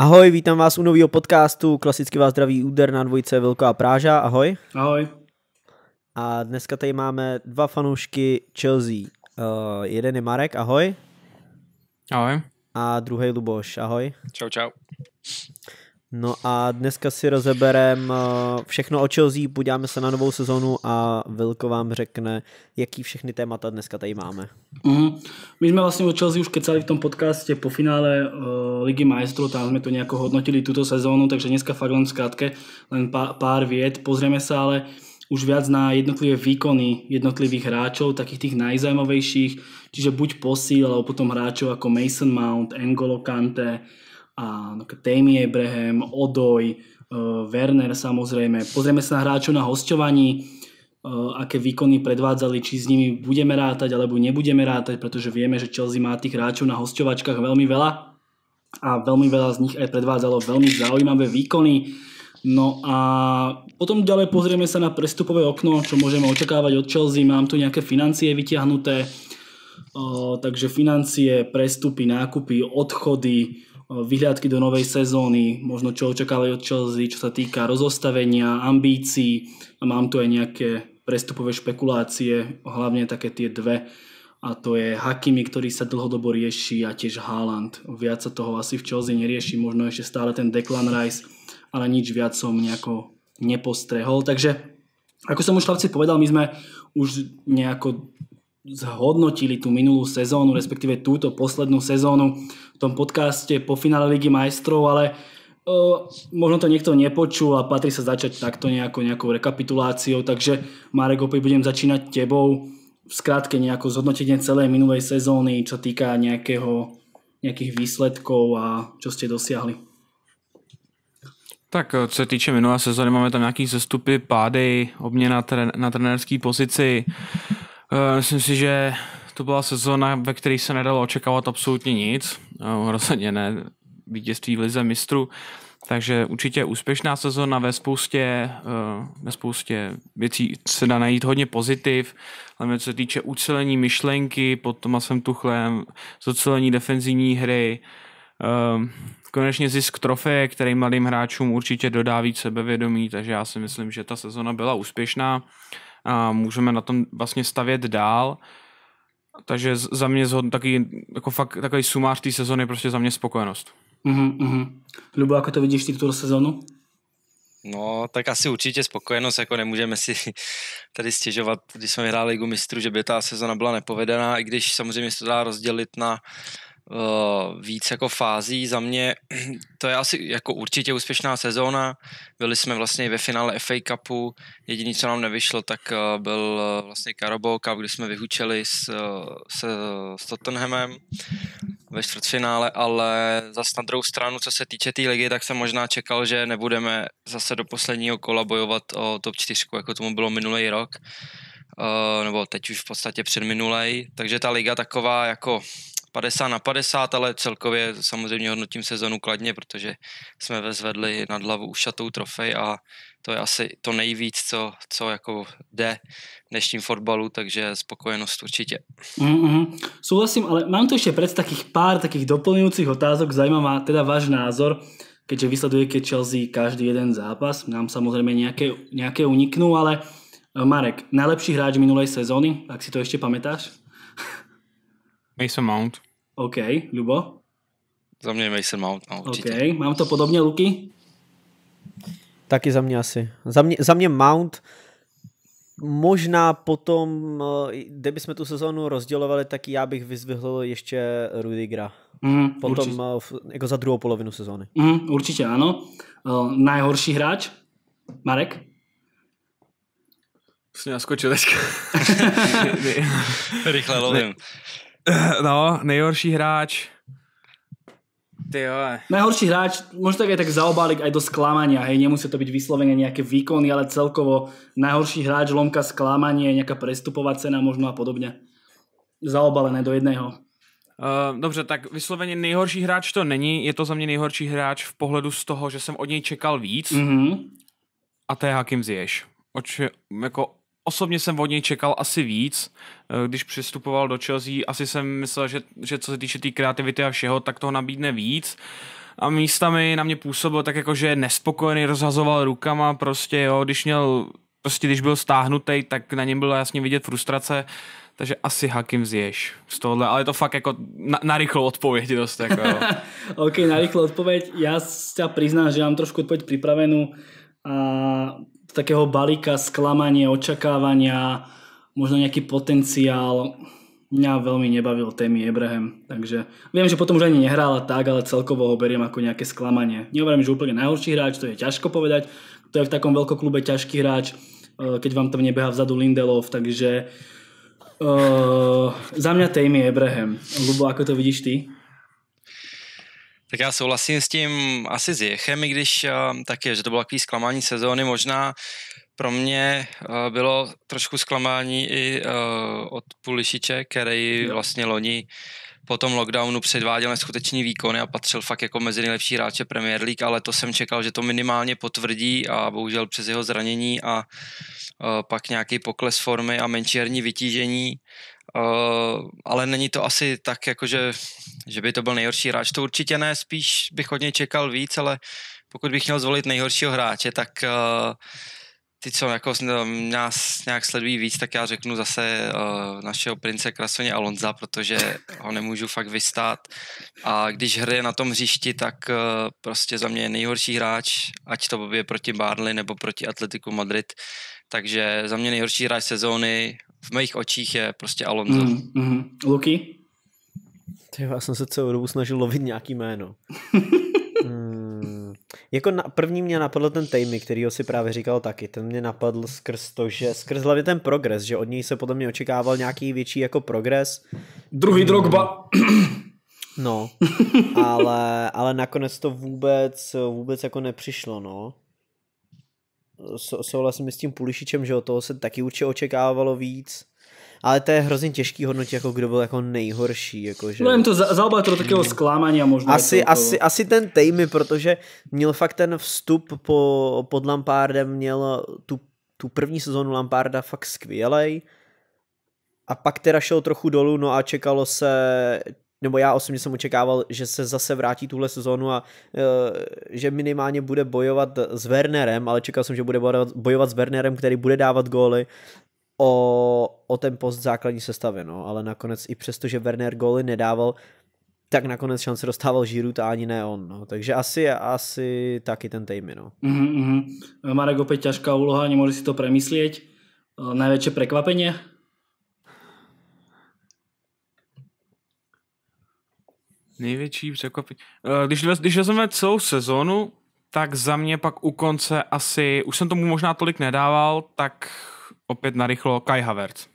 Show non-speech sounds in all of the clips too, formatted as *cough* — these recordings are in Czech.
Ahoj, vítám vás u nového podcastu. Klasicky vás zdraví úder na dvojce Velká Práža. Ahoj. Ahoj. A dneska tady máme dva fanoušky Chelsea. Uh, jeden je Marek, ahoj. Ahoj. A druhý Luboš, ahoj. Čau, čau. No a dneska si rozeberem eh, všechno o Chelsea, podíváme se na novou sezonu a Vilko vám řekne, jaký všechny témata dneska tady máme. Mm. My jsme vlastně o Chelsea už kecali v tom podcastě po finále uh, Ligy majstrů, tam jsme to nějak hodnotili tuto sezónu, takže dneska fakt len zkrátke, len pár věd. Pozrieme se ale už viac na jednotlivé výkony jednotlivých hráčov, takých tých najzajímavějších, čiže buď posíl, alebo potom hráčov ako Mason Mount, Angolo Kante, Áno, Tammy Abraham, Odoj, eh, Werner samozrejme. Pozrieme sa na hráčov na hosťovaní, eh, aké výkony predvádzali, či s nimi budeme rátať alebo nebudeme rátať, pretože vieme, že Chelsea má tých hráčov na hosťovačkách veľmi veľa a veľmi veľa z nich aj predvádzalo veľmi zaujímavé výkony. No a potom ďalej pozrieme sa na prestupové okno, čo môžeme očakávať od Chelsea. Mám tu nejaké financie vytiahnuté, eh, takže financie, prestupy, nákupy, odchody, vyhliadky do novej sezóny, možno čo očakávajú od Chelsea, čo sa týka rozostavenia, ambícií. A mám tu aj nejaké prestupové špekulácie, hlavne také tie dve. A to je Hakimi, ktorý sa dlhodobo rieši a tiež Haaland. Viac sa toho asi v Chelsea nerieši, možno ešte stále ten Declan Rice, ale nič viac som nejako nepostrehol. Takže ako som už chlapci povedal, my sme už nejako zhodnotili tú minulú sezónu, respektíve túto poslednú sezónu tom podcaste po finále Ligy majstrov, ale uh, možno to niekto nepočul a patrí sa začať takto nejako, nejakou rekapituláciou, takže Marek, opäť budem začínať tebou. V skratke nejako zhodnotenie celej minulej sezóny, čo týka nejakého, nejakých výsledkov a čo ste dosiahli. Tak e, co se týče minulé sezony, máme tam nějaký sestupy, pády, obměna na, na trenérské pozici. E, myslím si, že to byla sezóna, ve které se nedalo očekávat absolutně nic. No, rozhodně ne vítězství v Lize mistru. Takže určitě úspěšná sezona ve spoustě, eh, ve spoustě věcí se dá najít hodně pozitiv, ale co se týče ucelení myšlenky pod Tomasem Tuchlem, zocelení defenzivní hry, eh, konečně zisk trofeje, který mladým hráčům určitě dodá víc sebevědomí, takže já si myslím, že ta sezona byla úspěšná a můžeme na tom vlastně stavět dál. Takže za mě zhod, taky, jako fakt, takový sumář té sezony prostě za mě spokojenost. Mm-hmm, Lubo, jak to vidíš ty tuto sezonu? No, tak asi určitě spokojenost, jako nemůžeme si *laughs* tady stěžovat, když jsme vyhráli ligu mistrů, že by ta sezona byla nepovedená, i když samozřejmě se to dá rozdělit na Eh, víc jako fází. Za mě *clears throat* to je asi jako určitě úspěšná sezóna. Byli jsme vlastně ve finále FA Cupu. Jediné, co nám nevyšlo, tak eh, byl eh, vlastně Carabao Cup, kdy jsme vyhučeli s, s, s Tottenhamem ve čtvrtfinále, ale za na druhou stranu, co se týče té tý ligy, tak jsem možná čekal, že nebudeme zase do posledního kola bojovat o top 4, jako tomu bylo minulý rok. Uh, nebo teď už v podstatě předminulej, takže ta liga taková jako 50 na 50, ale celkově samozřejmě hodnotím sezonu kladně, protože jsme vezvedli nad hlavu ušatou trofej a to je asi to nejvíc, co, co jako jde v dnešním fotbalu, takže spokojenost určitě. Mm-hmm. Souhlasím, ale mám tu ještě před takých pár takých doplňujících otázok, zajímavá teda váš názor, keďže vysledujete Chelsea každý jeden zápas, nám samozřejmě nějaké, nějaké uniknou, ale eh, Marek, nejlepší hráč minulé sezóny, ak si to ještě pamatáš? Mason Mount. OK, Lubo? Za mě Mason Mount, no, určitě. Okay. Mám to podobně, Luky? Taky za mě asi. Za mě, za mě Mount, možná potom, e, kdybychom tu sezonu rozdělovali, tak já bych vyzvihl ještě Rudigra. Mm, potom e, v, jako za druhou polovinu sezóny. Mm, určitě ano. Uh, e, najhorší hráč? Marek? Jsi mě naskočil *laughs* *laughs* Rychle lovím. *laughs* No, nejhorší hráč. Ty jo. Nejhorší hráč, možná tak tak zaobalik aj do sklamania, hej, nemusí to být vyslovene nějaké výkony, ale celkovo nejhorší hráč, lomka sklamanie, nějaká prestupová cena možno a podobně. Zaobalené do jedného. Uh, dobře, tak vysloveně nejhorší hráč to není, je to za mě nejhorší hráč v pohledu z toho, že jsem od něj čekal víc mm-hmm. a to je Hakim Ziyech. Oč, jako osobně jsem od něj čekal asi víc, eh, když přistupoval do Chelsea, asi jsem myslel, že, že co se týče té tý kreativity a všeho, tak toho nabídne víc a místami na mě působil tak jako, že je nespokojený, rozhazoval rukama, prostě jo, když měl, prostě když byl stáhnutý, tak na něm bylo jasně vidět frustrace, takže asi Hakim zješ z tohohle, ale je to fakt jako na, na rychlou odpověď dost. Jako, *laughs* ok, na rychlou odpověď. Já se přiznám, že mám trošku odpověď připravenou a takého balíka sklamania, očakávania, možno nejaký potenciál. Mňa veľmi nebavil témy Abraham, takže viem, že potom už ani nehrála tak, ale celkovo ho beriem ako nejaké sklamanie. Nehovorím, že úplne najhorší hráč, to je ťažko povedať, to je v takom veľkoklube ťažký hráč, eh, keď vám tam nebeha vzadu Lindelov, takže uh, za mňa Tammy Abraham. Lubo, ako to vidíš ty? Tak já souhlasím s tím asi s Jechem, i když eh, tak je, že to bylo takové zklamání sezóny, možná pro mě eh, bylo trošku zklamání i eh, od Pulišiče, který vlastně loni po tom lockdownu předváděl neskutečný výkony a patřil fakt jako mezi nejlepší hráče Premier League, ale to jsem čekal, že to minimálně potvrdí a bohužel přes jeho zranění a pak nějaký pokles formy a menší herní vytížení Eh, ale není to asi tak, jako že, že by to byl nejhorší hráč. To určitě ne, spíš bych hodně čekal víc, ale pokud bych měl zvolit nejhoršího hráče, tak uh, ty, co jako eh, nás nějak sledují víc, tak já řeknu zase uh, našeho prince Krasoně Alonza, protože ho nemůžu fakt vystát. A když hraje na tom hřišti, tak uh, prostě za mě je nejhorší hráč, ať to je proti Barley nebo proti Atletiku Madrid. Takže za mě nejhorší hráč sezóny, v mých očích je prostě Alonso. Mm, mm. Luky? Ty, já jsem se celou dobu snažil lovit nějaký jméno. *laughs* Hmm. Jako na, první mě napadl ten Tejmy, který ho si právě říkal taky. Ten mě napadl skrz to, že skrz hlavně ten progres, že od něj se podle mě očekával nějaký větší jako progres. Druhý drogba. No, *laughs* ale, ale nakonec to vůbec, vůbec jako nepřišlo, no souhlasím s tím Pulišičem, že od toho se taky určitě očekávalo víc. Ale to je hrozně těžký hodnotit, jako kdo byl jako nejhorší. Jako, že... No jen to za, za to takého zklamání a možná. Asi, to, asi, to... asi ten Tejmy, protože měl fakt ten vstup po, pod Lampardem, měl tu, tu první sezonu Lamparda fakt skvělej. A pak teda šel trochu dolů, no a čekalo se, nebo já osobně jsem očekával, že se zase vrátí tuhle sezónu a uh, že minimálně bude bojovat s Wernerem, ale čekal jsem, že bude bojovat, bojovat s Wernerem, který bude dávat góly o, o ten post základní sestavy, no, ale nakonec i přesto, že Werner góly nedával, tak nakonec šance dostával Žirut a ani ne on. No. Takže asi, asi taky ten Tejmy. No. Mm-hmm. Marek opět těžká úloha, nemůže si to premyslieť. Eh, Největší překvapení? Největší překvapení. Eh, když, když vezmeme celou sezonu, tak za mě pak u konce asi, už jsem tomu možná tolik nedával, tak opět narychlo Kai Havertz.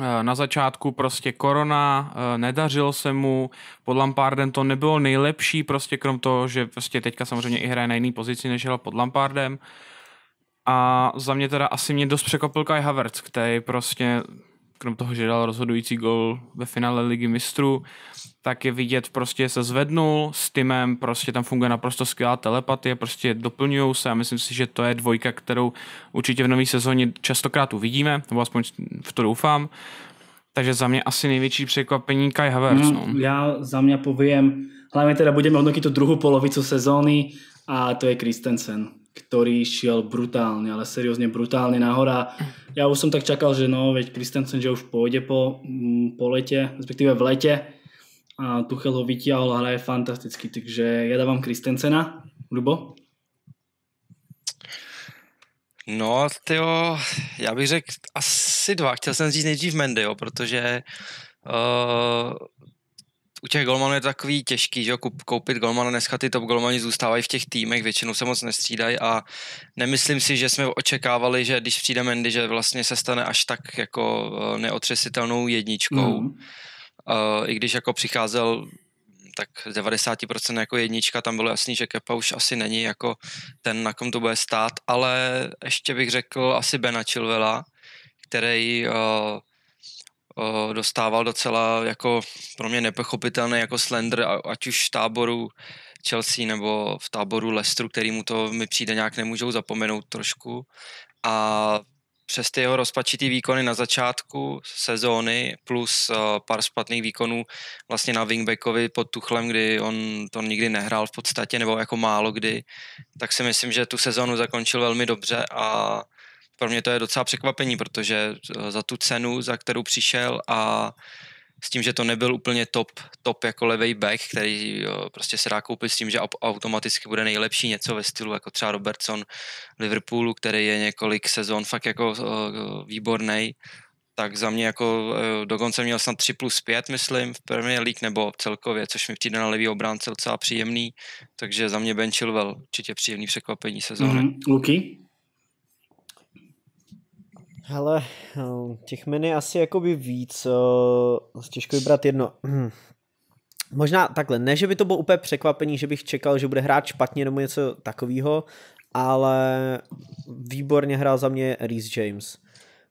Eh, na začátku prostě korona, eh, nedařilo se mu, pod Lampardem to nebylo nejlepší, prostě krom toho, že prostě teďka samozřejmě i hraje na jiný pozici, než hrál pod Lampardem. A za mě teda asi mě dost překvapil Kai Havertz, který prostě krom toho, že dal rozhodující gol ve finále ligy mistrů, tak je vidět, prostě se zvednul s týmem, prostě tam funguje naprosto skvělá telepatie, prostě doplňují se a myslím si, že to je dvojka, kterou určitě v nové sezóně častokrát uvidíme, nebo aspoň v to doufám. Takže za mě asi největší překvapení Kai Havertz. Hmm, no. já za mě povím, hlavně teda budeme hodnotit tu druhou polovicu sezóny a to je Kristensen ktorý šiel brutálne, ale seriózne brutálne nahor a ja už som tak čakal, že no, veď Christensen, že už pôjde po, mm, po lete, respektíve v lete a Tuchel ho vytiahol a hraje fantasticky, takže ja dávam Christensena, Lubo? No, tyjo, já bych řekl asi dva. Chtěl jsem říct nejdřív jo, protože eh, u těch golmanů je to takový těžký, že koupit golmana, dneska ty top golmani zůstávají v těch týmech, většinou se moc nestřídají a nemyslím si, že jsme očekávali, že když přijde Mendy, že vlastně se stane až tak jako eh, neotřesitelnou jedničkou. Mm. Uh, I když jako přicházel tak 90% jako jednička, tam bylo jasný, že Kepa už asi není jako ten, na kom to bude stát, ale ještě bych řekl asi Bena Chilvela, který uh, dostával docela jako pro mě nepochopitelný jako slender, ať už v táboru Chelsea nebo v táboru Lestru, který mu to mi přijde nějak nemůžou zapomenout trošku. A přes ty jeho rozpačitý výkony na začátku sezóny plus pár splatných výkonů vlastně na wingbackovi pod Tuchlem, kdy on to nikdy nehrál v podstatě nebo jako málo kdy, tak si myslím, že tu sezónu zakončil velmi dobře a pro mě to je docela překvapení, protože eh, za tu cenu, za kterou přišel a s tím, že to nebyl úplně top, top jako levej back, který eh, prostě se dá koupit s tím, že automaticky bude nejlepší něco ve stylu jako třeba Robertson Liverpoolu, který je několik sezon fakt jako eh, výborný, tak za mě jako dokonce měl snad 3 plus 5, myslím, v Premier League nebo celkově, což mi přijde na levý obránce docela příjemný, takže za mě Ben Chilwell určitě příjemný překvapení sezóny. Mm-hmm. Luky? Hele, eh, těch men je asi jakoby víc, eh, těžko vybrat jedno. Hmm. Možná takhle, ne, že by to bylo úplně překvapení, že bych čekal, že bude hrát špatně nebo něco takového, ale výborně hrál za mě Reese James,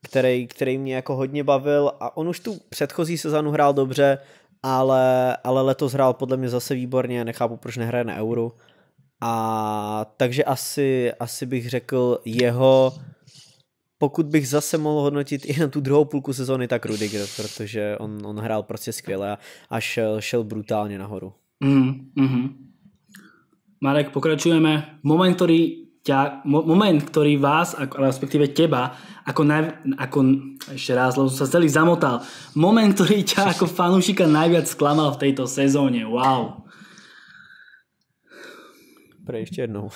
který, který mě jako hodně bavil a on už tu předchozí sezonu hrál dobře, ale, ale letos hrál podle mě zase výborně, nechápu, proč nehraje na euru. A takže asi, asi bych řekl jeho pokud bych zase mohl hodnotit i na tu druhou půlku sezóny, tak Rudiger, protože on, on hrál prostě skvěle a šel, eh, šel brutálně nahoru. Mm, mm-hmm. Marek, pokračujeme. Moment, který ťa, moment, ktorý vás, ako, respektíve teba, ako, naj, ako ešte raz, lebo sa celý zamotal, moment, ktorý ťa ako fanúšika najviac sklamal v tejto sezóne. Wow. Pro ještě jednou.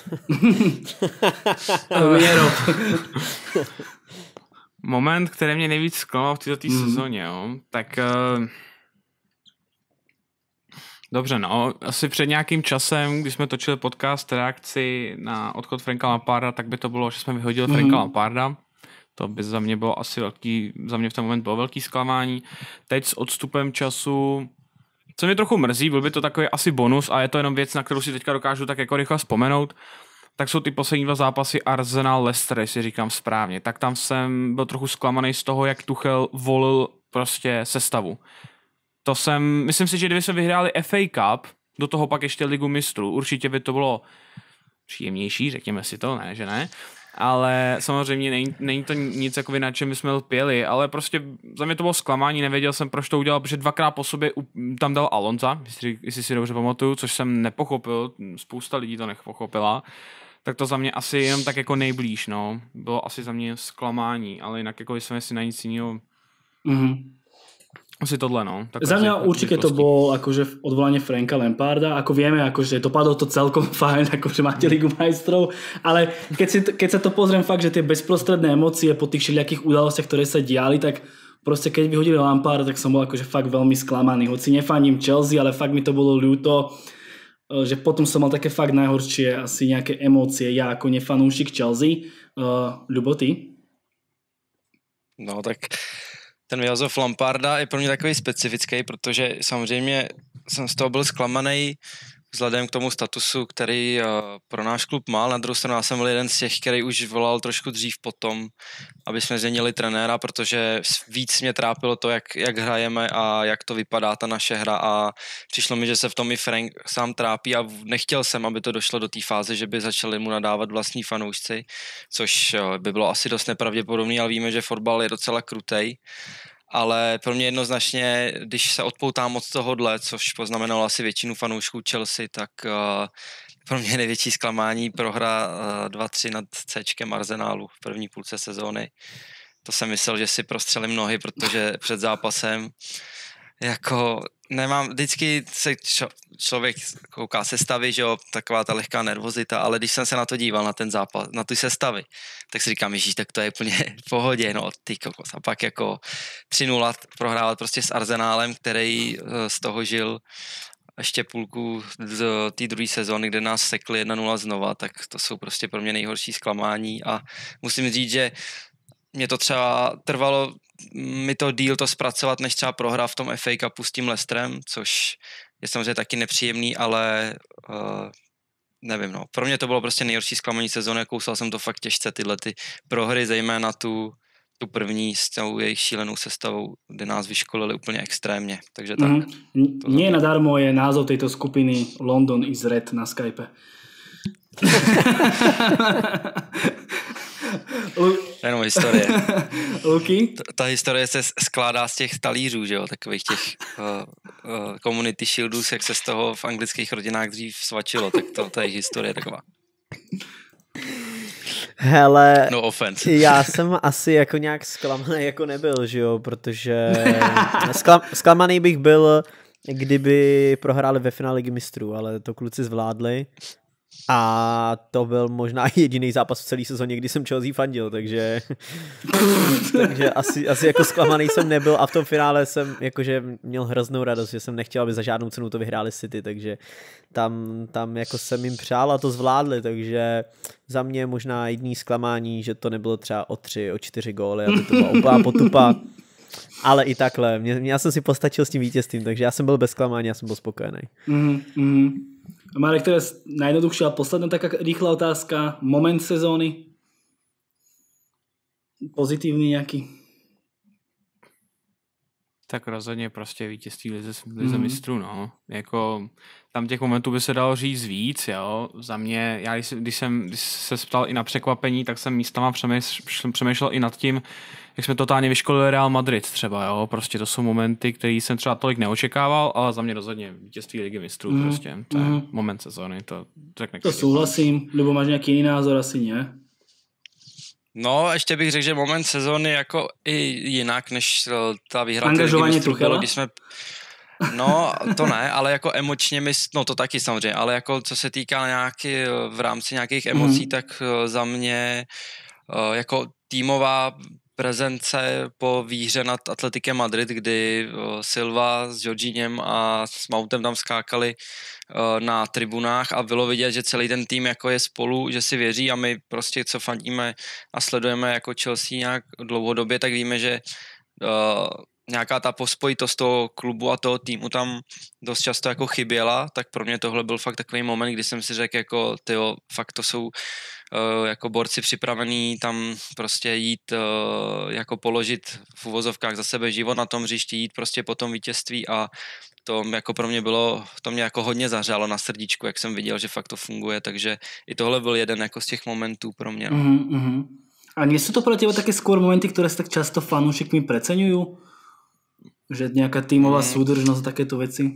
*laughs* *laughs* Moment, který mě nejvíc zklamal v této mm. sezóně, jo, tak uh... Dobře, no, asi před nějakým časem, když jsme točili podcast reakci na odchod Franka Lamparda, tak by to bylo, že jsme vyhodili mm. Franka Lamparda. To by za mě bylo asi velký, za mě v ten moment bylo velký zklamání. Teď s odstupem času co mě trochu mrzí, byl by to takový asi bonus a je to jenom věc, na kterou si teďka dokážu tak jako rychle vzpomenout, tak jsou ty poslední dva zápasy Arsenal Leicester, jestli říkám správně. Tak tam jsem byl trochu zklamaný z toho, jak Tuchel volil prostě sestavu. To jsem, myslím si, že kdyby se vyhráli FA Cup, do toho pak ještě Ligu mistrů, určitě by to bylo příjemnější, řekněme si to, ne, že ne ale samozřejmě není, není to nic, jakoby, na čem jsme lpěli, ale prostě za mě to bylo zklamání, nevěděl jsem, proč to udělal, protože dvakrát po sobě tam dal Alonza, jestli, jestli si dobře pamatuju, což jsem nepochopil, spousta lidí to nepochopila, tak to za mě asi jenom tak jako nejblíž, no. Bylo asi za mě zklamání, ale jinak jako jsem si na nic jiného mm-hmm. Asi tohle, no. Tak Za mňa určite to bol akože odvolanie Franka Lemparda, ako vieme, akože dopadlo to celkom *laughs* fajn, akože máte Ligu majstrov, ale keď, si, keď sa to pozriem fakt, že tie bezprostredné emócie po tých všelijakých udalostiach, ktoré sa diali, tak proste keď vyhodili Lampard, tak som bol akože fakt veľmi sklamaný. Hoci nefaním Chelsea, ale fakt mi to bolo ľúto, eh, že potom som mal také fakt najhoršie asi nejaké emócie, ja ako nefanúšik Chelsea. Uh, Ľubo, ty? No tak ten Jozef Lamparda je pro mě takový specifický, protože samozřejmě jsem z toho byl zklamaný vzhledem k tomu statusu, který eh, pro náš klub má. Na druhou stranu já jsem byl jeden z těch, který už volal trošku dřív potom, aby jsme změnili trenéra, protože víc mě trápilo to, jak, jak hrajeme a jak to vypadá ta naše hra a přišlo mi, že se v tom i Frank sám trápí a nechtěl jsem, aby to došlo do té fáze, že by začali mu nadávat vlastní fanoušci, což eh, by bylo asi dost nepravděpodobné, ale víme, že fotbal je docela krutej ale pro mě jednoznačně, když se odpoutám od tohohle, což poznamenalo asi většinu fanoušků Chelsea, tak uh, pro mě největší zklamání prohra uh, eh, 2-3 nad C Arsenálu v první půlce sezóny. To jsem myslel, že si prostřelím nohy, protože před zápasem jako nemám, vždycky se čo, člověk kouká sestavy, že jo, taková ta lehká nervozita, ale když jsem se na to díval, na ten zápas, na ty sestavy, tak si říkám, ježíš, tak to je úplně *laughs* v pohodě, no, ty kokos. A pak jako 3-0 prohrávat prostě s Arzenálem, který eh, z toho žil ještě půlku z té druhé sezóny, kde nás sekli 1-0 znova, tak to jsou prostě pro mě nejhorší zklamání a musím říct, že mě to třeba trvalo mi to díl to zpracovat, než třeba prohra v tom FA Cupu s tím Lestrem, což je samozřejmě taky nepříjemný, ale uh, nevím, no. Pro mě to bylo prostě nejhorší zklamání sezóny, kousal jsem to fakt těžce, tyhle ty prohry, zejména tu, tu první s tou jejich šílenou sestavou, kde nás vyškolili úplně extrémně. Takže tak. Mm. To Nie nadarmo je názov této skupiny London is Red na Skype. *laughs* jenom historie. *laughs* Luky? Ta, ta historie se skládá z těch talířů, že jo, takových těch uh, uh, community shieldů, jak se z toho v anglických rodinách dřív svačilo, tak to, ta je historie taková. Hele, no offense. já jsem asi jako nějak zklamaný jako nebyl, že jo, protože sklam, zklamaný bych byl, kdyby prohráli ve finále Ligy mistrů, ale to kluci zvládli a to byl možná *laughs* jediný zápas v celé sezóně, kdy jsem Chelsea fandil, takže, *laughs* takže asi, asi jako zklamaný jsem nebyl a v tom finále jsem jakože měl hroznou radost, že jsem nechtěl, aby za žádnou cenu to vyhráli City, takže tam, tam jako jsem jim přál a to zvládli, takže za mě možná jediný zklamání, že to nebylo třeba o tři, o čtyři góly, aby to byla úplná potupa. Ale i takhle, mě, já jsem si postačil s tím vítězstvím, takže já jsem byl bez zklamání, já jsem byl spokojený. Mm, mm. Marek, teraz najjednoduchšia a posledná taká rýchla otázka. Moment sezóny? Pozitívny nejaký? Tak rozhodne prostě vítězství lize, lize mm-hmm. mistru, no. Jako tam těch momentů by se dalo říct víc, jo. Za mě, já když, když jsem když se ptal i na překvapení, tak jsem místama přemýšlel, přemýšlel i nad tím, jak jsme totálně vyškolili Real Madrid třeba, jo. Prostě to jsou momenty, které jsem třeba tolik neočekával, ale za mě rozhodně vítězství ligy mistrů mm. prostě. To mm. moment sezóny, to tak To souhlasím, nebo máš nějaký jiný názor asi, ne? No, ještě bych řekl, že moment sezóny jako i jinak, než ta výhra. Angažování Tuchela? Když jsme, No, to ne, ale jako emočně, mi, no to taky samozřejmě, ale jako co se týká nějaký, v rámci nějakých mhm. emocí, mm. tak eh, za mě eh, jako týmová prezence po výhře nad Atletikem Madrid, kdy eh, Silva s Jorginhem a s Mautem tam skákali na tribunách a bylo vidět, že celý ten tým jako je spolu, že si věří a my prostě co fandíme a sledujeme jako Chelsea nějak dlouhodobě, tak víme, že nějaká ta pospojitost toho klubu a toho týmu tam dost často jako chyběla, tak pro mě tohle byl fakt takový moment, kdy jsem si řekl jako tyjo, fakt to jsou uh, jako borci připravení tam prostě jít, uh, jako položit v uvozovkách za sebe život na tom hřišti, jít prostě po tom vítězství a to jako pro mě bylo, to mě jako hodně zařálo na srdíčku, jak jsem viděl, že fakt to funguje, takže i tohle byl jeden jako z těch momentů pro mě. No. Mm-hmm. A nejsou to pro teba také skôr momenty, které se tak často mi preceňujú? že nějaká týmová hmm. soudržnost, takéto věci?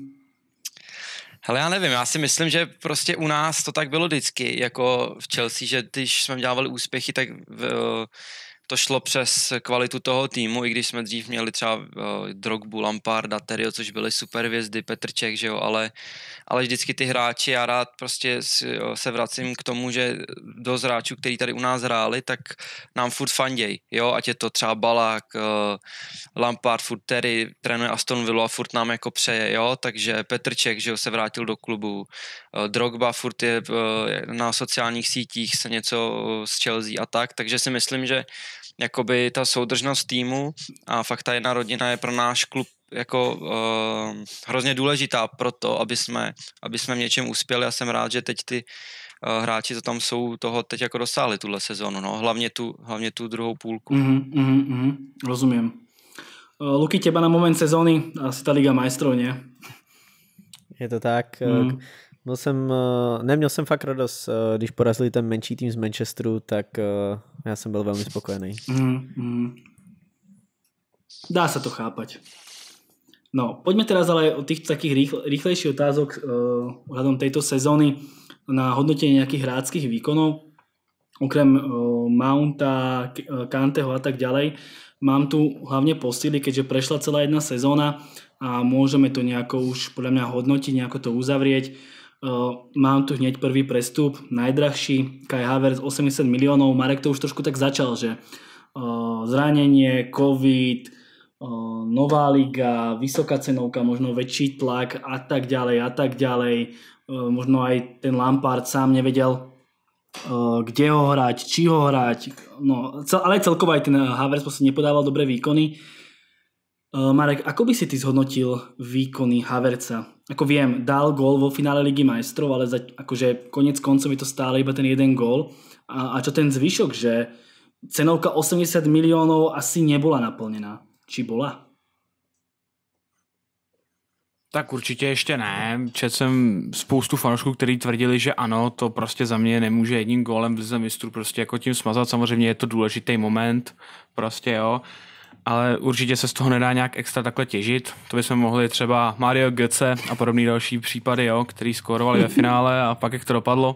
Hele, já nevím, já si myslím, že prostě u nás to tak bylo vždycky, jako v Chelsea, že když jsme dělali úspěchy, tak v, to šlo přes kvalitu toho týmu, i když jsme dřív měli třeba uh, Drogbu, Lamparda, Terio, což byly super hvězdy, Petrček, že jo, ale, ale vždycky ty hráči, já rád prostě eh, se vracím k tomu, že do hráčů, který tady u nás hráli, tak nám furt fanděj, jo, ať je to třeba Balák, uh, Lampard, furt Terry, trénuje Aston Villa a furt nám jako přeje, jo, takže Petrček, že jo, se vrátil do klubu, uh, Drogba furt je uh, na sociálních sítích se něco s Chelsea a tak, takže si myslím, že jakoby ta soudržnost týmu a fakt ta jedna rodina je pro náš klub jako uh, hrozně důležitá pro to, aby jsme, aby jsme v něčem uspěli a jsem rád, že teď ty uh, hráči, to tam jsou, toho teď jako dosáhli tuhle sezonu, no, hlavně tu, hlavně tu druhou půlku. Mm-hmm, mm-hmm, rozumím. Uh, Luky, těba na moment sezóny asi ta Liga majstrov, ne? Je to tak. Mm. Byl jsem, eh, neměl jsem fakt radost, eh, když porazili ten menší tým z Manchesteru, tak eh, já jsem byl velmi spokojený. Mm, mm. Dá se to chápat. No, pojďme teraz ale od těch takých rýchl, rýchlejších otázok uh, ohľadom sezóny na hodnotení nějakých hráckých výkonů, Okrem uh, Mounta, Kanteho a tak ďalej, mám tu hlavně posily, keďže prešla celá jedna sezóna a můžeme to nějakou už podle mě hodnotit, nějak to uzavrieť. Uh, mám tu hneď prvý prestup, najdrahší, Kai Havertz 80 miliónov, Marek to už trošku tak začal, že uh, zranenie, covid, uh, nová liga, vysoká cenovka, možno väčší tlak a tak ďalej a tak ďalej. Uh, možno aj ten Lampard sám nevedel, uh, kde ho hrať, či ho hrať. No, cel, ale celkovo aj ten Havertz posledne nepodával dobré výkony. Uh, Marek, ako by si ty zhodnotil výkony Haverca ako viem, dal gól vo finále Ligy majstrov, ale za, akože konec koncov je to stále iba ten jeden gól. A, a čo ten zvyšok, že cenovka 80 miliónov asi nebola naplnená. Či bola? Tak určitě ještě ne. Četl jsem spoustu fanoušků, kteří tvrdili, že ano, to prostě za mě nemůže jedním gólem v Lize mistrů prostě jako tím smazat. Samozřejmě je to důležitý moment, prostě jo. Uh, ale určitě se z toho nedá nějak extra takhle těžit. To bychom mohli třeba Mario Götze a podobný další případy, jo, který skórovali ve *laughs* finále a pak jak to dopadlo.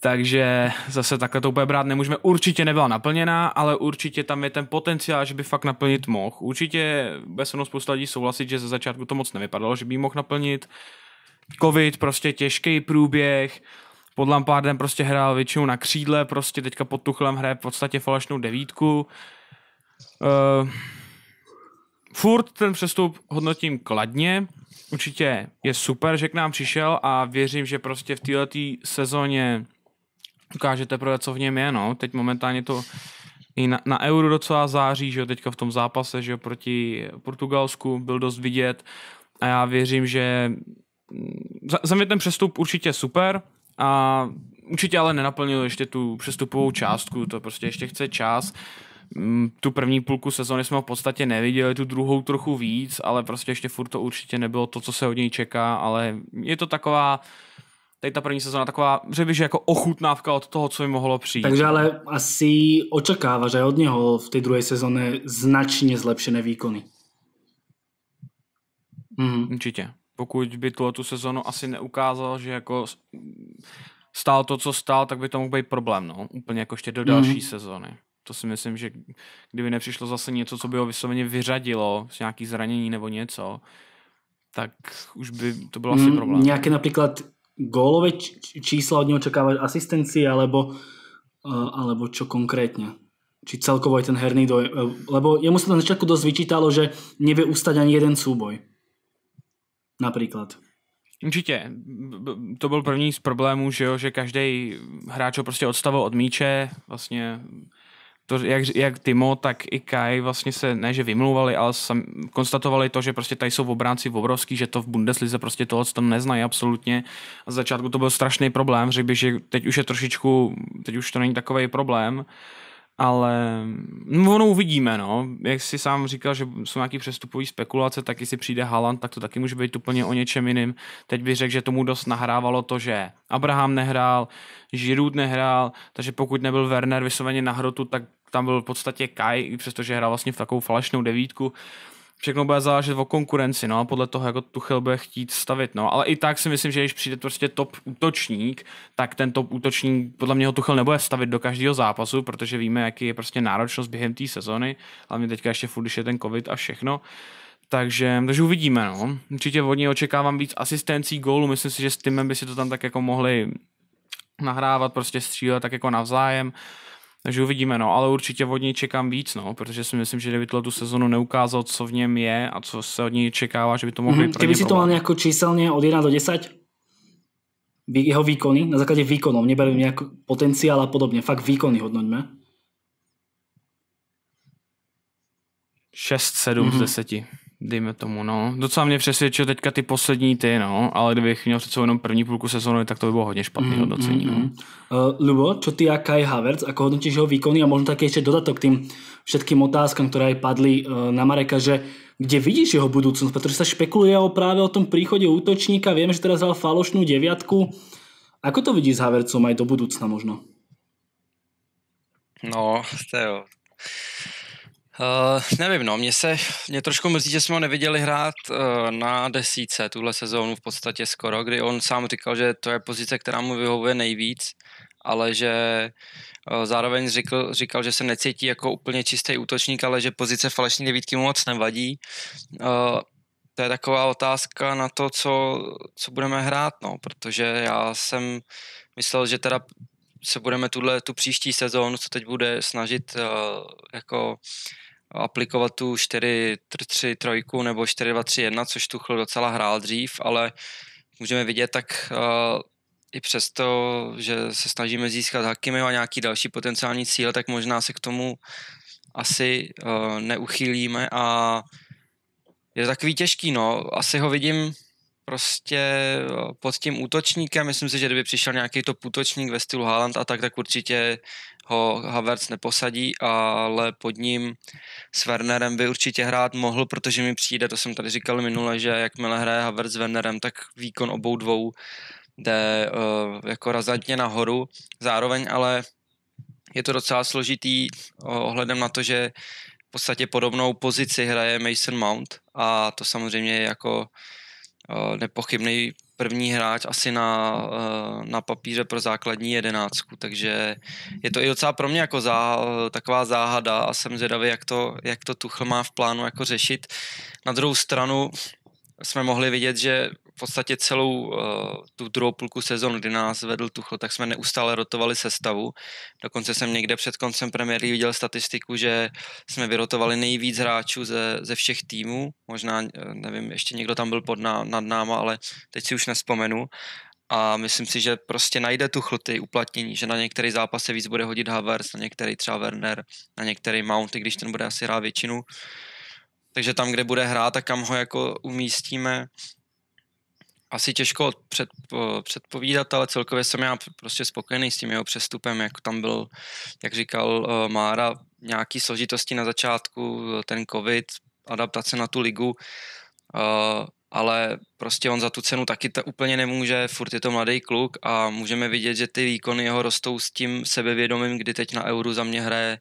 Takže zase takhle to úplně brát nemůžeme. Určitě nebyla naplněná, ale určitě tam je ten potenciál, že by fakt naplnit mohl. Určitě bez mnou spousta lidí souhlasit, že ze začátku to moc nevypadalo, že by mohl naplnit. Covid, prostě těžký průběh, pod Lampardem prostě hrál většinou na křídle, prostě teďka pod Tuchlem hraje v podstatě falešnou devítku, Uh, furt ten přestup hodnotím kladně. Určitě je super, že k nám přišel a věřím, že prostě v této sezóně ukážete teprve, co v něm je. No. Teď momentálně to i na, na euro docela září, že jo, teďka v tom zápase, že jo, proti Portugalsku byl dost vidět a já věřím, že mm, za, za mě ten přestup určitě super a určitě ale nenaplnil ještě tu přestupovou částku, to prostě ještě chce čas Mm, tu první půlku sezony jsme ho v podstatě neviděli, tu druhou trochu víc, ale prostě ještě furt to určitě nebylo to, co se od něj čeká, ale je to taková tady ta první sezona taková, že bych, že jako ochutnávka od toho, co by mohlo přijít. Takže ale asi očekáváš že od něho v té druhé sezóně značně zlepšené výkony. Mhm. Určitě. Pokud by tuhle tu sezónu asi neukázal, že jako stál to, co stál, tak by to mohl být problém, no. Úplně jako ještě do další mm-hmm to si myslím, že kdyby nepřišlo zase něco, co by ho vysloveně vyřadilo, nějaký zranění nebo něco, tak už by to bylo asi mm, problém. Nějaké například gólové čísla od něho očekáváš asistenci, alebo, eh, alebo čo konkrétně? Či celkovo ten herný doj. Eh, lebo jemu se na začátku dost vyčítalo, že nevě ustať ani jeden súboj. Například. Určitě. To byl první z problémů, že, jo, že každý hráč ho prostě odstavil od míče, vlastně to, jak, jak Timo, tak i Kai vlastně se, ne že vymlouvali, ale sam, konstatovali to, že prostě tady jsou v obránci obrovský, že to v Bundeslize prostě toho tam neznají absolutně. A z začátku to byl strašný problém, řekl bych, že teď už je trošičku, teď už to není takový problém, ale no, ono uvidíme, no. Jak si sám říkal, že jsou nějaké přestupové spekulace, tak jestli přijde Haaland, tak to taky může být úplně o něčem jiným. Teď bych řekl, že tomu dost nahrávalo to, že Abraham nehrál, Giroud nehrál, takže pokud nebyl Werner vysloveně na hrotu, tak tam byl v podstatě Kai, přestože hrál vlastně v takovou falešnou devítku, všechno bude záležet o konkurenci, no, podle toho, jako Tuchel bude chtít stavit, no, ale i tak si myslím, že když přijde prostě top útočník, tak ten top útočník, podle mě ho Tuchel nebude stavit do každého zápasu, protože víme, jaký je prostě náročnost během té sezony, hlavně teďka ještě furt, když je ten covid a všechno, takže, takže uvidíme, no. Určitě od něj očekávám víc asistencí, gólu, myslím si, že s týmem by si to tam tak jako mohli nahrávat, prostě střílet tak jako navzájem. Takže uvidíme, no, ale určitě od něj čekám víc, no, protože si myslím, že kdyby tu sezonu neukázal, co v něm je a co se od něj čekává, že by to mohlo být. mm-hmm. Kdyby si to mal nějak číselně od 1 do 10, jeho výkony, na základě výkonov, nebereme nějak potenciál a podobně, fakt výkony hodnoťme. 6-7 mm-hmm. z 10. Mhm. Dejme tomu, no. Docela mě přesvědčil teďka ty poslední ty, no, ale kdybych měl přece jenom první půlku sezóny, tak to by bylo hodně špatný mm, hodnocení. Mm, no. Uh, Lubo, čo ty a Kai Havertz, ako hodnotíš jeho výkony a možná taky ještě dodatok tým všetkým otázkám, které padly uh, eh, na Mareka, že kde vidíš jeho budoucnost, protože se špekuluje o právě o tom příchodě útočníka, vím, že teda zval falošnou deviatku. Ako to vidíš s Havercom aj do budoucna možno? No, to jo. Uh, nevím, no, mě se, mě trošku mrzí, že jsme ho neviděli hrát uh, na desíce tuhle sezónu v podstatě skoro, kdy on sám říkal, že to je pozice, která mu vyhovuje nejvíc, ale že uh, zároveň říkal, říkal, že se necítí jako úplně čistý útočník, ale že pozice falešní devítky mu moc nevadí. Uh, to je taková otázka na to, co, co budeme hrát, no, protože já jsem myslel, že teda se budeme tuhle, tu příští sezónu, co teď bude, snažit uh, jako aplikovat tu 4-3-3 nebo 4-2-3-1, což Tuchl docela hrál dřív, ale můžeme vidět, tak uh, i přesto, že se snažíme získat Hakimi a nějaký další potenciální cíle, tak možná se k tomu asi uh, neuchýlíme a je to takový těžký, no. Asi ho vidím prostě eh, pod tím útočníkem. Myslím si, že kdyby přišel nějaký to útočník ve stylu Haaland a tak, tak určitě ho Havertz neposadí, ale pod ním s Wernerem by určitě hrát mohl, protože mi přijde, to jsem tady říkal minule, že jakmile hraje Havertz s Wernerem, tak výkon obou dvou jde uh, jako razantně nahoru. Zároveň ale je to docela složitý eh, ohledem na to, že v podstatě podobnou pozici hraje Mason Mount a to samozřejmě je jako Eh, nepochybný první hráč asi na, eh, na papíře pro základní jedenáctku, takže je to i docela pro mě jako zá, eh, taková záhada a jsem zvědavý, jak to, jak to Tuchl má v plánu jako řešit. Na druhou stranu jsme mohli vidět, že v podstatě celou uh, tu druhou půlku sezon, kdy nás vedl Tuchl, tak jsme neustále rotovali sestavu. Dokonce jsem někde před koncem premiéry viděl statistiku, že jsme vyrotovali nejvíc hráčů ze, ze všech týmů. Možná, eh, nevím, ještě někdo tam byl pod ná, nad náma, ale teď si už nespomenu. A myslím si, že prostě najde tu ty uplatnění, že na některý zápas se víc bude hodit Havers, na některý třeba Werner, na některý Mount, i když ten bude asi hrát většinu. Takže tam, kde bude hrát a kam ho jako umístíme, asi těžko před, předpovídat, ale celkově jsem já prostě spokojený s tím jeho přestupem, Jak tam byl, jak říkal eh, Mára, nějaký složitosti na začátku, eh, ten covid, adaptace na tu ligu, eh, ale prostě on za tu cenu taky ta úplně nemůže, furt je to mladý kluk a můžeme vidět, že ty výkony jeho rostou s tím sebevědomím, kdy teď na Euru za mě hraje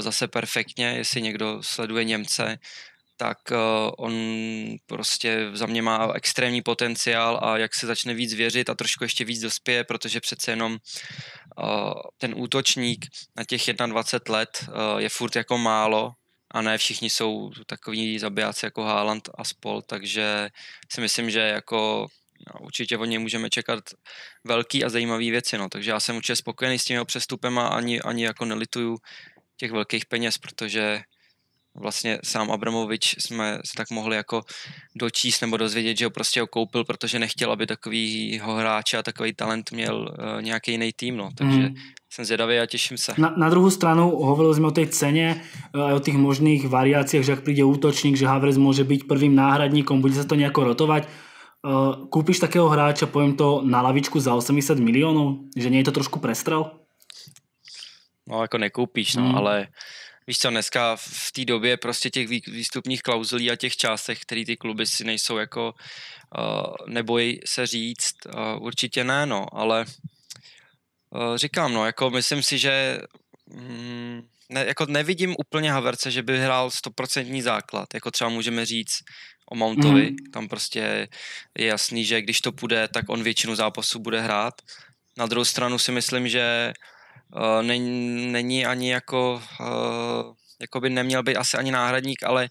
zase perfektně, jestli někdo sleduje Němce, tak eh, on prostě za mě má extrémní potenciál a jak se začne víc věřit a trošku ještě víc dospěje, protože přece jenom eh, ten útočník na těch 21 let eh, je furt jako málo a ne všichni jsou takový zabijáci jako Haaland a spol, takže si myslím, že jako no, určitě o něj můžeme čekat velký a zajímavý věci, no. takže já jsem určitě spokojený s tím jeho přestupem a ani, ani jako nelituju těch velkých peněz, protože vlastně sám Abramovič jsme se tak mohli jako dočíst nebo dozvědět, že ho prostě ho koupil, protože nechtěl, aby takovýho hráče a takový talent měl uh, nějaký jiný tým, no. takže mm. jsem zvedavý a těším se. Na, na druhou stranu hovorili jsme o té ceně, eh, o těch možných variacích, že jak přijde útočník, že Havres může být prvým náhradníkom, bude se to nějak rotovat. Uh, koupíš takého hráče, povím to, na lavičku za 80 milionů, že není to trošku prestral? No jako nekoupíš, no, mm. ale uh, Víš co, dneska v té době prostě těch výstupních klauzulí a těch částech, které ty kluby si nejsou jako, uh, eh, nebojí se říct, uh, určitě ne, no, ale uh, říkám, no, jako myslím si, že mm, ne, jako nevidím úplně Haverce, že by hrál stoprocentní základ, jako třeba můžeme říct o Mountovi, mm. tam prostě je jasný, že když to půjde, tak on většinu zápasů bude hrát. Na druhou stranu si myslím, že uh, uh, eh, není, není ani jako, eh, jako by neměl být asi ani náhradník, ale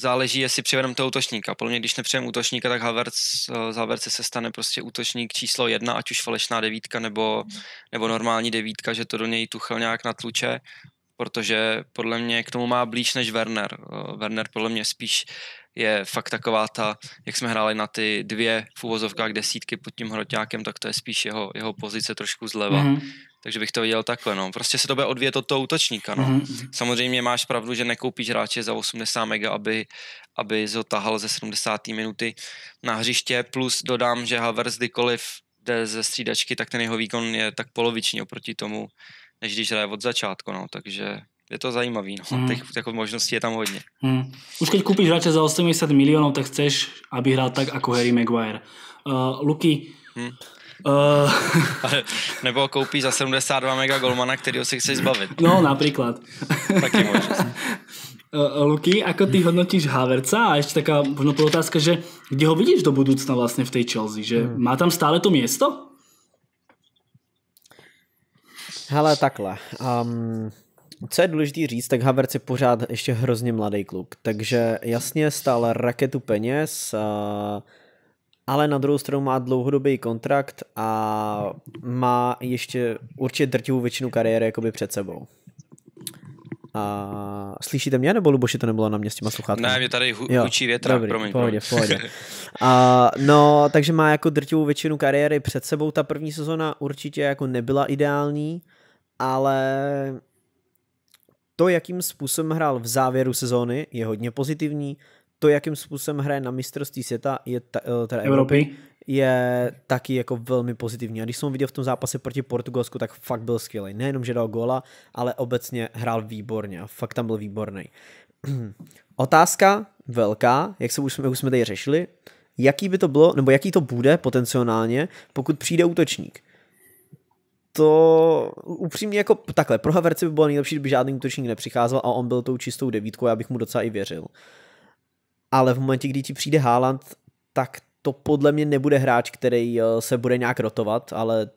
záleží, jestli přivedeme toho útočníka. Podle mě, když nepřijeme útočníka, tak Havertz, eh, z Havertze se stane prostě útočník číslo jedna, ať už falešná devítka nebo, nebo normální devítka, že to do něj Tuchel nějak natluče, protože podle mě k tomu má blíž než Werner. Werner podle mě spíš je fakt taková ta, jak jsme hráli na ty dvě v desítky pod tím hroťákem, tak to je spíš jeho, jeho pozice trošku zleva. Mm-hmm. Takže bych to viděl takhle, no. Prostě se to bude odvíjet od toho útočníka, no. Mm-hmm. Samozřejmě máš pravdu, že nekoupíš hráče za 80 mega, aby, aby zotahal ze 70. minuty na hřiště, plus dodám, že Havers kdykoliv jde ze střídačky, tak ten jeho výkon je tak poloviční oproti tomu, než když hraje od začátku, no. Takže je to zajímavý, no. Hmm. Těch jako možností je tam hodně. Hmm. Už když koupíš hráče za 80 milionů, tak chceš, aby hrál tak jako Harry Maguire. Uh, Luky, hmm. Eh, *laughs* nebo koupí za 72 mega golmana, kterého si chceš zbavit. No, například. *laughs* Taky možnost. Uh, eh, eh, Luky, ako ty hodnotíš Haverca? A ještě taká možno otázka, že kde ho vidíš do budoucna vlastně v té Chelsea? Že hmm. má tam stále to město? Hele, takhle. Um, co je důležité říct, tak Havertz je pořád ještě hrozně mladý kluk, takže jasně stále raketu peněz, uh, ale na druhou stranu má dlouhodobý kontrakt a má ještě určitě drtivou většinu kariéry jakoby před sebou. A slyšíte mě, nebo Luboši to nebylo na mě s těma sluchátkami? Ne, mě tady hu- hučí větra, dobrý, promiň. Pohodě, promiň. pohodě. A, no, takže má jako drtivou většinu kariéry před sebou. Ta první sezona určitě jako nebyla ideální, ale to, jakým způsobem hrál v závěru sezóny, je hodně pozitivní to, jakým způsobem hraje na mistrovství světa je ta, eh, teda Evropy, Evropy, je taky jako velmi pozitivní. A když jsem viděl v tom zápase proti Portugalsku, tak fakt byl skvělý. Nejenom, že dal góla, ale obecně hrál výborně a fakt tam byl výborný. *clears throat* Otázka velká, jak, se už, jsme, už jsme tady řešili, jaký by to bylo, nebo jaký to bude potenciálně, pokud přijde útočník to upřímně jako takhle, pro haverce by bylo nejlepší, kdyby žádný útočník nepřicházel a on byl tou čistou devítkou, já bych mu docela i věřil ale v momentě, kdy ti přijde Haaland, tak to podle mě nebude hráč, který eh, se bude nějak rotovat, ale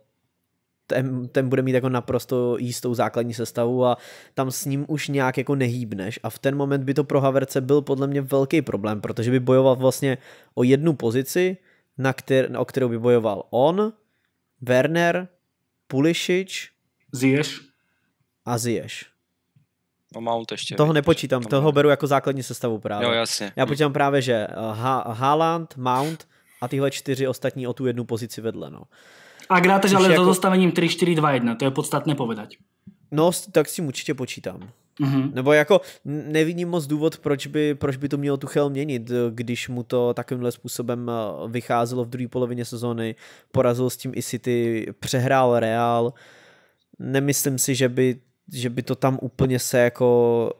ten, ten bude mít jako naprosto jistou základní sestavu a tam s ním už nějak jako nehýbneš a v ten moment by to pro Haverce byl podle mě velký problém, protože by bojoval vlastně o jednu pozici, na kter- o kterou by bojoval on, Werner, Pulišič, Ziyech a Ziyech. No Mount ještě. Toho nepočítám, toho beru jako základní sestavu právě. Jo, jasně. Já hm. počítám hmm. právě, že eh, ha- Haaland, Mount a tyhle čtyři ostatní o tu jednu pozici vedle. No. A hráte ale jako... za zastavením 3-4-2-1, to je podstatné povedať. No, tak si určitě počítám. Mm-hmm. Nebo jako nevidím moc důvod, proč by, proč by to mělo Tuchel měnit, eh, když mu to takovýmhle způsobem eh, vycházelo v druhé polovině sezóny, porazil s tím i City, přehrál Real. Nemyslím si, že by že by to tam úplně se jako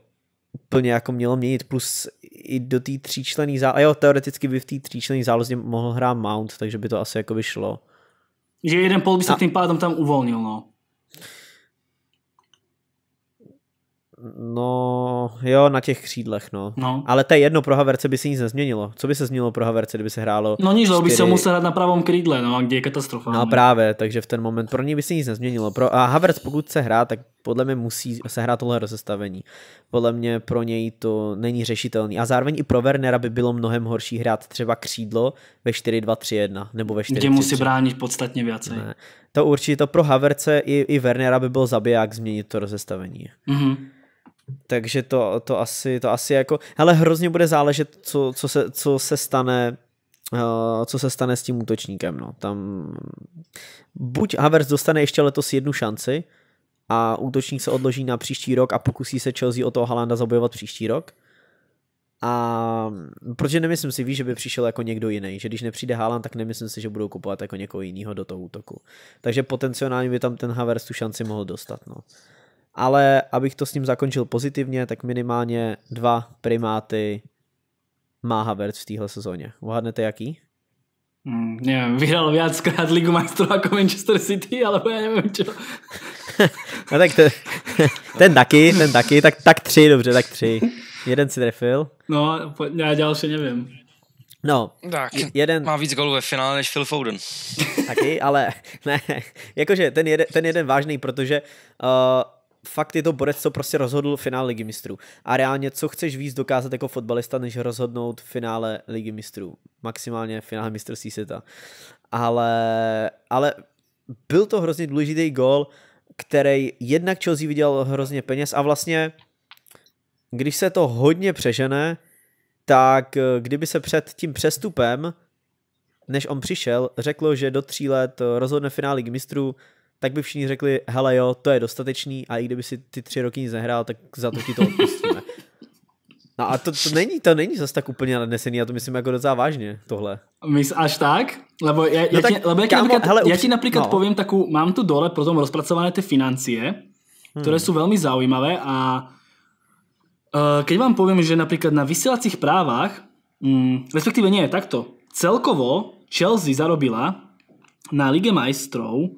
úplně jako mělo měnit, plus i do té tříčlený záloze, a jo, teoreticky by v té tříčlený záloze mohl hrát Mount, takže by to asi jako by šlo. Že jeden pol by se a... tím pádem tam uvolnil, no. No, jo, na těch křídlech, no. no. Ale to je jedno, pro Haverce by se nic nezměnilo. Co by se změnilo pro Haverce, kdyby se hrálo? No nic, čtyři... by se musel hrát na pravom křídle, no, kde je katastrofa. No, no právě, takže v ten moment pro ní by se nic nezměnilo. Pro... A Haverc, pokud se hrá, tak podle mě musí sehrát tohle rozestavení. Podle mě pro něj to není řešitelný. A zároveň i pro Wernera by bylo mnohem horší hrát třeba křídlo ve 4-2-3-1 nebo ve 4 Kde musí bránit podstatně více. Ne. To určitě to pro Haverce i, i Wernera by byl zabiják změnit to rozestavení. Mm-hmm. Takže to, to, asi, to asi jako... Hele, hrozně bude záležet, co, co, se, co se stane eh, co se stane s tím útočníkem. No. Tam buď Havers dostane ještě letos jednu šanci, a útočník se odloží na příští rok a pokusí se Chelsea o toho Halanda zabojovat příští rok. A protože nemyslím si, víš, že by přišel jako někdo jiný, že když nepřijde Haaland, tak nemyslím si, že budou kupovat jako někoho jiného do toho útoku. Takže potenciálně by tam ten Havers tu šanci mohl dostat. No. Ale abych to s ním zakončil pozitivně, tak minimálně dva primáty má Havertz v téhle sezóně. Uhadnete jaký? Mm, neviem, vyhral viackrát Ligu majstrov ako Manchester City, alebo já nevím čo. *laughs* no tak to, *laughs* ten taky, ten taky, tak, tak tři, dobře, tak tři. Jeden si trefil. No, já další nevím. No, tak, jeden... má víc golů ve finále než Phil Foden. Taky, ale *laughs* ne, jakože ten jede, ten jeden vážný, protože uh, fakt je to borec, co prostě rozhodl finále Ligy mistrů. A reálně, co chceš víc dokázat jako fotbalista, než rozhodnout finále Ligy mistrů. Maximálně finále mistrovství světa. Ale, ale byl to hrozně důležitý gol, který jednak Chelsea viděl hrozně peněz a vlastně, když se to hodně přežene, tak eh, kdyby se před tím přestupem, než on přišel, řeklo, že do tří let eh, rozhodne finále Ligy mistrů, tak by všichni řekli, hele jo, to je dostatečný a i kdyby si ty tři roky nic nehrál, tak za to ti to odpustíme. *laughs* No a to, to není, to není zase tak úplně nadnesený, já to myslím jako docela vážně, tohle. Mys až tak? Lebo já, no já, tak, ti, lebo kámo, napríklad, hele, já ti například no. povím takovou, mám tu dole tom rozpracované ty financie, hmm. jsou velmi zaujímavé a uh, keď vám povím, že například na vysílacích právách, mm, respektive nie, takto, celkovo Chelsea zarobila na Lige majstrov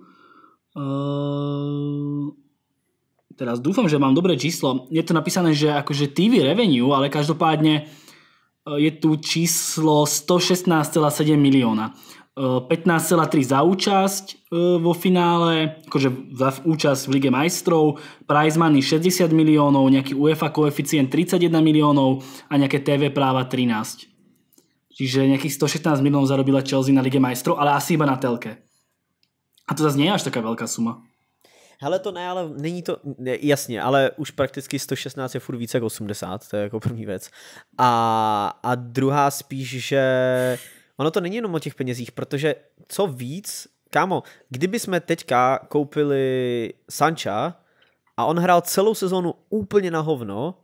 Uh, teraz dúfam, že mám dobré číslo. Je to napísané, že akože TV revenue, ale každopádne eh, je tu číslo 116,7 milióna. 15,3 eh, za účasť vo finále, akože za účasť v Lige majstrov, prize money 60 miliónov, nejaký UEFA koeficient 31 miliónov a nejaké TV práva 13. Čiže nejakých 116 miliónov zarobila Chelsea na Lige majstrov, ale asi iba na telke. A to zase není je až taká velká suma. Hele, to ne, ale není to, ne, jasně, ale už prakticky 116 je furt více jak 80, to je jako první věc. A, a druhá spíš, že ono to není jenom o těch penězích, protože co víc, kámo, kdyby jsme teďka koupili Sancha a on hrál celou sezonu úplně na hovno,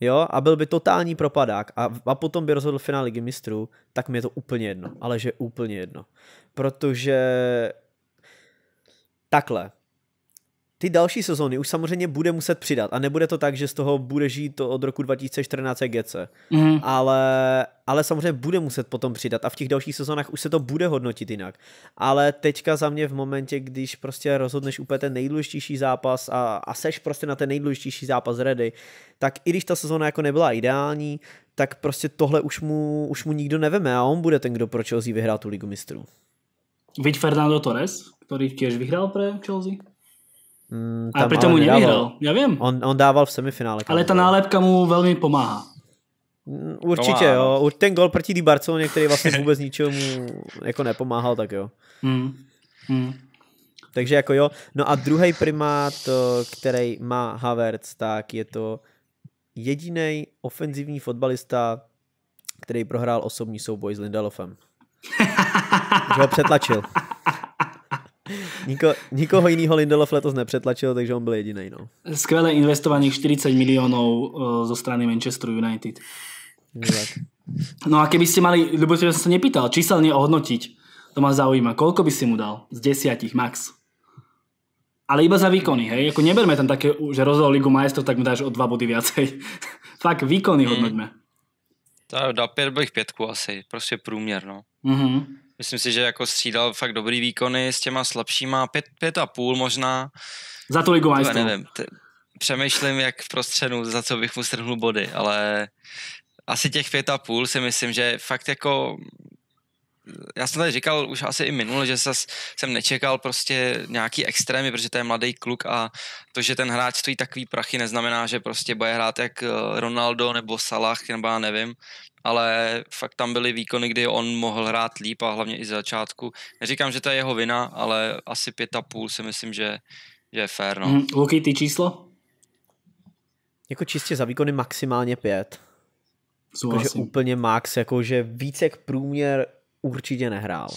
jo, a byl by totální propadák a, a potom by rozhodl finále ligy mistrů, tak mi je to úplně jedno, ale že úplně jedno. Protože Takhle. Ty další sezóny už samozřejmě bude muset přidat a nebude to tak, že z toho bude žít to od roku 2014 GC, mm. ale, ale samozřejmě bude muset potom přidat a v těch dalších sezónách už se to bude hodnotit jinak. Ale teďka za mě v momentě, když prostě rozhodneš úplně ten nejdůležitější zápas a, a seš prostě na ten nejdůležitější zápas ready, tak i když ta sezóna jako nebyla ideální, tak prostě tohle už mu, už mu nikdo neveme a on bude ten, kdo pro Chelsea vyhrá tu ligu mistrů. Viď Fernando Torres? ktorý tiež vyhral pre Chelsea. Mm, tam, a pritom mu nevyhral, ja viem. On, on dával v semifinále. Ale tá nálepka mu veľmi pomáha. Mm, určitě, no jo. Ten gol proti Barceloně, který vlastně vůbec ničemu jako nepomáhal, tak jo. *laughs* Mm. Mm. Takže jako jo. No a druhý primát, eh, který má Havertz, tak je to jediný ofenzivní fotbalista, který prohrál osobní souboj s Lindelofem. *laughs* Že ho přetlačil. Niko, nikoho jiného Lindelof letos nepřetlačil, takže on byl jediný. No. Skvěle investovaných 40 milionů eh, zo strany Manchester United. Tak. No a kdybyste ste mali, jsem se sa nepýtal, číselně ohodnotit, to má zaujíma, kolko by si mu dal? Z desiatich, max. Ale iba za výkony, hej? Jako neberme tam také, že rozhodl Ligu majestru, tak mu dáš o dva body viacej. *laughs* Fakt, výkony hmm. hodnoťme. Tak dá 5 bych pětku asi, prostě průměr, no. Mm-hmm. Myslím si, že jako střídal fakt dobrý výkony s těma slabšíma, pět, pět a půl možná. Za ligu to, Nevím, t- přemýšlím, jak v prostřenu, za co bych mu strhnul body, ale asi těch pět a půl si myslím, že fakt jako já jsem tady říkal už asi i minule, že zas jsem nečekal prostě nějaký extrémy, protože to je mladý kluk a to, že ten hráč stojí takový prachy, neznamená, že prostě bude hrát jak eh, Ronaldo nebo Salah, nebo já nevím ale fakt tam byly výkony, kdy on mohl hrát líp a hlavně i z začátku. Neříkám, že to je jeho vina, ale asi pět a půl si myslím, že, že je fér. No. Mm, Luky, ty číslo? Jako čistě za výkony maximálně pět. Jakože úplně max, jakože více jak průměr určitě nehrál.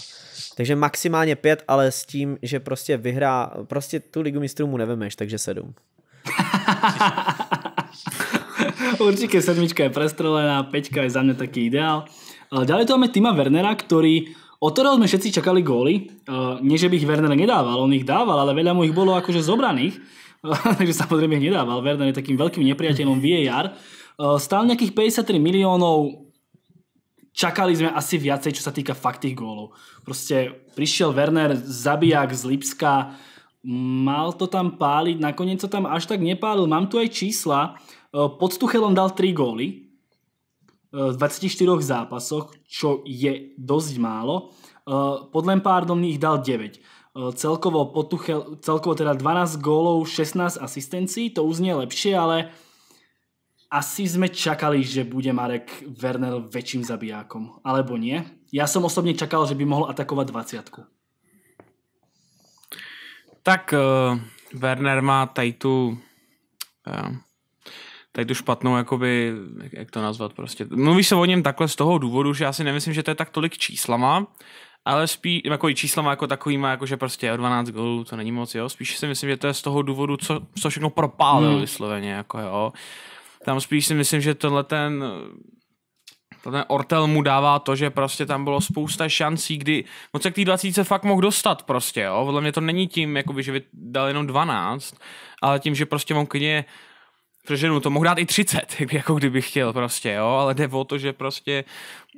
Takže maximálně pět, ale s tím, že prostě vyhrá, prostě tu ligu mistrů mu nevemeš, takže sedm. *laughs* Určite sedmička je prestrelená, peťka je za mňa taký ideál. Eh, ďalej tu máme Tima Wernera, ktorý od ktorého sme všetci čakali góly. Eh, nie, že by ich Werner nedával, on ich dával, ale veľa mu ich bolo akože zobraných. Eh, *laughs* takže samozrejme ich nedával. Werner je takým veľkým nepriateľom VAR. Stal nejakých 53 miliónov, čakali sme asi viacej, čo sa týka fakt tých gólov. Proste prišiel Werner, zabijak z Lipska, mal to tam páliť, nakoniec to tam až tak nepálil. Mám tu aj čísla, Eh, pod Tuchelom dal 3 góly eh, v 24 zápasoch, čo je dosť málo. Eh, pod Lampardom ich dal 9. Celkovo, Tuchel, celkovo teda 12 gólov, 16 asistencií, to už je lepšie, ale asi sme čakali, že bude Marek Werner väčším zabijákom, alebo nie? Já jsem osobně čakal, že by mohl atakovat 20. Tak uh, Werner má tady tu uh, tady tu špatnou, jakoby, jak to nazvat prostě. Mluví se o něm takhle z toho důvodu, že já si nemyslím, že to je tak tolik číslama, ale spíš, jako i číslama jako takovýma, jako že prostě 12 gólů, to není moc, jo. Spíš si myslím, že to je z toho důvodu, co, co všechno propálil hmm. vysloveně, jako jo. Tam spíš si myslím, že tohle ten ten Ortel mu dává to, že prostě tam bylo spousta šancí, kdy moc se k té 20 fakt mohl dostat prostě, jo. Podle mě to není tím, jakoby, že by dal jenom 12, ale tím, že prostě on klidně přeženu, no, to mohu dát i 30, *laughs* jako kdybych chtěl prostě, jo, ale jde o to, že prostě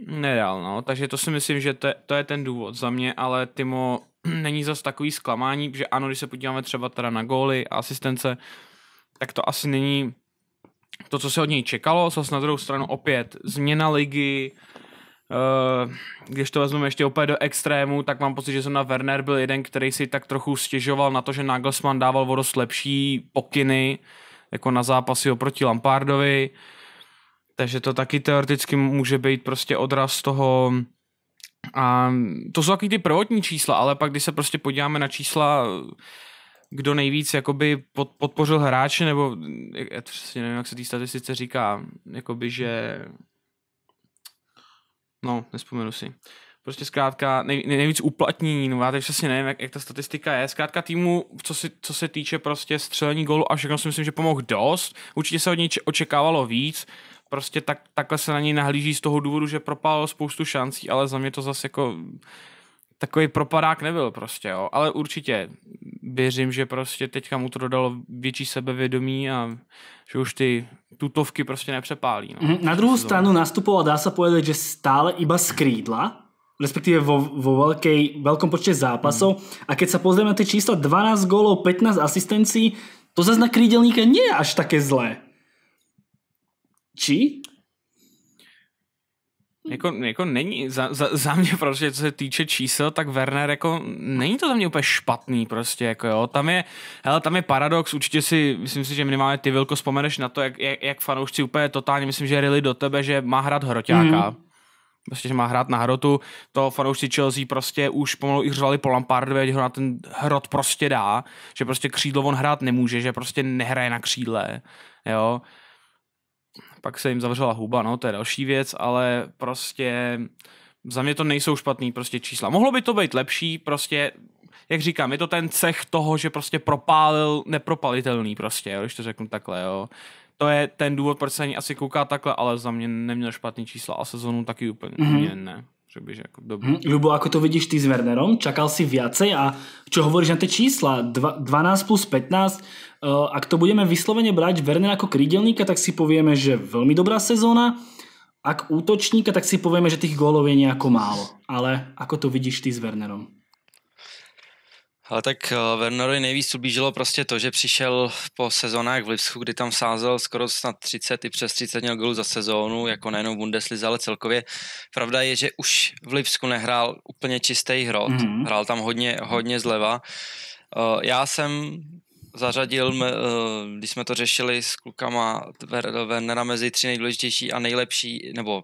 nedal, no, takže to si myslím, že to, to je ten důvod za mě, ale Timo *clears throat* není zas takový zklamání, že ano, když se podíváme třeba teda na góly a asistence, tak to asi není to, co se od něj čekalo, zase na druhou stranu opět změna ligy, eh, když to vezmeme ještě opět do extrému, tak mám pocit, že jsem na Werner byl jeden, který si tak trochu stěžoval na to, že Nagelsmann dával o dost lepší pokyny, jako na zápasy oproti Lampardovi, takže to taky teoreticky může být prostě odraz toho, a to jsou takový ty prvotní čísla, ale pak když se prostě podíváme na čísla, kdo nejvíc jakoby pod, podpořil hráče, nebo já přesně nevím, jak se té statistice říká, jakoby, že no, nespomenu si prostě zkrátka nej, nejvíc uplatnění, no já teď přesně nevím, jak, jak ta statistika je, zkrátka týmu, co, si, co se týče prostě střelení gólu a všechno si myslím, že pomohl dost, určitě se od něj očekávalo víc, prostě tak, takhle se na něj nahlíží z toho důvodu, že propálil spoustu šancí, ale za mě to zase jako takový propadák nebyl prostě, jo. ale určitě věřím, že prostě teďka mu to dodalo větší sebevědomí a že už ty tutovky prostě nepřepálí. No. Mhm. Na druhou stranu nastupoval, dá se povedat, že stále iba z respektíve vo, vo veľkej, veľkom počte zápasov. Mm. A keď sa pozrieme na tie čísla, 12 gólov, 15 asistencií, to zase na krídelníka nie je až také zlé. Či? Jako, jako není, za, za, za mě prostě, co se týče čísel, tak Werner jako, není to za mě úplně špatný prostě, jako jo, tam je, hele, tam je paradox, určitě si, myslím si, že minimálně ty Vilko vzpomeneš na to, jak, jak, jak fanoušci úplně totálně, myslím, že rili do tebe, že má hrát hroťáka. Mm prostě, že má hrát na hrotu. To fanoušci Chelsea prostě už pomalu i řvali po Lampardovi, ať ho na ten hrot prostě dá, že prostě křídlo on hrát nemůže, že prostě nehraje na křídle, jo. Pak se jim zavřela huba, no, to je další věc, ale prostě za mě to nejsou špatný prostě čísla. Mohlo by to být lepší, prostě jak říkám, je to ten cech toho, že prostě propálil nepropalitelný prostě, jo, když to řeknu takhle, jo to je ten důvod, proč se ani asi kouká takhle, ale za mě neměl špatný čísla a sezónu taky úplně mm-hmm. ne. Že jako dobrý. Mm, Lubo, ako to vidíš ty s Wernerom? Čakal si viacej a čo hovoríš na ty čísla? Dva, 12 plus 15, uh, eh, ak to budeme vysloveně brať Werner jako krídelníka, tak si povieme, že velmi dobrá sezóna. Ak útočníka, tak si povieme, že tých gólov je nejako málo. Ale ako to vidíš ty s Wernerom? Ale tak eh, Wernerovi nejvíc ublížilo prostě to, že přišel po sezónách v Lipsku, kdy tam sázel skoro snad 30 i přes 30 měl gólů za sezónu, jako nejenom Bundesliga, ale celkově. Pravda je, že už v Lipsku nehrál úplně čistý hrot, mm-hmm. hrál tam hodně, hodně zleva. Eh, já jsem zařadil, eh, když jsme to řešili s klukama Wernera mezi tři nejdůležitější a nejlepší, nebo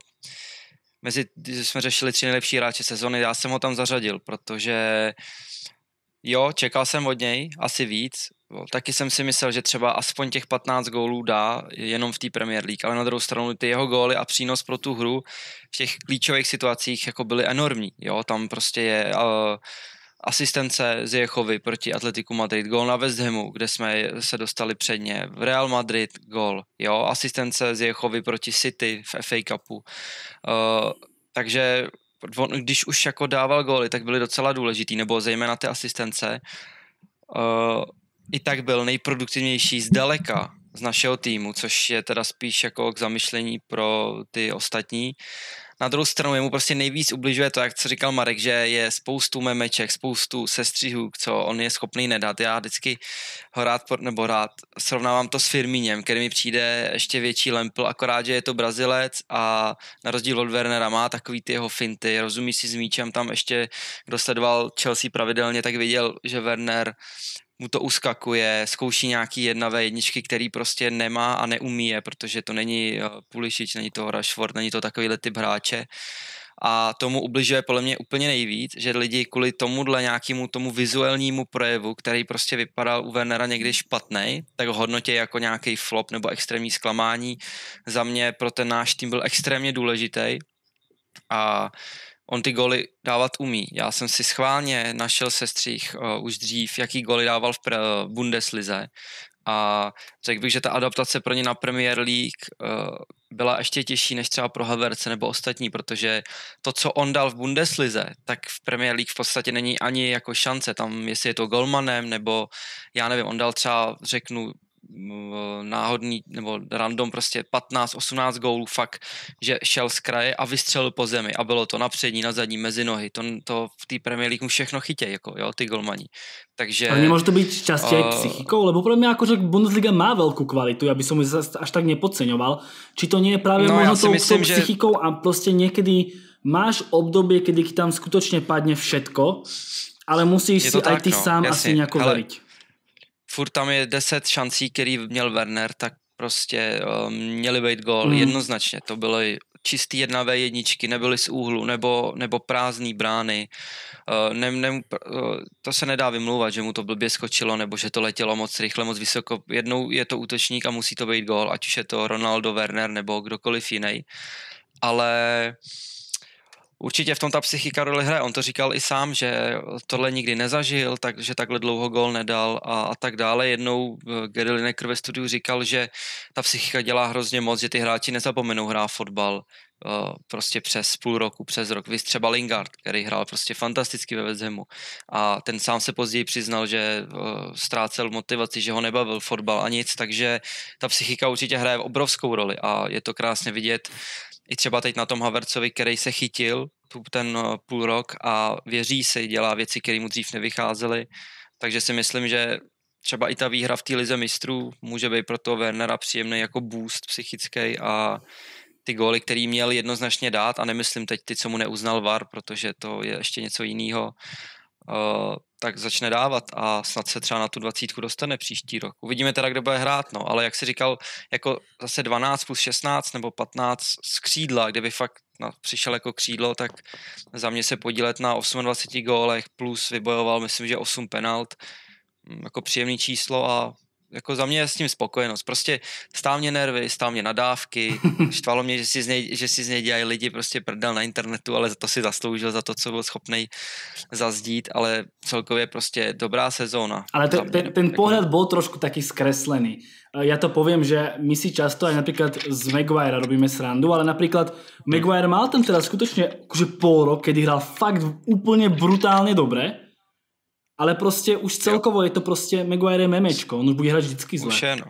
mezi, jsme řešili tři nejlepší hráče sezony, já jsem ho tam zařadil, protože Jo, čekal jsem od něj, asi víc. Taky jsem si myslel, že třeba aspoň těch 15 gólů dá jenom v té Premier League, ale na druhou stranu ty jeho góly a přínos pro tu hru v těch klíčových situacích jako byly enormní. Jo, tam prostě je uh, asistence Zjechovy proti Atletiku Madrid, gól na West Hamu, kde jsme se dostali předně, v Real Madrid gól, jo, asistence Zjechovy proti City v FA Cupu. Uh, takže jako on, když už jako dával góly, tak byly docela důležitý, nebo zejména ty asistence. Uh, I tak byl nejproduktivnější zdaleka z našeho týmu, což je teda spíš jako k zamyšlení pro ty ostatní. Na druhou stranu jemu prostě nejvíc ubližuje to, jak co říkal Marek, že je spoustu memeček, spoustu sestřihů, co on je schopný nedat. Já vždycky ho rád, nebo rád srovnávám to s Firmíněm, který mi přijde ještě větší lempl, akorát, že je to Brazilec a na rozdíl od Wernera má takový ty jeho finty, rozumí si s míčem, tam ještě kdo sledoval Chelsea pravidelně, tak viděl, že Werner mu to uskakuje, zkouší nějaký jednavé jedničky, který prostě nemá a neumí je, protože to není eh, Pulišič, není to Rashford, není to takovýhle typ hráče. A tomu ubližuje podle mě úplně nejvíc, že lidi kvůli tomuhle nějakému tomu vizuálnímu projevu, který prostě vypadal u Wernera někdy špatný, tak ho hodnotě jako nějaký flop nebo extrémní zklamání. Za mě pro ten náš tým byl extrémně důležitý a on ty goly dávat umí. Já jsem si schválně našel sestřích uh, eh, už dřív, jaký goly dával v uh, Bundeslize. A řekl bych, že ta adaptace pro ně na Premier League uh, byla ještě těžší než třeba pro Haverce nebo ostatní, protože to, co on dal v Bundeslize, tak v Premier League v podstatě není ani jako šance. Tam, jestli je to golmanem, nebo já nevím, on dal třeba, řeknu, náhodný nebo random prostě 15-18 gólů fakt, že šel z kraje a vystřelil po zemi a bylo to na přední, na zadní, mezi nohy. To, to v té Premier League mu všechno chytě, jako jo, ty golmani. Takže... Ale nemůže to být častěji uh, psychikou, lebo podle mě jako, řekl, Bundesliga má velkou kvalitu, já bych som až tak nepodceňoval. Či to nie je právě no, možná tou, myslím, tou psychikou že... a prostě někdy máš období, kdy ti tam skutečně padne všetko, ale musíš si tak, aj ty no, sám jasně, asi nějak veriť furt tam je 10 šancí, který měl Werner, tak prostě um, měli být gól mm. jednoznačně. To byly čistý jedna v jedničky, nebyly z úhlu nebo, nebo prázdné brány. Uh, ne, ne, uh, to se nedá vymlouvat, že mu to blbě skočilo nebo že to letělo moc rychle, moc vysoko. Jednou je to útočník a musí to být gól, ať už je to Ronaldo, Werner nebo kdokoliv jiný. Ale uh, určitě v tom ta psychika roli hraje. On to říkal i sám, že tohle nikdy nezažil, takže takhle dlouho gol nedal a, a tak dále. Jednou eh, Gary Lineker ve studiu říkal, že ta psychika dělá hrozně moc, že ty hráči nezapomenou hrát fotbal uh, prostě přes půl roku, přes rok. Vy třeba Lingard, který hrál prostě fantasticky ve Vezemu a ten sám se později přiznal, že uh, ztrácel motivaci, že ho nebavil fotbal a nic, takže ta psychika určitě hraje obrovskou roli a je to krásně vidět i třeba teď na tom Havercovi, který se chytil tu, ten eh, půl rok a věří si, dělá věci, které mu dřív nevycházely. Takže si myslím, že třeba i ta výhra v té lize mistrů může být pro toho Wernera příjemný jako boost psychický a ty góly, který měl jednoznačně dát a nemyslím teď ty, co mu neuznal VAR, protože to je ještě něco jiného, eh, tak začne dávat a snad se třeba na tu dvacítku dostane příští rok. Uvidíme teda, kde bude hrát, no, ale jak si říkal, jako zase 12 plus 16 nebo 15 z křídla, by fakt na, přišel jako křídlo, tak za mě se podílet na 28 gólech plus vybojoval, myslím, že 8 penalt, mm, jako příjemný číslo a jako za mě je s tím spokojenost. Prostě stál mě nervy, stál mě nadávky, *laughs* štvalo mě, že si, z něj, že si z něj dělají lidi prostě prdel na internetu, ale za to si zasloužil, za to, co byl schopný zazdít, ale celkově prostě dobrá sezóna. Ale ten, ten, ten jako- pohled byl trošku taky zkreslený. Eh, ja to poviem, že my si často aj napríklad z Maguire robíme srandu, ale napríklad Maguire mal tam teraz skutočne akože pol rok, kedy hral fakt úplne brutálne dobre ale prostě už celkovo jo. je to prostě Maguire memečko, on už bude hrát vždycky zle. Už je, no.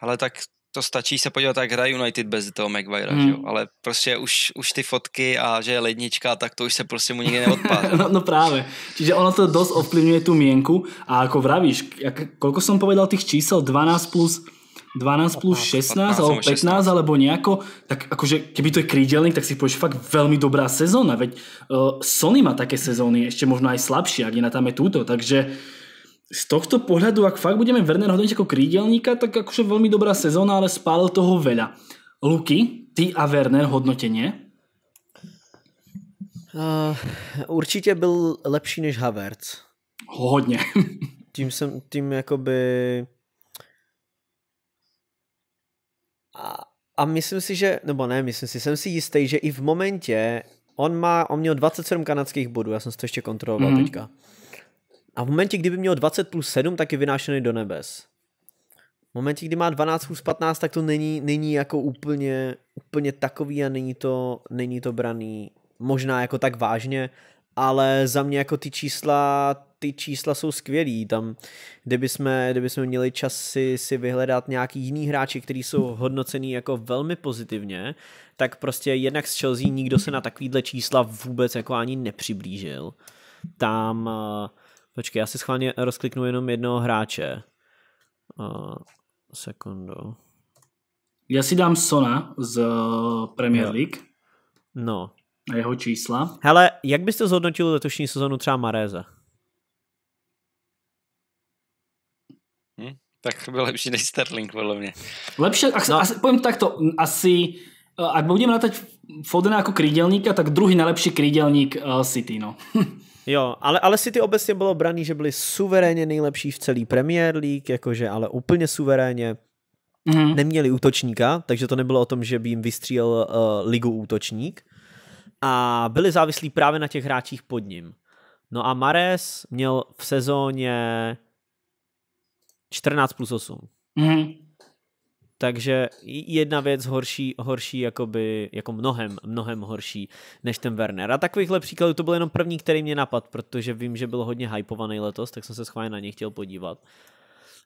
Ale tak to stačí se podívat, jak hraje United bez toho Maguire, hmm. že jo? ale prostě už, už ty fotky a že je lednička, tak to už se prostě mu nikdy neodpadá. *laughs* no, no právě, čiže ono to dost ovplyvňuje tu měnku a jako vravíš, jak, kolko som povedal tých čísel, 12 plus 12 plus 16 15, alebo 15 16. alebo nejako, tak akože keby to je krídelník, tak si povieš fakt veľmi dobrá sezóna, veď uh, Sony má také sezóny, ešte možno aj slabšie, ak je na tam je túto, takže z tohto pohľadu, ak fakt budeme Werner hodnotiť ako krídelníka, tak akože veľmi dobrá sezóna, ale spálil toho veľa. Luky, ty a Werner hodnotenie? Uh, určite byl lepší než Havertz. Hodně. *laughs* tím jsem, tím jakoby A, a myslím si, že, nebo ne, myslím si, jsem si jistý, že i v momentě, on má, on měl 27 kanadských bodů, já jsem si to ještě kontroloval mm-hmm. teďka. A v momentě, kdyby měl 20 plus 7, tak je vynášený do nebes. V momentě, kdy má 12 plus 15, tak to není, není jako úplně, úplně takový a není to, není to braný možná jako tak vážně, ale za mě jako ty čísla ty čísla jsou skvělí. Tam, kdyby jsme, kdyby jsme měli čas si, si vyhledat nějaký jiný hráči, kteří jsou hodnocený jako velmi pozitivně, tak prostě jednak z Chelsea nikdo se na takovýhle čísla vůbec jako ani nepřiblížil. Tam, eh, počkej, já si schválně rozkliknu jenom jednoho hráče. Uh, sekundo. Já si dám Sona z eh, Premier League. No. no. A jeho čísla. Hele, jak byste zhodnotil letošní sezonu třeba Mareza? tak byl lepší než Sterling, podle mě. Lepší, ak, no. asi, povím takto, asi, e, ak budeme natať Fodena jako krídelníka, tak druhý nejlepší krídelník uh, City, no. *laughs* Jo, ale, ale City obecně bylo braný, že byli suverénně nejlepší v celý Premier League, jakože ale úplně suverénně. Mm-hmm. Neměli útočníka, takže to nebylo o tom, že by jim vystříl uh, e, ligu útočník. A byli závislí právě na těch hráčích pod ním. No a Mares měl v sezóně 14 plus 8. Mm-hmm. Takže jedna věc horší, horší jakoby, jako mnohem, mnohem horší než ten Werner. A takovýchhle příkladů to byl jenom první, který mě napad, protože vím, že byl hodně hypovaný letos, tak jsem se schválně na něj chtěl podívat.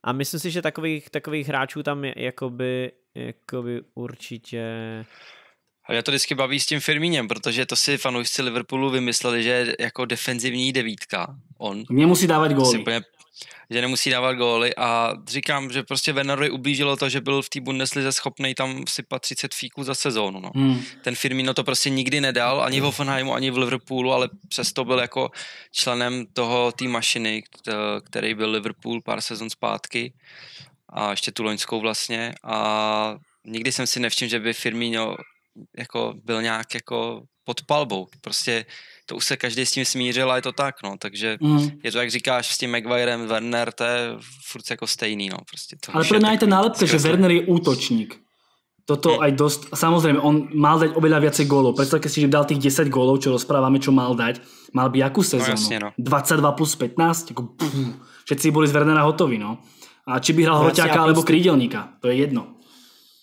A myslím si, že takových, takových hráčů tam je jakoby, jakoby určitě... A mě to vždycky baví s tím Firmínem, protože to si fanoušci Liverpoolu vymysleli, že je jako defenzivní devítka on. Mě musí dávat góly že nemusí dávat góly a říkám, že prostě Venerovi ublížilo to, že byl v té Bundeslize schopný tam sypat 30 fíků za sezónu. No. Hmm. Ten Firmino to prostě nikdy nedal, ani v Hoffenheimu, ani v Liverpoolu, ale přesto byl jako členem toho té mašiny, který byl Liverpool pár sezon zpátky a ještě tu loňskou vlastně a nikdy jsem si nevšiml, že by Firmino jako byl nějak jako pod palbou. Prostě to už se každý s tím smířil a je to tak, no. Takže mm. je to, jak říkáš, s tím Maguirem, Werner, to je furt jako stejný, no. Prostě to Ale pro mě je ta nálepce, že Werner je útočník. Toto hmm. aj dost. Samozřejmě, on mal dať oveľa viacej gólov. Představte si, že dal tých 10 gólov, čo rozprávame, čo mal dať. Mal by jakou no, sezónu? No, jasně, no. 22 plus 15? jako pff, všetci boli z Wernera hotoví, no. A či by hral no, hoťáka alebo krídelníka, to je jedno.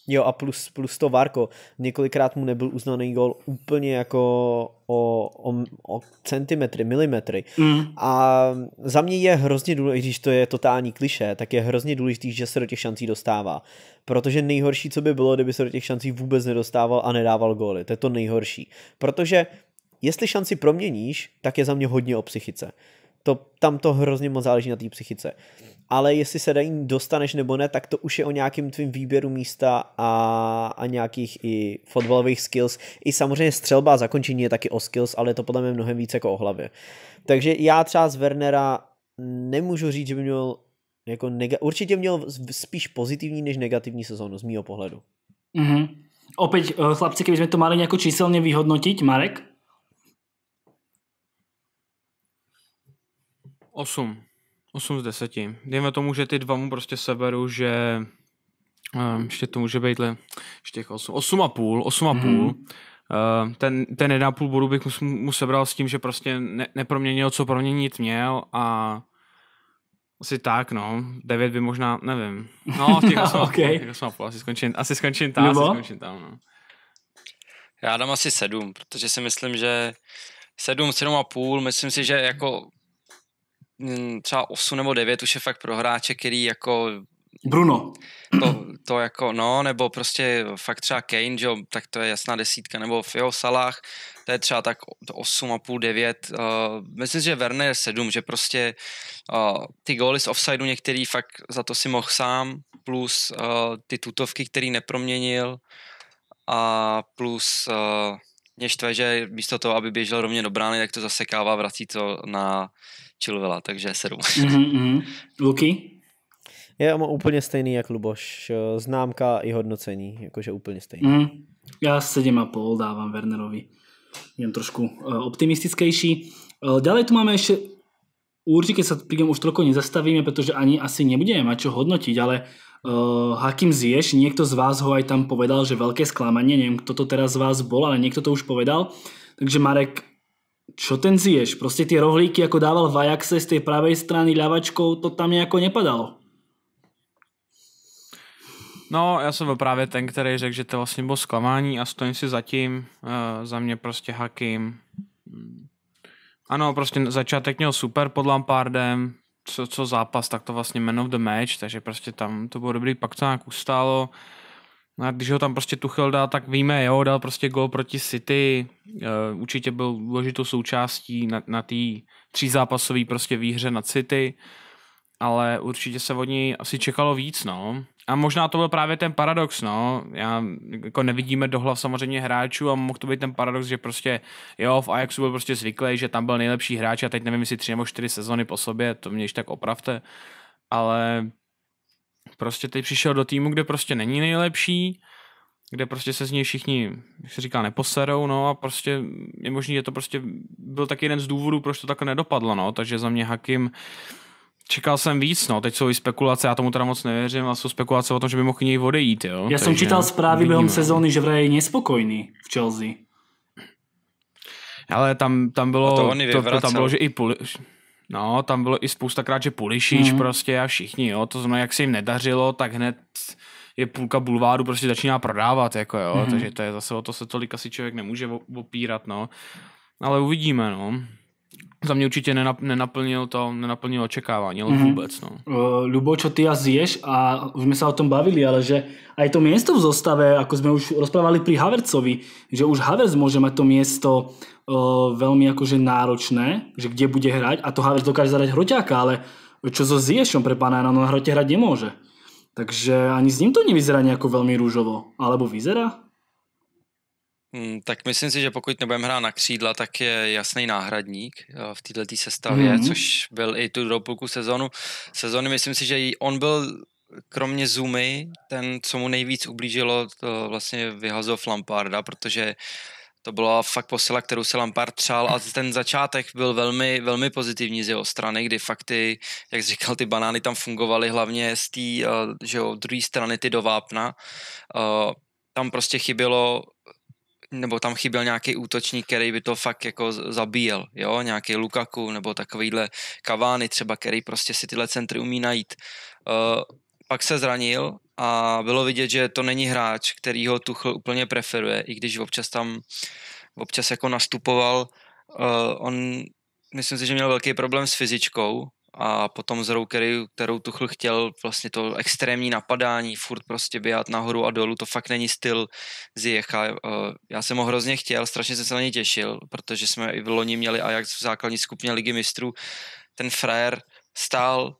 Jo a plus, plus to Varko, několikrát mu nebyl uznaný gol úplně jako o, o, o centimetry, milimetry. Mm. A za mě je hrozně důležité, když to je totální kliše, tak je hrozně důležité, že se do těch šancí dostává. Protože nejhorší, co by bylo, kdyby se do těch šancí vůbec nedostával a nedával góly. To je to nejhorší. Protože jestli šanci proměníš, tak je za mě hodně o psychice. To, tam to hrozně moc záleží na té psychice ale jestli se do dostaneš nebo ne, tak to už je o nějakém tvým výběru místa a, a nějakých i fotbalových skills. I samozřejmě střelba a zakončení je taky o skills, ale je to podle mě mnohem více, jako o hlavě. Takže já třeba z Wernera nemůžu říct, že by měl jako nega- určitě měl spíš pozitivní než negativní sezónu z mýho pohledu. Mm-hmm. Opět, eh, chlapci, kdybychom to mali nějak číselně vyhodnotit, Marek? 8. 8 z 10. Dejme tomu, že ty dva mu prostě seberu, že um, ještě to může být ještě 8, 8,5, 8,5. Mm-hmm. Uh, ten, ten 1,5 bodu bych mu, mu sebral s tím, že prostě ne, neproměnil, co proměnit měl a asi tak, no. 9 by možná, nevím. No, *laughs* těch 8,5, okay. těch asi skončím, asi skončím tam, Nebo? asi skončím tam, no. Já dám asi 7, protože si myslím, že 7, 7,5, myslím si, že jako Hm, třeba 8 nebo 9 už je fakt pro hráče, který jako Bruno. To, to jako, no, nebo prostě fakt třeba Kane, že, tak to je jasná desítka, nebo v jeho salách, to je třeba tak 8,5, 9, uh, myslím, že Werner 7, že prostě uh, ty góly z offsideu některý fakt za to si mohl sám, plus uh, ty tutovky, který neproměnil a plus uh, mě štve, že místo toho, aby běžel rovně do brány, tak to zasekává, vrací to na Chilvela, takže sedm. mm-hmm. Luky? Je úplně stejný jak Luboš. Eh, známka i hodnocení, jakože úplně stejný. Mm. Já pol dávám Wernerovi. Jen trošku eh, optimistickejší. Dále eh, tu máme ještě, určitě se pri už trochu nezastavíme, protože ani asi nebudeme mať čo hodnotit, ale Uh, Hakim Ziyech, niekto z vás ho aj tam povedal, že veľké sklamanie, neviem kto to teraz z vás bol, ale niekto to už povedal. Takže Marek, čo ten Ziyech? Proste tie rohlíky, ako dával v Ajaxe z tej pravej strany ľavačkou, to tam nejako nepadalo. No, já jsem byl právě ten, který řekl, že to vlastně bylo zklamání a stojím si zatím, uh, eh, za mě prostě Hakim. Ano, prostě začátek měl super pod Lampardem, co, co zápas, tak to vlastně man of the match, takže prostě tam to bylo dobrý, pak to nějak ustálo. No a když ho tam prostě Tuchel dá, tak víme, jo, dal prostě gol proti City, uh, určitě byl důležitou součástí na, na té třízápasové prostě výhře nad City ale určitě se od ní asi čekalo víc, no. A možná to byl právě ten paradox, no. Já, jako nevidíme do hlav samozřejmě hráčů a mohl to být ten paradox, že prostě, jo, v Ajaxu byl prostě zvyklý, že tam byl nejlepší hráč a teď nevím, jestli tři nebo čtyři sezony po sobě, to mě již tak opravte, ale prostě teď přišel do týmu, kde prostě není nejlepší, kde prostě se z něj všichni, jak se říká, neposerou, no a prostě je možný, že to prostě byl tak jeden z důvodů, proč to takhle nedopadlo, no, takže za mě Hakim čekal jsem víc, no. Teď jsou i spekulace, já tomu teda moc nevěřím, a jsou spekulace o tom, že by mohl něj odejít, jo. Já jsem čítal zprávy během no. sezóny, že vraje je nespokojný v Chelsea. Ale tam, tam bylo, to, to, to, tam bylo, že i půl, No, tam bylo i spousta krát, že Pulišič mm-hmm. prostě a všichni, jo. To znamená, jak se jim nedařilo, tak hned je půlka bulváru prostě začíná prodávat, jako jo. Mm-hmm. Takže to je zase o to se tolik asi člověk nemůže opírat, no. Ale uvidíme, no za mě určitě nenap, nenaplnil to, nenaplnil očekávání, ale mm-hmm. vůbec. No. Uh, Lubo, čo ty ja zješ a už jsme se o tom bavili, ale že aj to město v zostave, jako jsme už rozprávali pri Havercovi, že už Havers může mať to město uh, eh, velmi jakože náročné, že kde bude hrať a to Havers dokáže zahrať hroťáka, ale čo so Ziešom pre pana no na hrote hrať nemôže. Takže ani s ním to nevyzerá nejako veľmi rúžovo. Alebo vyzerá? Hmm, tak myslím si, že pokud nebudeme hrát na křídla, tak je jasný náhradník eh, v této sestavě, mm-hmm. což byl i tu do půlku sezonu. Sezony myslím si, že on byl kromě Zumy ten, co mu nejvíc ublížilo, to vlastně vyhazov Lamparda, protože to byla fakt posila, kterou se Lampard třál a ten začátek byl velmi, velmi pozitivní z jeho strany, kdy fakt ty, jak jsi říkal, ty banány tam fungovaly hlavně z té, eh, že jo, druhé strany ty do vápna. Eh, tam prostě chybělo nebo tam chyběl nějaký útočník, který by to fakt jako zabíjel, jo, nějaký Lukaku nebo takovýhle Kavány třeba, který prostě si tyhle centry umí najít. Uh, pak se zranil a bylo vidět, že to není hráč, který ho Tuchl úplně preferuje, i když občas tam občas jako nastupoval. Uh, on myslím si, že měl velký problém s fyzičkou, a potom z Rokery, kterou Tuchl chtěl, vlastně to extrémní napadání, furt prostě běhat nahoru a dolů, to fakt není styl Zijecha. Eh, já jsem ho hrozně chtěl, strašně jsem se na ně těšil, protože jsme i v loni měli Ajax v základní skupině ligy mistrů. Ten frajer stál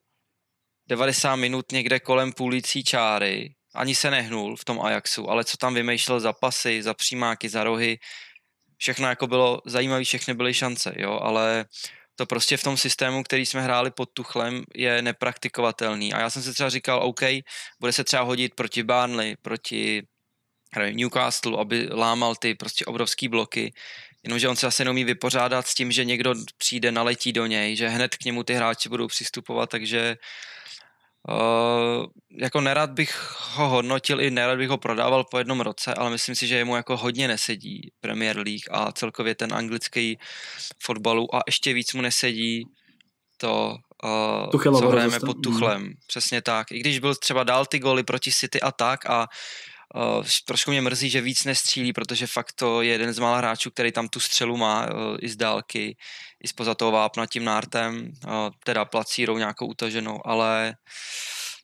90 minut někde kolem půlící čáry, ani se nehnul v tom Ajaxu, ale co tam vymýšlel za pasy, za přímáky, za rohy, všechno jako bylo zajímavé, všechny byly šance, jo, ale to prostě v tom systému, který jsme hráli pod Tuchlem, je nepraktikovatelný. A já jsem si třeba říkal, OK, bude se třeba hodit proti Barnley, proti Newcastle, aby lámal ty prostě obrovský bloky, jenomže on se asi neumí vypořádat s tím, že někdo přijde, naletí do něj, že hned k němu ty hráči budou přistupovat, takže Eh, jako nerad bych ho hodnotil i nerad bych ho prodával po jednom roce, ale myslím si, že jemu jako hodně nesedí Premier League a celkově ten anglický fotbalu a ještě víc mu nesedí to, uh, co hrajeme pod Tuchlem. Mm. Přesně tak. I když byl třeba dál ty goly proti City a tak a Uh, trošku mě mrzí, že víc nestřílí, protože fakt to je jeden z mála hráčů, který tam tu střelu má uh, i z dálky, i spoza toho vápna tím nártem, uh, teda placírou nějakou utaženou, ale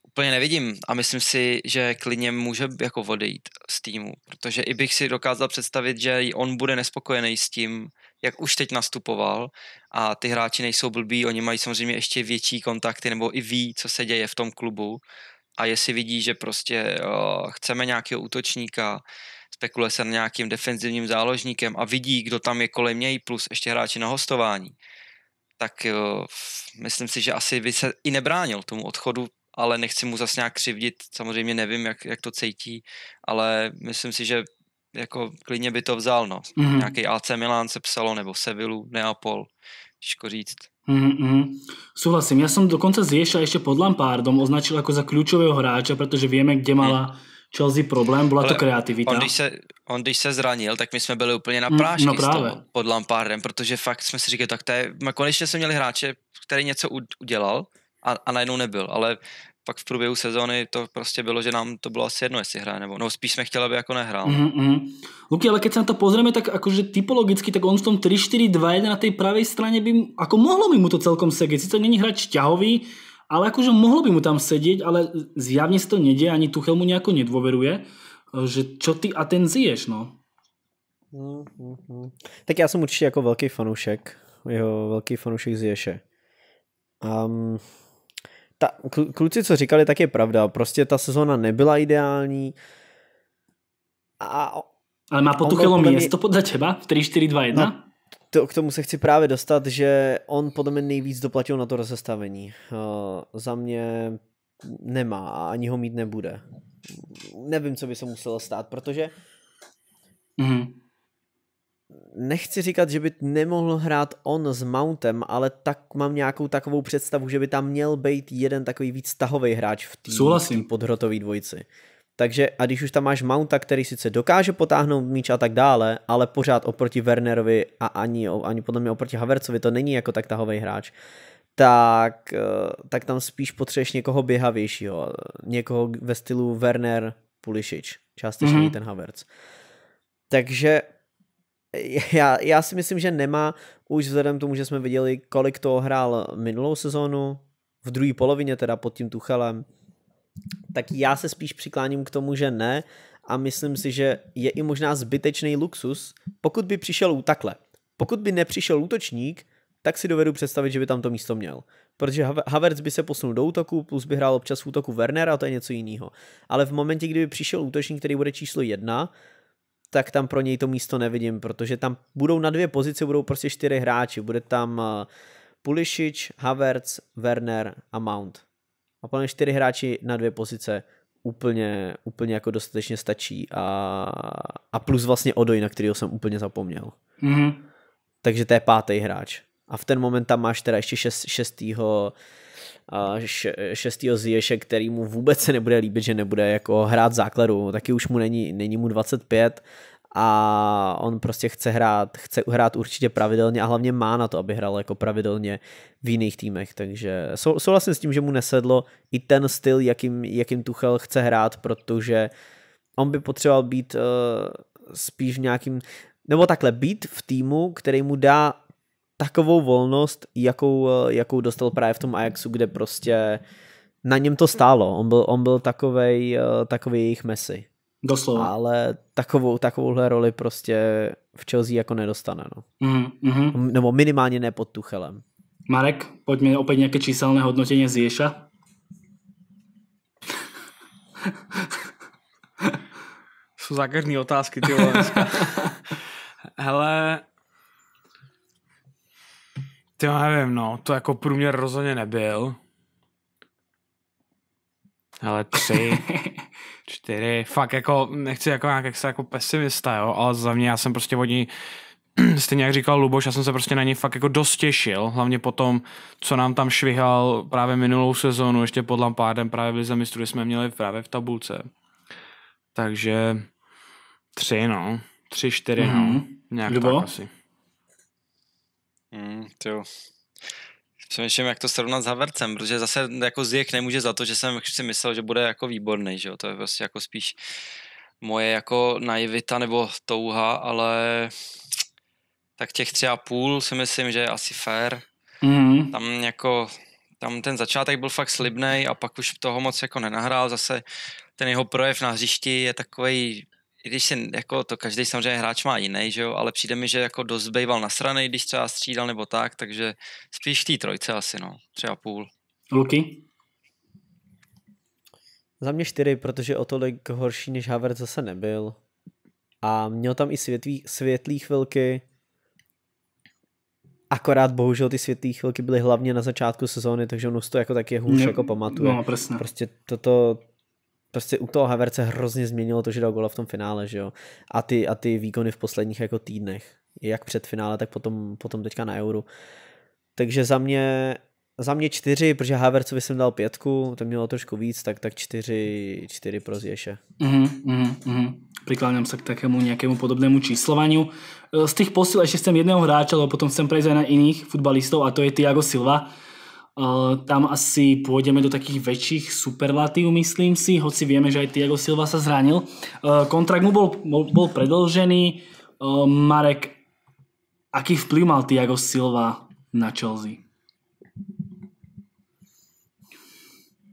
úplně nevidím a myslím si, že klidně může jako odejít z týmu, protože i bych si dokázal představit, že on bude nespokojený s tím, jak už teď nastupoval a ty hráči nejsou blbí, oni mají samozřejmě ještě větší kontakty nebo i ví, co se děje v tom klubu a jestli vidí, že prostě uh, chceme nějakého útočníka, spekuluje se na nějakým defenzivním záložníkem a vidí, kdo tam je kolem něj, plus ještě hráči na hostování, tak uh, myslím si, že asi by se i nebránil tomu odchodu, ale nechci mu zase nějak křivdit, samozřejmě nevím, jak, jak to cítí, ale myslím si, že jako klidně by to vzal, no. Mm-hmm. Nějaký AC Milan se psalo, nebo Sevilu, Neapol, těžko říct. Mm-hmm. Mhm. Súhlasím, ja som dokonca Zieša ešte pod Lampardom označil ako za kľúčového hráča, pretože vieme, kde mala mhm. Chelsea problém, byla to kreativita. On když, se, on když se zranil, tak my jsme byli úplně na mm, no prášky no právě. Toho, pod Lampardem, protože fakt jsme si říkali, tak to je, konečně jsme měli hráče, který něco udělal a, a najednou nebyl, ale pak v průběhu sezóny to prostě bylo, že nám to bylo asi jedno, jestli hraje nebo no spíš jsme chtěli, aby jako nehrál. Mm-hmm. Luky, ale když se na to pozrieme, tak jakože typologicky, tak on v tom 3-4-2-1 na té pravé straně by, jako mohlo by mu to celkom sedieť. Sice není hráč ťahový, ale jakože mohlo by mu tam sedět, ale zjavně se to neděje, ani Tuchel mu nejako nedvoveruje, eh, že čo ty atenziješ, no. Mm-hmm. Tak já jsem určitě jako velký fanoušek, jeho velký fanoušek zješe. Um, ta, kluci, co říkali, tak je pravda. Prostě ta sezona nebyla ideální. A, Ale má Potuchelo město podle těba 3-4-2-1? No, to, k tomu se chci právě dostat, že on podle mě nejvíc doplatil na to rozestavení. Uh, za mě nemá a ani ho mít nebude. Nevím, co by se muselo stát, protože mm-hmm nechci říkat, že by nemohl hrát on s Mountem, ale tak mám nějakou takovou představu, že by tam měl být jeden takový víc tahový hráč v té podhrotové dvojici. Takže a když už tam máš Mounta, který sice dokáže potáhnout míč a tak dále, ale pořád oproti Wernerovi a ani, ani podle mě oproti Havercovi to není jako tak tahový hráč, tak, eh, tak tam spíš potřebuješ někoho běhavějšího, někoho ve stylu Werner Pulišič, částečně mm-hmm. ten Havertz. Takže *laughs* já, já si myslím, že nemá, už vzhledem k tomu, že jsme viděli, kolik to hrál minulou sezónu, v druhé polovině teda pod tím Tuchelem, tak já se spíš přikláním k tomu, že ne a myslím si, že je i možná zbytečný luxus, pokud by přišel takhle. Pokud by nepřišel útočník, tak si dovedu představit, že by tam to místo měl. Protože Havertz by se posunul do útoku, plus by hrál občas v útoku Werner a to je něco jiného. Ale v momentě, kdyby přišel útočník, který bude číslo jedna, tak tam pro něj to místo nevidím, protože tam budou na dvě pozice, budou prostě čtyři hráči. Bude tam eh, Pulisic, Havertz, Werner a Mount. A podle čtyři hráči na dvě pozice úplně, úplně jako dostatečně stačí a, a plus vlastně Odoj, na kterého jsem úplně zapomněl. Mm-hmm. Takže to je pátý hráč. A v ten moment tam máš teda ještě šest, šestýho šestýho zješe, který mu vůbec se nebude líbit, že nebude jako hrát základu, taky už mu není, není mu 25 a on prostě chce hrát, chce hrát určitě pravidelně a hlavně má na to, aby hrál jako pravidelně v jiných týmech, takže sou, souhlasím s tím, že mu nesedlo i ten styl, jakým, jakým Tuchel chce hrát, protože on by potřeboval být uh, spíš v nějakým, nebo takhle být v týmu, který mu dá takovou volnost, jakou, eh, jakou dostal právě v tom Ajaxu, kde prostě na něm to stálo. On byl, on byl takovej, eh, takový jejich Messi. Doslova. Ale takovou, takovouhle roli prostě v Chelsea jako nedostane. No. Mm-hmm. Nebo minimálně ne pod Tuchelem. Marek, pojďme opět nějaké číselné hodnotení z Ješa. *laughs* Jsou zákerný otázky, ty *laughs* Hele, ty já nevím, no, to jako průměr rozhodně nebyl. Ale tři, *laughs* čtyři, fakt jako, nechci jako nějak jak se jako pesimista, jo, ale za mě já jsem prostě od ní, *clears throat* stejně jak říkal Luboš, já jsem se prostě na ní fakt jako dost těšil, hlavně po tom, co nám tam švihal právě minulou sezónu, ještě pod Lampardem právě v Lize mistru, jsme měli právě v tabulce. Takže tři, no, tři, čtyři, mm-hmm. no, mhm. nějak Lubo? tak asi. Mm, tyjo. Přemýšlím, jak to srovnat s Havercem, protože zase jako Ziyech nemůže za to, že jsem si myslel, že bude jako výborný, že jo? to je prostě jako spíš moje jako naivita nebo touha, ale tak těch tři a půl si myslím, že je asi fair. Mm. Tam jako, tam ten začátek byl fakt slibný a pak už toho moc jako nenahrál. Zase ten jeho projev na hřišti je takový i když si, jako to každý samozřejmě hráč má jiný, že jo, ale přijde mi, že jako dost bejval nasranej, když třeba střídal nebo tak, takže spíš té trojce asi, no, třeba půl. Luky? Za mě čtyři, protože o tolik horší než Havertz zase nebyl. A měl tam i světlý, světlý chvilky. Akorát bohužel ty světlý chvilky byly hlavně na začátku sezóny, takže on to jako taky hůř jako pamatuje. No, Prostě toto, prostě u toho Haverce hrozně změnilo to, že dal gola v tom finále, že jo. A ty, a ty výkony v posledních jako týdnech, jak před finále, tak potom, potom teďka na euru. Takže za mě za mě čtyři, protože Havercovi jsem dal pětku, to mělo trošku víc, tak tak čtyři, čtyři pro Zješe. Mm, mm, -hmm. Prikláňam se k takému nějakému podobnému číslovaniu. E, z těch posil ještě jsem jedného hráča, ale potom jsem prejzal na iných futbalistů a to je Tiago Silva tam asi pôjdeme do takých väčších superlatív, myslím si, hoci vieme, že aj Tiago Silva sa zranil. Eh, kontrakt mu bol, bol predlžený. Eh, Marek, aký vplyv mal Tiago Silva na Chelsea?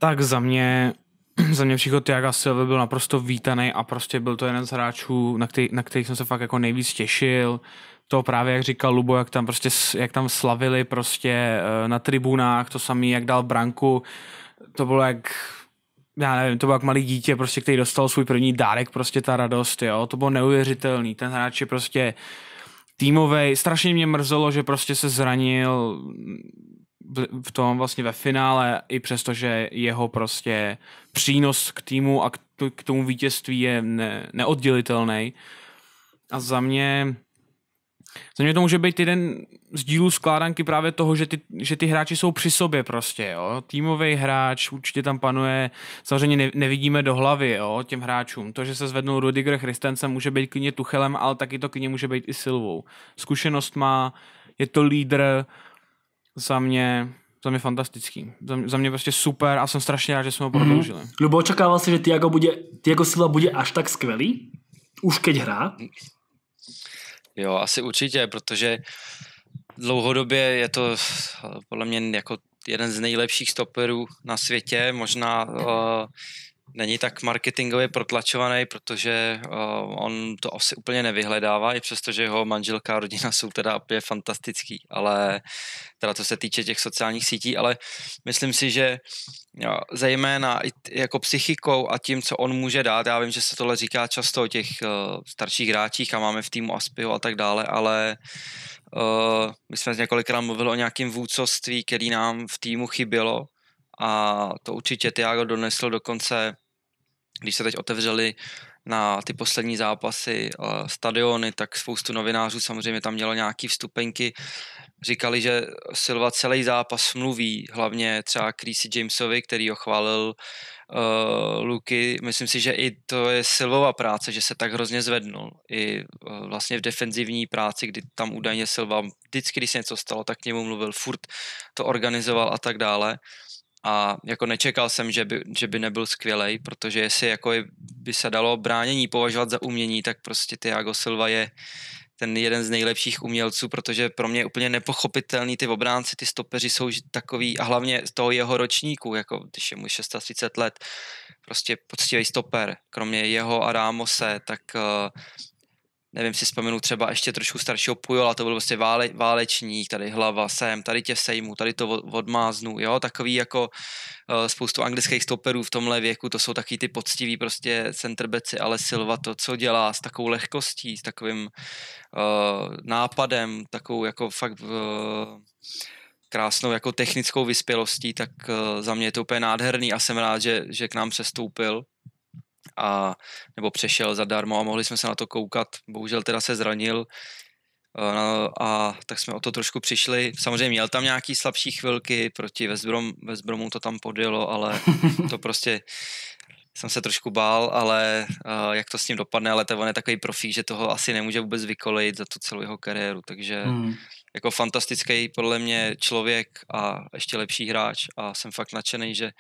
Tak za mě, *clears throat* za mě příchod Tiaga Silva byl naprosto vítaný a prostě byl to jeden z hráčů, na, který, na kterých jsem se fakt jako nejvíc těšil. Uh, to právě, jak říkal Lubo, jak tam prostě, jak tam slavili prostě eh, na tribunách, to samý, jak dal branku, to bylo jak já nevím, to bylo jak malý dítě, prostě, který dostal svůj první dárek, prostě ta radost, jo, to bylo neuvěřitelný, ten hráč je prostě týmový. strašně mě mrzelo, že prostě se zranil v tom vlastně ve finále, i přesto, že jeho prostě přínos k týmu a k tomu vítězství je ne, neoddělitelný. A za mě za mě to může být jeden z dílů skládanky právě toho, že ty, že ty hráči jsou při sobě prostě, jo. Týmový hráč určitě tam panuje, samozřejmě nevidíme do hlavy, jo, těm hráčům. To, že se zvednou Rudiger Christensen, může být klidně Tuchelem, ale taky to klidně může být i Silvou. Zkušenost má, je to lídr, za mě za mě fantastický. Za mě, za mě prostě super a jsem strašně rád, že jsme ho mhm. prodloužili. Mm-hmm. Lubo, očekával si, že Tiago, bude, Tiago Silva bude až tak skvělý? Už keď hrá? Jo, asi určitě, protože dlouhodobě je to eh, podle mě jako jeden z nejlepších stoperů na světě, možná uh, není tak marketingově protlačovaný, protože uh, on to asi úplně nevyhledává, i přesto, že jeho manželka a rodina jsou teda opět fantastický, ale teda to se týče těch sociálních sítí, ale myslím si, že jo, eh, zejména i jako psychikou a tím, co on může dát, já vím, že se tohle říká často o těch uh, starších hráčích a máme v týmu Aspiho a tak dále, ale uh, my jsme několikrát mluvili o nějakém vůcovství, který nám v týmu chybělo, a to určitě Tiago donesl dokonce, když se teď otevřeli na ty poslední zápasy eh, stadiony, tak spoustu novinářů samozřejmě tam mělo nějaký vstupenky. Říkali, že Silva celý zápas mluví, hlavně třeba Creasy Jamesovi, který ho chválil uh, Luky. Myslím si, že i to je Silvova práce, že se tak hrozně zvednul. I uh, vlastně v defenzivní práci, kdy tam údajně Silva vždycky, když se něco stalo, tak k němu mluvil, furt to organizoval a tak dále a jako nečekal jsem, že by, že by nebyl skvělej, protože jestli jako by se dalo bránění považovat za umění, tak prostě Thiago Silva je ten jeden z nejlepších umělců, protože pro mě je úplně nepochopitelný ty obránci, ty stopeři jsou takový a hlavně z toho jeho ročníku, jako když je mu 36 let, prostě poctivý stoper, kromě jeho a Rámose, tak uh, nevím, si vzpomenu třeba ještě trošku staršího Pujola, to byl prostě vále, válečník, tady hlava sem, tady tě sejmu, tady to od, odmáznu, jo, takový jako uh, spoustu anglických stoperů v tomhle věku, to jsou taky ty poctiví prostě centerbeci, ale Silva to, co dělá s takovou lehkostí, s takovým uh, nápadem, takovou jako fakt uh, krásnou jako technickou vyspělostí, tak uh, za mě je to úplně nádherný a jsem rád, že, že k nám přestoupil a nebo přešel zadarmo a mohli jsme se na to koukat. Bohužel teda se zranil a, eh, no, a tak jsme o to trošku přišli. Samozřejmě měl tam nějaký slabší chvilky, proti Vesbrom, Vesbromu to tam podjelo, ale *laughs* to prostě jsem se trošku bál, ale uh, jak to s ním dopadne, ale to on je takový profík, že toho asi nemůže vůbec vykolejit za tu celou jeho kariéru, takže hmm jako fantastický podle mě člověk a ještě lepší hráč a jsem fakt nadšený, že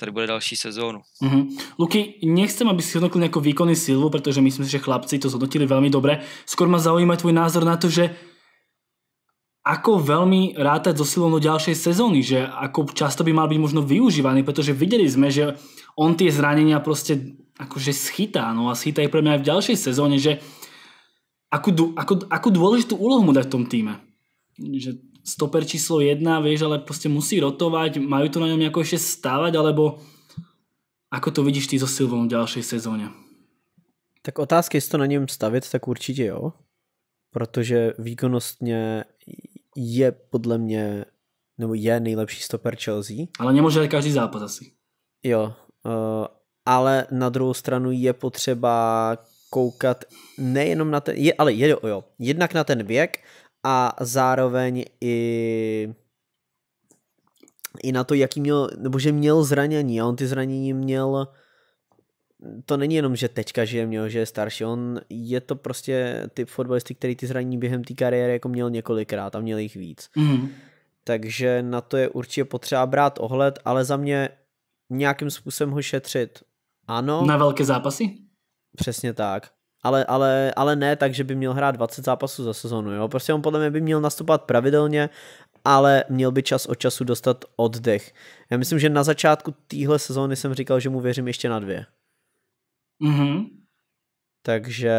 tady bude další sezónu. Mm -hmm. Luky, nechcem, aby si hodnotil jako výkony Silvu, protože myslím si, že chlapci to zhodnotili velmi dobře. Skoro má zaujíma tvůj názor na to, že ako veľmi rátať so silou do ďalšej sezóny, že ako často by mal byť možno využívaný, pretože videli sme, že on tie zranenia proste akože schytá, no a schytá je pre mňa aj v ďalšej sezóne, že akú, akú, akú dôležitú úlohu mu dať v tom týme? že stoper číslo jedna, vieš, ale prostě musí rotovať, majú to na ňom nejako ešte stávať, alebo ako to vidíš ty so Silvom v ďalšej sezóne? Tak otázka, jestli to na něm stavět, tak určitě jo. Protože výkonnostně je podle mě, nebo je nejlepší stoper Chelsea. Ale nemůže každý zápas asi. Jo, eh, ale na druhou stranu je potřeba koukat nejenom na ten, je, ale je, jo, jednak na ten věk a zároveň i i na to, jaký měl, nebo že měl zranění a on ty zranění měl to není jenom, že teďka, žije měl, že je starší, on je to prostě typ fotbalisty, který ty zranění během té kariéry jako měl několikrát a měl jich víc. Mm. Takže na to je určitě potřeba brát ohled, ale za mě nějakým způsobem ho šetřit. Ano. Na velké zápasy? Přesně tak ale, ale, ale ne tak, že by měl hrát 20 zápasů za sezonu. Jo? Prostě on podle mě by měl nastupovat pravidelně, ale měl by čas od času dostat oddech. Já myslím, že na začátku téhle sezóny jsem říkal, že mu věřím ještě na dvě. Mm-hmm. Takže,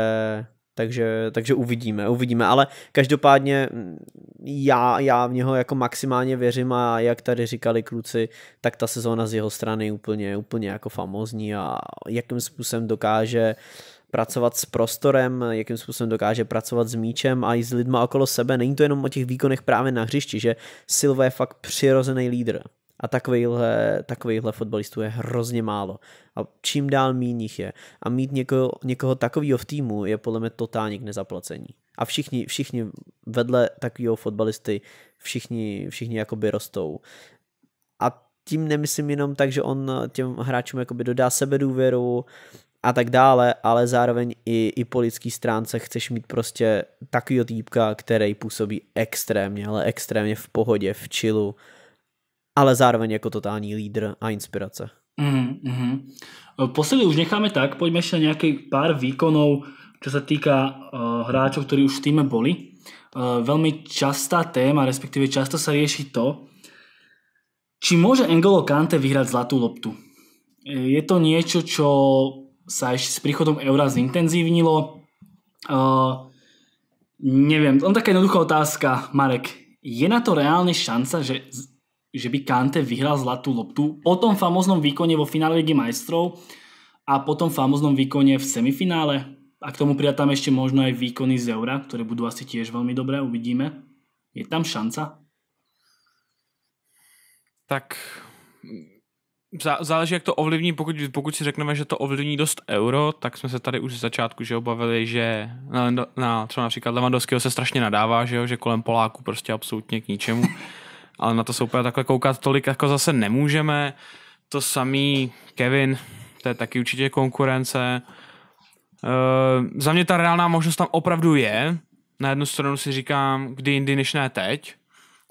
takže, takže uvidíme, uvidíme, ale každopádně mm, já, já v něho jako maximálně věřím a jak tady říkali kluci, tak ta sezóna z jeho strany je úplně, úplně jako famozní a jakým způsobem dokáže uh, pracovat s prostorem, jakým způsobem dokáže pracovat s míčem a i s lidma okolo sebe. Není to jenom o těch výkonech právě na hřišti, že Silva je fakt přirozený lídr. A takovýhle takovýhle fotbalistů je hrozně málo. A čím dál méně jich je. A mít někoho, někoho takového v týmu je podle mě totálně k nezaplacení. A všichni, všichni vedle takového fotbalisty, všichni, všichni jakoby rostou. A tím nemyslím jenom tak, že on těm hráčům jakoby dodá důvěru a tak dále, ale zároveň i, i po lidský stránce chceš mít prostě takovýho týpka, který působí extrémně, ale extrémně v pohodě, v chillu, ale zároveň jako totální lídr a inspirace. Mm-hmm. Mhm. E, Posily už necháme tak, pojďme ještě nějaký pár výkonů, co se týká uh, hráčů, kteří už v týme boli. Uh, e, velmi častá téma, respektive často se řeší to, či může Engolo Kante vyhrát zlatou loptu. Je to něco, co sa ešte s príchodom eura zintenzívnilo. Uh, neviem, on taká jednoduchá otázka, Marek. Je na to reálne šanca, že, že by Kante vyhral zlatú loptu po tom famoznom výkone vo finále Ligy majstrov a po tom famoznom výkone v semifinále? A k tomu prijatáme ešte možno aj výkony z Eura, ktoré budú asi tiež veľmi dobré, uvidíme. Je tam šanca? Tak Zá, záleží, jak to ovlivní, pokud, pokud si řekneme, že to ovlivní dost euro, tak jsme se tady už z začátku že obavili, že na, na třeba například Levandovského se strašně nadává, že, jo, že kolem Poláku prostě absolutně k ničemu. *laughs* Ale na to se úplně takhle koukat tolik jako zase nemůžeme. To samý Kevin, to je taky určitě konkurence. E, za mě ta reálná možnost tam opravdu je. Na jednu stranu si říkám, kdy jindy, než ne teď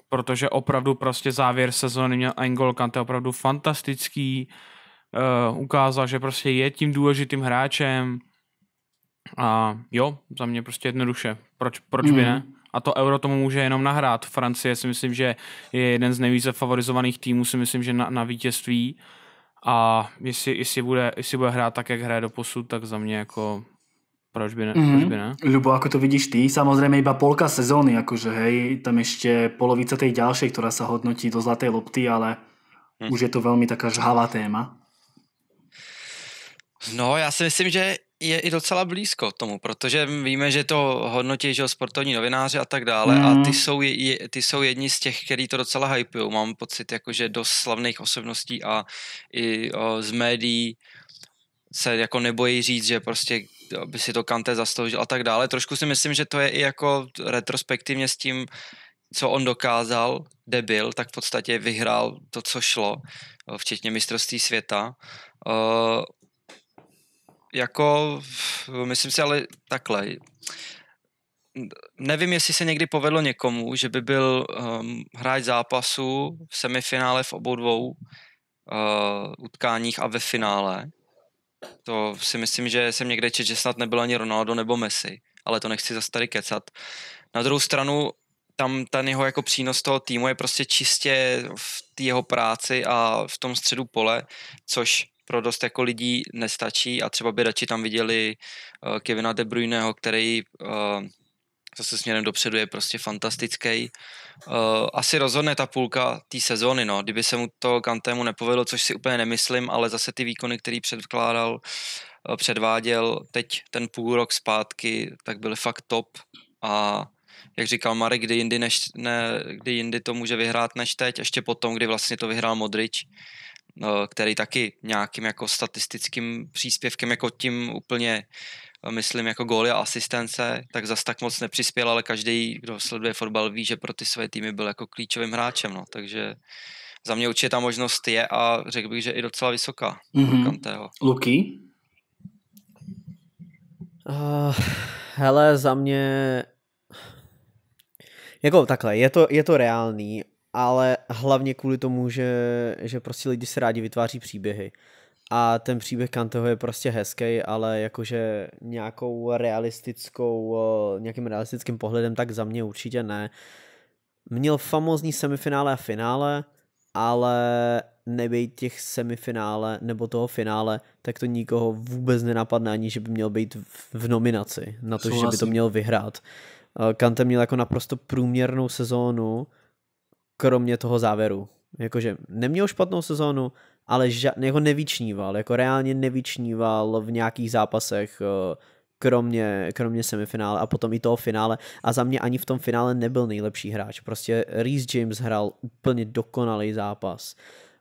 protože opravdu prostě závěr sezóny měl Engol Kante opravdu fantastický, eh, ukázal, že prostě je tím důležitým hráčem a jo, za mě prostě jednoduše, proč, proč by ne? Mhm. A to euro tomu může jenom nahrát. Francie si myslím, že je jeden z nejvíce favorizovaných týmů, si myslím, že na, na vítězství. A jestli, jestli, bude, jestli bude hrát tak, jak hraje do posud, tak za mě jako proč by ne? Mm-hmm. Proč by ne? Ľubo, ako to vidíš ty? Samozrejme iba polka sezóny, akože hej, tam ešte polovica tej ďalšej, ktorá sa hodnotí do zlatej lopty, ale hm. už je to veľmi taká žhavá téma. No, já si myslím, že je i docela blízko tomu, protože víme, že to hodnotí že sportovní novináři a tak dále mm. a mhm. ty jsou, je, ty jsou jedni z těch, který to docela hypují. Mám pocit, jakože dost slavných osobností a i o, z médií se jako nebojí říct, že prostě by si to Kante zasloužil a tak dále. Trošku si myslím, že to je i jako retrospektivně s tím, co on dokázal, debil, byl, tak v podstatě vyhrál to, co šlo, včetně mistrovství světa. Uh, jako, myslím si, ale takhle. Nevím, jestli se někdy povedlo někomu, že by byl um, hráč zápasu v semifinále v obou dvou uh, utkáních a ve finále to si myslím, že jsem někde čet, že snad nebyl ani Ronaldo nebo Messi, ale to nechci zase tady kecat. Na druhou stranu, tam ten jeho jako přínos toho týmu je prostě čistě v té jeho práci a v tom středu pole, což pro dost jako lidí nestačí a třeba by radši tam viděli uh, Kevina De Bruyneho, který uh, zase směrem dopředu je prostě fantastický uh, asi rozhodne ta půlka té sezóny, no. Kdyby se mu to Kantému nepovedlo, což si úplně nemyslím, ale zase ty výkony, který předkládal, uh, předváděl teď ten půl rok zpátky, tak byly fakt top a jak říkal Marek, kdy jindy, než, ne, kdy jindy to může vyhrát než teď, ještě potom, kdy vlastně to vyhrál Modrič, eh, který taky nějakým jako statistickým příspěvkem, jako tím úplně myslím jako góly a asistence, tak zas tak moc nepřispěl, ale každý, kdo sleduje fotbal, ví, že pro ty své týmy byl jako klíčovým hráčem, no, takže za mě určitě ta možnost je a řekl bych, že i docela vysoká mm-hmm. Luky? Uh, hele, za mě jako takhle, je to, je to reálný, ale hlavně kvůli tomu, že, že prostě lidi se rádi vytváří příběhy. A ten příběh Kanteho je prostě hezký, ale jakože nějakou realistickou, eh, nějakým realistickým pohledem tak za mě určitě ne. Měl famózní semifinále a finále, ale nebejt těch semifinále nebo toho finále, tak to nikoho vůbec nenapadne ani, že by měl být v nominaci na to, Souhlasím. že by to měl vyhrát. Eh, Kante měl jako naprosto průměrnou sezónu, kromě toho závěru. Jakože neměl špatnou sezónu, ale ža- jako nevyčníval, jako reálně nevyčníval v nějakých zápasech, eh, kromě, kromě semifinále a potom i toho finále a za mě ani v tom finále nebyl nejlepší hráč. Prostě Reese James hrál úplně dokonalý zápas.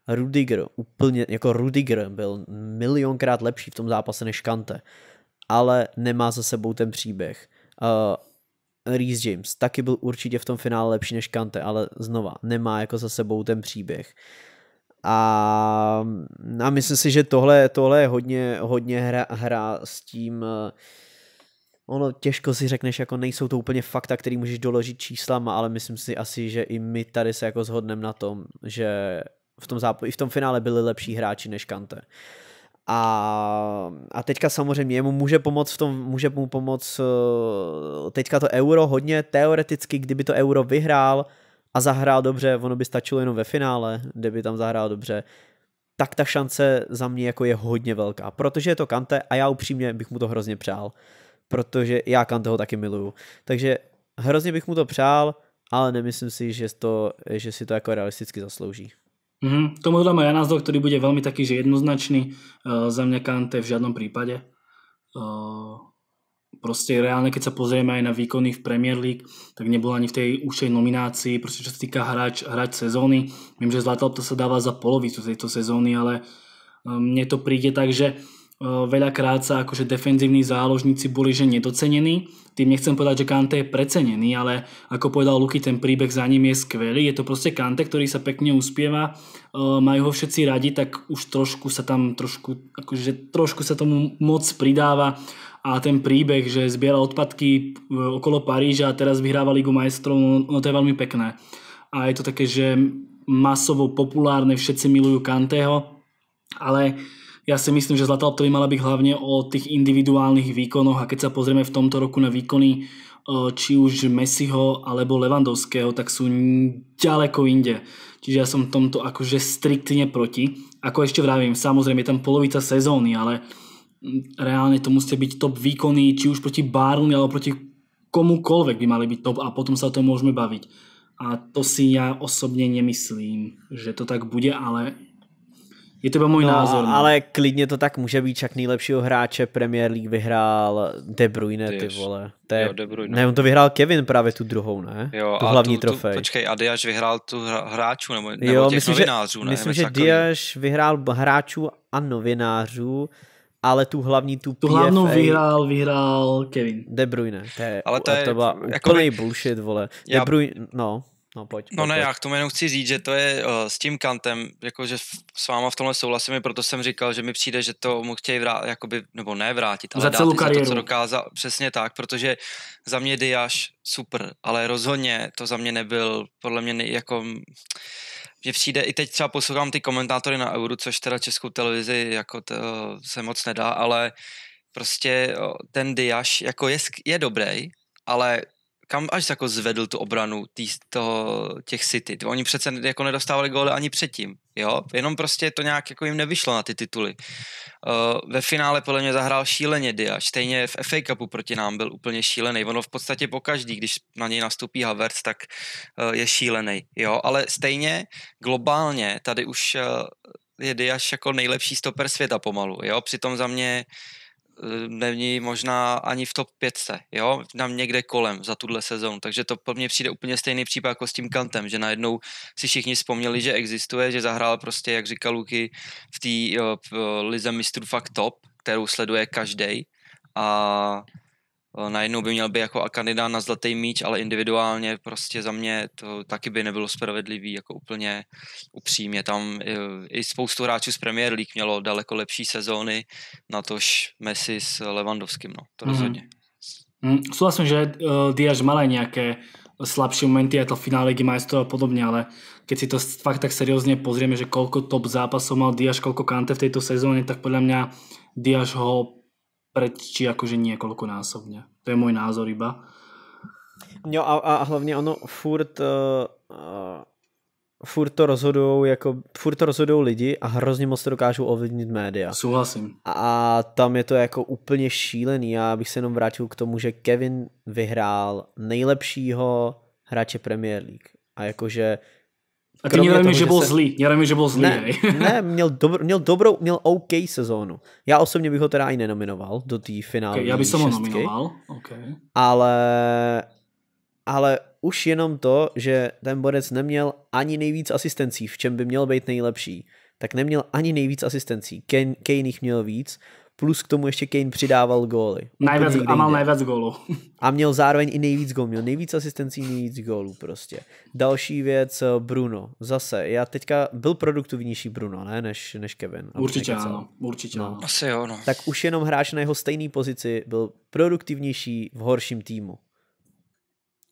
Rudiger, úplně, jako Rudiger byl milionkrát lepší v tom zápase než Kante, ale nemá za sebou ten příběh. Uh, eh, Reese James taky byl určitě v tom finále lepší než Kante, ale znova, nemá jako za sebou ten příběh. Uh, a, a myslím si, že tohle, tohle je hodně, hodně hra, hra s tím, eh, ono těžko si řekneš, jako nejsou to úplně fakta, který můžeš doložit číslama, ale myslím si asi, že i my tady se jako zhodneme na tom, že v tom, zápo- i v tom finále byli lepší hráči než Kante. A, a teďka samozřejmě jemu může pomoct v tom, může mu pomoct eh, teďka to euro hodně teoreticky, kdyby to euro vyhrál, a zahrál dobře, ono by stačilo jenom ve finále, kdyby tam zahrál dobře, tak ta šance za mě jako je hodně velká, protože je to Kante a já upřímně bych mu to hrozně přál, protože já Kanteho taky miluju. Takže hrozně bych mu to přál, ale nemyslím si, že, to, že si to jako realisticky zaslouží. Mm-hmm. Tomu dám ja názor, který bude velmi taky, že jednoznačný. Uh, za mě Kante v žádném případě. Uh, proste reálne, keď sa pozrieme aj na výkony v Premier League, tak nebol ani v tej úšej nominácii, proste čo sa týka hráč, hráč sezóny. Viem, že Zlatá to sa dáva za polovicu tejto sezóny, ale ehm, mne to príde tak, že ehm, veľakrát sa akože defenzívni záložníci boli že nedocenení. Tým nechcem povedať, že Kante je precenený, ale ako povedal Luky, ten príbeh za ním je skvelý. Je to proste Kante, ktorý sa pekne uspieva, ehm, majú ho všetci radi, tak už trošku sa tam trošku, akože trošku sa tomu moc pridáva a ten príbeh, že zbiera odpadky eh, okolo Paríža a teraz vyhráva Ligu majstrov, no, no to je veľmi pekné. A je to také, že masovo populárne, všetci milujú Kanteho, ale ja si myslím, že Zlatá lopta by mala byť hlavne o tých individuálnych výkonoch a keď sa pozrieme v tomto roku na výkony eh, či už Messiho alebo Levandovského, tak sú ďaleko inde. Čiže ja som tomto akože striktne proti. Ako ešte vravím, samozrejme je tam polovica sezóny, ale uh, reálne to musíte byť top výkony, či už proti Barnum alebo proti komukoľvek by mali byť top a potom sa o tom môžeme baviť. A to si ja osobně nemyslím, že to tak bude, ale je to můj no, názor. Ne? No. Ale klidně to tak může být, čak nejlepšího hráče Premier League vyhrál De Bruyne, ty vole. To je, jo, De Bruyne. Ne, on to vyhrál Kevin právě tu druhou, ne? Jo, tu hlavní tu, trofej. Tu, počkej, a Diaz vyhrál tu hráčů, nebo, nebo jo, těch myslím, novinářů, ne? Myslím, že Diaz vyhrál hráčů a novinářů ale tu hlavní tu, tu PFA, hlavnou vyhrál, vyhrál Kevin. De Bruyne, to je, ale to, je, to byla jako úplný bullshit, vole. Já, De Bruyne, no. No, pojď, no pojď, no ne, já k tomu jenom chci říct, že to je uh, s tím kantem, jakože s váma v tomhle souhlasím, proto jsem říkal, že mi přijde, že to mu chtějí vrát, jakoby, nebo ne vrátit, ale za celou dát, kariéru. Za to, co dokázal, přesně tak, protože za mě Diáš super, ale rozhodně to za mě nebyl, podle mě nej, jako mně přijde, i teď třeba poslouchám ty komentátory na Euro, což teda českou televizi jako to se moc nedá, ale prostě ten Diaš jako je, je dobrý, ale kam až jako zvedl tu obranu tý, toho, těch City. Oni přece jako nedostávali góly ani předtím, jo? Jenom prostě to nějak jako jim nevyšlo na ty tituly. Uh, ve finále podle mě zahrál šíleně Dia, stejně v FA Cupu proti nám byl úplně šílený. Ono v podstatě po každý, když na něj nastupí Havertz, tak uh, je šílený, jo? Ale stejně globálně tady už uh, je Diaz jako nejlepší stoper světa pomalu, jo? Přitom za mě uh, Eh, není možná ani v top 5, jo, nám někde kolem za tuhle sezon, takže to pro mě přijde úplně stejný případ jako s tím Kantem, že najednou si všichni vzpomněli, že existuje, že zahrál prostě, jak říkal Luky, v té eh, eh, lize mistrů fakt top, kterou sleduje každý a Eh, najednou by měl být jako kandidát na zlatý míč, ale individuálně prostě za mě to taky by nebylo spravedlivý, jako úplně upřímně. Tam eh, i spoustu hráčů z Premier League mělo daleko lepší sezóny, natož Messi s Levandovským, no, to mhm. rozhodně. Mm. Mm. Souhlasím, že uh, Diaz malé nějaké slabší momenty, aj to finále Ligy majstrov a podobně, ale keď si to fakt tak seriózně pozrieme, že koľko top zápasov mal Diaz, koľko Kante v této sezóně, tak podle mě Diaz ho prečí jakože niekoľkonásobne. To je můj názor iba. Jo a, a hlavně ono furt, uh, uh, furt to rozhodujou jako, furt to rozhodujou lidi a hrozně moc to dokážou ovlivnit média. Souhlasím. A tam je to jako úplně šílený. Já bych se jenom vrátil k tomu, že Kevin vyhrál nejlepšího hráče Premier League. A jakože uh, a ty Kromě toho, že, že byl se... zlý, měl nevím, že byl zlý. Ne, *laughs* ne měl, dobro, měl dobrou, měl OK sezónu. Já osobně bych ho teda i nenominoval do té finále. Okay, já bych ho nominoval, okay. ale, ale už jenom to, že ten borec neměl ani nejvíc asistencí, v čem by měl být nejlepší, tak neměl ani nejvíc asistencí. Kane, Kane jich měl víc, plus k tomu ještě Kane přidával góly. Najvěc, a mal nejvíc gólů. A měl zároveň i nejvíc gólů, měl nejvíc asistencí, nejvíc gólů prostě. Další věc, eh, Bruno. Zase, já teďka byl produktivnější Bruno, ne, než, než Kevin. Určitě ano, určitě no. ano. Asi jo, no. Tak už jenom hráč na jeho stejné pozici byl produktivnější v horším týmu.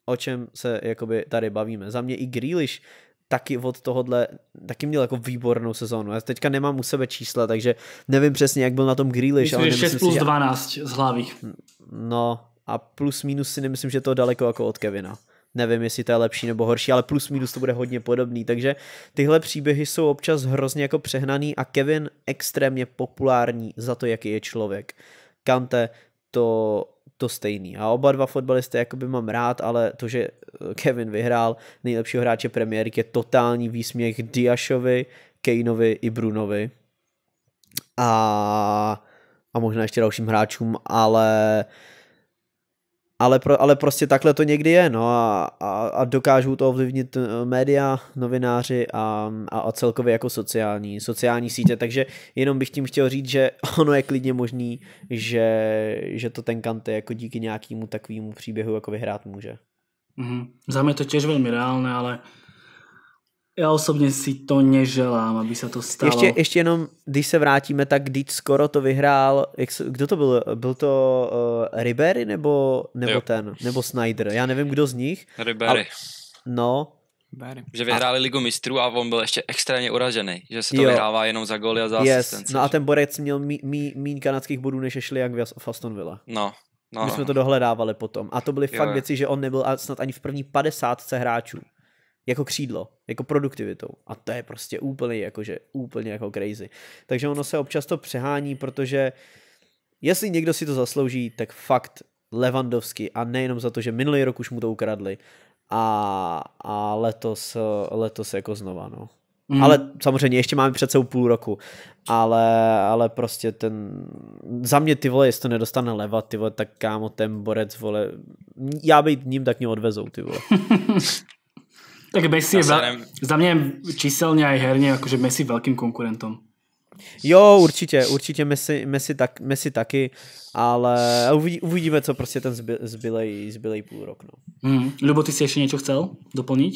O čem se jakoby tady bavíme. Za mě i Grealish taky od tohohle, taky měl jako výbornou sezónu. Já teďka nemám u sebe čísla, takže nevím přesně, jak byl na tom Grealish. Myslím, ale 6 plus si, 12 že... z hlavy. No a plus minus si nemyslím, že to daleko jako od Kevina. Nevím, jestli to je lepší nebo horší, ale plus minus to bude hodně podobný. Takže tyhle příběhy jsou občas hrozně jako přehnaný a Kevin extrémně populární za to, jaký je člověk. Kante to to stejný. A oba dva fotbalisty jakoby mám rád, ale to, že eh, Kevin vyhrál nejlepšího hráče premiéry, je totální výsměch Diašovi, Kejnovi i Brunovi. A, a možná ještě dalším hráčům, ale uh, ale, pro, ale prostě takhle to někdy je, no a, a, a dokážou to ovlivnit eh, média, novináři a, a, a celkově jako sociální, sociální sítě, takže jenom bych tím chtěl říct, že *laughs* ono je klidně možný, že, že to ten Kante jako díky nějakému takovému příběhu jako vyhrát může. Mm, za mě to těž velmi reálné, ale já osobně si to neželám, aby se to stalo. Ještě, ještě jenom, když se vrátíme, tak když skoro to vyhrál, jak kdo to byl? Byl to uh, Ribery nebo, nebo ten? Nebo Snyder? Já nevím, kdo z nich. Ribery. A, no. Ribery. Že vyhráli a... Ligu mistrů a on byl ještě extrémně uražený, že se to jo. vyhrává jenom za goly a za yes. asistence. No a ten borec měl mí, mí, kanadských bodů, než šli jak v Aston Villa. No. No. My jsme no. to dohledávali potom. A to byly jo. fakt věci, že on nebyl snad ani v první padesátce hráčů jako křídlo, jako produktivitou. A to je prostě úplně jakože, úplně jako crazy. Takže ono se občas to přehání, protože jestli někdo si to zaslouží, tak fakt Levandovsky a nejenom za to, že minulý rok už mu to ukradli a, a letos, letos jako znova, no. Mm. Ale samozřejmě ještě máme před sebou půl roku, ale, ale prostě ten, za mě ty vole, jestli to nedostane leva, ty vole, tak kámo, ten borec, vole, já být ním, tak mě odvezou, ty vole. *laughs* Tak Messi je vla... za mě číselně i herně, jakože Messi velkým konkurentom. Jo, určitě, určitě Messi, Messi, tak, Messi taky, ale uvidí, uvidíme, co prostě ten zbylej, zbylej půl rok. No. Hmm. Lubo, ty jsi ještě něco chcel doplnit?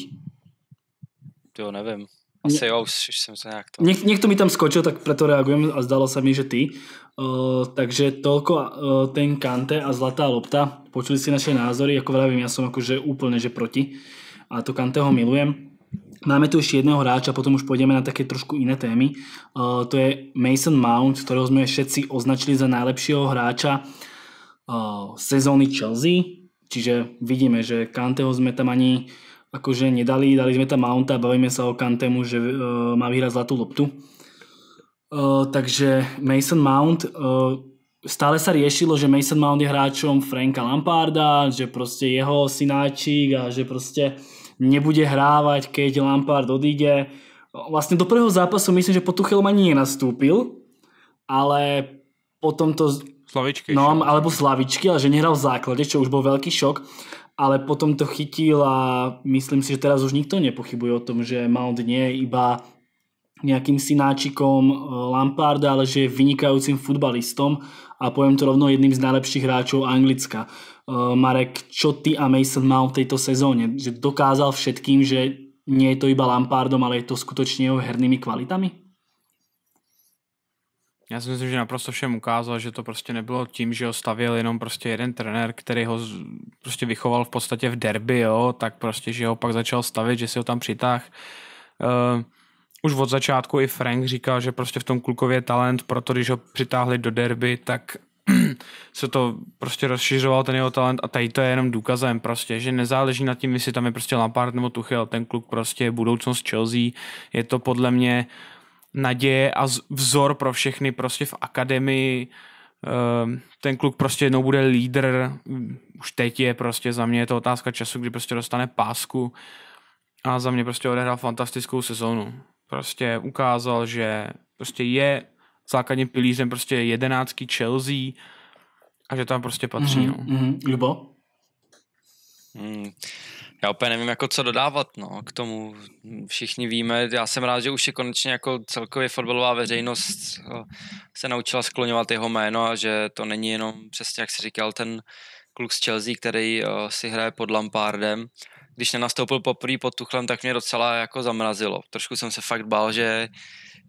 Jo, nevím. Asi jo, už, jsem se nějak to... Něk, někdo mi tam skočil, tak proto reagujem a zdalo se mi, že ty. Uh, takže tolko uh, ten Kante a Zlatá lopta. Počuli si naše názory, jako vravím, já jsem jakože úplně, že proti. Uh, a to Kanteho milujem. Máme tu ešte jedného hráča, potom už pôjdeme na také trošku iné témy. Uh, to je Mason Mount, ktorého sme všetci označili za najlepšieho hráča uh, sezóny Chelsea. Čiže vidíme, že Kanteho sme tam ani akože nedali, dali sme tam Mounta, bavíme sa o Kantemu, že uh, má vyhrať zlatú loptu. Uh, takže Mason Mount, uh, stále sa riešilo, že Mason Mount je hráčom Franka Lamparda, že proste jeho synáčik a že proste uh, nebude hrávať, keď Lampard odíde. Vlastne do prvého zápasu myslím, že Potuchelom ani nenastúpil, ale potom to... Slavičky. No, šok. alebo Slavičky, ale že nehral v základe, čo už bol veľký šok. Ale potom to chytil a myslím si, že teraz už nikto nepochybuje o tom, že Mount nie je iba nejakým synáčikom eh, Lamparda, ale že je vynikajúcim futbalistom a poviem to rovno jedným z najlepších hráčov Anglicka. Eh, Marek, čo ty a Mason v tejto sezóne? Že dokázal všetkým, že nie je to iba Lampardom, ale je to skutečně jeho hernými kvalitami? Já si myslím, že naprosto všem ukázal, že to prostě nebylo tím, že ho stavěl jenom prostě jeden trenér, který ho prostě vychoval v podstatě v derby, jo, tak prostě, že ho pak začal stavit, že si ho tam přitáh. Uh, eh, už od začátku i Frank říkal, že prostě v tom klukově je talent, proto když ho přitáhli do derby, tak *clears throat* se to prostě rozšiřoval ten jeho talent a tady to je jenom důkazem prostě, že nezáleží na tím, jestli tam je prostě Lampard nebo Tuchel, ten kluk prostě je budoucnost Chelsea, je to podle mě naděje a vzor pro všechny prostě v akademii, ehm, ten kluk prostě jednou bude lídr, už teď je prostě za mě je to otázka času, kdy prostě dostane pásku a za mě prostě odehrál fantastickou sezónu. Prostě ukázal, že prostě je základním pilířem prostě jedenáctky Chelsea a že tam prostě patří. Mm-hmm, no. mm-hmm. Lubo? Mm. Já úplně nevím, jako co dodávat no, k tomu. Všichni víme, já jsem rád, že už je konečně jako celkově fotbalová veřejnost eh, se naučila skloňovat jeho jméno a že to není jenom přesně, jak si říkal, ten kluk z Chelsea, který eh, si hraje pod Lampardem. Když nenastoupil poprvé pod Tuchlem, tak mě docela jako zamrazilo. Trošku jsem se fakt bál, že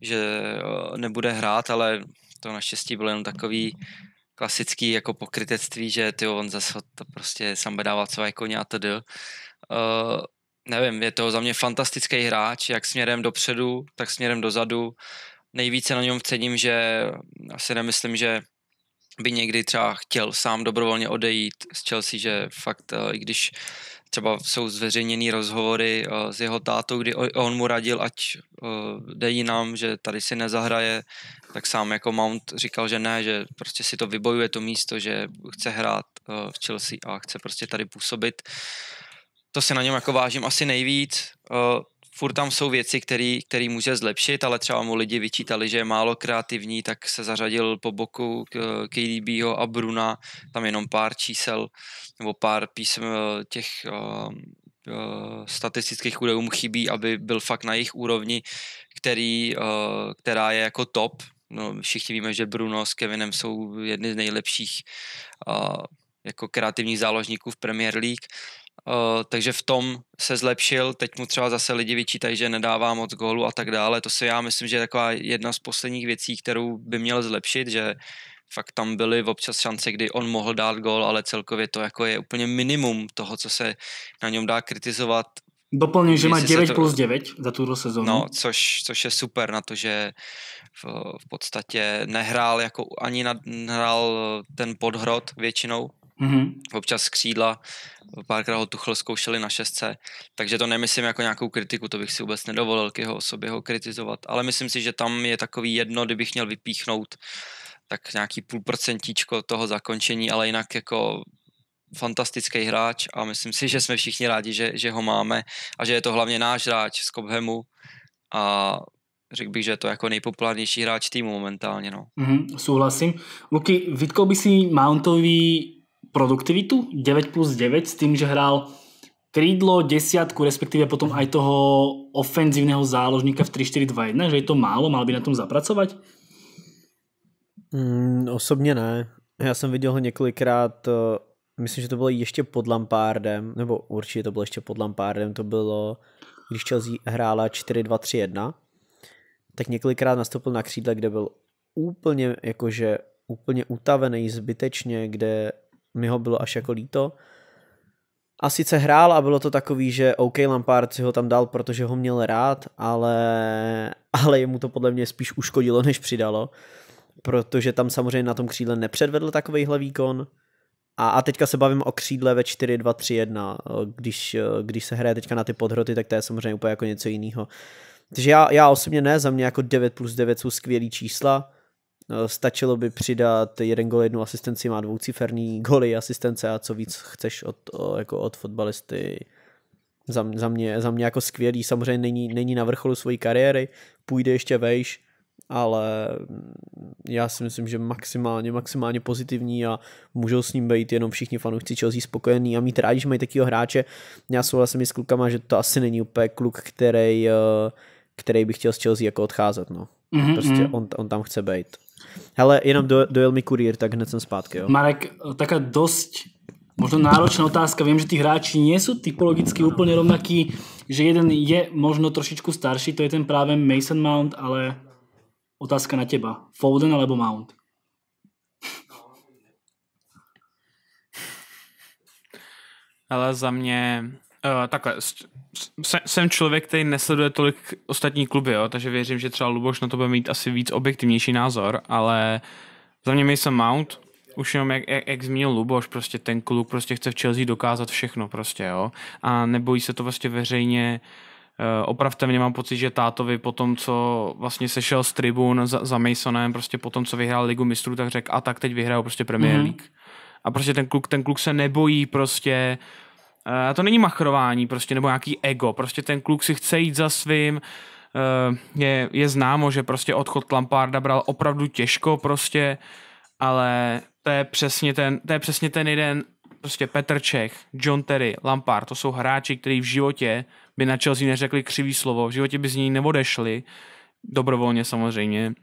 že eh, nebude hrát, ale to naštěstí bylo jenom takový klasický jako pokrytectví, že ty on zase to prostě sám dával své koně a tedy. Uh, nevím, je to za mě fantastický hráč, jak směrem dopředu, tak směrem dozadu. Nejvíce na něm cením, že asi nemyslím, že by někdy třeba chtěl sám dobrovolně odejít z Chelsea, že fakt, eh, i když uh, třeba jsou zveřejněný rozhovory eh, s jeho tátou, kdy on mu radil, ať eh, jde jinam, že tady si nezahraje, tak sám jako Mount říkal, že ne, že prostě si to vybojuje to místo, že chce hrát eh, v Chelsea a chce prostě tady působit. To se na něm jako vážím asi nejvíc furt tam jsou věci, které může zlepšit, ale třeba mu lidi vyčítali, že je málo kreativní, tak se zařadil po boku KDBho a Bruna, tam jenom pár čísel nebo pár písm eh, těch ehm, eh, statistických údajů mu chybí, aby byl fakt na jejich úrovni, který, eh, která je jako top. No, všichni víme, že Bruno s Kevinem jsou jedny z nejlepších jako kreativních záložníků v Premier League, Uh, takže v tom se zlepšil, teď mu třeba zase lidi vyčítají, že nedává moc gólu a tak dále. To si já myslím, že je taková jedna z posledních věcí, kterou by měl zlepšit, že fakt tam byly občas šance, kdy on mohl dát gól, ale celkově to jako je úplně minimum toho, co se na něm dá kritizovat. Doplňuji, že má 9 to... plus 9 za tuto sezónu. No, což, což je super na to, že v, v podstatě nehrál jako ani nad, nehrál ten podhrot většinou, Mm-hmm. Občas skřídla, párkrát ho Tuchl zkoušeli na šestce, takže to nemyslím jako nějakou kritiku, to bych si vůbec nedovolil k jeho osobě ho kritizovat, ale myslím si, že tam je takový jedno, kdybych měl vypíchnout tak nějaký půl procentíčko toho zakončení, ale jinak jako fantastický hráč a myslím si, že jsme všichni rádi, že, že ho máme a že je to hlavně náš hráč z Cobhemu a řekl bych, že je to jako nejpopulárnější hráč týmu momentálně. No. Mm-hmm, souhlasím. Luky, vytkol by si Mountový produktivitu 9 plus 9 s tým, že hral krídlo, desiatku, respektíve potom aj toho ofenzívneho záložníka v 3-4-2-1, že je to málo, mal by na tom zapracovať? Mm, osobně ne. Já jsem viděl ho několikrát, eh, myslím, že to bylo ještě pod Lampardem, nebo určitě to bylo ještě pod Lampardem, to bylo, když Chelsea hrála 4-2-3-1, tak několikrát nastoupil na křídle, kde byl úplně jakože úplně utavený zbytečně, kde mi ho bylo až jako líto. A sice hrál a bylo to takový, že OK Lampard si ho tam dal, protože ho měl rád, ale, ale jemu to podle mě spíš uškodilo, než přidalo. Protože tam samozřejmě na tom křídle nepředvedl takovejhle výkon. A, a teďka se bavím o křídle ve 4-2-3-1. Když, když se hraje teďka na ty podhroty, tak to je samozřejmě úplně jako něco jiného. Takže já, já osobně ne, za mě jako 9 plus 9 jsou skvělý čísla. Eh, stačilo by přidat jeden gol, jednu asistenci, má dvouciferný goly, asistence a co víc chceš od, jako od fotbalisty. Za, za, mě, za mě jako skvělý, samozřejmě není, není na vrcholu své kariéry, půjde ještě vejš, ale mm, já si myslím, že maximálně, maximálně pozitivní a můžou s ním být jenom všichni fanoušci Chelsea spokojení a mít rádi, že mají takového hráče. Já souhlasím i s klukama, že to asi není úplně kluk, který, eh, který by chtěl z Chelsea jako odcházet. No. Mm-hmm. Prostě mhm. on, on tam chce být. Hele, jenom do, dojel mi kurýr, tak hned jsem zpátky, jo. Marek, taká dost možno náročná otázka. Vím, že ty hráči nie sú typologicky úplně rovnaký, že jeden je možno trošičku starší, to je ten právě Mason Mount, ale otázka na teba. Foden alebo Mount? Ale za mě Uh, takhle, jsem člověk, který nesleduje tolik ostatní kluby, jo, takže věřím, že třeba Luboš na to bude mít asi víc objektivnější názor, ale za mě jsem Mount, už jenom jak, jak, jak zmínil Luboš, prostě ten kluk prostě chce v Chelsea dokázat všechno prostě, jo, a nebojí se to vlastně veřejně Uh, opravte mě, mám pocit, že tátovi po tom, co vlastně sešel z tribun za, za Masonem, prostě po tom, co vyhrál ligu mistrů, tak řekl, a tak teď vyhrál prostě Premier mhm. League. Mm-hmm. A prostě ten kluk, ten kluk se nebojí prostě uh, Uh, to není machrování prostě, nebo nějaký ego, prostě ten kluk si chce jít za svým, uh, je, je známo, že prostě odchod Lamparda bral opravdu těžko prostě, ale to je přesně ten, to je přesně ten jeden prostě Petr Čech, John Terry, Lampard, to jsou hráči, kteří v životě by na Chelsea neřekli křivý slovo, v životě by z ní neodešli, dobrovolně samozřejmě,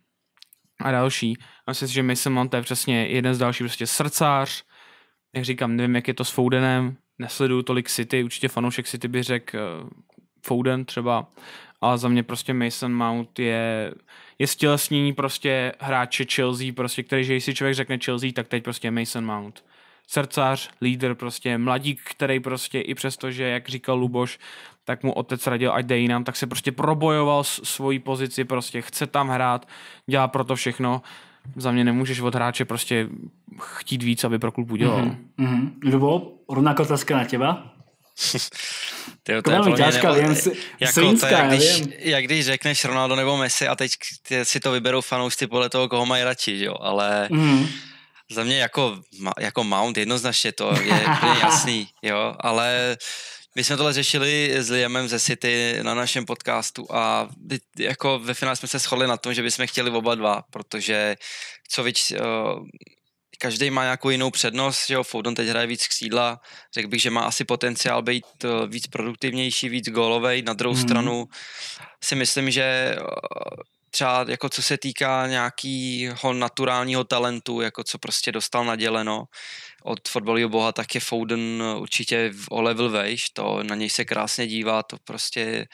a další. A myslím si, že Mason Mount je přesně jeden z dalších, prostě srdcář, jak říkám, nevím, jak je to s Foudenem, nesleduju tolik City, určitě fanoušek City by řekl eh, Foden třeba, ale za mě prostě Mason Mount je, je stělesnění prostě hráče Chelsea, prostě, který, že si člověk řekne Chelsea, tak teď prostě Mason Mount. srdcař, líder, prostě mladík, který prostě i přesto, že jak říkal Luboš, tak mu otec radil, ať jde jinam, tak se prostě probojoval svoji pozici, prostě chce tam hrát, dělá proto všechno za mě nemůžeš od hráče prostě chtít víc, aby pro klub udělal. Mm-hmm. mm-hmm. Ľubo, rovnaká otázka na těba. *laughs* Ty to, je těžká, jako, to jak, když, jak když řekneš Ronaldo nebo Messi a teď si to vyberou fanoušci podle toho, koho mají radši, jo, ale mm. za mě jako, jako Mount jednoznačně to je, je jasný, jo, ale my jsme tohle řešili s Liamem ze City na našem podcastu a jako ve finále jsme se shodli na tom, že bychom chtěli oba dva, protože co víc, eh, každý má nějakou jinou přednost, že jo, Foden teď hraje víc křídla, řekl bych, že má asi potenciál být eh, víc produktivnější, víc gólovej, na druhou hmm. stranu si myslím, že eh, třeba jako co se týká nějakého naturálního talentu, jako co prostě dostal naděleno, od fotbalového boha, tak je Foden eh, určitě o level vejš, to na něj se krásně dívá, to prostě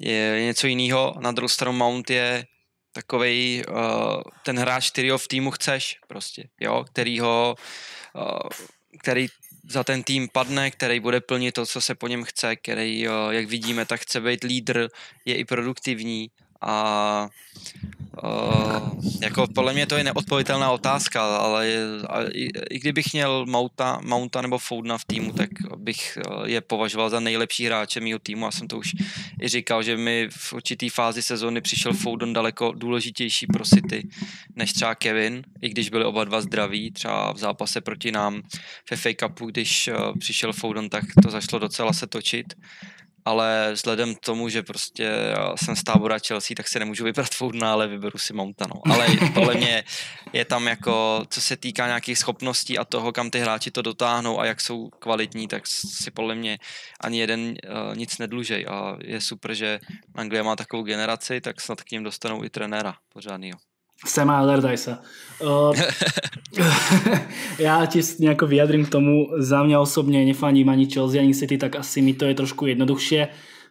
je něco jiného. Na druhou stranu Mount je takový uh, eh, ten hráč, který ho v týmu chceš prostě, jo, který ho, uh, který za ten tým padne, který bude plnit to, co se po něm chce, který, uh, jak vidíme, tak chce být lídr, je i produktivní, a Uh, jako podle mě to je neodpověditelná otázka, ale a i, i kdybych měl Mounta, Mounta nebo Foudna v týmu, tak bych je považoval za nejlepší hráče mého týmu a jsem to už i říkal, že mi v určitý fázi sezóny přišel Foudon daleko důležitější pro City než třeba Kevin, i když byli oba dva zdraví, třeba v zápase proti nám ve FA Cupu, když přišel Foudon, tak to zašlo docela se točit. Uh, ale vzhledem k tomu, že prostě jsem z tábora Chelsea, tak se nemůžu vybrat Foudna, ale vyberu si Mounta, no. Ale podle mě je tam jako, co se týká nějakých schopností a toho, kam ty hráči to dotáhnou a jak jsou kvalitní, tak si podle mě ani jeden uh, nic nedlužej a je super, že Anglie má takovou generaci, tak snad k ním dostanou i trenéra pořádnýho. Sema Allardyce. Uh, já ti nejako vyjadrím k tomu, za mňa osobne nefaním ani Chelsea, ani City, tak asi mi to je trošku jednoduchšie.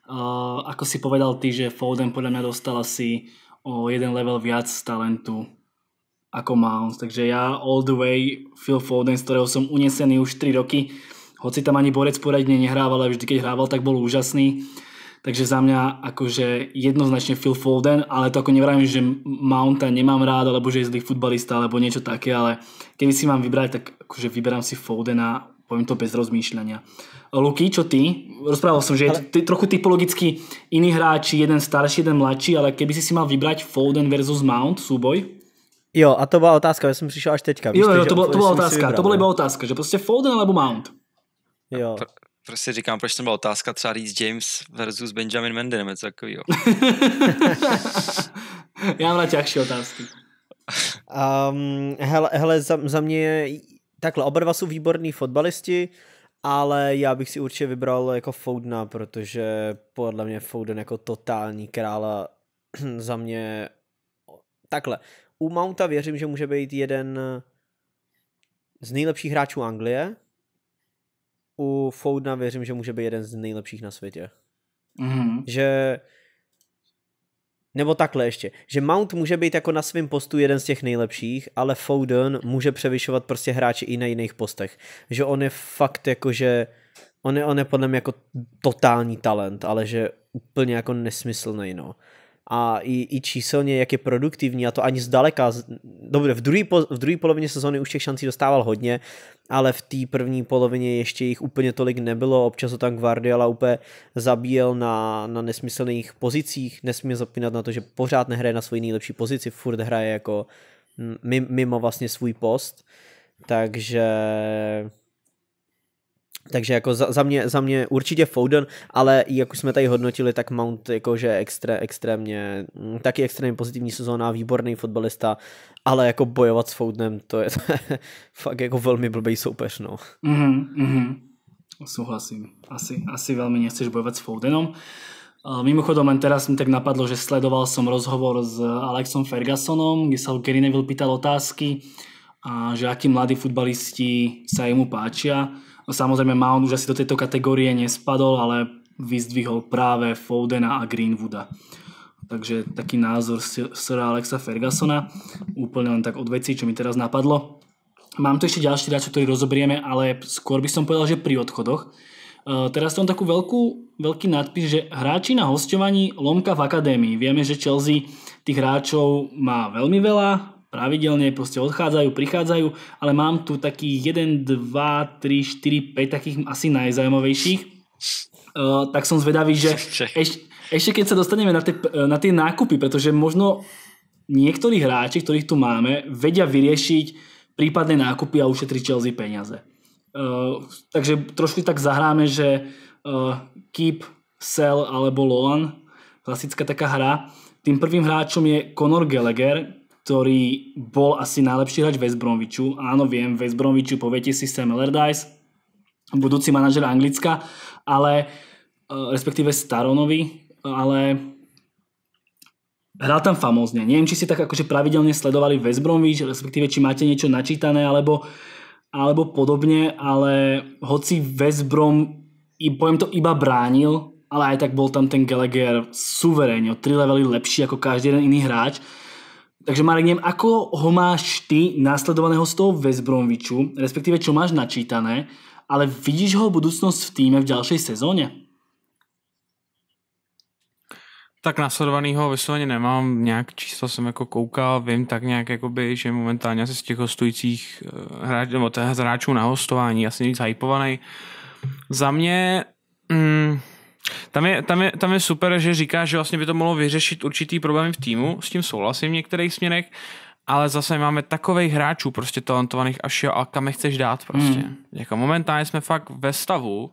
Uh, ako si povedal ty, že Foden podľa mňa dostal asi o jeden level viac talentu ako Mount. Takže ja all the way Phil Foden, z ktorého som unesený už 3 roky. Hoci tam ani borec poradne nehrával, ale vždy keď hrával, tak bol úžasný takže za mňa akože jednoznačne Phil Foden, ale to ako nevrajím, že Mounta nemám rád, alebo že je zlý futbalista, alebo niečo také, ale keby si mám vybrať, tak akože vyberám si Fodena, poviem to bez rozmýšľania. Luky, čo ty? Rozprával som, že je trochu typologicky iný hráči, jeden starší, jeden mladší, ale keby si si mal vybrať Foden versus Mount súboj, Jo, a to byla otázka, já jsem prišiel až teďka. Víš, jo, jo, to, bylo, to byla otázka, vybral, to byla iba otázka, že proste Foden alebo Mount. Jo prostě říkám, proč to byla otázka třeba Reece James versus Benjamin Mendy, nebo něco takového. *laughs* Já mám na těžší otázky. Um, hele, hele za, za mě takhle, oba dva jsou výborní fotbalisti, ale já bych si určitě vybral jako Foudna, protože podle mě Fouden jako totální a *clears throat* za mě takhle. U Mounta věřím, že může být jeden z nejlepších hráčů Anglie, u Foudna věřím, že může být jeden z nejlepších na světě. Mm-hmm. Že nebo takhle ještě, že Mount může být jako na svém postu jeden z těch nejlepších, ale Foden může převyšovat prostě hráče i na jiných postech. Že on je fakt jako, že on je, on je podle mě jako totální talent, ale že úplně jako nesmyslný, no a i, i číselně, jak je produktivní a to ani zdaleka. Dobře, v druhé po, v druhé polovině sezóny už těch šancí dostával hodně, ale v té první polovině ještě jich úplně tolik nebylo. Občas ho tam Guardiola úplně zabíjel na, na nesmyslných pozicích. Nesmí zapínat na to, že pořád nehraje na svoji nejlepší pozici, furt hraje jako mimo vlastně svůj post. Takže takže jako za, za, mě, za mě určitě Foden, ale jak už jsme tady hodnotili, tak Mount jakože extré, extrémně, mm, taky extrémně pozitivní sezóna, výborný fotbalista, ale jako bojovat s Fodenem, to je, to *laughs* je fakt jako velmi blbý soupeř, no. Mm-hmm, mm-hmm. Souhlasím. Asi, asi velmi nechceš bojovat s Foudenom. Mimochodom, len teraz mi tak napadlo, že sledoval som rozhovor s Alexom Fergusonom, kde sa Gary Neville pýtal otázky, a že akí mladí futbalisti sa jemu páčia. No samozrejme Mount už asi do tejto kategórie nespadol, ale vyzdvihol práve Fodena a Greenwooda. Takže taký názor Sir Alexa Fergusona, úplne len tak od veci, čo mi teraz napadlo. Mám tu ešte ďalší hráčov, ktorý rozoberieme, ale skôr by som povedal, že pri odchodoch. Uh, teraz tam takú veľkú, veľký nadpis, že hráči na hostovaní lomka v akadémii. Vieme, že Chelsea tých hráčov má veľmi veľa, pravidelne proste odchádzajú, prichádzajú, ale mám tu takých 1, 2, 3, 4, 5 takých asi najzajímavejších. Uh, e, tak som zvedavý, že ešte, keď sa dostaneme na tie, na tie nákupy, pretože možno niektorí hráči, ktorých tu máme, vedia vyriešiť prípadné nákupy a ušetriť Chelsea peniaze. Uh, takže trošku tak zahráme, že uh, keep, sell alebo loan, klasická taká hra. Tým prvým hráčom je Conor Gallagher, ktorý bol asi najlepší hráč West Bromwichu. Áno, viem, West Bromwichu poviete si Sam Allardyce, budúci manažer Anglicka, ale e, respektíve Staronovi, ale hral tam famózne. Neviem, či si tak akože pravidelne sledovali West Bromwich, respektíve či máte niečo načítané alebo, alebo podobne, ale hoci West Brom, poviem to, iba bránil, ale aj tak bol tam ten Gallagher suverénne, o tri levely lepší ako každý jeden iný hráč takže Marek, neviem, ako ho máš ty následovaného z toho Vesbromviču, Bromwichu, respektíve čo máš načítané, ale vidíš ho budúcnosť v týme v ďalšej sezóne? Tak následovanýho vysloveně nemám, nějak čísla jsem jako koukal, vím tak nějak, jakoby, že momentálně asi z těch hostujících eh, nebo hráčů na hostování asi nic hypovaný. Za mě mm, tam je, tam, je, tam je super, že říká, že vlastně by to mohlo vyřešit určitý problémy v týmu, s tím souhlasím v některých směrech, ale zase máme takových hráčů, prostě talentovaných až jo, a kam je chceš dát prostě. Hmm. Jako momentálně jsme fakt ve stavu,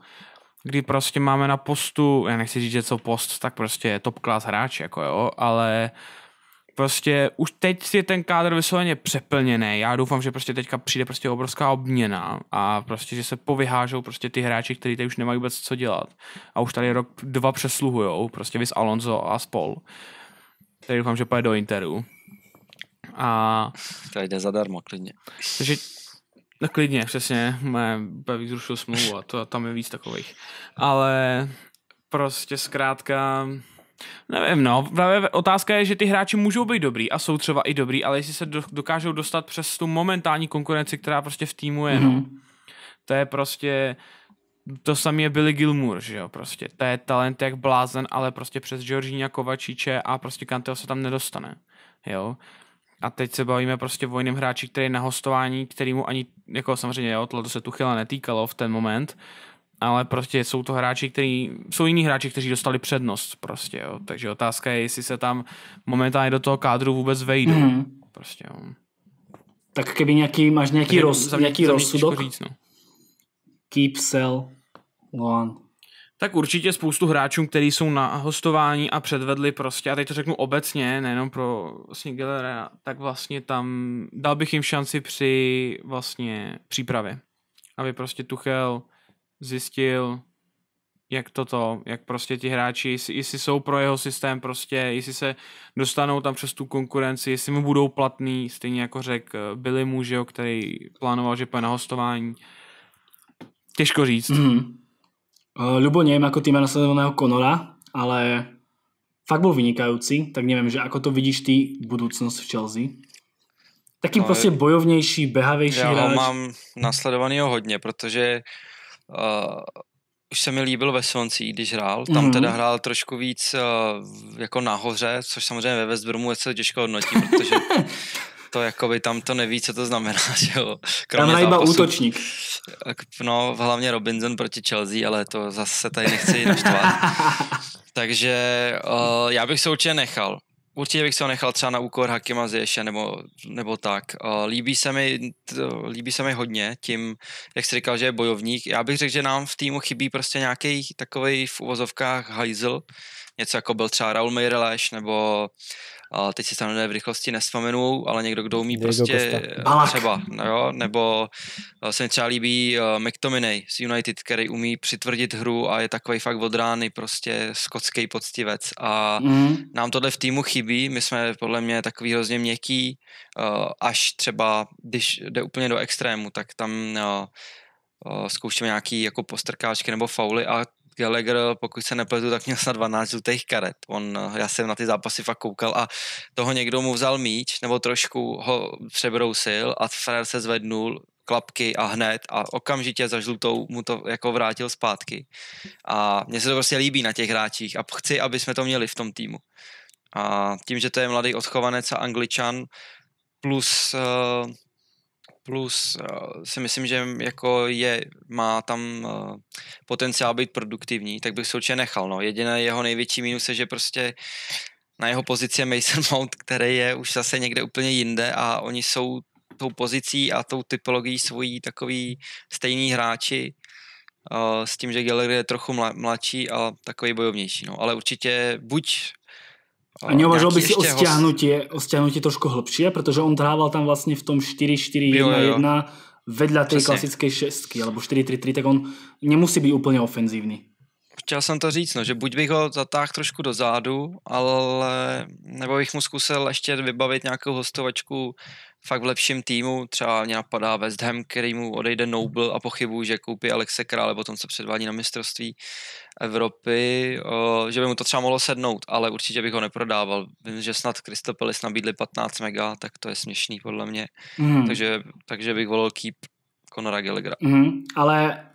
kdy prostě máme na postu, já nechci říct, že co post, tak prostě je top class hráč, jako jo, ale uh, prostě už teď je ten kádr vysloveně přeplněný. Já doufám, že prostě teďka přijde prostě obrovská obměna a prostě, že se povyhážou prostě ty hráči, kteří teď už nemají vůbec co dělat. A už tady rok dva přesluhujou, prostě vys Alonso a spol. Tady doufám, že půjde do Interu. A... To jde zadarmo, klidně. Takže No klidně, přesně. Mé Bavík zrušil smlouvu a to, tam je víc takových. Ale prostě zkrátka Nevím, no. Právě otázka je, že ty hráči můžou být dobrý a jsou třeba i dobrý, ale jestli se dokážou dostat přes tu momentální konkurenci, která prostě v týmu je, mm. no. Mhm. To je prostě... To samé je Billy Gilmour, že jo, prostě. To je talent jak blázen, ale prostě přes Georgina Kovačiče a prostě Kanteo se tam nedostane, jo. A teď se bavíme prostě o jiném hráči, který je na hostování, mu ani, jako samozřejmě, jo, to se Tuchila netýkalo v ten moment, ale prostě jsou to hráči, kteří jsou jiní hráči, kteří dostali přednost prostě, jo. takže otázka je, jestli se tam momentálně do toho kádru vůbec vejdou. Mm-hmm. Prostě, jo. Tak kdyby nějaký, máš nějaký, roz, mě, nějaký rozsudok? Říct, no. Keep, sell, on. Tak určitě spoustu hráčů, kteří jsou na hostování a předvedli prostě, a teď to řeknu obecně, nejenom pro vlastně Gellera, tak vlastně tam dal bych jim šanci při vlastně přípravě. Aby prostě Tuchel zjistil, jak toto, jak prostě ti hráči, jestli, jestli jsou pro jeho systém prostě, jestli se dostanou tam přes tu konkurenci, jestli mu budou platný, stejně jako řekl eh, Billy mu, jo, který plánoval, že půjde na hostování. Těžko říct. Mm-hmm. Uh, eh, Ľubo, neviem, ako nasledovaného Konora, ale fakt byl vynikající, tak nevím, že jako to vidíš ty budoucnost v Chelsea? Taký no, prostě bojovnější, behavější já hráč. Já ho mám nasledovanýho hodně, protože Uh, už se mi líbil ve Svoncí, když hrál. Tam mm-hmm. teda hrál trošku víc uh, jako nahoře, což samozřejmě ve West Bromu je se těžko hodnotí, protože to jakoby tam to neví, co to znamená, *laughs* že jo. Kromě tam nejba útočník. Eh, no, hlavně Robinson proti Chelsea, ale to zase tady nechci naštvat. *laughs* Takže uh, já bych se určitě nechal. Určitě bych se ho nechal třeba na úkor Hakima Zješe nebo, nebo tak. líbí, se mi, líbí se mi hodně tím, jak jsi říkal, že je bojovník. Já bych řekl, že nám v týmu chybí prostě nějaký takový v uvozovkách hajzl, něco jako byl třeba Raul Meireles nebo a teď si samozřejmě v rychlosti nespomenu, ale někdo, kdo umí někdo prostě kosta. třeba, no jo, nebo eh, se mi třeba líbí uh, McTominay z United, který umí přitvrdit hru a je takový fakt od rány, prostě skotský poctivec a mm. nám tohle v týmu chybí, my jsme podle mě takový hrozně měkký, uh, až třeba, když jde úplně do extrému, tak tam uh, zkoušíme nějaký jako postrkáčky nebo fauly a Gallagher, pokud se nepletu, tak měl snad 12 žlutých karet. On, já jsem na ty zápasy fakt koukal a toho někdo mu vzal míč, nebo trošku ho přebrousil a Ferrer se zvednul, klapky a hned a okamžitě za žlutou mu to jako vrátil zpátky. A mně se to prostě líbí na těch hráčích a chci, aby jsme to měli v tom týmu. A tím, že to je mladý odchovanec a angličan, plus uh, plus eh, si myslím, že jako je, má tam eh, potenciál být produktivní, tak bych se určitě nechal. No. Jediné jeho největší mínus je, že prostě na jeho pozici je Mason *laughs* Mount, který je už zase někde úplně jinde a oni jsou tou pozicí a tou typologií svojí takový stejný hráči eh, s tím, že Gallagher je trochu mladší a takový bojovnější. No. Ale určitě buď a neuvažoval by si o stiahnutí, o stiahnutí trošku hlbšie, protože on hrával tam vlastně v tom 4-4-1-1 vedle té klasické šestky, alebo 4-3-3, tak on nemusí být úplně ofenzívny. Chtěl jsem to říct, no, že buď bych ho zatáhl trošku do zádu, ale nebo bych mu zkusil ještě vybavit nějakou hostovačku fakt v lepším týmu, třeba mě napadá West Ham, který mu odejde Noble a pochybuju, že koupí Alexe Krále, potom se předvádí na mistrovství Evropy, že by mu to třeba mohlo sednout, ale určitě bych ho neprodával. Vím, že snad Kristopelis nabídli 15 mega, tak to je směšný podle mě, mm. takže, takže bych volil keep Conora Gallaghera. Mm, ale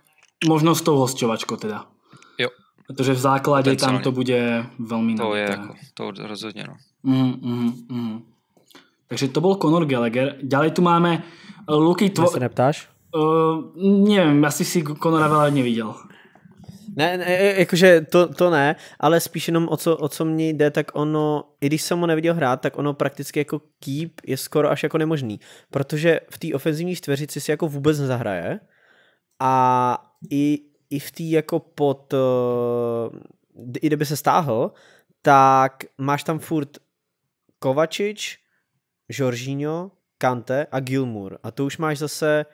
možnost tou hostovačko teda. Jo. Protože v základě tam to bude velmi To je jako, to rozhodně no. Mm, mm, mm. Takže to byl Conor Gallagher. Ďalej tu máme eh, Luky Tvo... Mě se neptáš? Uh, nevím, asi si Conora veľa neviděl. Ne, ne, e, e, jakože to, to ne, ale spíš jenom o co, o co mě jde, tak ono, i když jsem ho neviděl hrát, tak ono prakticky jako keep je skoro až jako nemožný, protože v té ofenzivní čtveřici si jako vůbec nezahraje a i, i v té jako pod, eh, i kdyby se stáhl, tak máš tam furt Kovačič, Jorginho, Kante a Gilmour. A to už máš zase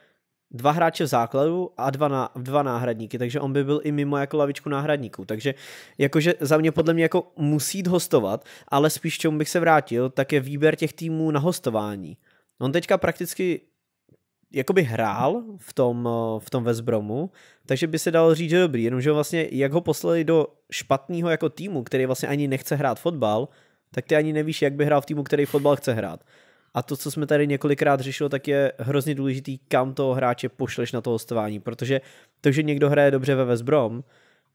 dva hráče v základu a dva, na, dva náhradníky, takže on by byl i mimo jako lavičku náhradníků. Takže jakože za mě podle mě jako musí jít hostovat, ale spíš čemu bych se vrátil, tak je výběr těch týmů na hostování. On teďka prakticky jakoby hrál v tom, eh, v tom West Bromu, takže by se dalo říct, že dobrý, jenomže vlastně jak ho poslali do špatného jako týmu, který vlastně ani nechce hrát fotbal, tak ty ani nevíš, jak by hrál v týmu, který fotbal chce hrát. A to, co jsme tady několikrát řešili, tak je hrozně důležitý, kam toho hráče pošleš na to hostování, protože to, že někdo hraje dobře ve West Brom,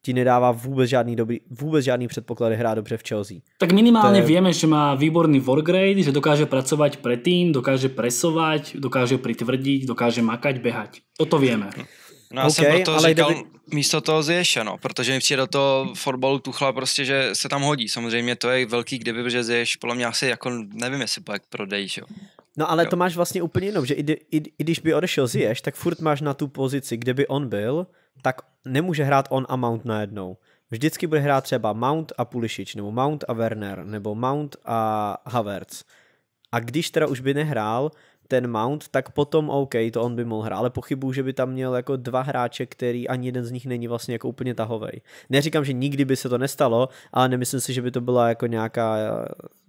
ti nedává vůbec žádný, dobrý, vůbec žádný předpoklady hrát dobře v Chelsea. Tak minimálně je... víme, že má výborný wargrade, že dokáže pracovat pre tým, dokáže presovat, dokáže pritvrdit, dokáže makať, behať. Toto víme. No já okay, jsem proto ale říkal kdyby... místo toho Zješe, no, protože mi přijde do toho fotbalu Tuchla prostě, že se tam hodí. Samozřejmě to je velký kdyby, protože Zješ podle mě asi jako nevím, jestli pak prodej, že jo. No ale jo. to máš vlastně úplně jinou, že i, i, i, i když by odešel zješ, tak furt máš na tu pozici, kde by on byl, tak nemůže hrát on a Mount najednou. Vždycky bude hrát třeba Mount a Pulisic, nebo Mount a Werner, nebo Mount a Havertz. A když teda už by nehrál, ten Mount, tak potom OK, to on by mohl hrát, ale pochybuju, že by tam měl jako dva hráče, který ani jeden z nich není vlastně jako úplně tahovej. Neříkám, že nikdy by se to nestalo, ale nemyslím si, že by to byla jako nějaká,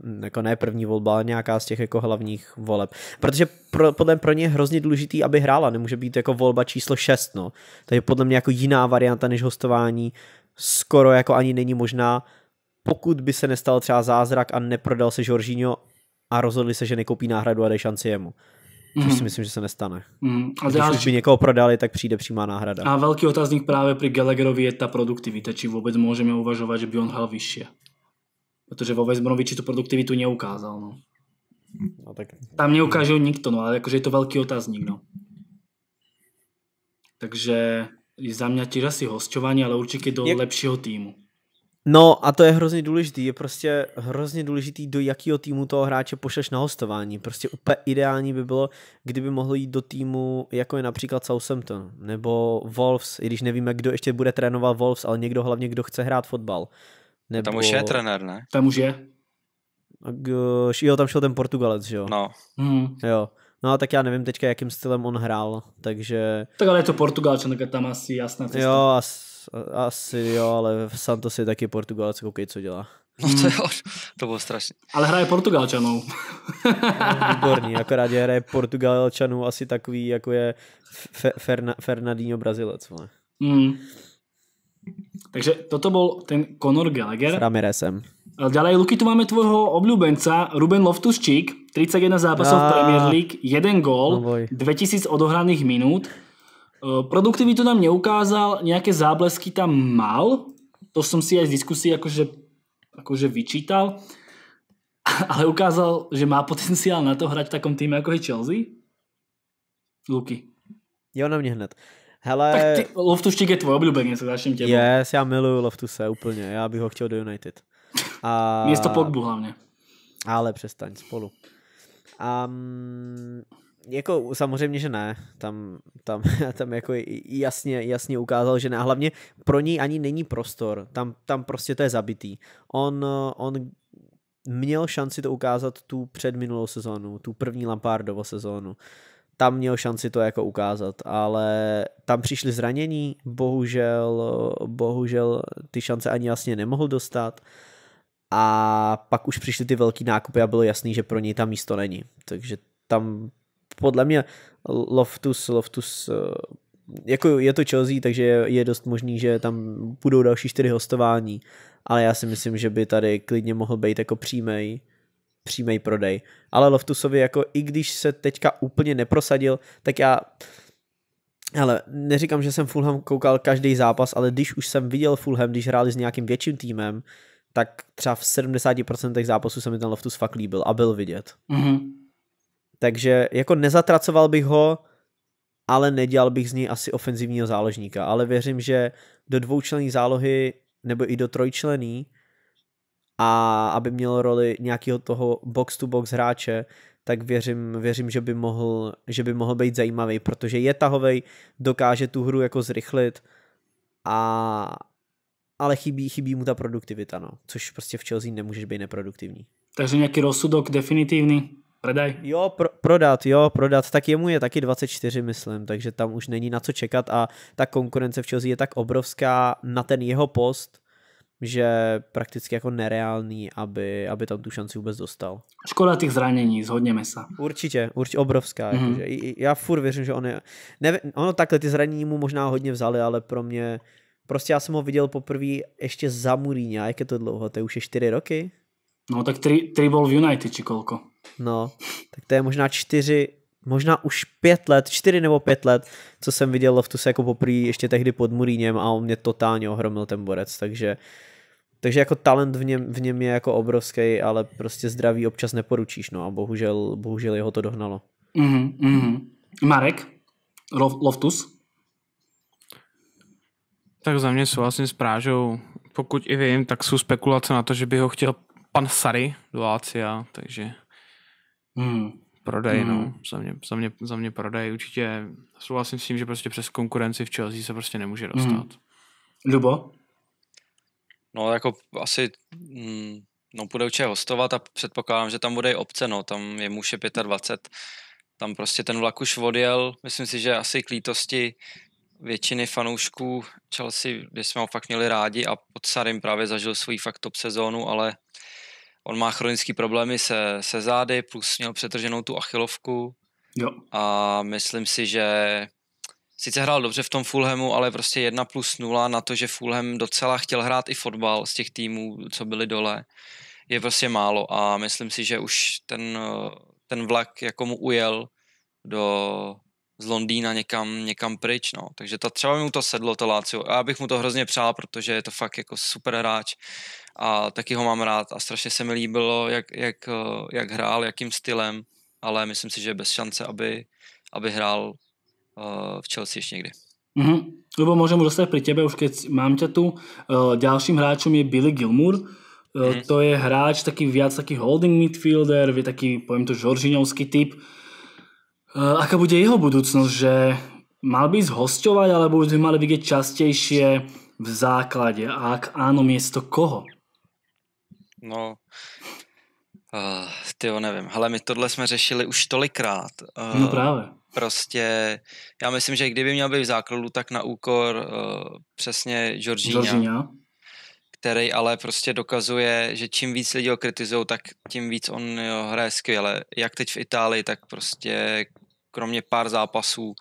mm, jako ne první volba, ale nějaká z těch jako hlavních voleb. Protože pro, podle mě pro ně je hrozně důležitý, aby hrála, nemůže být jako volba číslo 6, no. je podle mě jako jiná varianta než hostování skoro jako ani není možná, pokud by se nestal třeba zázrak a neprodal se Jorginho a rozhodli se, že nekoupí náhradu a dej šanci jemu. Což mm. si myslím, že se nestane. Mm. A Když už by někoho prodali, tak přijde přímá náhrada. A velký otázník právě pri Gallagherovi je ta produktivita, či vůbec můžeme uvažovat, že by on hral vyššie. Protože vo Vesbronoviči tu produktivitu neukázal. No. No, tak... Tam neukáže nikto, no ale jakože je to velký otázník. No. Takže za mňa tiež asi hostování ale určitě do Jak... lepšího týmu. No a to je hrozně důležitý, je prostě hrozně důležitý, do jakého týmu toho hráče pošleš na hostování. Prostě úplně ideální by bylo, kdyby mohl jít do týmu, jako je například Southampton, nebo Wolves, i když nevíme, kdo ještě bude trénovat Wolves, ale někdo hlavně, kdo chce hrát fotbal. Nebo... Tam už je trenér, ne? Tam už je. Jo, tam šel ten Portugalec, že jo? No. Hmm. Jo. No a tak já nevím teďka, jakým stylem on hrál, takže... Tak ale je to Portugalčan, tak tam asi jasná cesta. Jo, as asi jo, ale v Santos je taky Portugalec, koukej, co dělá. *laughs* No to jo, hmm. to bylo strašně. Ale hraje Portugalčanou. *laughs* výborný, akorát je hraje Portugalčanů asi takový, jako je Ferna- Fernandinho Brazilec. Vole. Mm. Takže toto byl ten Conor Gallagher. S Ramirezem. E, ďalej, Luky, tu máme tvojho obľúbenca, Ruben Loftus-Cheek, 31 zápasov v Premier ah. League, 1 gól, 2000 no odohraných minút. Eh, Produktivitu nám neukázal, nějaké záblesky tam mal, to som si aj z diskusí akože, akože vyčítal, *laughs* ale ukázal, že má potenciál na to hrať v takom týme jako je Chelsea. Luky. Jo, na mě hned. Hele... Tak ty, Loftuštík je tvoj oblíbený, se začnem tebou. Yes, já miluju Loftuse úplně, já bych ho chtěl do United. A... Město Pogbu hlavně. Ale přestaň, spolu. Um, jako samozřejmě, že ne. Tam, tam, *laughs* tam jako jasně, jasně ukázal, že ne. A hlavně pro něj ani není prostor. Tam, tam prostě to je zabitý. On, on měl šanci to ukázat tu předminulou sezónu, tu první Lampardovo sezónu. Tam měl šanci to jako ukázat, ale tam přišli zranění, bohužel, bohužel ty šance ani jasně nemohl dostat a pak už přišly ty velký nákupy a bylo jasný, že pro něj tam místo není. Takže tam podle mě Loftus, Loftus eh, jako je to Chelsea, takže je dost možný, že tam budou další čtyři hostování, ale já si myslím, že by tady klidně mohl být jako přímý přímý prodej. Ale Loftusovi jako i když se teďka úplně neprosadil, tak já ale neříkám, že jsem Fulham koukal každý zápas, ale když už jsem viděl Fulham, když hráli s nějakým větším týmem, tak třeba v 70% zápasů se mi ten Loftus fakt líbil a byl vidět. Mm-hmm. Takže jako nezatracoval bych ho, ale nedělal bych z něj asi ofenzivního záložníka. Ale věřím, že do dvoučlenné zálohy nebo i do trojčlený a aby měl roli nějakého toho box-to-box hráče, tak věřím, věřím že, by mohl, že by mohl být zajímavý, protože je tahovej, dokáže tu hru jako zrychlit a ale chybí, chybí mu ta produktivita, no. což prostě v Chelsea nemůžeš být neproduktivní. Takže nějaký rozsudok definitivní? Predaj. Jo, pro, prodat, jo, prodat. Tak jemu je taky 24, myslím, takže tam už není na co čekat a ta konkurence v Chelsea je tak obrovská na ten jeho post, že prakticky jako nereálný, aby, aby tam tu šanci vůbec dostal. Škoda těch zranění, zhodněme se. Určitě, určitě obrovská. Mm-hmm. Jakože, já furt věřím, že on je... Ne, ono takhle ty zranění mu možná hodně vzali, ale pro mě... Prostě já jsem ho viděl poprvé ještě za Mourinho, jak je to dlouho, to je už je 4 roky. No tak 3 bol v United či kolko? No, tak to je možná čtyři, možná už pět let, čtyři nebo pět let, co jsem viděl Loftuse jako poprý ještě tehdy pod Muríněm a on mě totálně ohromil ten borec, takže takže jako talent v něm, v něm je jako obrovský, ale prostě zdraví občas neporučíš, no a bohužel, bohužel jeho to dohnalo. Mm-hmm, Marek, Lo- Loftus? Tak za mě souhlasím s Prážou. Pokud i vím, tak jsou spekulace na to, že by ho chtěl pan Sary do Lácia, takže Hmm. Prodej, no. hmm. no. Za mě, za, mě, za mě prodej. Určitě souhlasím s tím, že prostě přes konkurenci v Chelsea se prostě nemůže hmm. dostat. Hmm. Lubo? No jako asi Hmm. no bude určitě hostovat a předpokládám, že tam bude i obce, no. Tam je muž je 25. Tam prostě ten vlak už odjel. Myslím si, že asi k lítosti většiny fanoušků Chelsea, kde jsme ho fakt měli rádi a pod Sarim právě zažil svůj fakt top sezónu, ale on má chronické problémy se, se zády, plus měl přetrženou tu achilovku. Jo. A myslím si, že sice hrál dobře v tom Fulhamu, ale prostě jedna plus nula na to, že Fulham docela chtěl hrát i fotbal z těch týmů, co byli dole, je prostě málo a myslím si, že už ten, ten vlak jako mu ujel do, z Londýna někam, někam pryč, no. Takže ta, třeba mu to sedlo, to Lácio. A já bych mu to hrozně přál, protože je to fakt jako super hráč a taky ho mám rád a strašně se mi líbilo, jak, jak, eh, jak hrál, jakým stylem, ale myslím si, že bez šance, aby, aby hrál eh, v Chelsea ještě někdy. Mm-hmm. Lebo môžem už dostať pri tebe, už keď mám tě tu. uh, hráčem je Billy Gilmour. Mm-hmm. To je hráč taký viac taký holding midfielder, je taký, poviem to, žoržiňovský typ. Aká bude jeho budúcnosť, že mal by zhosťovať, alebo by mali vidieť častejšie v základe? A ak áno, miesto koho? No, uh, ty jo, nevím. Ale my tohle jsme řešili už tolikrát. Uh, no právě. Prostě, já myslím, že kdyby měl být v základu, tak na úkor uh, přesně Georgina, který ale prostě dokazuje, že čím víc lidí ho kritizují, tak tím víc on jo, hraje skvěle. Jak teď v Itálii, tak prostě kromě pár zápasů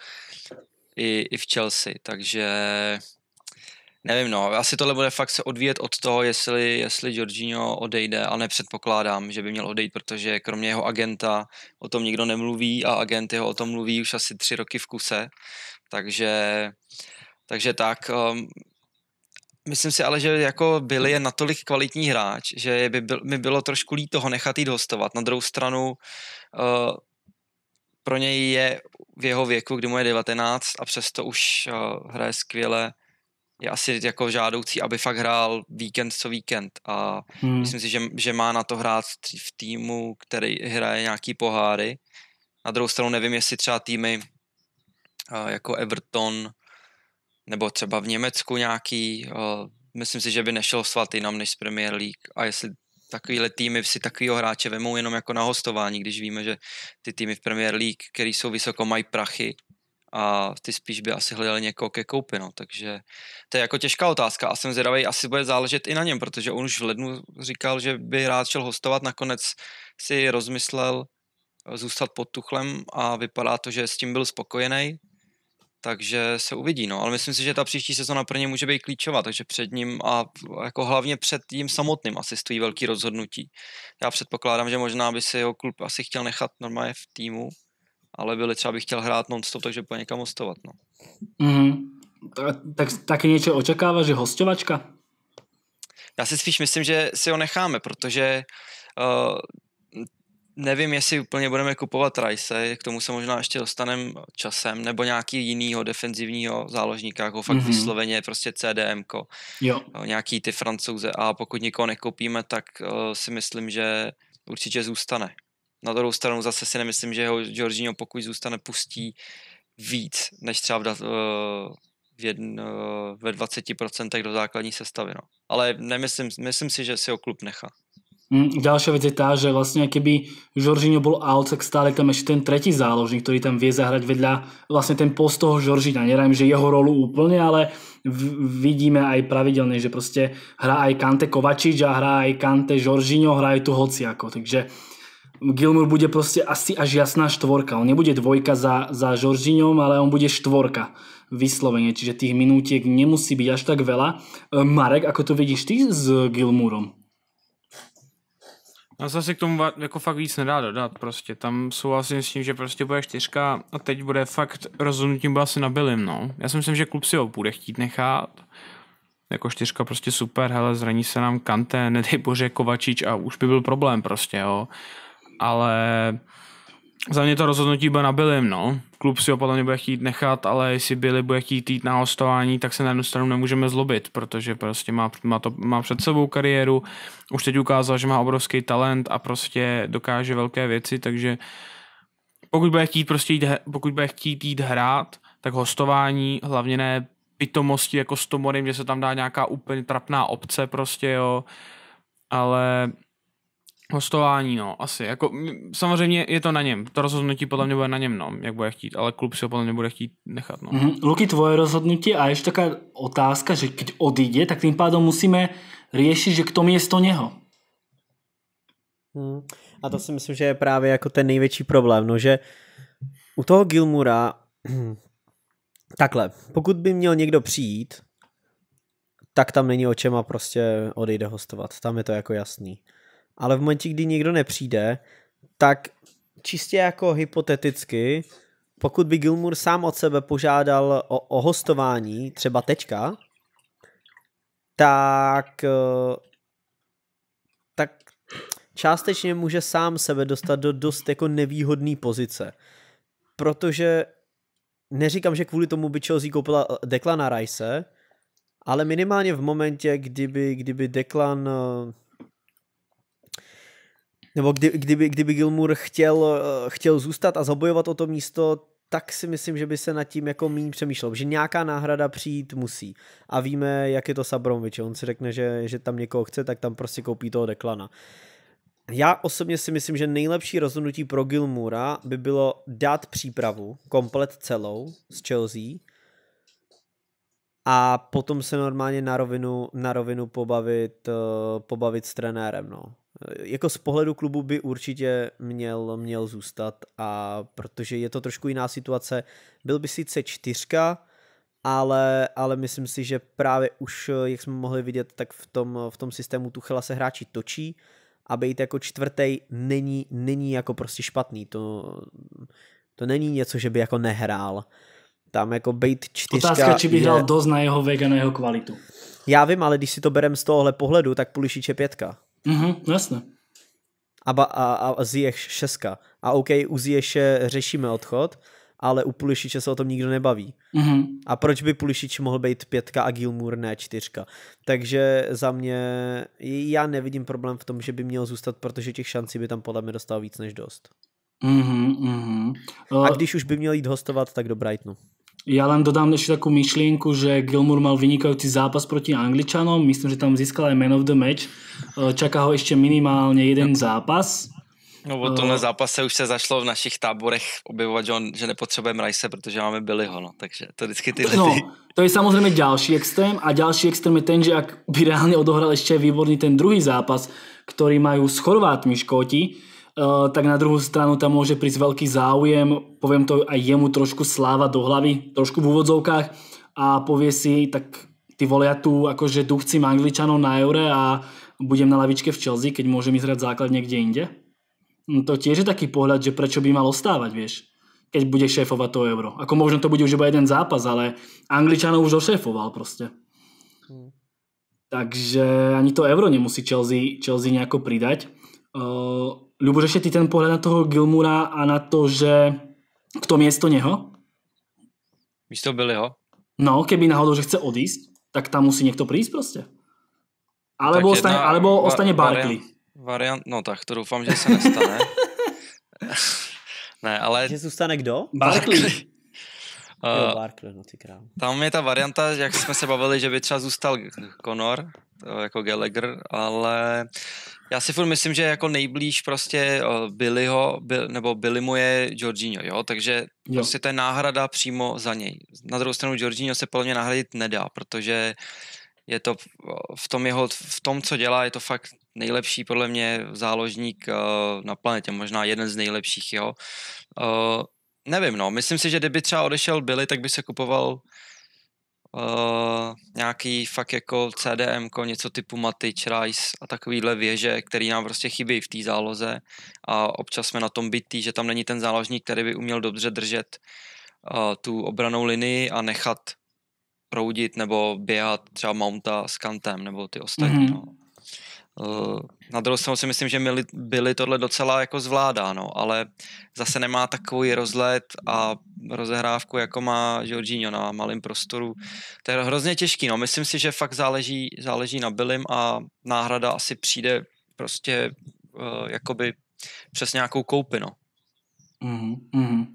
i, i v Chelsea, takže Nevím, no, asi tohle bude fakt se odvíjet od toho, jestli, jestli Jorginho odejde, ale nepředpokládám, že by měl odejít, protože kromě jeho agenta o tom nikdo nemluví a agent jeho o tom mluví už asi tři roky v kuse, takže, takže tak. Um, myslím si ale, že jako byli je natolik kvalitní hráč, že by byl, mi bylo trošku líto ho nechat jít hostovat. Na druhou stranu uh, pro něj je v jeho věku, kdy mu je 19 a přesto už uh, hraje skvěle je asi jako žádoucí, aby fakt hrál víkend co víkend a hmm. myslím si, že, že má na to hrát v týmu, který hraje nějaký poháry. Na druhou stranu nevím, jestli třeba týmy eh, jako Everton nebo třeba v Německu nějaký, eh, myslím si, že by nešel svat jinam než z Premier League a jestli takovýhle týmy si takovýho hráče vemou jenom jako na hostování, když víme, že ty týmy v Premier League, který jsou vysoko, mají prachy a ty spíš by asi hledali někoho ke koupi, no. takže to je jako těžká otázka a jsem zvědavý, asi bude záležet i na něm, protože on už v lednu říkal, že by rád šel hostovat, nakonec si rozmyslel eh, zůstat pod Tuchlem a vypadá to, že s tím byl spokojený, takže se uvidí, no, ale myslím si, že ta příští sezona pro ně může být klíčová, takže před ním a jako hlavně před tím samotným asi stojí velký rozhodnutí. Já předpokládám, že možná by si jeho klub asi chtěl nechat normálně v týmu, ale byli třeba bych chtěl hrát non-stop, takže po někam hostovat. No. Mm-hmm. Tak taky něco očekáváš, že hostovačka? Já si spíš myslím, že si ho necháme, protože uh, nevím, jestli úplně budeme kupovat Rice, k tomu se možná ještě dostaneme časem, nebo nějaký jinýho defenzivního záložníka, jako fakt mm-hmm. vysloveně prostě CDM, eh, nějaký ty francouze a pokud nikoho nekoupíme, tak uh, si myslím, že určitě zůstane. Na druhou stranu zase si nemyslím, že ho Georginio pokud zůstane pustí víc, než třeba v, v jedn, eh, ve 20% do základní sestavy. No. Ale nemyslím, myslím si, že si ho klub nechá. Mm, ďalšia je ta, že vlastně kdyby Žoržino byl out, tak stále tam ještě ten třetí záložník, který tam vie zahrať vedľa vlastně ten post toho Žoržina. Nerajím, že jeho rolu úplně, ale vidíme aj pravidelně, že prostě hrá aj Kante Kovačič a hrá aj Kante Žoržino, hrá aj tu hociako. Takže Gilmour bude proste asi až jasná štvorka. On nebude dvojka za, za Žoržiňom, ale on bude štvorka vyslovene, čiže tých minútiek nemusí byť až tak veľa. E, Marek, ako to vidíš ty s Já jsem si k tomu jako fakt víc nedá dodat prostě. Tam souhlasím s tím, že prostě bude čtyřka a teď bude fakt rozhodnutím byla asi na Bilim, no. Já si myslím, že klub si ho bude chtít nechat. Jako čtyřka prostě super, hele, zraní se nám Kante, nedej bože Kovačič a už by byl problém prostě, jo ale za mě to rozhodnutí bude na Billim, no. Klub si ho podle mě bude chtít nechat, ale jestli byli bude chtít jít na hostování, tak se na jednu stranu nemůžeme zlobit, protože prostě má, má, to, má před sebou kariéru, už teď ukázal, že má obrovský talent a prostě dokáže velké věci, takže pokud bude chtít, prostě jít, pokud bude chtít jít hrát, tak hostování, hlavně ne pitomosti jako s Tomorim, že se tam dá nějaká úplně trapná obce prostě, jo. Ale Hostování, no, asi. Jako, samozřejmě je to na něm. To rozhodnutí podle mě bude na něm, no, jak bude chtít, ale klub si ho podle mě bude chtít nechat. No. Mm-hmm. Luky, tvoje rozhodnutí a ještě taká otázka, že když odjde, tak tím pádem musíme řešit, že kdo to něho. Hmm. A to si myslím, že je právě jako ten největší problém, no, že u toho Gilmura *clears throat* takhle, pokud by měl někdo přijít, tak tam není o čem a prostě odejde hostovat. Tam je to jako jasný ale v momentě, kdy nikdo nepřijde, tak čistě jako hypoteticky, pokud by Gilmour sám od sebe požádal o, o hostování, třeba teďka, tak, eh, tak částečně může sám sebe dostat do dost jako nevýhodné pozice. Protože neříkám, že kvůli tomu by Chelsea koupila eh, Declana Rice, ale minimálně v momentě, kdyby, kdyby Declan eh, nebo kdy, kdyby, kdyby Gilmour chtěl, eh, chtěl zůstat a zabojovat o to místo, tak si myslím, že by se nad tím jako méně přemýšlel, že nějaká náhrada přijít musí. A víme, jak je to s Abramovičem. On si řekne, že, že tam někoho chce, tak tam prostě koupí toho Deklana. Já osobně si myslím, že nejlepší rozhodnutí pro Gilmura by bylo dát přípravu, komplet celou z Chelsea a potom se normálně na rovinu, na rovinu pobavit, eh, pobavit s trenérem. No jako z pohledu klubu by určitě měl, měl zůstat a protože je to trošku jiná situace, byl by sice čtyřka, ale, ale myslím si, že právě už, jak jsme mohli vidět, tak v tom, v tom systému Tuchela se hráči točí a být jako čtvrtý není, není jako prostě špatný. To, to není něco, že by jako nehrál. Tam jako být čtyřka... Otázka, či by je... hrál dost na jeho vek na jeho kvalitu. Já vím, ale když si to berem z tohohle pohledu, tak Pulišič je pětka. Mhm, a ba a, a Ziyech 6. A OK, u Ziyeše řešíme odchod, ale u Pulišiče se o tom nikdo nebaví. Mm-hmm. A proč by Pulišič mohl být pětka a Gilmour ne čtyřka? Takže za mě, já nevidím problém v tom, že by měl zůstat, protože těch šancí by tam podle mě dostal víc než dost. Mm-hmm, mm-hmm. A eh, když už by měl jít hostovat, tak do Brightonu. Ja len dodám ešte takú myšlienku, že Gilmour mal vynikajúci zápas proti Angličanom, myslím, že tam získal aj man of the match. E, čaká ho ešte minimálne jeden zápas. No o tomhle e, zápase už se zašlo v našich táborech objevovat, že, on, že nepotřebujeme Rice, protože máme Billyho, no, takže to vždycky no, ty no, to je samozřejmě další extrém a další extrém je ten, že jak by reálně odohral ještě výborný ten druhý zápas, který mají s Chorvátmi uh, Eh, tak na druhú stranu tam môže prísť veľký záujem, poviem to aj jemu trošku sláva do hlavy, trošku v úvodzovkách a povie si, tak ty vole, ja tu akože duchcím Angličanov na Eure a budem na lavičke v Chelsea, keď môžem ísť hrať základ niekde inde? No, to tiež je taký pohľad, že prečo by mal ostávať, vieš, keď bude šéfovať to Euro. Ako možno to bude už iba jeden zápas, ale Angličanov už ošéfoval proste. Hmm. Takže ani to Euro nemusí Chelsea, Chelsea nejako pridať. Uh, eh, Luboš, ty ten pohled na toho Gilmura a na to, že kto miesto neho? Místo Billyho? No, keby náhodou, že chce odísť, tak tam musí někdo prísť prostě. Alebo, ostane, alebo ostane va- Barkley. Variant, variant, no tak to doufám, že se nestane. *laughs* ne, ale... Že zůstane kdo? Barkley. Barkley. Uh, *laughs* jo, Barkley, no ty krám. Tam je ta varianta, jak jsme se bavili, že by třeba zůstal Conor, eh, jako Gallagher, ale já si furt myslím, že jako nejblíž prostě eh, Billyho, byl, nebo byli mu je Jorginho, jo? takže jo. prostě to je náhrada přímo za něj. Na druhou stranu Jorginho se podle mě nahradit nedá, protože je to v tom, jeho, v tom, co dělá, je to fakt nejlepší podle mě záložník eh, na planetě, možná jeden z nejlepších, jo. Eh, nevím, no, myslím si, že kdyby třeba odešel Billy, tak by se kupoval uh, nějaký fakt jako CDM, něco typu Matic, Rice a takovýhle věže, který nám prostě chybí v té záloze a občas jsme na tom bytí, že tam není ten záložník, který by uměl dobře držet uh, tu obranou linii a nechat proudit nebo běhat třeba Mounta s Kantem nebo ty ostatní. Mm-hmm. No. Eh, na druhou stranu si myslím, že byli tohle docela jako zvládáno, ale zase nemá takový rozlet a rozehrávku, jako má Jorginho na malém prostoru. To je hrozně těžký, no. Myslím si, že fakt záleží, záleží na Bylim a náhrada asi přijde prostě uh, jakoby přes nějakou koupinu. no. Mm-hmm.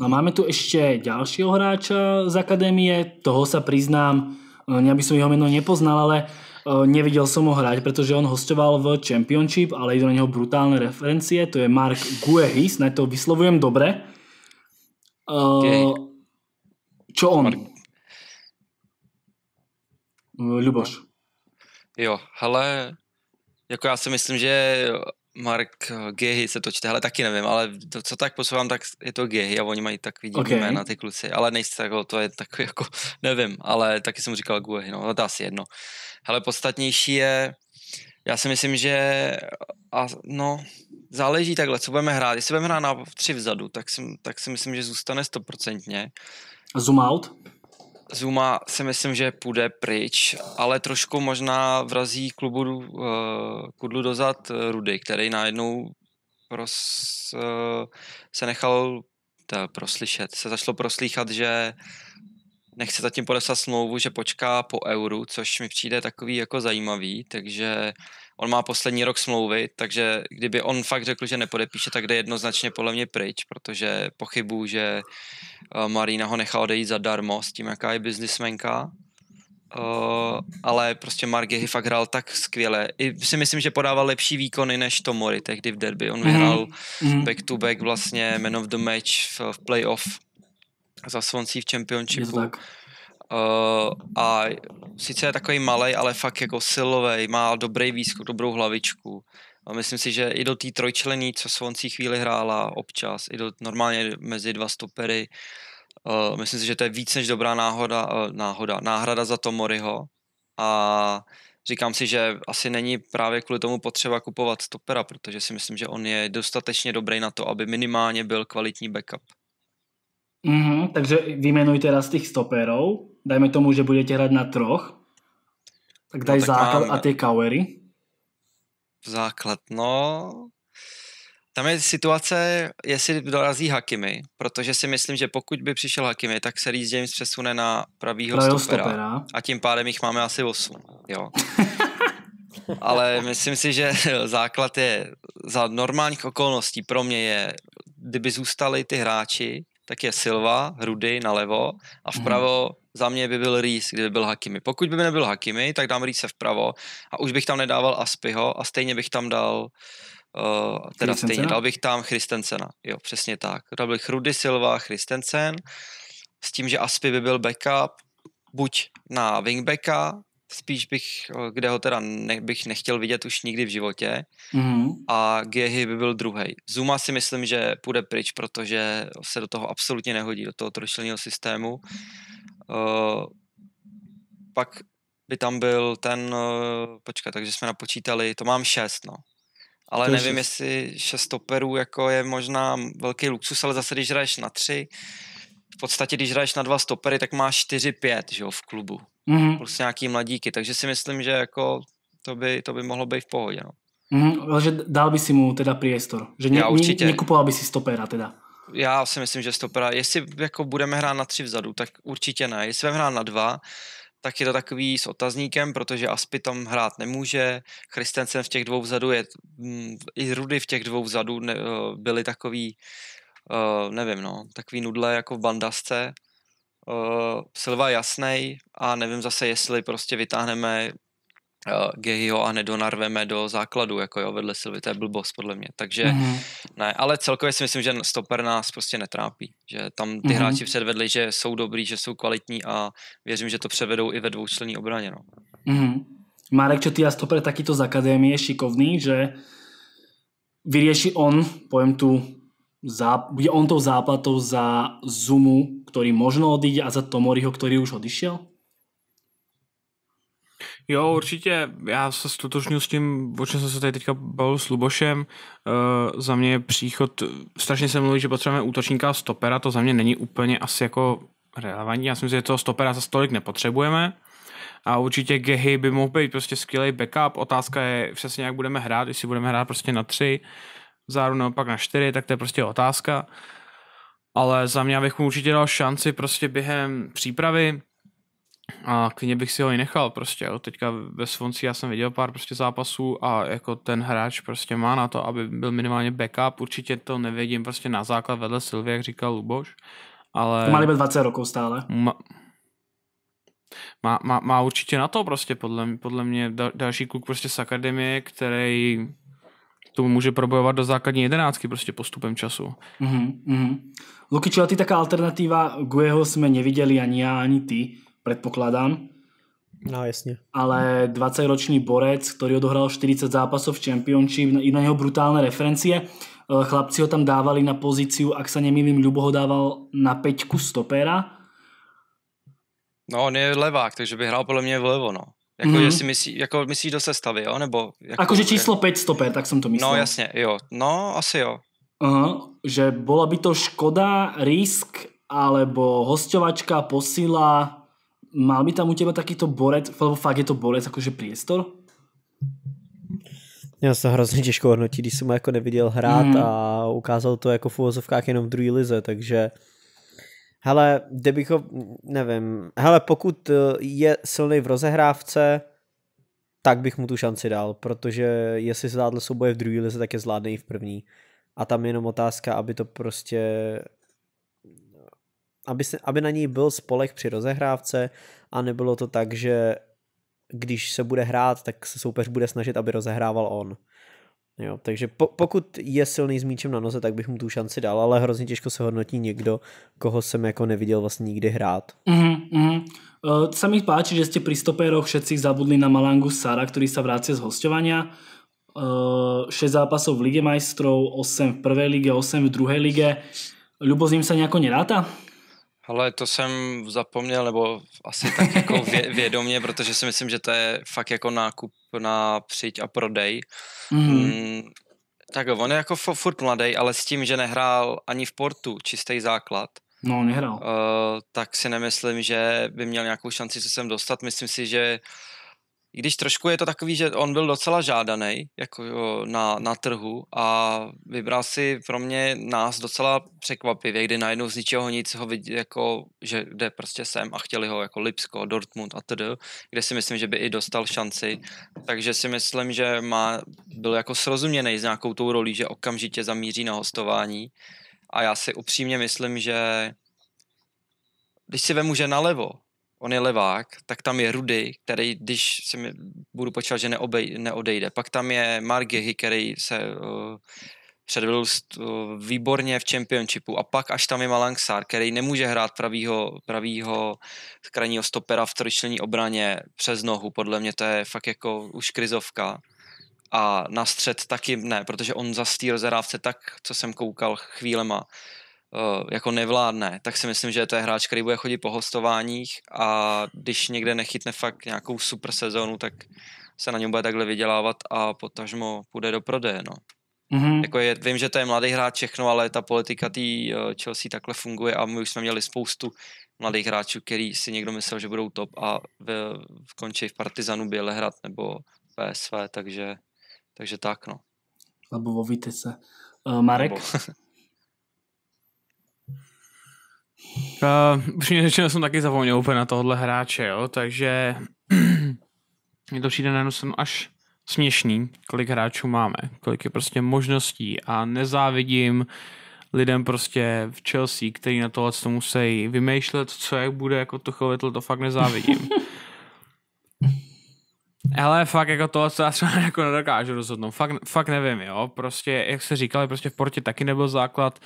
No máme tu ještě dalšího hráča z akademie. toho se přiznám. Eh, já bych jeho jméno nepoznal, ale uh, Eh, neviděl jsem ho hrať, protože on hostoval v Championship, ale jdu na něho brutální referencie, to je Mark Guehis, snad to vyslovujem dobre. Uh, eh, čo on? Mark. Luboš. Eh, jo, ale jako já si myslím, že Mark eh, Gehy se to čte, ale taky nevím, ale to, co tak posouvám, tak je to Gehy a oni mají takový divný okay. na ty kluci, ale nejste jako, to je takový jako, *laughs* nevím, ale taky jsem říkal Gehy, no, to je asi jedno. Ale podstatnější je, já si myslím, že a, no, záleží takhle, co budeme hrát. Jestli budeme hrát na tři vzadu, tak si, tak si myslím, že zůstane stoprocentně. Zoom out? Zuma si myslím, že půjde pryč, ale trošku možná vrazí klubu uh, kudlu dozad eh, Rudy, který najednou pros, uh, se nechal to, proslyšet, se zašlo proslýchat, že nechce zatím podepsat smlouvu, že počká po euru, což mi přijde takový jako zajímavý, takže on má poslední rok smlouvy, takže kdyby on fakt řekl, že nepodepíše, tak jde jednoznačně podle mě pryč, protože pochybu, že uh, Eh, Marina ho nechala odejít zadarmo s tím, jaká je biznismenka. Uh, eh, ale prostě Gehy fakt hrál tak skvěle. I si myslím, že podával lepší výkony než Tomori tehdy v derby. On mhm. vyhrál mm-hmm. back-to-back vlastně man of the match v, v playoff za Swansea v championshipu. Uh, a sice je takový malý, ale fakt jako silový, má dobrý výskok, dobrou hlavičku. A myslím si, že i do té trojčlení, co Svoncí chvíli hrála občas, i do normálně mezi dva stopery, uh, myslím si, že to je víc než dobrá náhoda, uh, náhoda, náhrada za Tomoriho. A říkám si, že asi není právě kvůli tomu potřeba kupovat stopera, protože si myslím, že on je dostatečně dobrý na to, aby minimálně byl kvalitní backup. Mm-hmm, takže teda z těch stoperů. Dajme tomu, že budete hrát na troch. Tak daj no, tak základ mám... a ty kawery základ, no... Tam je situace, jestli dorazí Hakimi, protože si myslím, že pokud by přišel Hakimi, tak se Reece James přesune na pravýho stopera, stopera a tím pádem jich máme asi 8. Jo. *laughs* Ale myslím si, že základ je za normálních okolností pro mě je, kdyby zůstali ty hráči, tak je Silva, Rudy na levo a vpravo mhm za mě by byl Reese, kdyby byl Hakimi. Pokud by nebyl Hakimi, tak dám Reese vpravo a už bych tam nedával Aspyho a stejně bych tam dal Uh, teda stejně, dal bych tam Christensena. Jo, přesně tak. Dal bych Rudy Silva, Christensen, s tím, že Aspy by byl backup, buď na wingbacka, spíš bych, eh, kde ho teda ne, bych nechtěl vidět už nikdy v životě. Mm-hmm. A Gehy by byl druhý. Zuma si myslím, že půjde pryč, protože se do toho absolutně nehodí, do toho trošilního systému. Eh, pak by tam byl ten, eh, počkej, takže jsme napočítali, to mám šest, no. Ale to nevím, šest. jestli šest stoperů jako je možná velký luxus, ale zase když hraješ na tři, v podstatě když hraješ na dva stopery, tak máš čtyři, pět, že jo, v klubu. Mm-hmm. Plus nějaký mladíky, takže si myslím, že jako to by, to by mohlo být v pohodě, no. Mm-hmm, že dal by si mu teda priestor, že ne, Já určitě. nekupoval by si stopera teda já si myslím, že stopera, jestli jako budeme hrát na tři vzadu, tak určitě ne. Jestli budeme hrát na dva, tak je to takový s otazníkem, protože Aspy tam hrát nemůže, Christensen v těch dvou vzadu je, mm, i Rudy v těch dvou vzadu ne, eh, byly takový, eh, nevím no, takový nudle jako v bandasce. Eh, Silva jasnej a nevím zase, jestli prostě vytáhneme uh, eh, Gehyho a nedonarveme do základu, jako jo, vedle Silvy, to je blbost podle mě, takže mm-hmm. ne, ale celkově si myslím, že stoper nás prostě netrápí, že tam ty mm-hmm. hráči předvedli, že jsou dobrý, že jsou kvalitní a věřím, že to převedou i ve dvoučlenní obraně, no. Mm-hmm. Marek a stoper takýto z akadémie je šikovný, že vyrieši on, pojem tu, za, bude on tou záplatou za Zumu, ktorý možno odíde a za Tomoriho, ktorý už odišiel? Jo, určitě. Já se stotožňuji s tím, o čem jsem se tady teďka bavil s Lubošem. Uh, za mě příchod, strašně se mluví, že potřebujeme útočníka a stopera, to za mě není úplně asi jako relevantní. Já si myslím, že toho stopera za stolik nepotřebujeme. A určitě Gehy by mohl být prostě skvělý backup. Otázka je přesně, jak budeme hrát. Jestli budeme hrát prostě na tři, zároveň pak na čtyři, tak to je prostě otázka. Ale za mě bych mu určitě dal šanci prostě během přípravy a klidně bych si ho i nechal prostě, jo. teďka ve Svonci já jsem viděl pár prostě zápasů a jako ten hráč prostě má na to, aby byl minimálně backup, určitě to nevědím prostě na základ vedle Silvie, jak říkal Luboš, ale... To by 20 rokov stále. Ma... Má, má, má, určitě na to prostě, podle, podle mě dal, další kluk prostě z akademie, který to může probojovat do základní jedenáctky prostě postupem času. Mm-hmm. Mhm. Lukyčo, a ty taká alternativa Gueho jsme neviděli ani já, ani ty predpokladám. No jasně. Ale 20-ročný borec, ktorý odohral 40 zápasov v Championship, na jeho brutálne referencie. Eh, chlapci ho tam dávali na pozíciu, ak sa nemýlim, Ľubo ho dával na peťku stopera. No, on je levák, takže by hrál podle mě vlevo, no. Jako, mm-hmm. jestli myslí, jako myslíš do sestavy, jo? Nebo jako, Akože číslo 5 stoper, tak jsem to myslel. No jasně, jo. No, asi jo. Uh-huh. že bola by to škoda, risk, alebo hostovačka, posila, mal by tam u teba takýto borec, lebo fakt je to borec, akože priestor? Já se hrozně těžko hodnotí, když jsem ho jako neviděl hrát mm. a ukázal to jako v uvozovkách jenom v druhé lize, takže hele, kdybych ho, nevím, hele, pokud eh, je silný v rozehrávce, tak bych mu tu šanci dal, protože jestli zvládl souboje v druhé lize, tak je zvládne i v první. A tam je jenom otázka, aby to prostě aby, se, aby na ní byl spolech při rozehrávce a nebylo to tak, že když se bude hrát, tak se soupeř bude snažit, aby rozehrával on. Jo, takže po, pokud je silný s míčem na noze, tak bych mu tu šanci dal, ale hrozně těžko se hodnotí někdo, koho jsem jako neviděl vlastně nikdy hrát. Mm-hmm. Mhm. Uh, eh, se mi páči, že jste při stoperoch všetci zabudli na Malangu Sara, který se vrací z hostování, Uh, eh, 6 zápasů v Lige majstrov, 8 v prvej lige, 8 v druhej lige. Ľubo s ním se nějako neráta? Ale to jsem zapomněl, nebo asi tak jako *laughs* vě, vědomě, protože si myslím, že to je fakt jako nákup na přijď a prodej. Mm-hmm. Mm, tak jo, on je jako furt mladý, ale s tím, že nehrál ani v portu čistý základ, No, nehrál. Uh, tak si nemyslím, že by měl nějakou šanci se sem dostat. Myslím si, že i když trošku je to takový, že on byl docela žádaný jako na, na trhu a vybral si pro mě nás docela překvapivě, kdy najednou z ničeho nic ho vidí, jako, že jde prostě sem a chtěli ho jako Lipsko, Dortmund a td., kde si myslím, že by i dostal šanci. Takže si myslím, že má, byl jako srozuměný s nějakou tou rolí, že okamžitě zamíří na hostování. A já si upřímně myslím, že když si vemu, že nalevo on je levák, tak tam je Rudy, který, když se mi budu počítat, že neobej, neodejde. Pak tam je Mark Gehy, který se uh, předvedl uh, výborně v championshipu. A pak až tam je Malang Sar, který nemůže hrát pravýho, pravýho krajního stopera v trojčlení obraně přes nohu. Podle mě to je fakt jako už krizovka. A na střed taky ne, protože on za stýl rozhrávce tak, co jsem koukal chvílema, Eh, jako nevládne, tak si myslím, že to je hráč, který bude chodit po hostováních a když někde nechytne fakt nějakou super sezónu, tak se na něm bude takhle vydělávat a potažmo půjde do prodeje, no. Mm-hmm. Jako je, vím, že to je mladý hráč všechno, ale ta politika té eh, Chelsea takhle funguje a my už jsme měli spoustu mladých hráčů, který si někdo myslel, že budou top a v, v končí v Partizanu Bělehrad nebo PSV, takže, takže tak, no. víte se. Uh, Marek? *laughs* Uh, Přímě řečeno jsem taky zapomněl úplně na tohle hráče, jo, takže je *clears throat* to přijde najednou jsem až směšný, kolik hráčů máme, kolik je prostě možností a nezávidím lidem prostě v Chelsea, který na tohle to musí vymýšlet, co jak bude, jako to chovitel, to fakt nezávidím. *laughs* Ale fakt jako to, co já třeba *laughs* jako nedokážu rozhodnout, fakt, fakt nevím, jo, prostě jak se říkali, prostě v Portě taky nebyl základ,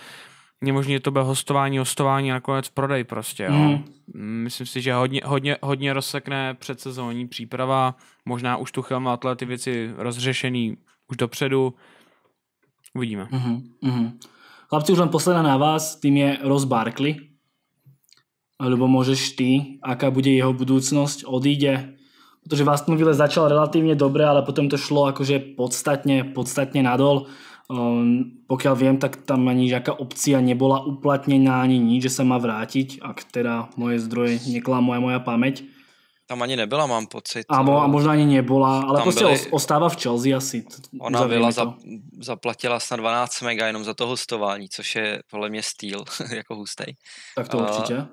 nemožný, že to bylo hostování, hostování a nakonec prodej prostě. Jo. Mm. Myslím si, že hodně, hodně, hodně rozsekne předsezónní příprava, možná už Tuchel má ty věci rozřešený už dopředu. Uvidíme. Mm-hmm. Mm-hmm. Chlapci, už len posledná na vás, tým je Ross Barkley. Lebo můžeš ty, aká bude jeho budoucnost? odíde. Protože Aston začal relativně dobře, ale potom to šlo jakože podstatně, podstatně nadol. Um, pokiaľ viem, tak tam ani žiaká opcia nebola uplatnená ani nič, že sa má vrátiť, ak teda moje zdroje aj moja pamäť. Tam ani nebyla, mám pocit. mo, a eh, možná ani nebyla, ale tam prostě byly... ostává v Chelsea asi. Ona byla, za, zaplatila snad 12 mega jenom za to hostování, což je podle mě styl, *laughs* jako hustej. Tak to určitě. Uh,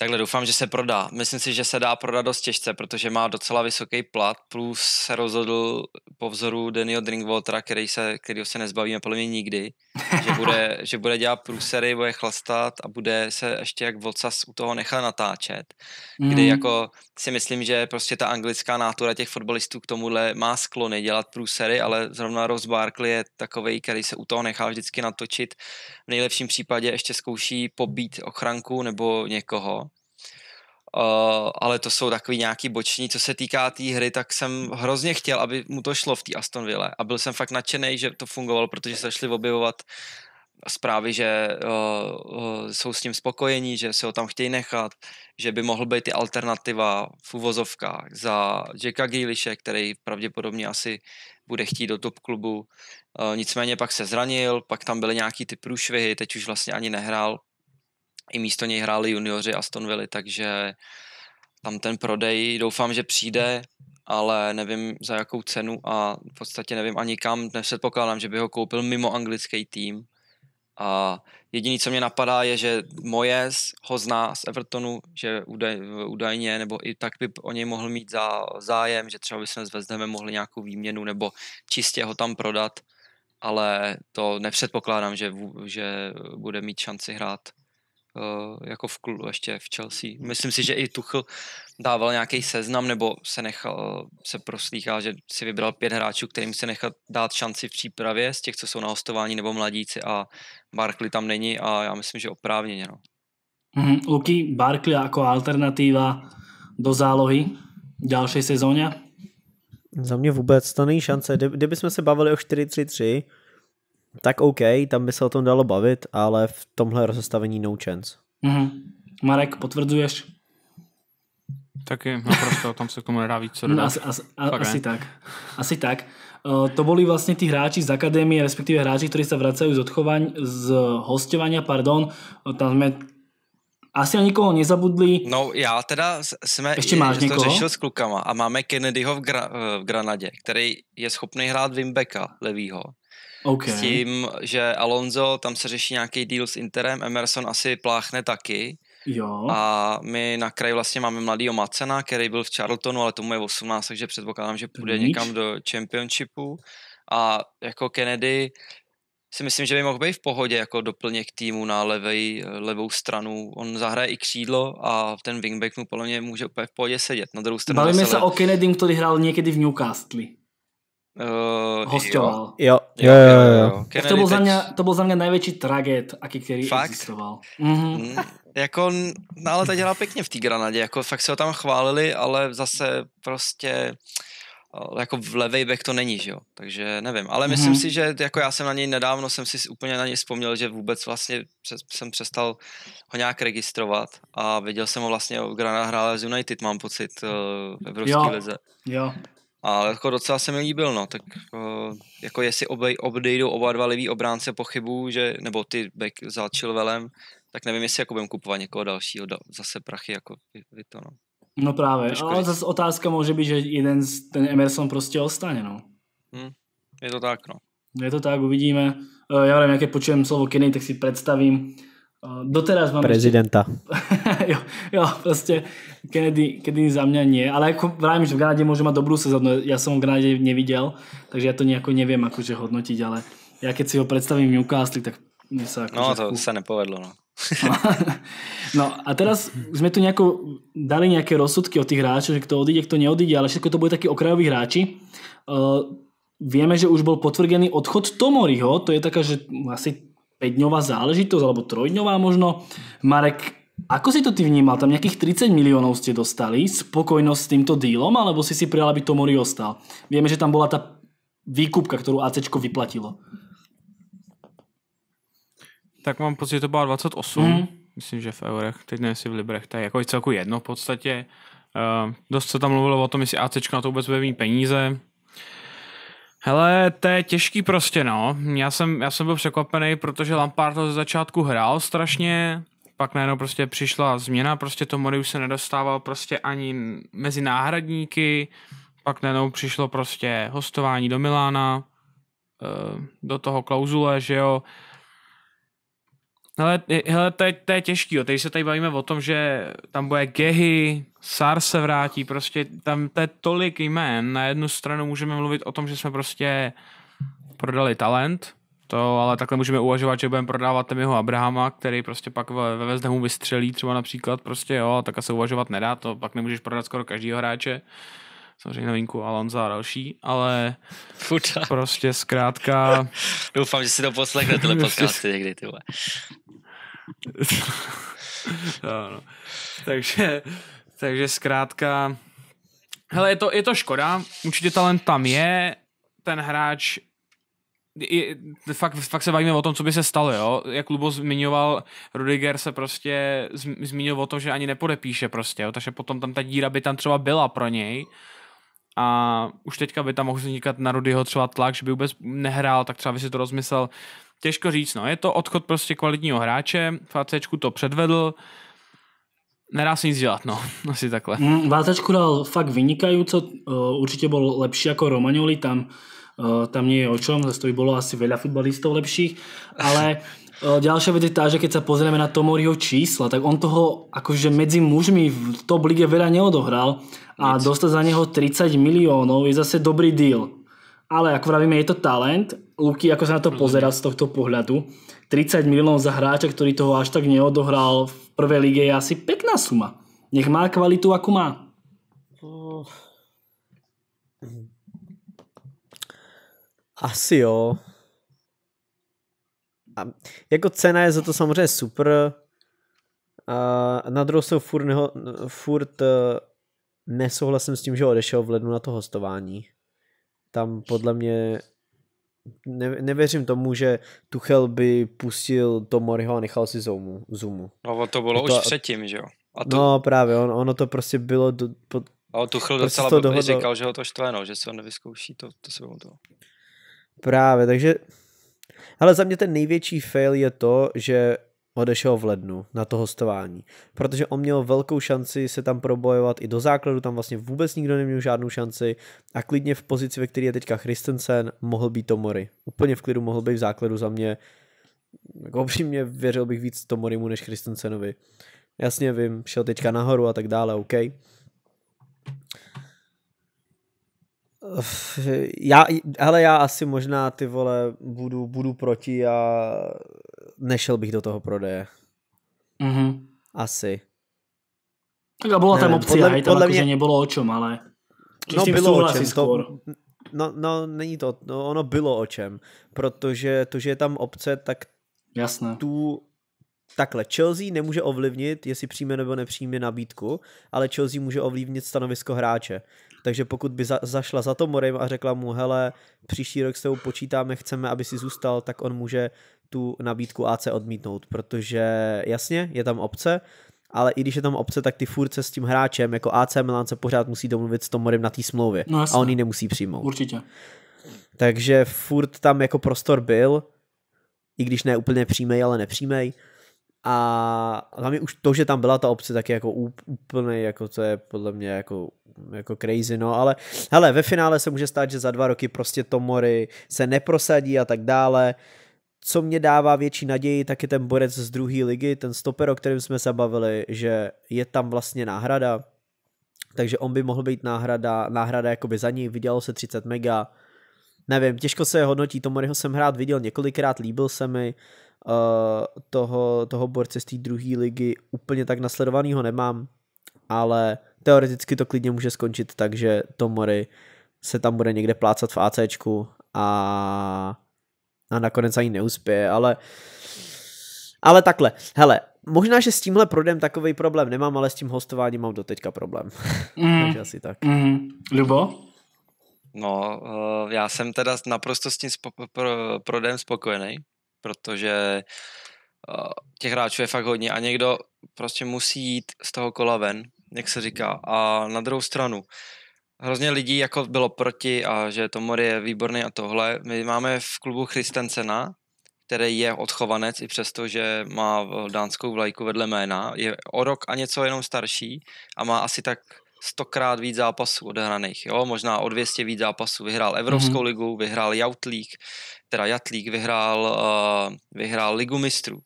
Takhle doufám, že se prodá. Myslím si, že se dá prodat dost těžce, protože má docela vysoký plat, plus se rozhodl po vzoru Daniel Drinkwatera, který se, kterýho se nezbavíme podle mě nikdy, že bude, *laughs* že bude dělat průsery, bude chlastat a bude se ještě jak vocas u toho nechat natáčet. Kdy mm. jako si myslím, že prostě ta anglická nátura těch fotbalistů k tomuhle má sklony dělat průsery, ale zrovna Ross Barkley je takový, který se u toho nechá vždycky natočit. V nejlepším případě ještě zkouší pobít ochranku nebo někoho ale to jsou takový nějaký boční. Co se týká té tý hry, tak jsem hrozně chtěl, aby mu to šlo v té Aston Ville. A byl jsem fakt nadšený, že to fungovalo, protože se šli objevovat zprávy, že uh, uh, jsou s ním spokojení, že se ho tam chtějí nechat, že by mohl být i alternativa v uvozovkách za Jacka Gilliše, který pravděpodobně asi bude chtít do top klubu. Uh, nicméně pak se zranil, pak tam byly nějaký ty průšvihy, teď už vlastně ani nehrál i místo něj hráli junioři Aston Villa, takže tam ten prodej doufám, že přijde, ale nevím za jakou cenu a v podstatě nevím ani kam, nepředpokládám, že by ho koupil mimo anglický tým. A jediné, co mě napadá, je, že Mojes ho zná z Evertonu, že údaj, údajně, nebo i tak by o něj mohl mít zá, zájem, že třeba by jsme s Vezdeme mohli nějakou výměnu, nebo čistě ho tam prodat, ale to nepředpokládám, že, že bude mít šanci hrát Eh, jako v klu, ještě v Chelsea. Myslím si, že i Tuchl dával nějaký seznam nebo se nechal, se proslýchá, že si vybral pět hráčů, kterým se nechat dát šanci v přípravě z těch, co jsou na hostování nebo mladíci a Barkley tam není a já myslím, že oprávněně. No. Mm, Luky, Barkley jako alternativa do zálohy v další sezóně? Za mě vůbec, to není šance. Kdybychom se bavili o 4-3-3, tak OK, tam by se o tom dalo bavit, ale v tomhle rozestavení no chance. Mm-hmm. Marek, potvrduješ? Taky, naprosto, tam se k tomu nedá víc co No, asi, asi, Fakt, asi tak. Asi tak. Uh, to boli vlastně ty hráči z akadémie, respektive hráči, kteří se vracají z, odchovaň, z hostování, pardon. Tam jsme asi na nikoho nezabudli. No já teda jsme Ještě máš to někoho? řešil s klukama a máme Kennedyho v, Gra- v Granadě, který je schopný hrát Wimbeka levýho. Okay. S tím, že Alonso, tam se řeší nějaký deal s Interem, Emerson asi pláchne taky. Jo. A my na kraji vlastně máme mladýho Macena, který byl v Charltonu, ale tomu je 18, takže předpokládám, že půjde Nič. někam do championshipu. A jako Kennedy si myslím, že by mohl být v pohodě jako doplněk týmu na levej, levou stranu. On zahraje i křídlo a ten wingback mu podle mě může úplně v pohodě sedět. Na druhou stranu Bavíme se o Kennedy, který hrál někdy v Newcastle. Uh, hostoval. Jo. Jo, jo, jo. jo, jo. Tak to, teď... za mě, to byl za mě největší traget, aký který Fakt? existoval. Mm-hmm. Mm, jako, no ale to dělal pěkně v té Granadě, jako fakt se ho tam chválili, ale zase prostě eh, jako v levej back to není, že jo, takže nevím, ale mhm. myslím mm-hmm. si, že jako já jsem na něj nedávno, jsem si úplně na něj vzpomněl, že vůbec vlastně přes, jsem přestal ho nějak registrovat a viděl jsem ho vlastně, Granada hrála z United, mám pocit, eh, v Evropské lize. Jo. A jako docela se mi líbil, no, tak uh, jako jestli obej, obdejdou oba dva levý obránce pochybu, že, nebo ty back za velem, tak nevím, jestli jako budeme kupovat někoho dalšího, da, zase prachy, jako vy, vy to, no. No právě, ale zase otázka může být, že jeden, z, ten Emerson prostě ostane, no. Hmm, je to tak, no. Je to tak, uvidíme. Uh, já nevím, jaké počujem slovo Kenny, tak si představím Doteraz mám... Prezidenta. Ešte... *laughs* jo, jo, prostě Kennedy, Kennedy za mňa nie, ale jako vrajím, že v Granáde môže mať dobrou sezónu, já jsem ho v Granáde neviděl, takže já to nejako nevím, akože hodnotiť, ale ja keď si ho představím Newcastle, tak mi sa... jako No, to se nepovedlo, no. no, no a teraz jsme tu nějakou, dali nějaké rozsudky o tých hráčoch, že kdo odíde, kto neodíde, ale všetko to bude taky okrajoví hráči. Uh, vieme, že už bol potvrdený odchod Tomoriho, to je taká, že asi 5-dňová záležitosť, alebo trojňová možno. Marek, ako si to ty vnímal? Tam nejakých 30 miliónov ste dostali. Spokojnosť s týmto dílom, alebo si si prijal, aby Tomori ostal? Vieme, že tam bola tá výkupka, ktorú ACčko vyplatilo. Tak mám pocit, že to bola 28, mm. myslím, že v eurech, teď nevím, jestli v librech, to je jako celku jedno v podstatě. Uh, dost se tam mluvilo o tom, jestli AC na to vůbec bude mít peníze, Hele, to je těžký prostě, no. Já jsem, já jsem byl překvapený, protože Lampard to ze začátku hrál strašně, pak najednou prostě přišla změna, prostě to už se nedostával prostě ani mezi náhradníky, pak najednou přišlo prostě hostování do Milána, eh, do toho klauzule, že jo. Hele, hele to, je, to je těžký, jo. Teď se tady bavíme o tom, že tam bude Gehy, SAR se vrátí, prostě tam to je tolik jmén. Na jednu stranu můžeme mluvit o tom, že jsme prostě prodali talent, to ale takhle můžeme uvažovat, že budeme prodávat tam jeho Abrahama, který prostě pak ve, ve West Hamu vystřelí třeba například, prostě jo, tak se uvažovat nedá, to pak nemůžeš prodat skoro každýho hráče. Samozřejmě na vínku Alonso a další, ale Futa. prostě zkrátka... *laughs* Doufám, že si to poslechne, tyhle *laughs* podcasty někdy, ty *laughs* no, no. Takže takže zkrátka, hele, je to, je to škoda, určitě talent tam je, ten hráč je, fakt, fakt se bavíme o tom, co by se stalo, jo. Jak Lubo zmiňoval, Rudiger se prostě zmínil o tom, že ani nepodepíše prostě, jo. Takže potom tam ta díra by tam třeba byla pro něj. A už teďka by tam mohl vznikat na Rudyho třeba tlak, že by vůbec nehrál, tak třeba by si to rozmyslel. Těžko říct, no. Je to odchod prostě kvalitního hráče, v to předvedl. Uh, Nedá se nic dělat, no, *laughs* asi takhle. Mm, Vázačku dal fakt vynikajúco, eh, určitě byl lepší jako Romagnoli, tam, eh, tam nie je o čom, zase to by bylo asi veľa futbalistov lepších, ale další eh, ďalšia vec je tá, že keď sa pozrieme na Tomoriho čísla, tak on toho akože medzi mužmi v top lige veľa neodohral a Nic. dostať za neho 30 miliónov je zase dobrý deal. Ale ako vravíme, je to talent. Luky, ako sa na to mhm. pozera z tohto pohľadu, 30 miliónov za hráča, ktorý toho až tak neodohral v prvej lige je asi pekná suma. Nech má kvalitu, akú má. Uh, asi jo. A jako cena je za to samozřejmě super. A na druhou stranu furt, neho, furt eh, nesouhlasím s tím, že odešel v lednu na to hostování tam podle mě ne, nevěřím tomu, že Tuchel by pustil Tomoriho a nechal si Zoomu. Zoomu. No to bylo to, už předtím, že jo? A to... No právě, on, ono to prostě bylo... Do, pod, a Tuchel prostě docela to dohodl... říkal, že ho to štveno, že se ho nevyzkouší, to, to se to. Právě, takže... Ale za mě ten největší fail je to, že odešel v lednu na to hostování, protože on měl velkou šanci se tam probojovat i do základu, tam vlastně vůbec nikdo neměl žádnou šanci a klidně v pozici, ve které je teďka Christensen, mohl být Tomori. Úplně v klidu mohl být v základu za mě. Jako upřímně věřil bych víc Tomorimu než Christensenovi. Jasně vím, šel teďka nahoru a tak dále, OK. Já, ale já asi možná ty vole budu, budu proti a nešel bych do toho prodeje. Mm-hmm. Asi. Tak a byla tam opcia, podle, aj tam podle mě... nebylo o čem, ale... Či no bylo o čem, to, no, no není to, no, ono bylo o čem, protože to, že je tam obce, tak Jasné. tu Takhle, Chelsea nemůže ovlivnit, jestli přijme nebo nepřijme nabídku, ale Chelsea může ovlivnit stanovisko hráče. Takže pokud by za, zašla za Tomorem a řekla mu, hele, příští rok s tebou počítáme, chceme, aby si zůstal, tak on může tu nabídku AC odmítnout, protože jasně, je tam obce, ale i když je tam obce, tak ty furce s tím hráčem, jako AC Milan se pořád musí domluvit s Tomorem na té smlouvě no a on ji nemusí přijmout. Určitě. Takže furt tam jako prostor byl, i když ne úplně přímej, ale nepřímej. A hlavně už to, že tam byla ta obce, tak je jako úplně jako to je podle mě jako, jako crazy, no, ale hele, ve finále se může stát, že za dva roky prostě Tomory se neprosadí a tak dále. Co mě dává větší naději, tak je ten borec z druhé ligy, ten stoper, o kterém jsme se bavili, že je tam vlastně náhrada, takže on by mohl být náhrada, náhrada jakoby za ní vydělalo se 30 mega, nevím, těžko se hodnotí, Tomoryho jsem hrát viděl několikrát, líbil se mi, uh, toho, toho borce z té druhé ligy úplně tak nasledovanýho nemám, ale teoreticky to klidně může skončit tak, že Tomory se tam bude někde plácat v ACčku a, a nakonec ani neuspěje, ale ale takhle, hele, možná, že s tímhle prodem takový problém nemám, ale s tím hostováním mám doteďka problém. Mm. *laughs* Takže asi tak. Mm. Lubo? No, eh, já jsem teda naprosto s tím spo- pro- prodem spokojený protože eh, těch hráčů je fakt hodně a někdo prostě musí jít z toho kola ven, jak se říká. A na druhou stranu, hrozně lidí jako bylo proti a že Tomori je výborný a tohle. My máme v klubu Christensena, který je odchovanec i přesto, že má dánskou vlajku vedle jména. Je o rok a něco jenom starší a má asi tak stokrát víc zápasů odehraných, jo? možná o 200 víc zápasů. Vyhrál Evropskou mm-hmm. ligu, vyhrál Jautlík, teda Jatlík, vyhrál, uh, vyhrál Ligu mistrů.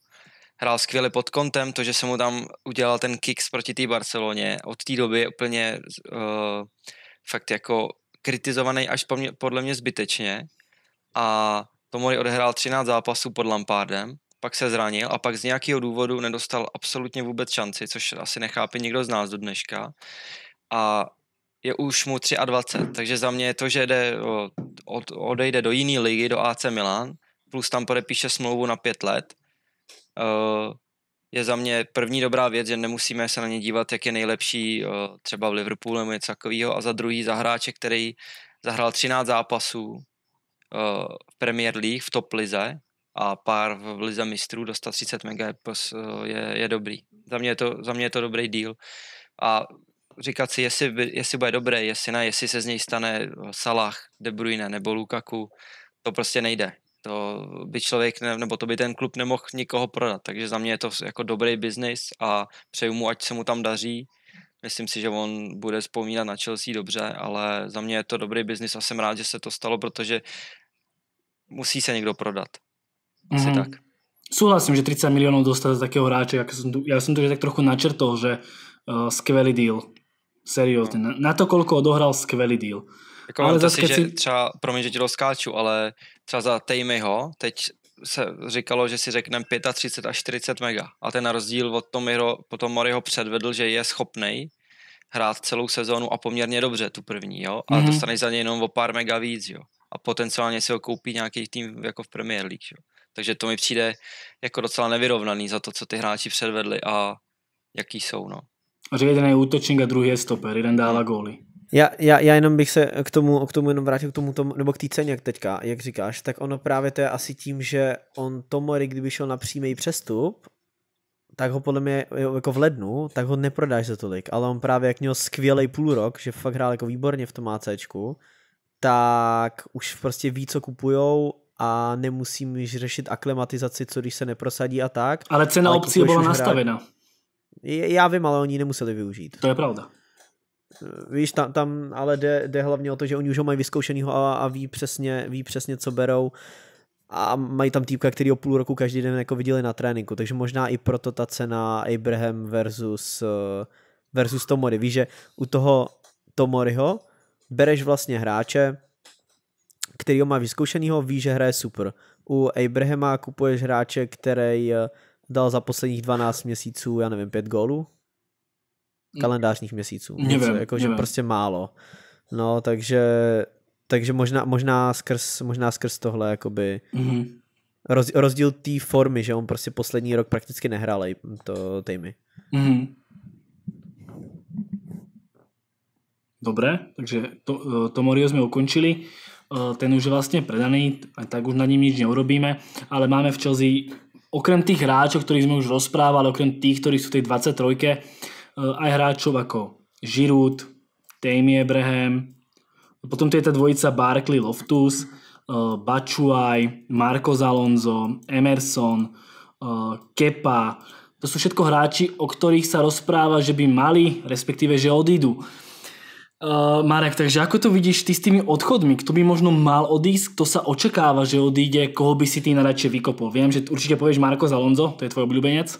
Hrál skvěle pod kontem, to, že se mu tam udělal ten kicks proti té Barceloně, od té doby je úplně uh, fakt jako kritizovaný až po mě, podle mě zbytečně. A Tomori odehrál 13 zápasů pod Lampardem, pak se zranil a pak z nějakého důvodu nedostal absolutně vůbec šanci, což asi nechápe nikdo z nás do dneška a je už mu 23, takže za mě je to, že jde, od, odejde do jiné ligy, do AC Milan, plus tam podepíše smlouvu na pět let, e, je za mě první dobrá věc, že nemusíme se na ně dívat, jak je nejlepší e, třeba v Liverpoolu nebo něco takového. A za druhý za hráče, který zahrál 13 zápasů e, v Premier League, v top lize a pár v lize mistrů do 130 mega je, je dobrý. Za mě je to, za mě je to dobrý deal. A říkat si, jestli, jestli bude dobré, jestli ne, jestli se z něj stane eh, Salah, De Bruyne nebo Lukaku, to prostě nejde. To by člověk, ne, nebo to by ten klub nemohl nikoho prodat, takže za mě je to jako dobrý biznis a přeju mu, ať se mu tam daří. Myslím si, že on bude vzpomínat na Chelsea dobře, ale za mě je to dobrý biznis a jsem rád, že se to stalo, protože musí se někdo prodat. Asi mm-hmm. tak. Súhlasím, že 30 miliónov dostať z takého hráča, ja som to tak trochu načrtol, že uh, eh, skvelý deal. Seriózne. No. Na to, kolik odohral, skvělý díl. Jako ale zase, si, že třeba, promiň, že ti rozkáču, ale třeba za Tejmyho, teď se říkalo, že si řekneme 35 až 40 mega. A ten na rozdíl od Tomiho, potom Moriho předvedl, že je schopný hrát celou sezónu a poměrně dobře tu první, jo? A mm-hmm. dostaneš za něj jenom o pár mega víc, jo? A potenciálně si ho koupí nějaký tým jako v Premier League, jo? Takže to mi přijde jako docela nevyrovnaný za to, co ty hráči předvedli a jaký jsou, no že jeden je útočník a druhý je stoper, jeden dává góly. Já, já, já, jenom bych se k tomu, k tomu jenom vrátil k tomu, tomu nebo k té ceně jak teďka, jak říkáš, tak ono právě to je asi tím, že on Tomori, kdyby šel na přímý přestup, tak ho podle mě jako v lednu, tak ho neprodáš za tolik, ale on právě jak měl skvělý půl rok, že fakt hrál jako výborně v tom ACčku, tak už prostě ví, co kupujou a nemusím již řešit aklimatizaci, co když se neprosadí a tak. Ale cena ale opcí byla nastavena. Hrát já vím, ale oni nemuseli využít. To je pravda. Eh, víš, tam, tam ale jde, jde hlavně o to, že oni už ho mají vyzkoušenýho a, a ví, přesně, ví přesně, co berou a mají tam týpka, který o půl roku každý den jako viděli na tréninku, takže možná i proto ta cena Abraham versus, eh, versus Tomori. Víš, že u toho Tomoryho bereš vlastně hráče, který ho má vyzkoušenýho, ví, že hraje super. U Abrahama kupuješ hráče, který eh, dal za posledních 12 měsíců, já nevím, pět gólů? Hm. Kalendářních měsíců. Nevím, jako, nevím. že prostě málo. No, takže, takže možná, možná, skrz, možná skrz tohle, jakoby, mm-hmm. roz, rozdíl té formy, že on prostě poslední rok prakticky nehrál to Tejmy. Mm-hmm. Dobré, takže to, eh, Morio jsme ukončili. Eh, ten už je vlastně predaný, tak už na ním nič neurobíme, ale máme v Chelsea okrem tých hráčov, ktorých sme už rozprávali, okrem tých, ktorí sú v tej 23 eh, aj hráčov ako Žirút, Tammy Abraham, potom tu je ta dvojica Barkley Loftus, eh, Bačuaj, Marcos Alonso, Emerson, eh, Kepa, to sú všetko hráči, o ktorých sa rozpráva, že by mali, respektíve, že odídu. Uh, Marek, takže ako to vidíš ty s tými odchodmi? Kto by možno mal odísť? Kto sa očakáva, že odíde? Koho by si ty najradšej vykopol? Viem, že určite povieš Marko Zalonzo, to je tvoj obľúbenec.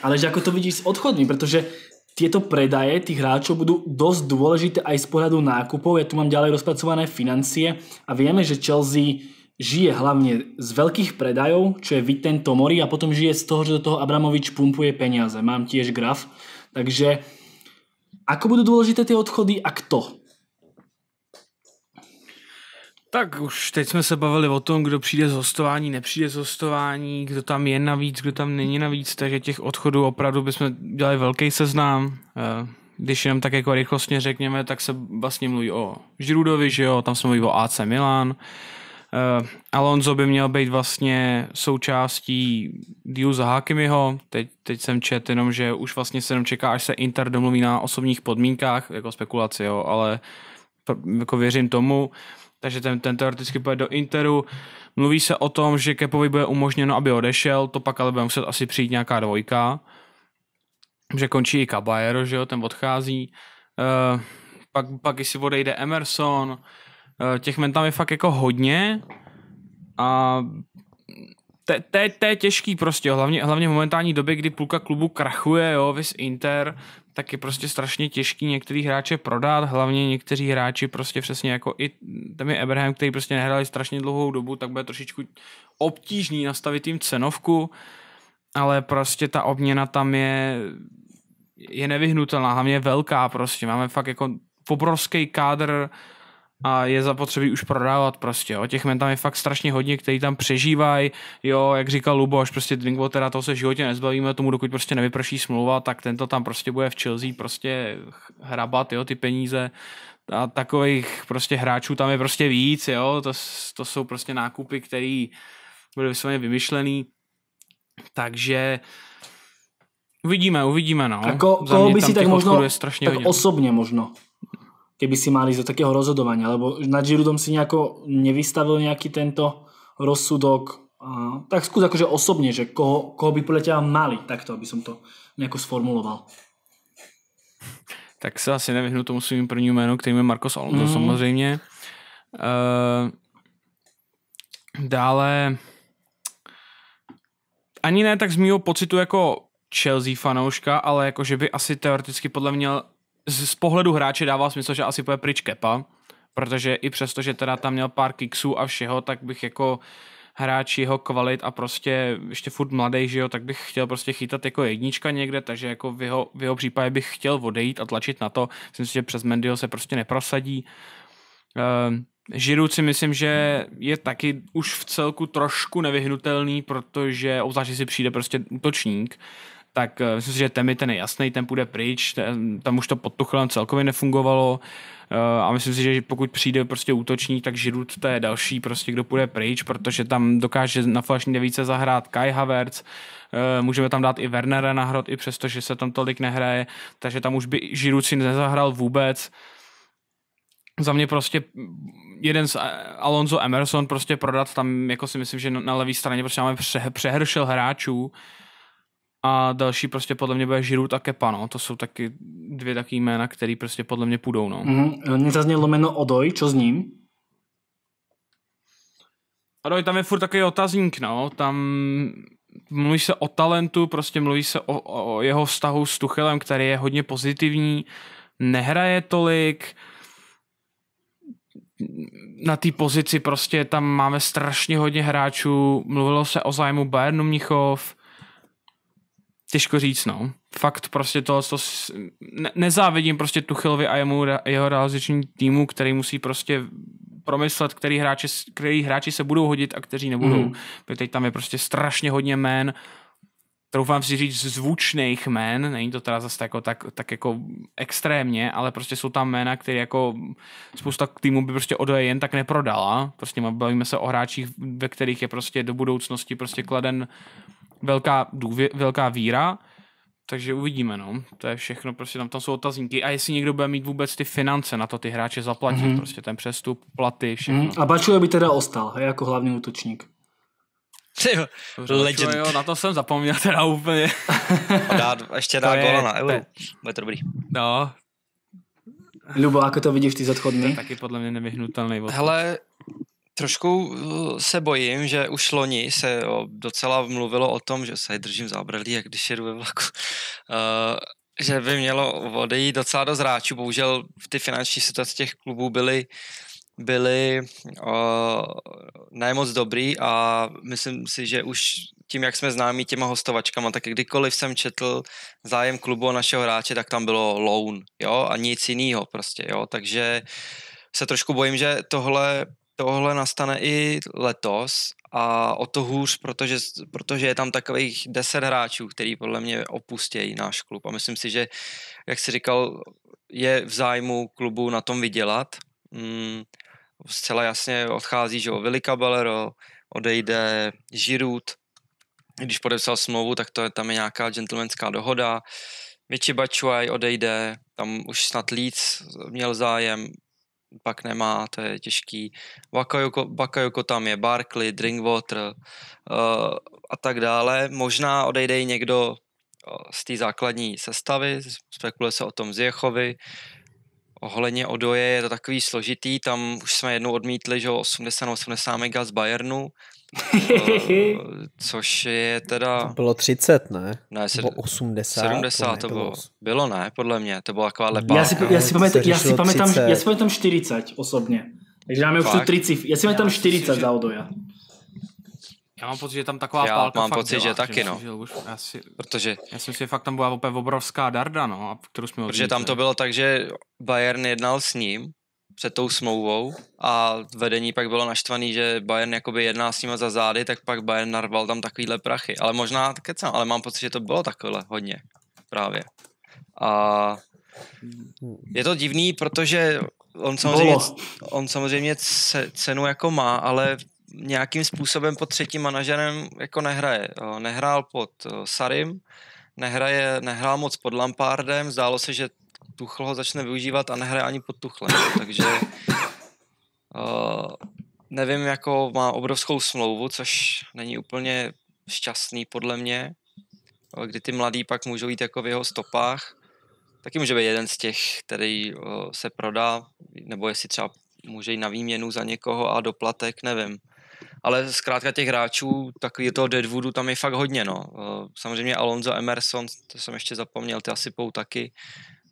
Ale že ako to vidíš s odchodmi? Pretože tieto predaje tých hráčov budú dosť dôležité aj z pohľadu nákupov. Ja tu mám ďalej rozpracované financie a vieme, že Chelsea žije hlavne z veľkých predajov, čo je Vitten Tomori a potom žije z toho, že do toho Abramovič pumpuje peniaze. Mám tiež graf. Takže Ako budú dôležité tie odchody a kto? Tak už teď jsme se bavili o tom, kdo přijde z hostování, nepřijde z hostování, kdo tam je navíc, kdo tam není navíc, takže těch odchodů opravdu bychom dělali velký seznam. Eh, když jenom tak jako rychlostně řekněme, tak se vlastně mluví o Žirudovi, že jo, tam se mluví o AC Milan, Uh, Alonso by měl být vlastně součástí dílu za Hakimiho. Teď, teď jsem čet jenom, že už vlastně se jenom čeká, až se Inter domluví na osobních podmínkách, jako spekulaci, jo, ale jako věřím tomu. Takže ten, ten teoreticky půjde do Interu. Mluví se o tom, že Kepovi bude umožněno, aby odešel, to pak ale bude muset asi přijít nějaká dvojka. Že končí i Caballero, že jo, ten odchází. Uh, pak, pak jestli odejde Emerson, Eh, těch men tam je fakt jako hodně a to je, te, te těžký prostě, hlavně, hlavně v momentální době, kdy půlka klubu krachuje, jo, vis Inter, tak je prostě strašně těžký některý hráče prodat, hlavně někteří hráči prostě přesně jako i tam je Abraham, který prostě nehrali strašně dlouhou dobu, tak bude trošičku obtížný nastavit jim cenovku, ale prostě ta obměna tam je je nevyhnutelná, hlavně je velká prostě, máme fakt jako obrovský kádr a je zapotřebí už prodávat prostě, jo. Těch men tam je fakt strašně hodně, který tam přežívají, jo, jak říkal Luboš, prostě Drinkwatera toho se životě nezbavíme, tomu dokud prostě nevyprší smlouva, tak tento tam prostě bude v Chelsea prostě hrabat, jo, ty peníze a takových prostě hráčů tam je prostě víc, jo, to, to jsou prostě nákupy, který byly vysvětně vymyšlený, takže uvidíme, uvidíme, no. Jako, koho by si tak možno, tak hodně. osobně možno keby si mali ísť do takého rozhodovania, lebo nad Girudom si nejako nevystavil nejaký tento rozsudok, a, tak skús akože osobne, že koho, koho by podľa mali, takto aby som to nejako sformuloval. Tak se asi nevyhnu tomu svým prvním jménu, kterým je Marcos Alonso mm. samozřejmě. Uh, dále ani ne tak z mýho pocitu jako Chelsea fanouška, ale jako, že by asi teoreticky podle mě z, z pohledu hráče dává smysl, že asi půjde pryč Kepa, protože i přesto, že teda tam měl pár kiksů a všeho, tak bych jako hráč jeho kvalit a prostě ještě furt mladý, že jo, tak bych chtěl prostě chytat jako jednička někde, takže jako v jeho, v jeho případě bych chtěl odejít a tlačit na to. Myslím si, že přes Mendyho se prostě neprosadí. Ehm, si myslím, že je taky už v celku trošku nevyhnutelný, protože obzvlášť si přijde prostě útočník, tak eh, myslím si, že Temi ten je jasný, ten půjde pryč, ten, tam už to pod Tuchelem celkově nefungovalo eh, a myslím si, že pokud přijde prostě útočník, tak Žirut to je další prostě, kdo půjde pryč, protože tam dokáže na falešní devíce zahrát Kai Havertz, eh, můžeme tam dát i Wernera na hrot, i přesto, že se tam tolik nehraje, takže tam už by Žirut si nezahrál vůbec, za mě prostě jeden z Alonso Emerson prostě prodat tam, jako si myslím, že na levé straně prostě máme přehršel hráčů, a další prostě podle mě bude Žirut a Kepa, no. To jsou taky dvě taky jména, které prostě podle mě půjdou, no. Mm-hmm. Nezaznělo jméno Odoj, co s ním? Odoj, tam je furt takový otazník, no. Tam mluví se o talentu, prostě mluví se o, o jeho vztahu s Tuchelem, který je hodně pozitivní, nehraje tolik, na té pozici prostě tam máme strašně hodně hráčů, mluvilo se o zájmu Bayernu Mnichov, Těžko říct, no. Fakt prostě to, to ne, nezávidím prostě Tuchilovi a jemu, jeho realizační týmu, který musí prostě promyslet, který hráči, který hráči se budou hodit a kteří nebudou. Mm. Protože teď tam je prostě strašně hodně jmén, troufám si říct, zvučných jmén, není to teda zase jako tak, tak jako extrémně, ale prostě jsou tam jména, které jako spousta týmů by prostě odoje jen tak neprodala. Prostě bavíme se o hráčích, ve kterých je prostě do budoucnosti prostě kladen velká, důvě, velká víra, takže uvidíme, no. To je všechno, prostě tam, tam jsou otazníky. A jestli někdo bude mít vůbec ty finance na to ty hráče zaplatit, mm-hmm. prostě ten přestup, platy, všechno. Mm-hmm. A Bačuje by teda ostal, hej, jako hlavní útočník. Jo, legend. Jo, na to jsem zapomněl teda úplně. A dá, ještě dá gól na euro. Bude to dobrý. No. Lubo, jako to vidíš ty zodchodný? To je taky podle mě nevyhnutelný Hele, trošku eh, se bojím, že už loni se docela mluvilo o tom, že se držím zábradlí, jak když jedu ve vlaku, uh, *laughs* že by mělo odejít docela do zráčů. Bohužel v ty finanční situace těch klubů byly byly uh, ne dobrý a myslím si, že už tím, jak jsme známí těma hostovačkama, tak kdykoliv jsem četl zájem klubu o našeho hráče, tak tam bylo loan, jo, a nic jiného prostě, jo, takže se trošku bojím, že tohle tohle nastane i letos a o to hůř, protože, protože je tam takových deset hráčů, který podle mě opustějí náš klub a myslím si, že, jak jsi říkal, je v zájmu klubu na tom vydělat. Mm, zcela jasně odchází, že o Vili Caballero, odejde Žirut, když podepsal smlouvu, tak to je, tam je nějaká gentlemanská dohoda. Michi Bačuaj odejde, tam už snad Leeds měl zájem, pak nemá, to je těžký. Bakayoko, Bakayoko tam je, Barkley, Drinkwater uh, a tak dále. Možná odejde i někdo eh, z té základní sestavy, spekuluje se o tom Jechovy. ohledně Odoje je to takový složitý, tam už jsme jednou odmítli, že 80-80 mega z Bayernu, uh, což je teda... To bylo 30, ne? Ne, sed... bylo 80. 70 to, to bylo. Bylo, ne, podle mě, to byla taková lepá. Já si, já si, pamat, já si pamatám, já si pamatám 40 osobně. Takže dáme už tu 30. Já si pamatám 40 že... za Odoja. Já mám pocit, že tam taková já pálka mám pocit, byla, že taky, no. Že už, já si, protože... Já si myslím, že fakt tam byla opět obrovská darda, no, a kterou jsme Protože tam to bylo tak, že Bayern jednal s ním před tou smlouvou a vedení pak bylo naštvaný, že Bayern jakoby jedná s nima za zády, tak pak Bayern narval tam takovýhle prachy. Ale možná kecám, ale mám pocit, že to bylo takhle hodně právě. A je to divný, protože on samozřejmě, on samozřejmě cenu jako má, ale nějakým způsobem pod třetím manažerem jako nehraje. Nehrál pod Sarim, nehraje, nehrál moc pod Lampardem, zdálo se, že Tuchl ho začne využívat a nehraje ani pod Tuchlem, takže uh, nevím, jako má obrovskou smlouvu, což není úplně šťastný podle mě, kdy ty mladí pak můžou jít jako v jeho stopách. Taky může být jeden z těch, který uh, se prodá, nebo jestli třeba může jít na výměnu za někoho a doplatek, nevím. Ale zkrátka těch hráčů, takový toho Deadwoodu tam je fakt hodně. No. Eh, samozřejmě Alonso Emerson, to jsem ještě zapomněl, ty asi pou taky.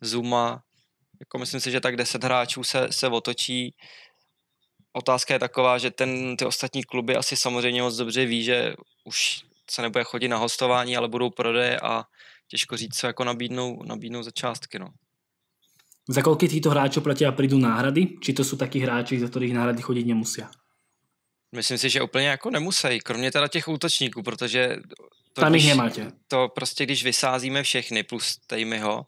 Zuma, jako myslím si, že tak 10 hráčů se, se otočí. Otázka je taková, že ten, ty ostatní kluby asi samozřejmě moc dobře ví, že už se nebude chodit na hostování, ale budou prodeje a těžko říct, co jako nabídnou, nabídnou za částky. No. Za kolik títo hráčů platí a prídu náhrady? Či to jsou taky hráči, za kterých náhrady chodit nemusí? Myslím si, že úplně jako nemusí, kromě teda těch útočníků, protože to, Tam když, nemáte. To prostě, když vysázíme všechny plus ho,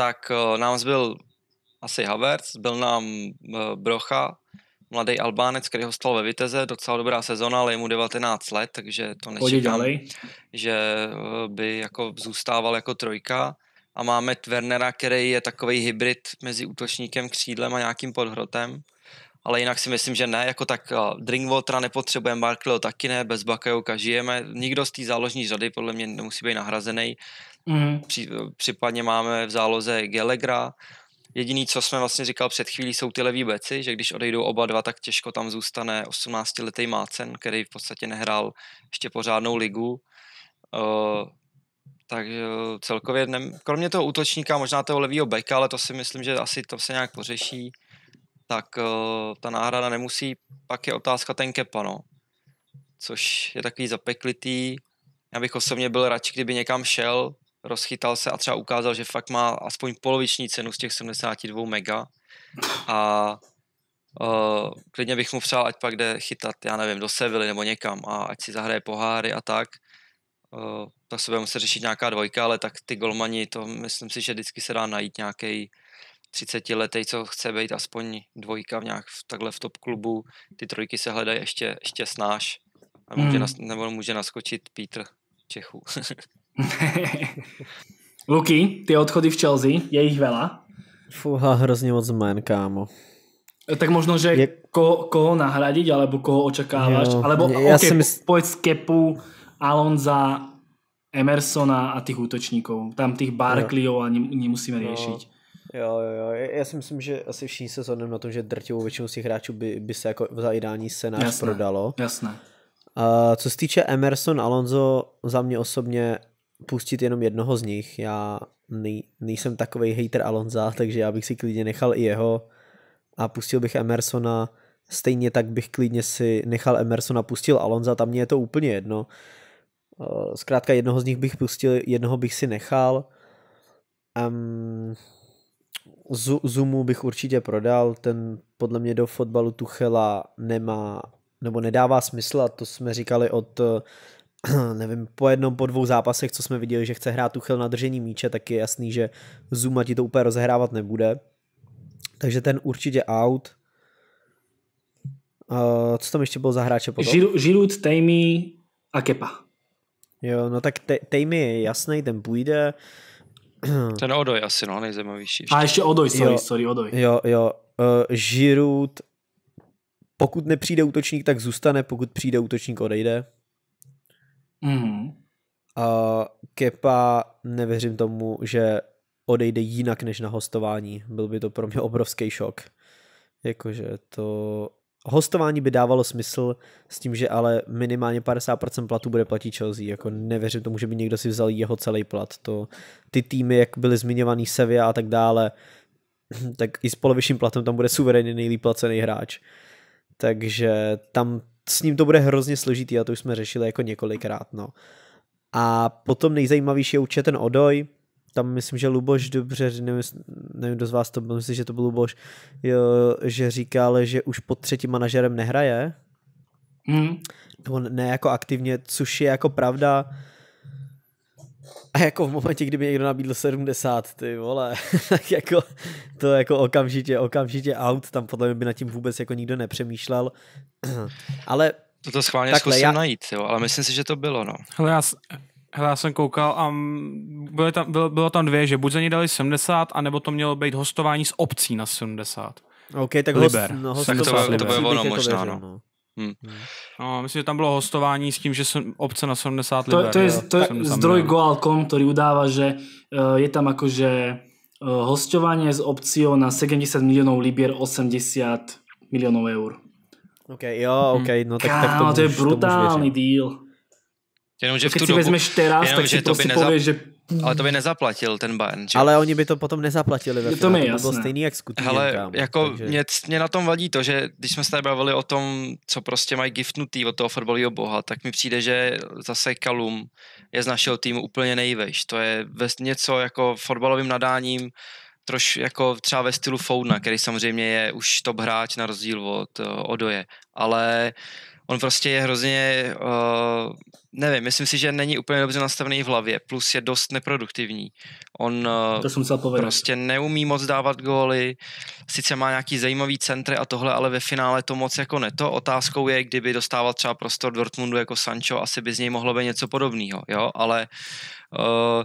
tak eh, nám zbyl asi Havertz, byl nám eh, Brocha, mladý Albánec, který ho stal ve Viteze, docela dobrá sezona, ale je mu 19 let, takže to nečekám, že eh, by jako zůstával jako trojka. A máme Tvernera, který je takový hybrid mezi útočníkem, křídlem a nějakým podhrotem ale jinak si myslím, že ne, jako tak Drinkwatera nepotřebujeme, Barkleyho taky ne, bez Bakajoka žijeme, nikdo z té záložní řady podle mě nemusí být nahrazený. Mm. Při, případně máme v záloze Gelegra, Jediný, co jsme vlastně říkal před chvílí, jsou ty levý beci, že když odejdou oba dva, tak těžko tam zůstane 18-letý Mácen, který v podstatě nehrál ještě pořádnou ligu. Uh, takže celkově, ne, kromě toho útočníka, možná toho levýho beka, ale to si myslím, že asi to se nějak pořeší tak uh, ta náhrada nemusí, pak je otázka ten kepa, no. Což je takový zapeklitý. Já bych osobně byl radši, kdyby někam šel, rozchytal se a třeba ukázal, že fakt má aspoň poloviční cenu z těch 72 mega a uh, klidně bych mu přál, ať pak jde chytat, já nevím, do Sevily nebo někam a ať si zahraje poháry a tak. Uh, eh, tak se bude muset řešit nějaká dvojka, ale tak ty golmani, to myslím si, že vždycky se dá najít nějaký 30 letý, co chce být aspoň dvojka v nějak v, takhle v top klubu, ty trojky se hledají ještě, ještě snáš. A může hmm. nas, nebo může naskočit Petr Čechů. *laughs* Luky, ty odchody v Chelsea, je jich vela. Fúha, hrozně moc zmen, kámo. E, tak možno, že je... ko, koho nahradit, alebo koho očekáváš, jo, alebo já okay, mysl... pojď z Kepu, Alonza, Emersona a těch útočníků, Tam těch Barkleyov ani nemusíme řešit. No. Jo, jo, jo. Já si myslím, že asi všichni se shodneme na tom, že drtivou většinu z těch hráčů by, by se jako za ideální scénář jasné, prodalo. Jasné. A co se týče Emerson Alonso, za mě osobně pustit jenom jednoho z nich. Já nej, nejsem takový hater Alonza, takže já bych si klidně nechal i jeho a pustil bych Emersona. Stejně tak bych klidně si nechal Emersona, pustil Alonza, tam mě je to úplně jedno. Eh, zkrátka jednoho z nich bych pustil, jednoho bych si nechal. Um, Zumu bych určitě prodal, ten podle mě do fotbalu Tuchela nemá, nebo nedává smysl a to jsme říkali od eh, nevím, po jednom, po dvou zápasech, co jsme viděli, že chce hrát Tuchel na držení míče, tak je jasný, že Zuma ti to úplně rozehrávat nebude. Takže ten určitě out. Uh, co tam ještě byl za hráče potom? Žirut, Tejmy a Kepa. Jo, no tak Tejmy je jasný, ten půjde. Uh, ten Odoj asi, no, nejzajímavější. A ještě Odoj, sorry, jo, sorry, Odoj. Jo, jo, uh, eh, Žirut, pokud nepřijde útočník, tak zůstane, pokud přijde útočník, odejde. Mm. A Kepa, nevěřím tomu, že odejde jinak než na hostování. Byl by to pro mě obrovský šok. Jakože to hostování by dávalo smysl s tím, že ale minimálně 50% platu bude platit Chelsea. Jako nevěřím tomu, že by někdo si vzal jeho celý plat. To, ty týmy, jak byly zmiňovaný Sevilla a tak dále, *clears throat* tak i s polovičním platem tam bude suverénně nejlíp placený hráč. Takže tam s ním to bude hrozně složitý a to už jsme řešili jako několikrát. No. A potom nejzajímavější je určitě ten Odoj, tam myslím, že Luboš dobře, nevím, nevím kdo z vás to byl, myslím, že to byl Luboš, jo, že říkal, že už pod třetím manažerem nehraje, mm. nebo ne jako aktivně, což je jako pravda, a jako v momentě, kdyby někdo nabídl 70, ty vole, *laughs* tak jako to jako okamžitě, okamžitě out, tam podle mě by na tím vůbec jako nikdo nepřemýšlel. *clears throat* Ale to to schválně zkusím já... najít, jo, ale myslím si, že to bylo, no. Hele, já, Hele, já jsem koukal a bylo tam, bylo, bylo tam dvě, že buď za ní dali 70, anebo to mělo být hostování s obcí na 70. OK, tak Liber. Host, no, host, tak to, to, to ono jako možná, no. no. Hm. Hmm. No, myslím, že tam bylo hostování s tím, že jsem obce na 70 liber. To, to je, to je zdroj Goal.com, ktorý udáva, že eh, je tam akože eh, hostovanie s opciou na 70 miliónov libier 80 miliónov eur. OK, jo, OK, no tak, Kámo, tak to, to je brutálny deal. Jenomže v tu Když si dobu, vezmeš teraz, jenom, tak si to prostě nezap... pověš, že... Ale to by nezaplatil ten ban. Že? Ale oni by to potom nezaplatili. Ve to mi jasné. bylo stejný jak skutečně. Ale jako takže... mě, mě, na tom vadí to, že když jsme se tady bavili o tom, co prostě mají giftnutý od toho fotbalového boha, tak mi přijde, že zase Kalum je z našeho týmu úplně nejvejš. To je něco jako fotbalovým nadáním, troš jako třeba ve stylu Foudna, který samozřejmě je už top hráč na rozdíl od eh, Odoje, ale uh, on prostě je hrozně, uh, nevím, myslím si, že není úplně dobře nastavený v hlavě, plus je dost neproduktivní. On uh, to jsem prostě neumí moc dávat góly, sice má nějaký zajímavý centry a tohle, ale ve finále to moc jako ne. To otázkou je, kdyby dostával třeba prostor Dortmundu jako Sancho, asi by z něj mohlo být něco podobného, jo, ale uh,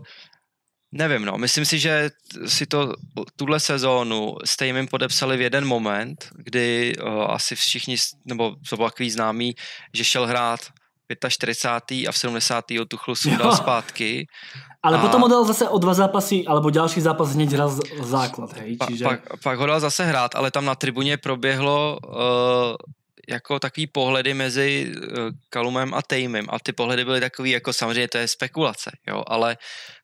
Nevím, no. Myslím si, že si to tuhle sezónu s Tejmem podepsali v jeden moment, kdy o, eh, asi všichni, nebo to bylo takový známý, že šel hrát 45. a v 70. od Tuchlu sundal zpátky. Ale a... potom ho dal zase o dva zápasy, alebo další zápas hned hrál základ. Hej? Pa, Čiže... pak, pak ho dal zase hrát, ale tam na tribuně proběhlo uh, jako takový pohledy mezi eh, Kalumem a Tejmem a ty pohledy byly takový, jako samozřejmě to je spekulace, jo, ale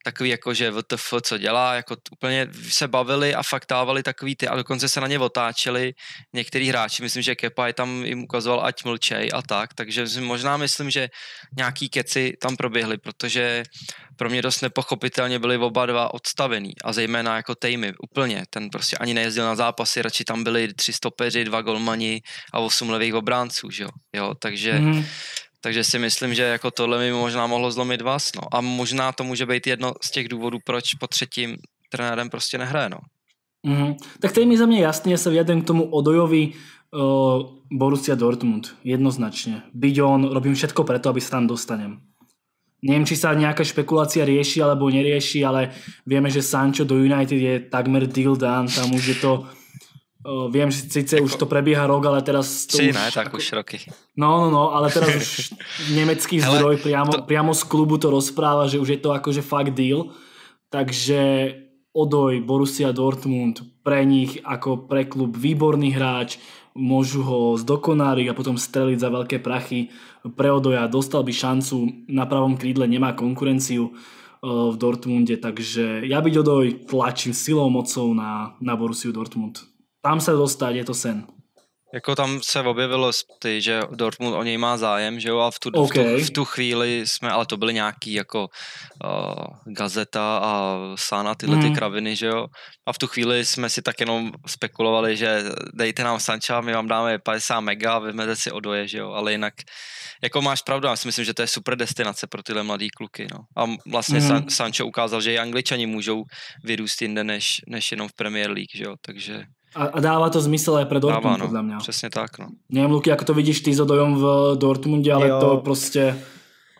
takový jako, že VTF, co dělá, jako úplně se bavili a fakt dávali takový ty a dokonce se na ně otáčeli některý hráči, myslím, že Kepa je tam jim ukazoval, ať mlčej a tak, takže možná myslím, že nějaký keci tam proběhly, protože pro mě dost nepochopitelně byli oba dva odstavený a zejména jako Tejmy úplně, ten prostě ani nejezdil na zápasy, radši tam byli tři stopeři, dva golmani a osm levých obránců, že jo, jo takže mm. Takže si myslím, že jako tohle mi možná mohlo zlomit vás. No. A možná to může být jedno z těch důvodů, proč po třetím trenérem prostě nehraje. No. Mm-hmm. Tak tady mi za mě jasně se vyjadrím k tomu Odojovi uh, Borussia Dortmund. Jednoznačně. Byť on, robím všetko preto, aby se tam dostanem. Nevím, či se nějaká špekulace rieši alebo nerieši, ale víme, že Sancho do United je takmer deal done. Tam už je to Viem, že sice jako... už to prebieha rok, ale teraz... To Tři, už, ne, tak už roky. No, no, no, ale teraz už *laughs* nemecký zdroj priamo, to... priamo z klubu to rozpráva, že už je to akože fakt deal. Takže Odoj, Borussia Dortmund, pre nich ako pre klub výborný hráč, môžu ho zdokonáriť a potom streliť za veľké prachy. Pre Odoja dostal by šancu, na pravom krídle nemá konkurenciu v Dortmunde, takže ja byť Odoj tlačím silou mocou na, na Borussiu Dortmund. Tam se dostat, je to sen. Jako tam se objevilo ty, že Dortmund o něj má zájem, že jo, a v tu, okay. v tu, v tu chvíli jsme, ale to byly nějaký jako uh, Gazeta a sána tyhle mm. ty mhm. kraviny, že jo, a v tu chvíli jsme si tak jenom spekulovali, že dejte nám Sancha, my vám dáme 50 mega, vezmete si odoje, že jo, ale jinak, jako máš pravdu, já si myslím, že to je super destinace pro tyhle mladý kluky, no. A vlastně mm. San, Sancho ukázal, že i angličani můžou vyrůst jinde než, než jenom v Premier League, že jo, takže... A, a dává to zmysel aj pro Dortmund, dáva, no, podľa Přesně tak, no. Nevím, Luky, jak to vidíš ty s Odojom v Dortmundě, ale jo. to prostě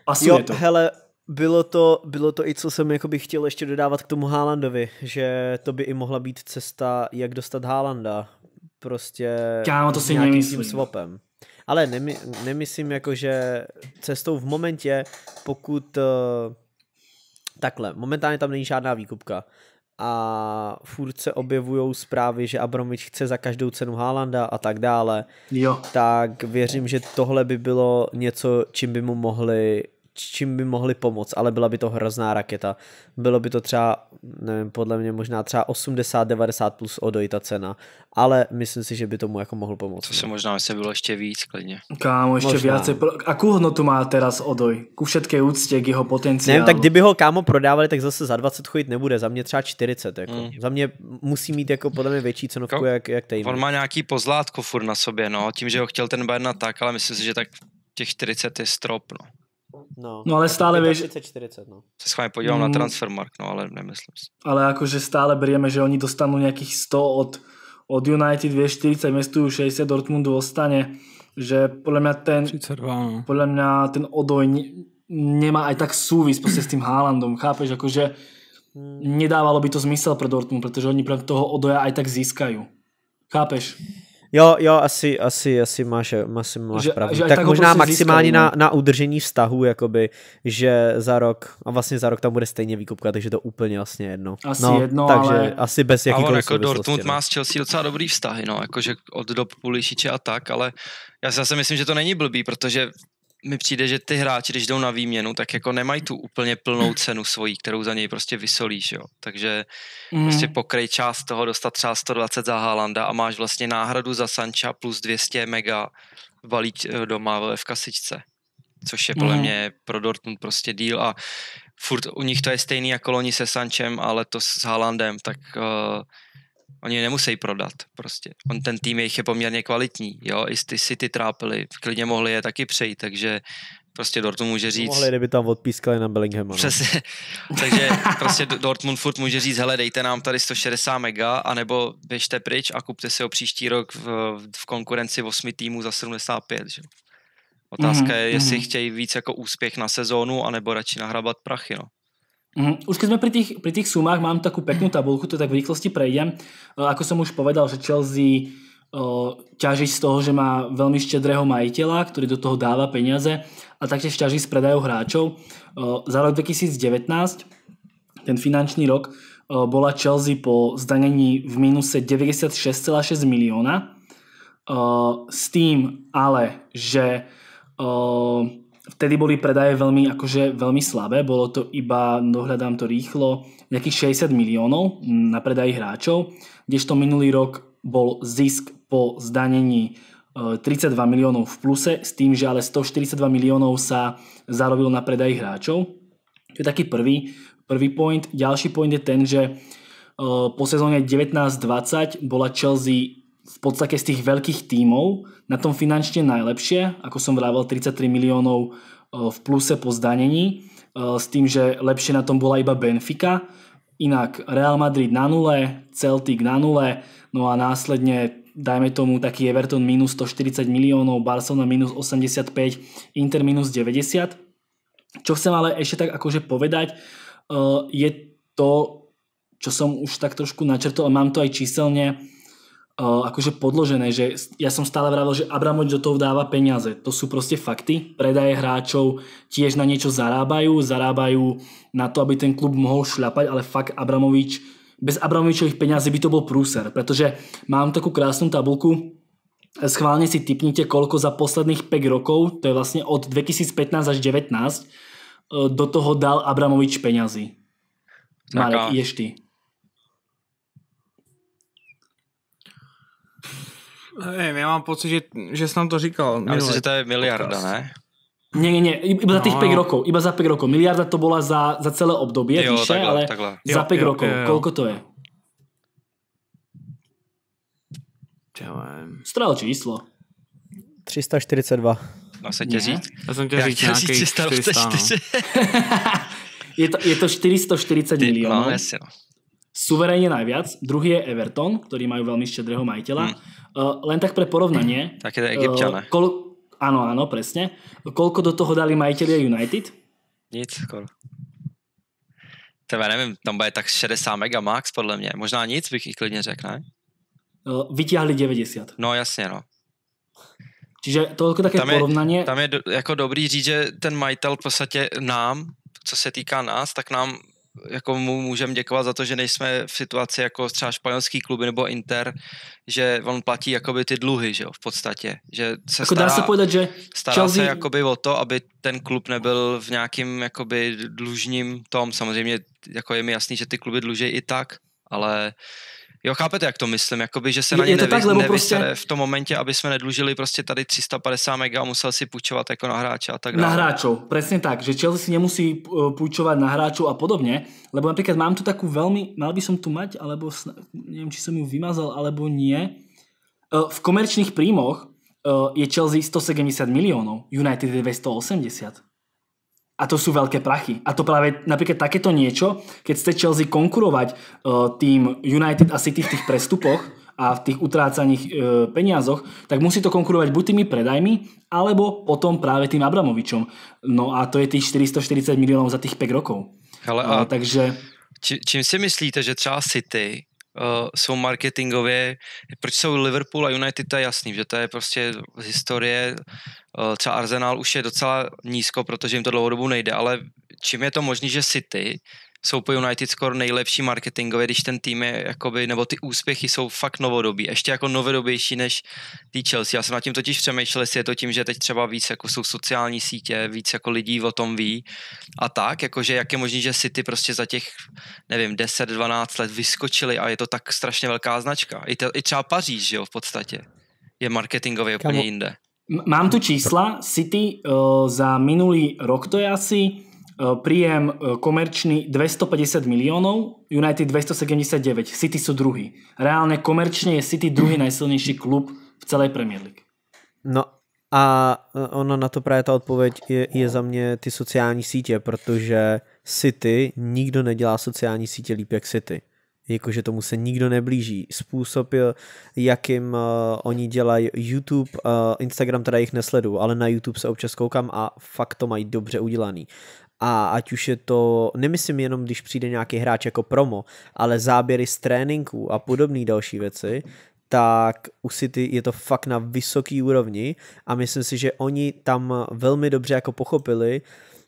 pasuje jo, to. hele, bylo to, bylo to i co jsem chtěl ještě dodávat k tomu Haalandovi, že to by i mohla být cesta, jak dostat Haalanda. Prostě Kámo, to si nějakým nemyslím. swapem. Ale nemy, nemyslím jako, že cestou v momentě, pokud eh, takhle, momentálně tam není žádná výkupka a furt se objevují zprávy, že Abramovič chce za každou cenu Hálanda a tak dále, jo. tak věřím, že tohle by bylo něco, čím by mu mohli čím by mohli pomoct, ale byla by to hrozná raketa. Bylo by to třeba, nevím, podle mě možná třeba 80-90 plus odoj ta cena, ale myslím si, že by tomu jako mohl pomoct. To se no. možná se bylo ještě víc, klidně. Kámo, ještě možná. více. Akou hodnotu má teraz odoj? Ku všetké úctě k jeho potenciálu. Nevím, tak kdyby ho kámo prodávali, tak zase za 20 chodit nebude, za mě třeba 40. Jako. Mm. Za mě musí mít jako podle mě větší cenovku, jak, jak tady. On má nějaký pozlátko fur na sobě, no, tím, že ho chtěl ten Bayern tak, ale myslím si, že tak těch 40 je strop, no. No, no ale stále víš... 40 no. Se s vámi podívám mm. na hmm. Transfermark, no ale nemyslím si. Ale jakože stále berieme, že oni dostanou nějakých 100 od, od United, 240 40 60 Dortmundu ostane. Že podle mě ten, 32, no. ten odoj nemá aj tak súvis proste s tým Haalandom, chápeš? Akože hmm. nedávalo by to zmysel pre Dortmund, pretože oni pre toho odoja aj tak získajú. Chápeš? Jo, jo, asi, asi, asi máš, asi máš že, pravdu. Že tak možná prostě maximálně na, no. na udržení vztahu, jakoby, že za rok, a vlastně za rok tam bude stejně výkupka, takže to úplně vlastně jedno. Asi no, jedno, takže ale... asi bez jakýkoliv jako Dortmund no. má s Chelsea docela dobrý vztahy, no, jakože od dob Pulišiče a tak, ale já si zase myslím, že to není blbý, protože mi přijde, že ty hráči, když jdou na výměnu, tak jako nemají tu úplně plnou cenu svojí, kterou za něj prostě vysolíš, jo. Takže mm. prostě pokryj část toho, dostat třeba 120 za Haalanda a máš vlastně náhradu za Sancha plus 200 mega valíč eh, doma v kasičce. Což je podle mm. mě pro Dortmund prostě díl a furt u nich to je stejný jako loni se Sančem, ale to s Haalandem, tak uh, Oni je nemusí prodat prostě. On ten tým jejich je poměrně kvalitní, jo, i ty City trápili, klidně mohli je taky přejít, takže prostě Dortmund může říct... Mohli, kdyby tam odpískali na Bellinghama. No. Přesně, *laughs* takže prostě Dortmund furt může říct, hele, dejte nám tady 160 mega, anebo běžte pryč a kupte si ho příští rok v, v konkurenci 8 týmů za 75, že? Otázka mm-hmm. je, jestli mm-hmm. chtějí víc jako úspěch na sezónu, anebo radši nahrabat prachy, no. Mm, už keď sme pri tých, pri tých sumách, mám takú peknú tabulku, to tak v rýchlosti prejdem. E, ako som už povedal, že Chelsea o, e, ťaží z toho, že má veľmi štedrého majiteľa, ktorý do toho dáva peniaze a taktiež ťaží z predajov hráčov. O, e, za rok 2019, ten finančný rok, o, bola Chelsea po zdanení v mínuse 96,6 milióna. O, s tým ale, že o, vtedy boli predaje veľmi, akože veľmi slabé, bolo to iba, dohľadám no to rýchlo, nejakých 60 miliónov mm, na predaj hráčov, kdežto minulý rok bol zisk po zdanení 32 e, miliónov v pluse, s tým, že ale 142 miliónov sa zarobilo na predaj hráčov. To je taký prvý, prvý point. Ďalší point je ten, že e, po sezóne 19-20 bola Chelsea v podstate z tých veľkých tímov na tom finančne najlepšie, ako som vravel, 33 miliónov eh, v pluse po zdanení, eh, s tým, že lepšie na tom bola iba Benfica, inak Real Madrid na nule, Celtic na nule, no a následne dajme tomu taký Everton minus 140 miliónov, Barcelona minus 85, Inter minus 90. Čo chcem ale ešte tak akože povedať, eh, je to, čo som už tak trošku načrtol, mám to aj číselne, uh, akože podložené, že ja som stále vravil, že Abramovič do toho dáva peniaze. To sú proste fakty. Predaje hráčov tiež na niečo zarábajú, zarábajú na to, aby ten klub mohol šľapať, ale fakt Abramovič, bez Abramovičových peniazí by to bol prúser, pretože mám takú krásnu tabulku, schválne si typnite, koľko za posledných 5 rokov, to je vlastne od 2015 až 2019 e, do toho dal Abramovič peniazy. Marek, ideš ty. Nevím, já mám pocit, že, že jsi nám to říkal. Já myslím, že to je miliarda, ne? ne? ne, ne, iba za no, těch no. pět rokov, iba za pět rokov. Miliarda to byla za, za celé období, jo, výše, takhle, ale takhle. za pět jo, rokov. Jo, jo. Koľko to je? Strál číslo. 342. No se tě říct. Já jsem tě říct nějakých 400. No. *laughs* *laughs* je, to, je to 440 milionů. No, jasně, no suverénne najviac, druhý je Everton, který majú veľmi štedrého majiteľa. Hmm. Uh, len tak pre porovnanie. Hmm. *clears throat* Také egyptiané. Uh, kol... Áno, áno, presne. Koľko do toho dali majiteľia United? Nic, skoro. Tebe nevím, tam bude tak 60 mega max podle mě. Možná nic bych i klidně řekl, ne? Uh, vytiahli 90. No jasně, no. Čiže je také tam je, Tam je do, jako dobrý říct, že ten majitel v podstatě nám, co se týká nás, tak nám jako mu můžeme děkovat za to, že nejsme v situaci jako třeba španělský kluby nebo Inter, že on platí jakoby ty dluhy, že jo, v podstatě. Že se jako stará, dá se povedat, že stará Chelsea... se jakoby o to, aby ten klub nebyl v nějakým jakoby dlužním tom. Samozřejmě jako je mi jasný, že ty kluby dluží i tak, ale Jo, chápete, jak to myslím, jakoby, že se je, na ně nevy, nevy, prostě... v tom momentě aby jsme nedlužili prostě tady 350 mega a musel si půjčovat jako na hráče a tak dále. Na hráčov, presne tak, že Chelsea si nemusí e, půjčovat na hráčov a podobně, lebo například mám tu takovou velmi, mal by som tu mať, alebo nevím, či som ju vymazal, alebo nie. E, v komerčných prímoch e, je Chelsea 170 miliónov, United je 280. A to sú veľké prachy. A to práve napríklad takéto niečo, keď ste Chelsea konkurovať uh, eh, tým United a City v tých prestupoch a v tých utrácaných uh, eh, peniazoch, tak musí to konkurovať buď tými predajmi, alebo potom práve tým Abramovičom. No a to je tých 440 miliónov za tých 5 rokov. Hele, eh, a uh, takže... Či, čím si myslíte, že třeba City uh, jsou marketingově, proč jsou Liverpool a United, to je jasný, že to je prostě z historie Eh, třeba Arsenal už je docela nízko, protože jim to dlouhodobu nejde, ale čím je to možné, že City jsou po United skoro nejlepší marketingově, když ten tým je, jakoby, nebo ty úspěchy jsou fakt novodobí, ještě jako novodobější než ty Chelsea. Já jsem nad tím totiž přemýšlel, jestli je to tím, že teď třeba víc jako jsou sociální sítě, víc jako lidí o tom ví a tak, jakože jak je možné, že City prostě za těch, nevím, 10-12 let vyskočili a je to tak strašně velká značka. I, te, i třeba Paříž, že jo, v podstatě je marketingově úplně jinde. Mám tu čísla. City eh, za minulý rok to je asi eh, príjem eh, komerčný 250 miliónov, United 279, City sú druhý. Reálne komerčne je City druhý najsilnejší klub v celé Premier League. No a ono na to právě ta odpověď je, je za mě ty sociální sítě, protože City nikdo nedělá sociální sítě líp jak City jakože tomu se nikdo neblíží. Způsob, eh, jakým uh, eh, oni dělají YouTube, uh, Instagram teda jich nesledu, ale na YouTube se občas koukám a fakt to mají dobře udělaný. A ať už je to, nemyslím jenom, když přijde nějaký hráč jako promo, ale záběry z tréninků a podobné další věci, tak u City je to fakt na vysoký úrovni a myslím si, že oni tam velmi dobře jako pochopili,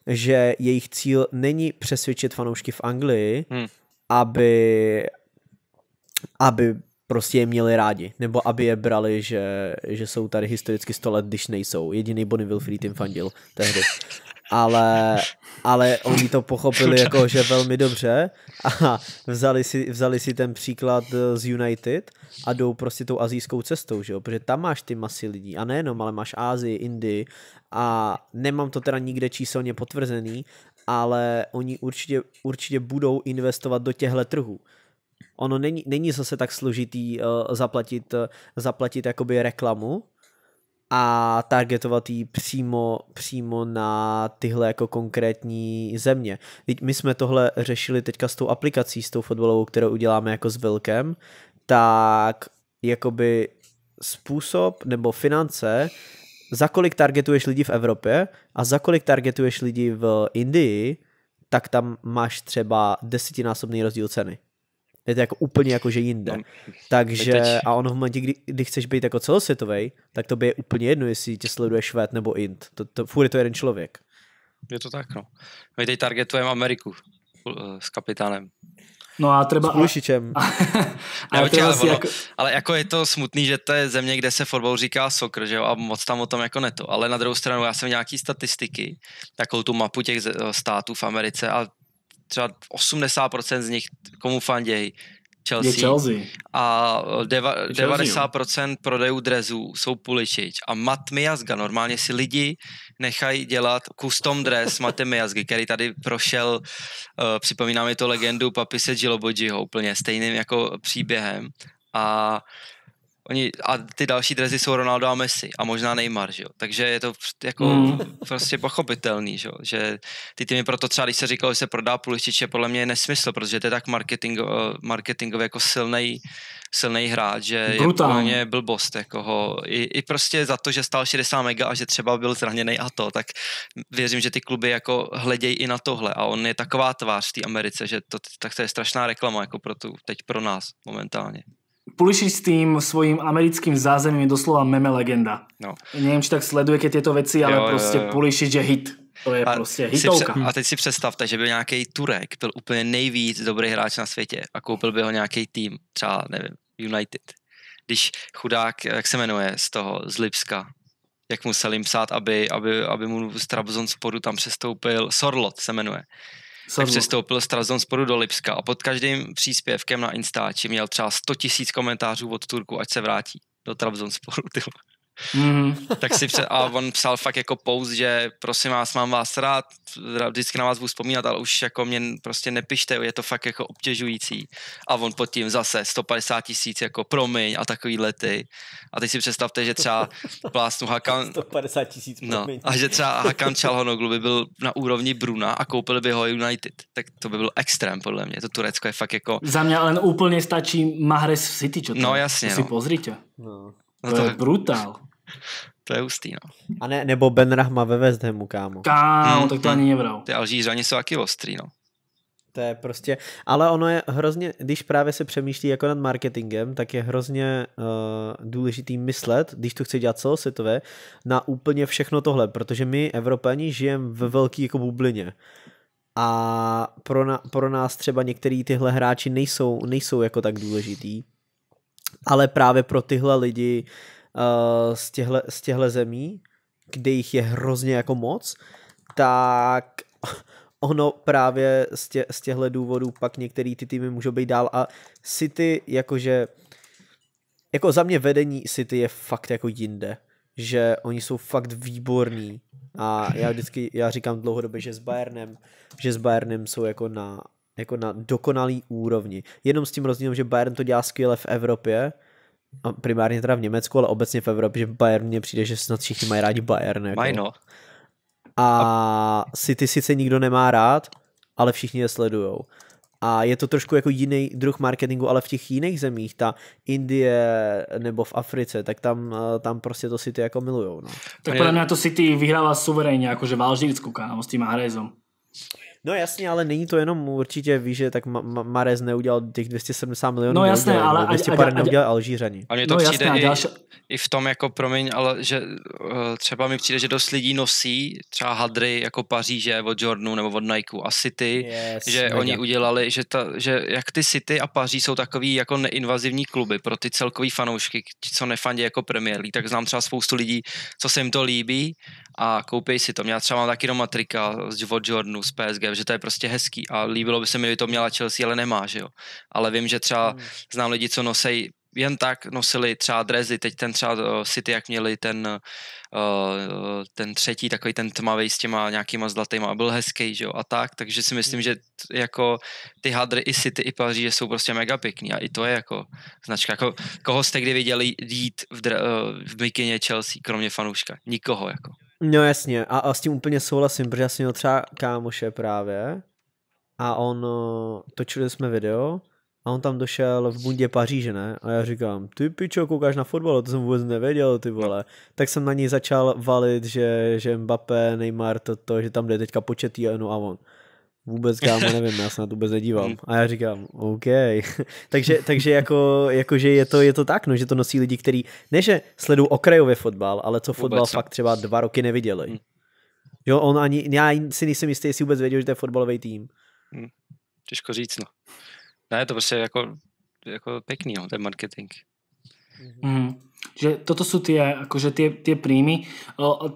že jejich cíl není přesvědčit fanoušky v Anglii, hmm aby, aby prostě je měli rádi, nebo aby je brali, že, že jsou tady historicky 100 let, když nejsou. Jediný Bonnie Wilfried jim fandil tehdy. Ale, ale oni to pochopili jako, že velmi dobře a vzali si, vzali si ten příklad eh, z United a jdou prostě tou azijskou cestou, že jo? protože tam máš ty masy lidí a nejenom, ale máš Ázii, Indii a nemám to teda nikde číselně potvrzený, ale oni určitě, určitě budou investovat do těchto trhů. Ono není, není zase tak složitý uh, zaplatit, uh, zaplatit jakoby reklamu a targetovat ji přímo, přímo na tyhle jako konkrétní země. Teď my jsme tohle řešili teďka s tou aplikací, s tou fotbalovou, kterou uděláme jako s Vilkem, tak jakoby způsob nebo finance za kolik targetuješ lidi v Evropě a za kolik targetuješ lidi v Indii, tak tam máš třeba desetinásobný rozdíl ceny. Je to jako úplně jako že jinde. No, Takže teď... a ono v momentě, kdy, kdy chceš být jako celosvětový, tak to by je úplně jedno, jestli tě sleduje Švéd nebo Ind. To, to, furt je to jeden člověk. Je to tak, no. My teď targetujeme Ameriku eh, s kapitánem. No a třeba... S Klušičem. *laughs* A, a, a třeba ale, jako... ale jako je to smutný, že to je země, kde se fotbal říká sokr, že jo, a moc tam o tom jako neto. Ale na druhou stranu, já jsem nějaký statistiky, takovou tu mapu těch států v Americe a třeba 80% z nich komu fandějí, Chelsea. Je Chelsea. A deva, Chelsea, 90% jo. prodejů drezů jsou Pulisic. A Matt Miazga, normálně si lidi nechají dělat custom dress *laughs* Mate Miazgy, který tady prošel, uh, připomíná mi to legendu Papise Gilobodžiho, úplně stejným jako příběhem. A Oni, a ty další drezy jsou Ronaldo a Messi a možná Neymar, že jo? takže je to jako mm. prostě pochopitelný, že, jo? že ty týmy proto třeba, když se říkalo, že se prodá Pulisic, je podle mě je nesmysl, protože to je tak marketing, eh, marketingově jako silnej, silnej hráč, že Brutal. je podle mě blbost, jako ho, i, i, prostě za to, že stál 60 mega a že třeba byl zraněný a to, tak věřím, že ty kluby jako hledějí i na tohle a on je taková tvář v té Americe, že to, tak to je strašná reklama jako pro tu, teď pro nás momentálně. Pulisic s tým svojím americkým zázemím je doslova meme legenda. No. Nevím, či tak sleduje tyto věci, ale jo, prostě jo, jo. Pulisic je hit. To je a prostě hitovka. Pře- a teď si představte, že by nějaký Turek byl úplně nejvíc dobrý hráč na světě a koupil by ho nějaký tým, třeba, nevím, United. Když chudák, jak se jmenuje, z toho, z Lipska, jak musel jim psát, aby, aby, aby mu z Trabzon spodu tam přestoupil, Sorlot se jmenuje Sadlo. tak přestoupil z sporu do Lipska a pod každým příspěvkem na Instači měl třeba 100 tisíc komentářů od Turku, ať se vrátí do Trabzonsporu. *laughs* Tyhle. Mm. tak si před, a on psal fakt jako post, že prosím vás, mám vás rád, vždycky na vás budu vzpomínat, ale už jako mě prostě nepište, je to fakt jako obtěžující. A on pod tím zase 150 tisíc jako promiň a takový lety A teď si představte, že třeba plásnu Hakan... 150 tisíc no, A že třeba Hakan Čalhonoglu by byl na úrovni Bruna a koupil by ho United. Tak to by byl extrém podle mě. To Turecko je fakt jako... Za mě ale úplně stačí Mahrez v City, čo to? No jasně. To si no. pozrite. No. No to, to je brutál. To je hustý, no. A ne, nebo Ben Rahma ve West Hamu, kámo. Kámo, hmm, tak to ani nebral. Ty Alžířani jsou taky ostrý, no. To je prostě, ale ono je hrozně, když právě se přemýšlí jako nad marketingem, tak je hrozně uh, důležitý myslet, když to chce dělat celosvětové, na úplně všechno tohle, protože my, Evropani, žijeme ve velký jako bublině. A pro, na, pro nás třeba některý tyhle hráči nejsou, nejsou jako tak důležitý ale právě pro tyhle lidi uh, z, těhle, z těhle zemí, kde jich je hrozně jako moc, tak *laughs* ono právě z, tě, z těchto důvodů pak některé ty týmy můžou být dál a City jakože jako za mě vedení City je fakt jako jinde, že oni jsou fakt výborní a já vždycky, já říkám dlouhodobě, že s Bayernem, že s Bayernem jsou jako na jako na dokonalý úrovni. Jenom s tím rozdílem, že Bayern to dělá skvěle v Evropě, a primárně teda v Německu, ale obecně v Evropě, že Bayern mně přijde, že snad všichni mají rádi Bayern. Jako. Majno. A City sice nikdo nemá rád, ale všichni je sledujou. A je to trošku jako jiný druh marketingu, ale v těch jiných zemích, ta Indie nebo v Africe, tak tam, eh, tam prostě to City jako milujou. No. Tak podle mě to City vyhrává suverénně, jakože v kámo, s tím Arezom. No jasně, ale není to jenom určitě, víš, že tak Ma- Ma- Marez neudělal těch 270 milionů. No jasně, ale... 200 pár neudělal Alžířani. Ale mě to no, přijde jasné, i, dáš... i, v tom, jako promiň, ale že eh, třeba mi přijde, že dost lidí nosí třeba hadry jako Paříže od Jordanu nebo od Nike a City, yes, že mega. oni udělali, že, ta, že jak ty City a Paří jsou takový jako neinvazivní kluby pro ty celkový fanoušky, co nefandí jako premiér, tak znám třeba spoustu lidí, co se jim to líbí a koupej si to. Já třeba mám taky doma trika z Jordanu z PSG, že to je prostě hezký a líbilo by se mi, kdyby to měla Chelsea, ale nemá, že jo. Ale vím, že třeba hmm. znám lidi, co nosej jen tak nosili třeba drezy, teď ten třeba eh, City, jak měli ten, eh, ten třetí, takový ten tmavý s těma nějakýma zlatýma a byl hezký, že jo, a tak, takže si myslím, hmm. že jako ty hadry i City, i Paříže jsou prostě mega pěkný a i to je jako značka. Jako, koho jste kdy viděli jít v, dr- eh, v bikině Chelsea, kromě fanouška? Nikoho, jako. No jasně, a, a s tím úplně souhlasím, protože já jsem měl třeba kámoše právě a on, eh, točili jsme video a on tam došel v bundě Paříže, ne? A já říkám, ty pičo, koukáš na fotbal, to jsem vůbec nevěděl, ty no. vole. Tak jsem na něj začal valit, že, že Mbappé, Neymar, to, to že tam jde teďka početí a no on. Vůbec, kámo, nevím, já se na to vůbec nedívám. Mm. A já říkám, OK. *laughs* takže, takže jako, jako, že je to, je to tak, no, že to nosí lidi, kteří ne, že sledují okrajově fotbal, ale co fotbal vůbec. No. fakt třeba dva roky neviděli. Mm. Jo, on ani, já si nejsem jistý, jestli vůbec věděl, že to je fotbalový tým. Mm. Těžko říct, no. Ne, to prostě jako, jako pekný, no, ten marketing. Hmm. Že toto jsou ty, jakože ty, ty príjmy.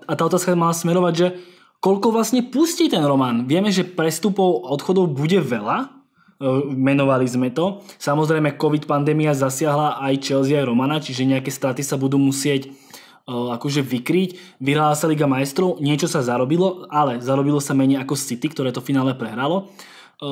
A ta otázka má, směrovat, že koľko vlastne pustí ten román. Vieme, že prestupov odchodov bude veľa, e, menovali sme to. Samozrejme, COVID pandémia zasiahla aj Chelsea, aj Romana, čiže nejaké straty sa budú musieť e, akože vykryť. Vyhrala sa Liga majstrov, niečo sa zarobilo, ale zarobilo sa menej ako City, ktoré to finále prehralo. E,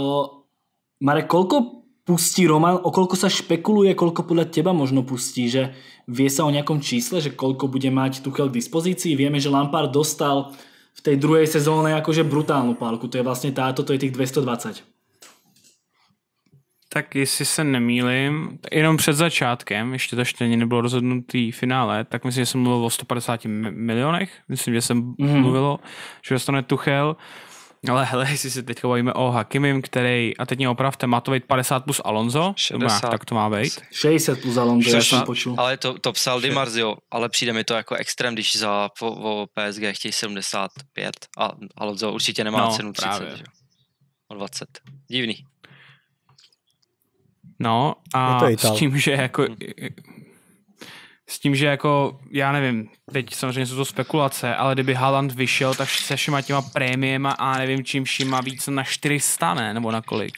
Marek, koľko pustí Roman, o koľko sa špekuluje, koľko podľa teba možno pustí, že vie sa o nejakom čísle, že koľko bude mať Tuchel k dispozícii. Vieme, že Lampard dostal v tej druhej sezóne akože brutálnu pálku. To je vlastne táto, to je tých 220. Tak jestli se nemýlim, jenom před začátkem, ještě to ještě nebylo rozhodnutý finále, tak myslím, že jsem mluvil o 150 milionech, myslím, že jsem mm-hmm. mluvilo, že dostane Tuchel. Uh, ale hele, jestli se teď bavíme o Hakimim, který, a teď mě opravte, má to být 50 plus Alonso? 60. tak to má být. 60 plus Alonso, 60, já jsem počul. Ale to, to psal Di Marzio, ale přijde mi to jako extrém, když za po, po PSG chtějí 75 a Alonso určitě nemá no, cenu 30, právě. že? O 20. Divný. No a s tím, že jako... Hmm s tím, že jako, já nevím, teď samozřejmě jsou to spekulace, ale kdyby Haaland vyšel, tak se všema těma prémiema a nevím čím vším má víc na 400, ne? Nebo na kolik?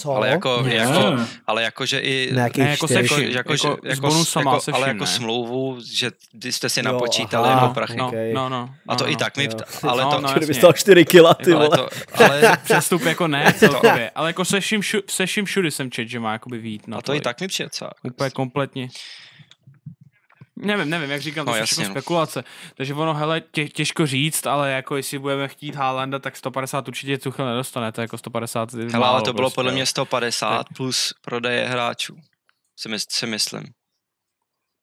Co? Ale jako, ne. jako, ale jako že i... ne, jako, se, jako, jako, jako, jako, jako se všim, ale jako ne? smlouvu, že jste si jo, napočítali aha, jako prachy. No, okay. no, no, no, A to no, i no. tak mi... Pta, ale no, to, no, kdyby stál 4 kila, ty vole. Ale, to, ale *laughs* přestup jako ne *laughs* celkově, ale jako se vším, všudy jsem čet, že má jakoby vít. No, a to to i tak mi přijde. Úplně kompletně. Nevím, nevím, jak říkám, to no, jsou no. spekulace. Takže ono, hele, tě, těžko říct, ale jako jestli budeme chtít Haalanda, tak 150 určitě Tuchel nedostane, to je jako 150. Hele, málo, ale to bylo prostě, podle mě 150 tak. plus prodeje hráčů, si, mysl, si myslím.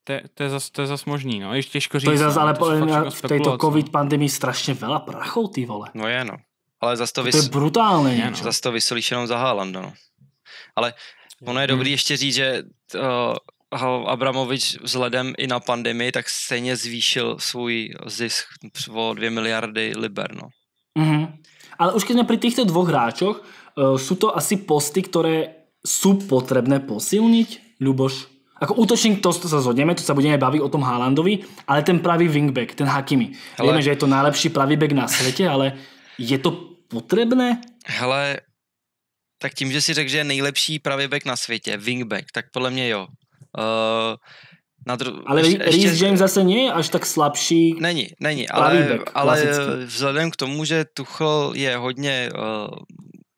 To, to je zas, to je zas možný, no, ještě těžko říct. To je zase, no, ale to mě, v této covid pandemii strašně vela prachou, ty vole. No je, no. Ale zas to, to, vys... to je brutálně. no. Zas to vysolíš jenom za Haalanda, no. Ale ono je dobrý hmm. ještě říct, že uh, Abramovič vzhledem i na pandemii, tak stejně zvýšil svůj zisk o 2 miliardy liber. No. Mm-hmm. Ale už když jsme při těchto dvou hráčoch, uh, to asi posty, které jsou potřebné posilnit, Luboš. Ako útočník, to, to sa zhodneme, to sa budeme baviť o tom Haalandovi, ale ten pravý wingback, ten Hakimi. Hele. Vieme, že je to najlepší pravý back na svete, ale je to potrebné? Hele, tak tím, že si řekl, že je nejlepší pravý back na světě, wingback, tak podle mě jo. Uh, na dru- ale ještě, Reece ještě... James zase není až tak slabší. Není, není, ale, back, ale vzhledem k tomu, že Tuchel je hodně uh,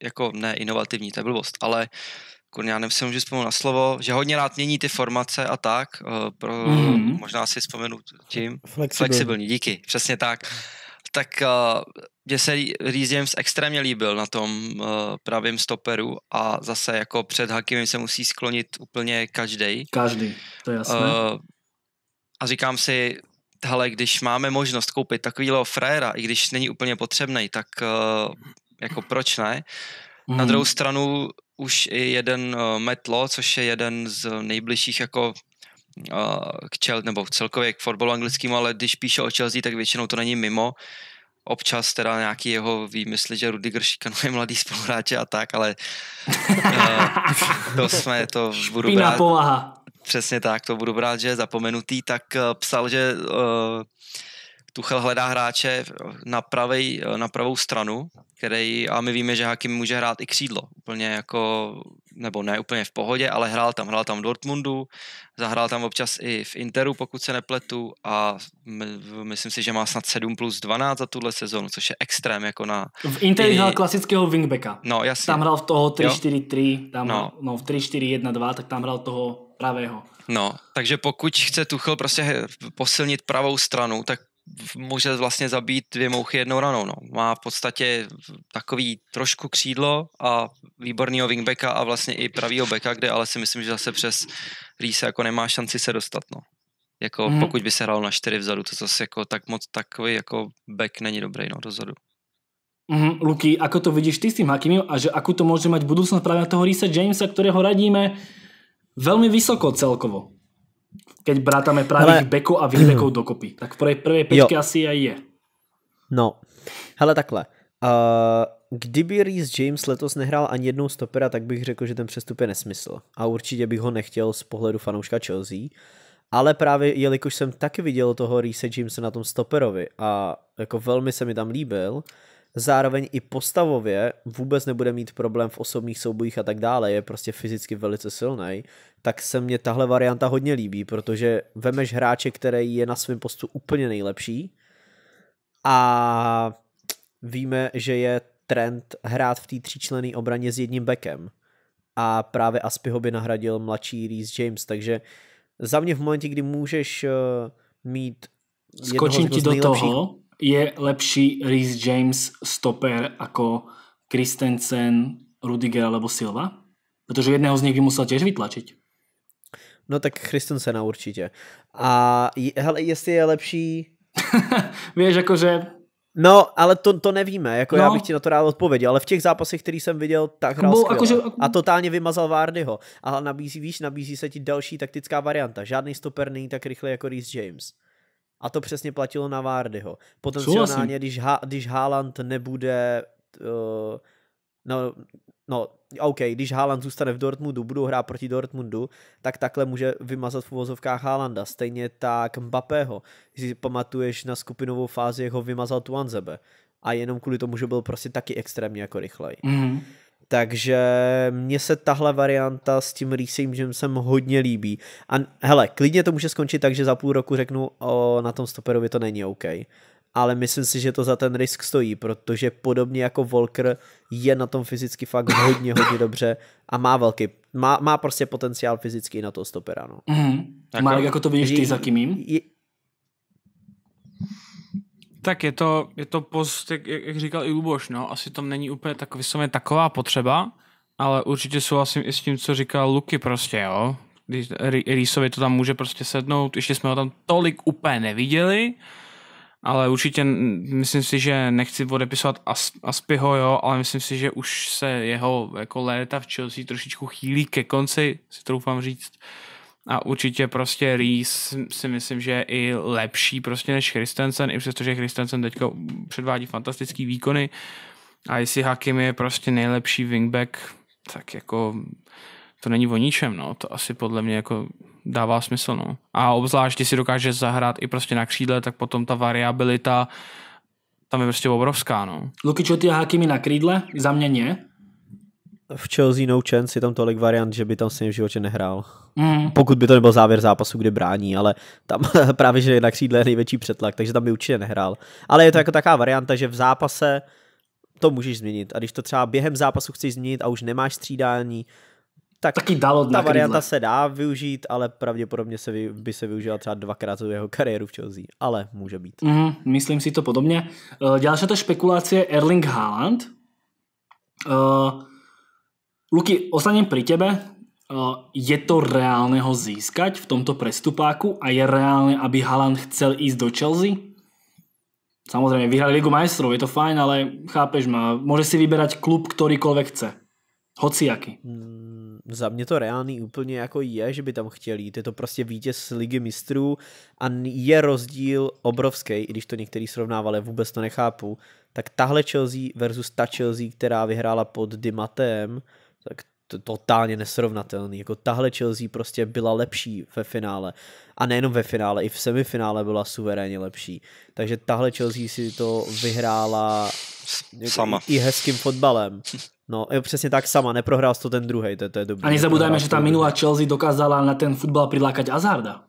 jako ne inovativní, to je blbost, ale já nevím, si můžu vzpomenout na slovo, že hodně rád mění ty formace a tak, uh, pro, mm-hmm. možná si vzpomenu tím. Flexibilní. Flexibilní, díky, přesně tak. Tak uh, mně se Reece James extrémně líbil na tom uh, pravém stoperu a zase jako před Hakimem se musí sklonit úplně každý. Každý, to je jasné. Uh, a říkám si, hele, když máme možnost koupit takového frajera, i když není úplně potřebný, tak uh, jako proč ne? Mm. Na hmm. druhou stranu už i jeden uh, Metlo, což je jeden z nejbližších jako uh, k čel, nebo celkově k fotbalu anglickému, ale když píše o Chelsea, tak většinou to není mimo, občas teda nějaký jeho výmysly, že Rudiger šikanuje mladý spoluhráče a tak, ale eh, to jsme, to budu Špína brát. povaha. Přesně tak, to budu brát, že je zapomenutý, tak eh, psal, že uh, Tuchel hledá hráče na, pravej, na pravou stranu, který, a my víme, že Hakim může hrát i křídlo, úplně jako, nebo ne úplně v pohodě, ale hrál tam, hrál tam v Dortmundu, zahrál tam občas i v Interu, pokud se nepletu a myslím si, že má snad 7 plus 12 za tuhle sezonu, což je extrém jako na... V Interu i... hrál klasického wingbacka. No, jasně. Tam hrál v toho 3-4-3, tam no. no v 3-4-1-2, tak tam hrál toho pravého. No, takže pokud chce Tuchel prostě posilnit pravou stranu, tak může vlastně zabít dvě mouchy jednou ranou. No. Má v podstatě takový trošku křídlo a výborného wingbacka a vlastně i pravýho backa, kde ale si myslím, že zase přes Rýse jako nemá šanci se dostat. No. Jako mm-hmm. pokud by se hrál na čtyři vzadu, to zase jako tak moc takový jako back není dobrý no, dozadu. Mm, Luky, ako to vidíš ty s tím Hakimim a že akou to může mít, budoucnost právě na toho Risa Jamesa, kterého radíme velmi vysoko celkovo? Keď brátame pravých Ale... beku a výbekov *clears throat* dokopy. Tak v prvé pečky asi aj je. No, hele takhle. Uh, kdyby Reese James letos nehrál ani jednou stopera, tak bych řekl, že ten přestup je nesmysl. A určitě bych ho nechtěl z pohledu fanouška Chelsea. Ale právě jelikož jsem taky viděl toho Reese Jamesa na tom stoperovi a jako velmi se mi tam líbil, zároveň i postavově vůbec nebude mít problém v osobních soubojích a tak dále, je prostě fyzicky velice silný, tak se mně tahle varianta hodně líbí, protože vemeš hráče, který je na svém postu úplně nejlepší a víme, že je trend hrát v té tříčlené obraně s jedním bekem a právě Aspy ho by nahradil mladší Reese James, takže za mě v momentě, kdy můžeš eh, mít Skočím ti do toho, je lepší Rhys James stoper ako Kristensen, Rudiger alebo Silva? Protože jedného z nich by musel těž vytlačit. No tak Christensena určitě. A je, hele, jestli je lepší... *laughs* Víš, jakože... No, ale to, to nevíme, jako no. já bych ti na to rád odpověděl, ale v těch zápasech, který jsem viděl, tak hrál skvěle. akože, a totálně vymazal Várdyho. A nabízí, víš, nabízí se ti další taktická varianta. Žádný stoper není tak rychle jako Reese James. A to přesně platilo na Vardyho. Potenciálně, když, ha, když Haaland nebude... Uh, no, no, OK, když Haaland zůstane v Dortmundu, budou hrát proti Dortmundu, tak takhle může vymazat v uvozovkách Haalanda. Stejně tak Mbappého. Když si pamatuješ na skupinovou fázi, jeho vymazal vymazal Tuanzebe. A jenom kvůli tomu, že byl prostě taky extrémně jako rychlej. Mm-hmm. Takže mně se tahle varianta s tím Reesem Jamesem hodně líbí. A hele, klidně to může skončit tak, že za půl roku řeknu, o, na tom stoperovi to není OK. Ale myslím si, že to za ten risk stojí, protože podobně jako Volker je na tom fyzicky fakt hodně, hodně dobře a má velký, má, má prostě potenciál fyzicky na toho stopera. No. Mm-hmm. Tak, Marek, jako to vidíš ty za Kimím? Tak je to, je to post, jak, jak říkal i Luboš, no, asi to není úplně tak, vysloveně taková potřeba, ale určitě souhlasím i s tím, co říkal Luky prostě, jo. Když Rýsovi to tam může prostě sednout, ještě jsme ho tam tolik úplně neviděli, ale určitě myslím si, že nechci odepisovat As, Aspyho, jo, ale myslím si, že už se jeho jako léta v Chelsea trošičku chýlí ke konci, si troufám říct. Uh, a určitě prostě Rees si myslím, že je i lepší prostě než Christensen, i přestože Christensen teď předvádí fantastický výkony a jestli Hakim je prostě nejlepší wingback, tak jako to není o ničem, no. To asi podle mě jako dává smysl, no. A obzvlášť, když si dokáže zahrát i prostě na křídle, tak potom ta variabilita tam je prostě obrovská, no. Luky Čoty a Hakimi na křídle, za mě ne v Chelsea no chance je tam tolik variant, že by tam s ním v životě nehrál. Mm. Pokud by to nebyl závěr zápasu, kde brání, ale tam *laughs* právě, že na křídle je největší přetlak, takže tam by určitě nehrál. Ale je to jako taková varianta, že v zápase to můžeš změnit. A když to třeba během zápasu chceš změnit a už nemáš střídání, tak Taky dalo ta varianta se dá využít, ale pravděpodobně se vy, by se využila třeba dvakrát za jeho kariéru v Chelsea. Ale může být. Mm, myslím si to podobně. Uh, eh, Další ta špekulácie Erling Haaland. Uh, Luky, ostanem pri tebe. Eh, je to reálne ho získať v tomto prestupáku a je reálne, aby Haaland chcel ísť do Chelsea? Samozrejme, vyhrali Ligu majstrov, je to fajn, ale chápeš ma, môže si vyberať klub, ktorýkoľvek chce. Hociaký. jaký. Mm, za mě to reálný úplně jako je, že by tam chtěl jít. Je to prostě vítěz Ligy mistrů a je rozdíl obrovský, i když to některý srovnávali, vůbec to nechápu. Tak tahle Chelsea versus ta Chelsea, která vyhrála pod Dimatem, tak to, totálně nesrovnatelný. Jako tahle Chelsea prostě byla lepší ve finále. A nejenom ve finále, i v semifinále byla suverénně lepší. Takže tahle Chelsea si to vyhrála jako sama. i hezkým fotbalem. No, jo, přesně tak sama, neprohrál to ten druhý, to, to je dobrý. A nezabudajme, že ta minulá Chelsea dokázala na ten fotbal přilákat Hazarda.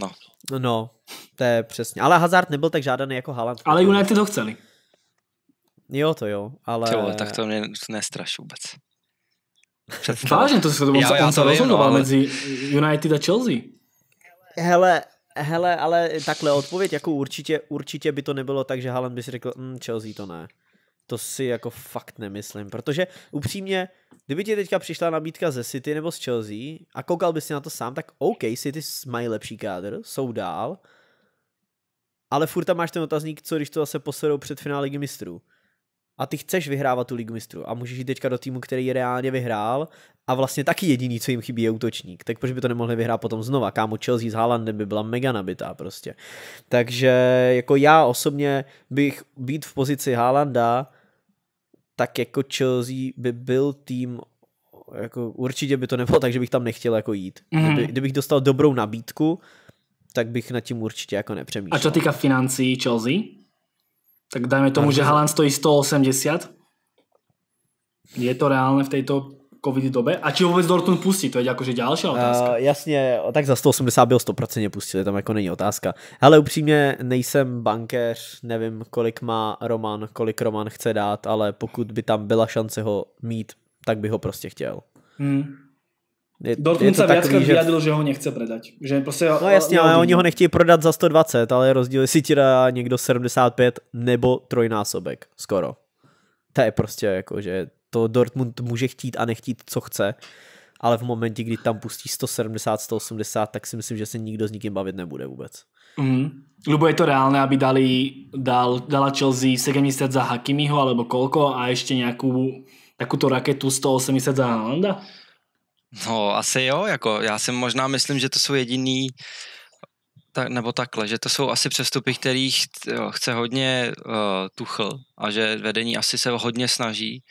No. no. No, to je přesně. Ale Hazard nebyl tak žádaný jako Haaland. Ale United ho chceli. Jo, to jo, ale... Ty tak to mě nestraš vůbec. Vážně, to se to já, já to se rozhodoval no, ale... mezi United a Chelsea. Hele, hele, ale takhle odpověď, jako určitě, určitě by to nebylo tak, že Haaland by si řekl, mm, Chelsea to ne. To si jako fakt nemyslím, protože upřímně, kdyby ti teďka přišla nabídka ze City nebo z Chelsea a koukal bys si na to sám, tak OK, City mají lepší kádr, jsou dál, ale furt tam máš ten otazník, co když to zase posledou před finále ligy mistrů a ty chceš vyhrávat tu ligu mistrů a můžeš jít teďka do týmu, který je reálně vyhrál a vlastně taky jediný, co jim chybí, je útočník. Tak proč by to nemohli vyhrát potom znova? Kámo Chelsea s Haalandem by byla mega nabitá prostě. Takže jako já osobně bych být v pozici Haalanda, tak jako Chelsea by byl tým jako určitě by to nebylo tak, že bych tam nechtěl jako jít. Mm. Kdyby, kdybych dostal dobrou nabídku, tak bych nad tím určitě jako nepřemýšlel. A co týká financí Chelsea? Tak dajme tomu, že Haaland stojí 180. Je to reálne v tejto covid dobe? A či vůbec Dortmund pustí? To je jakože další otázka. Uh, jasně, tak za 180 byl 100% pustili, tam jako není otázka. Ale upřímně nejsem bankéř, nevím, kolik má Roman, kolik Roman chce dát, ale pokud by tam byla šance ho mít, tak bych ho prostě chtěl. Hmm. Je, Dortmund je to se viackrát že... vyjadil, že ho nechce predať. Že prostě no jasně, ale oni ho nechtějí prodat za 120, ale rozdíl, si ti dá někdo 75 nebo trojnásobek, skoro. To je prostě jako, že to Dortmund může chtít a nechtít, co chce, ale v momentě, kdy tam pustí 170, 180, tak si myslím, že se nikdo s nikým bavit nebude vůbec. Mm. Lubo, je to reálné, aby dali, dal, dala Chelsea 70 za Hakimiho alebo koľko a ještě nějakou takúto raketu 180 za Halanda? No, asi jo, jako já si možná myslím, že to jsou jediný, tak, nebo takhle, že to jsou asi přestupy, kterých jo, chce hodně uh, Tuchl a že vedení asi se hodně snaží.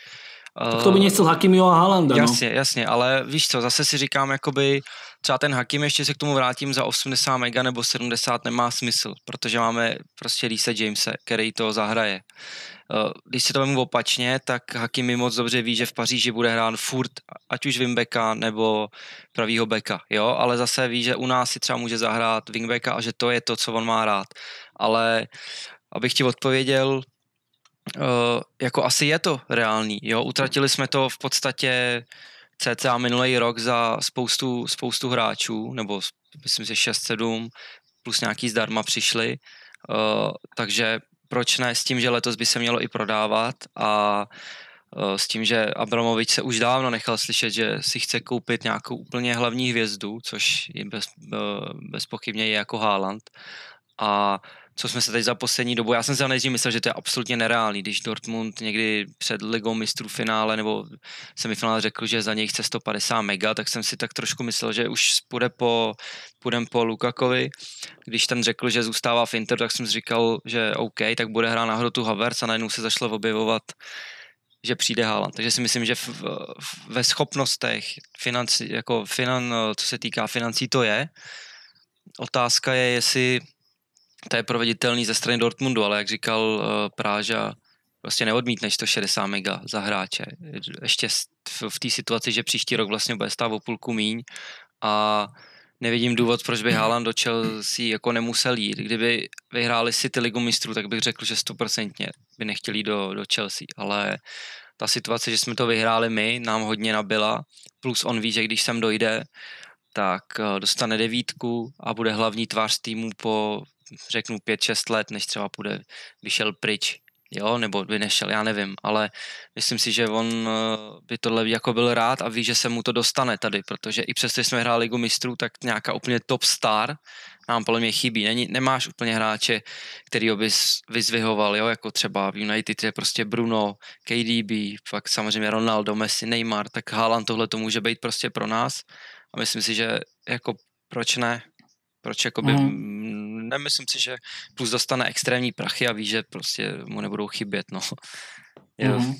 Uh, tak to by něco Hakimiho a Halanda, no. Jasně, no. jasně, ale víš co, zase si říkám, jakoby třeba ten Hakim, ještě se k tomu vrátím, za 80 mega nebo 70 nemá smysl, protože máme prostě Lisa Jamese, který to zahraje. Eh, když se to vemu opačně, tak Hakimi moc dobře ví, že v Paříži bude hrán furt, ať už Wimbeka nebo pravýho beka, jo, ale zase ví, že u nás si třeba může zahrát wingbacka a že to je to, co on má rád. Ale abych ti odpověděl, eh, jako asi je to reálný, jo, utratili jsme to v podstatě cca minulý rok za spoustu, spoustu hráčů, nebo myslím si 6-7, plus nějaký zdarma přišli, uh, takže proč ne, s tím, že letos by se mělo i prodávat a e, s tím, že Abramovič se už dávno nechal slyšet, že si chce koupit nějakou úplně hlavní hvězdu, což je bez, e, bezpochybně je jako Haaland. A uh, co jsme se tady za poslední dobu, já jsem si nejdřív myslel, že to je absolutně nereálný, když Dortmund někdy před ligou mistrů finále nebo semifinále řekl, že za něj chce 150 mega, tak jsem si tak trošku myslel, že už půjde po, půjdem po Lukakovi. Když ten řekl, že zůstává v Inter, tak jsem si říkal, že OK, tak bude hrát na hrotu Havertz a najednou se zašlo objevovat že přijde Haaland. Takže si myslím, že v, v, ve schopnostech, financi, jako finan, co se týká financí, to je. Otázka je, jestli to je proveditelný ze strany Dortmundu, ale jak říkal eh, Práža, vlastně neodmítne 160 mega za hráče. Ještě v té situaci, že příští rok vlastně bude stát o půlku míň a nevidím důvod, proč by Haaland do Chelsea jako nemusel jít. Kdyby vyhráli si ty ligu mistrů, tak bych řekl, že stoprocentně by nechtěli do, do Chelsea, ale ta situace, že jsme to vyhráli my, nám hodně nabila, plus on ví, že když sem dojde, tak eh, dostane devítku a bude hlavní tvář týmu po řeknu 5-6 let, než třeba půjde, vyšel pryč, jo, nebo by nešel, já nevím, ale myslím si, že on eh, by tohle jako byl rád a ví, že se mu to dostane tady, protože i přesto, jsme hráli Ligu mistrů, tak nějaká úplně top star nám podle mě chybí. Není, nemáš úplně hráče, který ho bys vyzvihoval, jo, jako třeba v United je prostě Bruno, KDB, pak samozřejmě Ronaldo, Messi, Neymar, tak Haaland tohle to může být prostě pro nás a myslím si, že jako proč ne, proč jakoby, mm. nemyslím si, že plus dostane extrémní prachy a ví, že prostě mu nebudou chybět, no. Mm.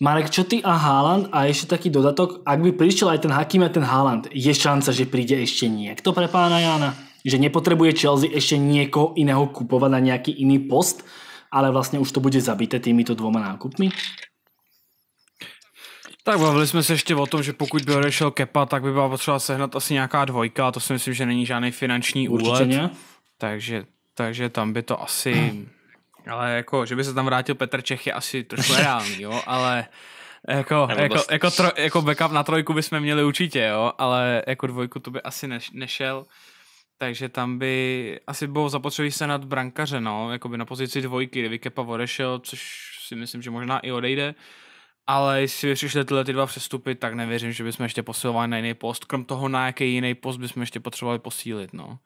Marek, čo ty a Haaland a ještě taký dodatok, ak by přišel aj ten Hakim a ten Haaland, je šance, že přijde ještě někdo pre pána Jana? Že nepotřebuje Chelsea ještě někoho jiného kupovat na nějaký jiný post, ale vlastně už to bude zabité týmito dvoma nákupmi? Tak bavili jsme se ještě o tom, že pokud by odešel Kepa, tak by byla potřeba sehnat asi nějaká dvojka, a to si myslím, že není žádný finanční úlet. Ne? Takže, takže tam by to asi... Hmm. *clears throat* Ale jako, že by se tam vrátil Petr Čech je asi trošku *laughs* reálný, jo, ale... Jako, jako, jako, tro, jako backup na trojku bychom měli určitě, jo, ale jako dvojku to by asi neš, nešel, takže tam by asi bylo zapotřebí se nad brankaře, no, jako by na pozici dvojky, kdyby Kepa odešel, což si myslím, že možná i odejde, uh, ale jestli vyřešili tyhle ty dva přestupy, tak nevěřím, že bychom ještě posilovali na jiný post. Krom toho, na jaký jiný post bychom ještě potřebovali posílit. No.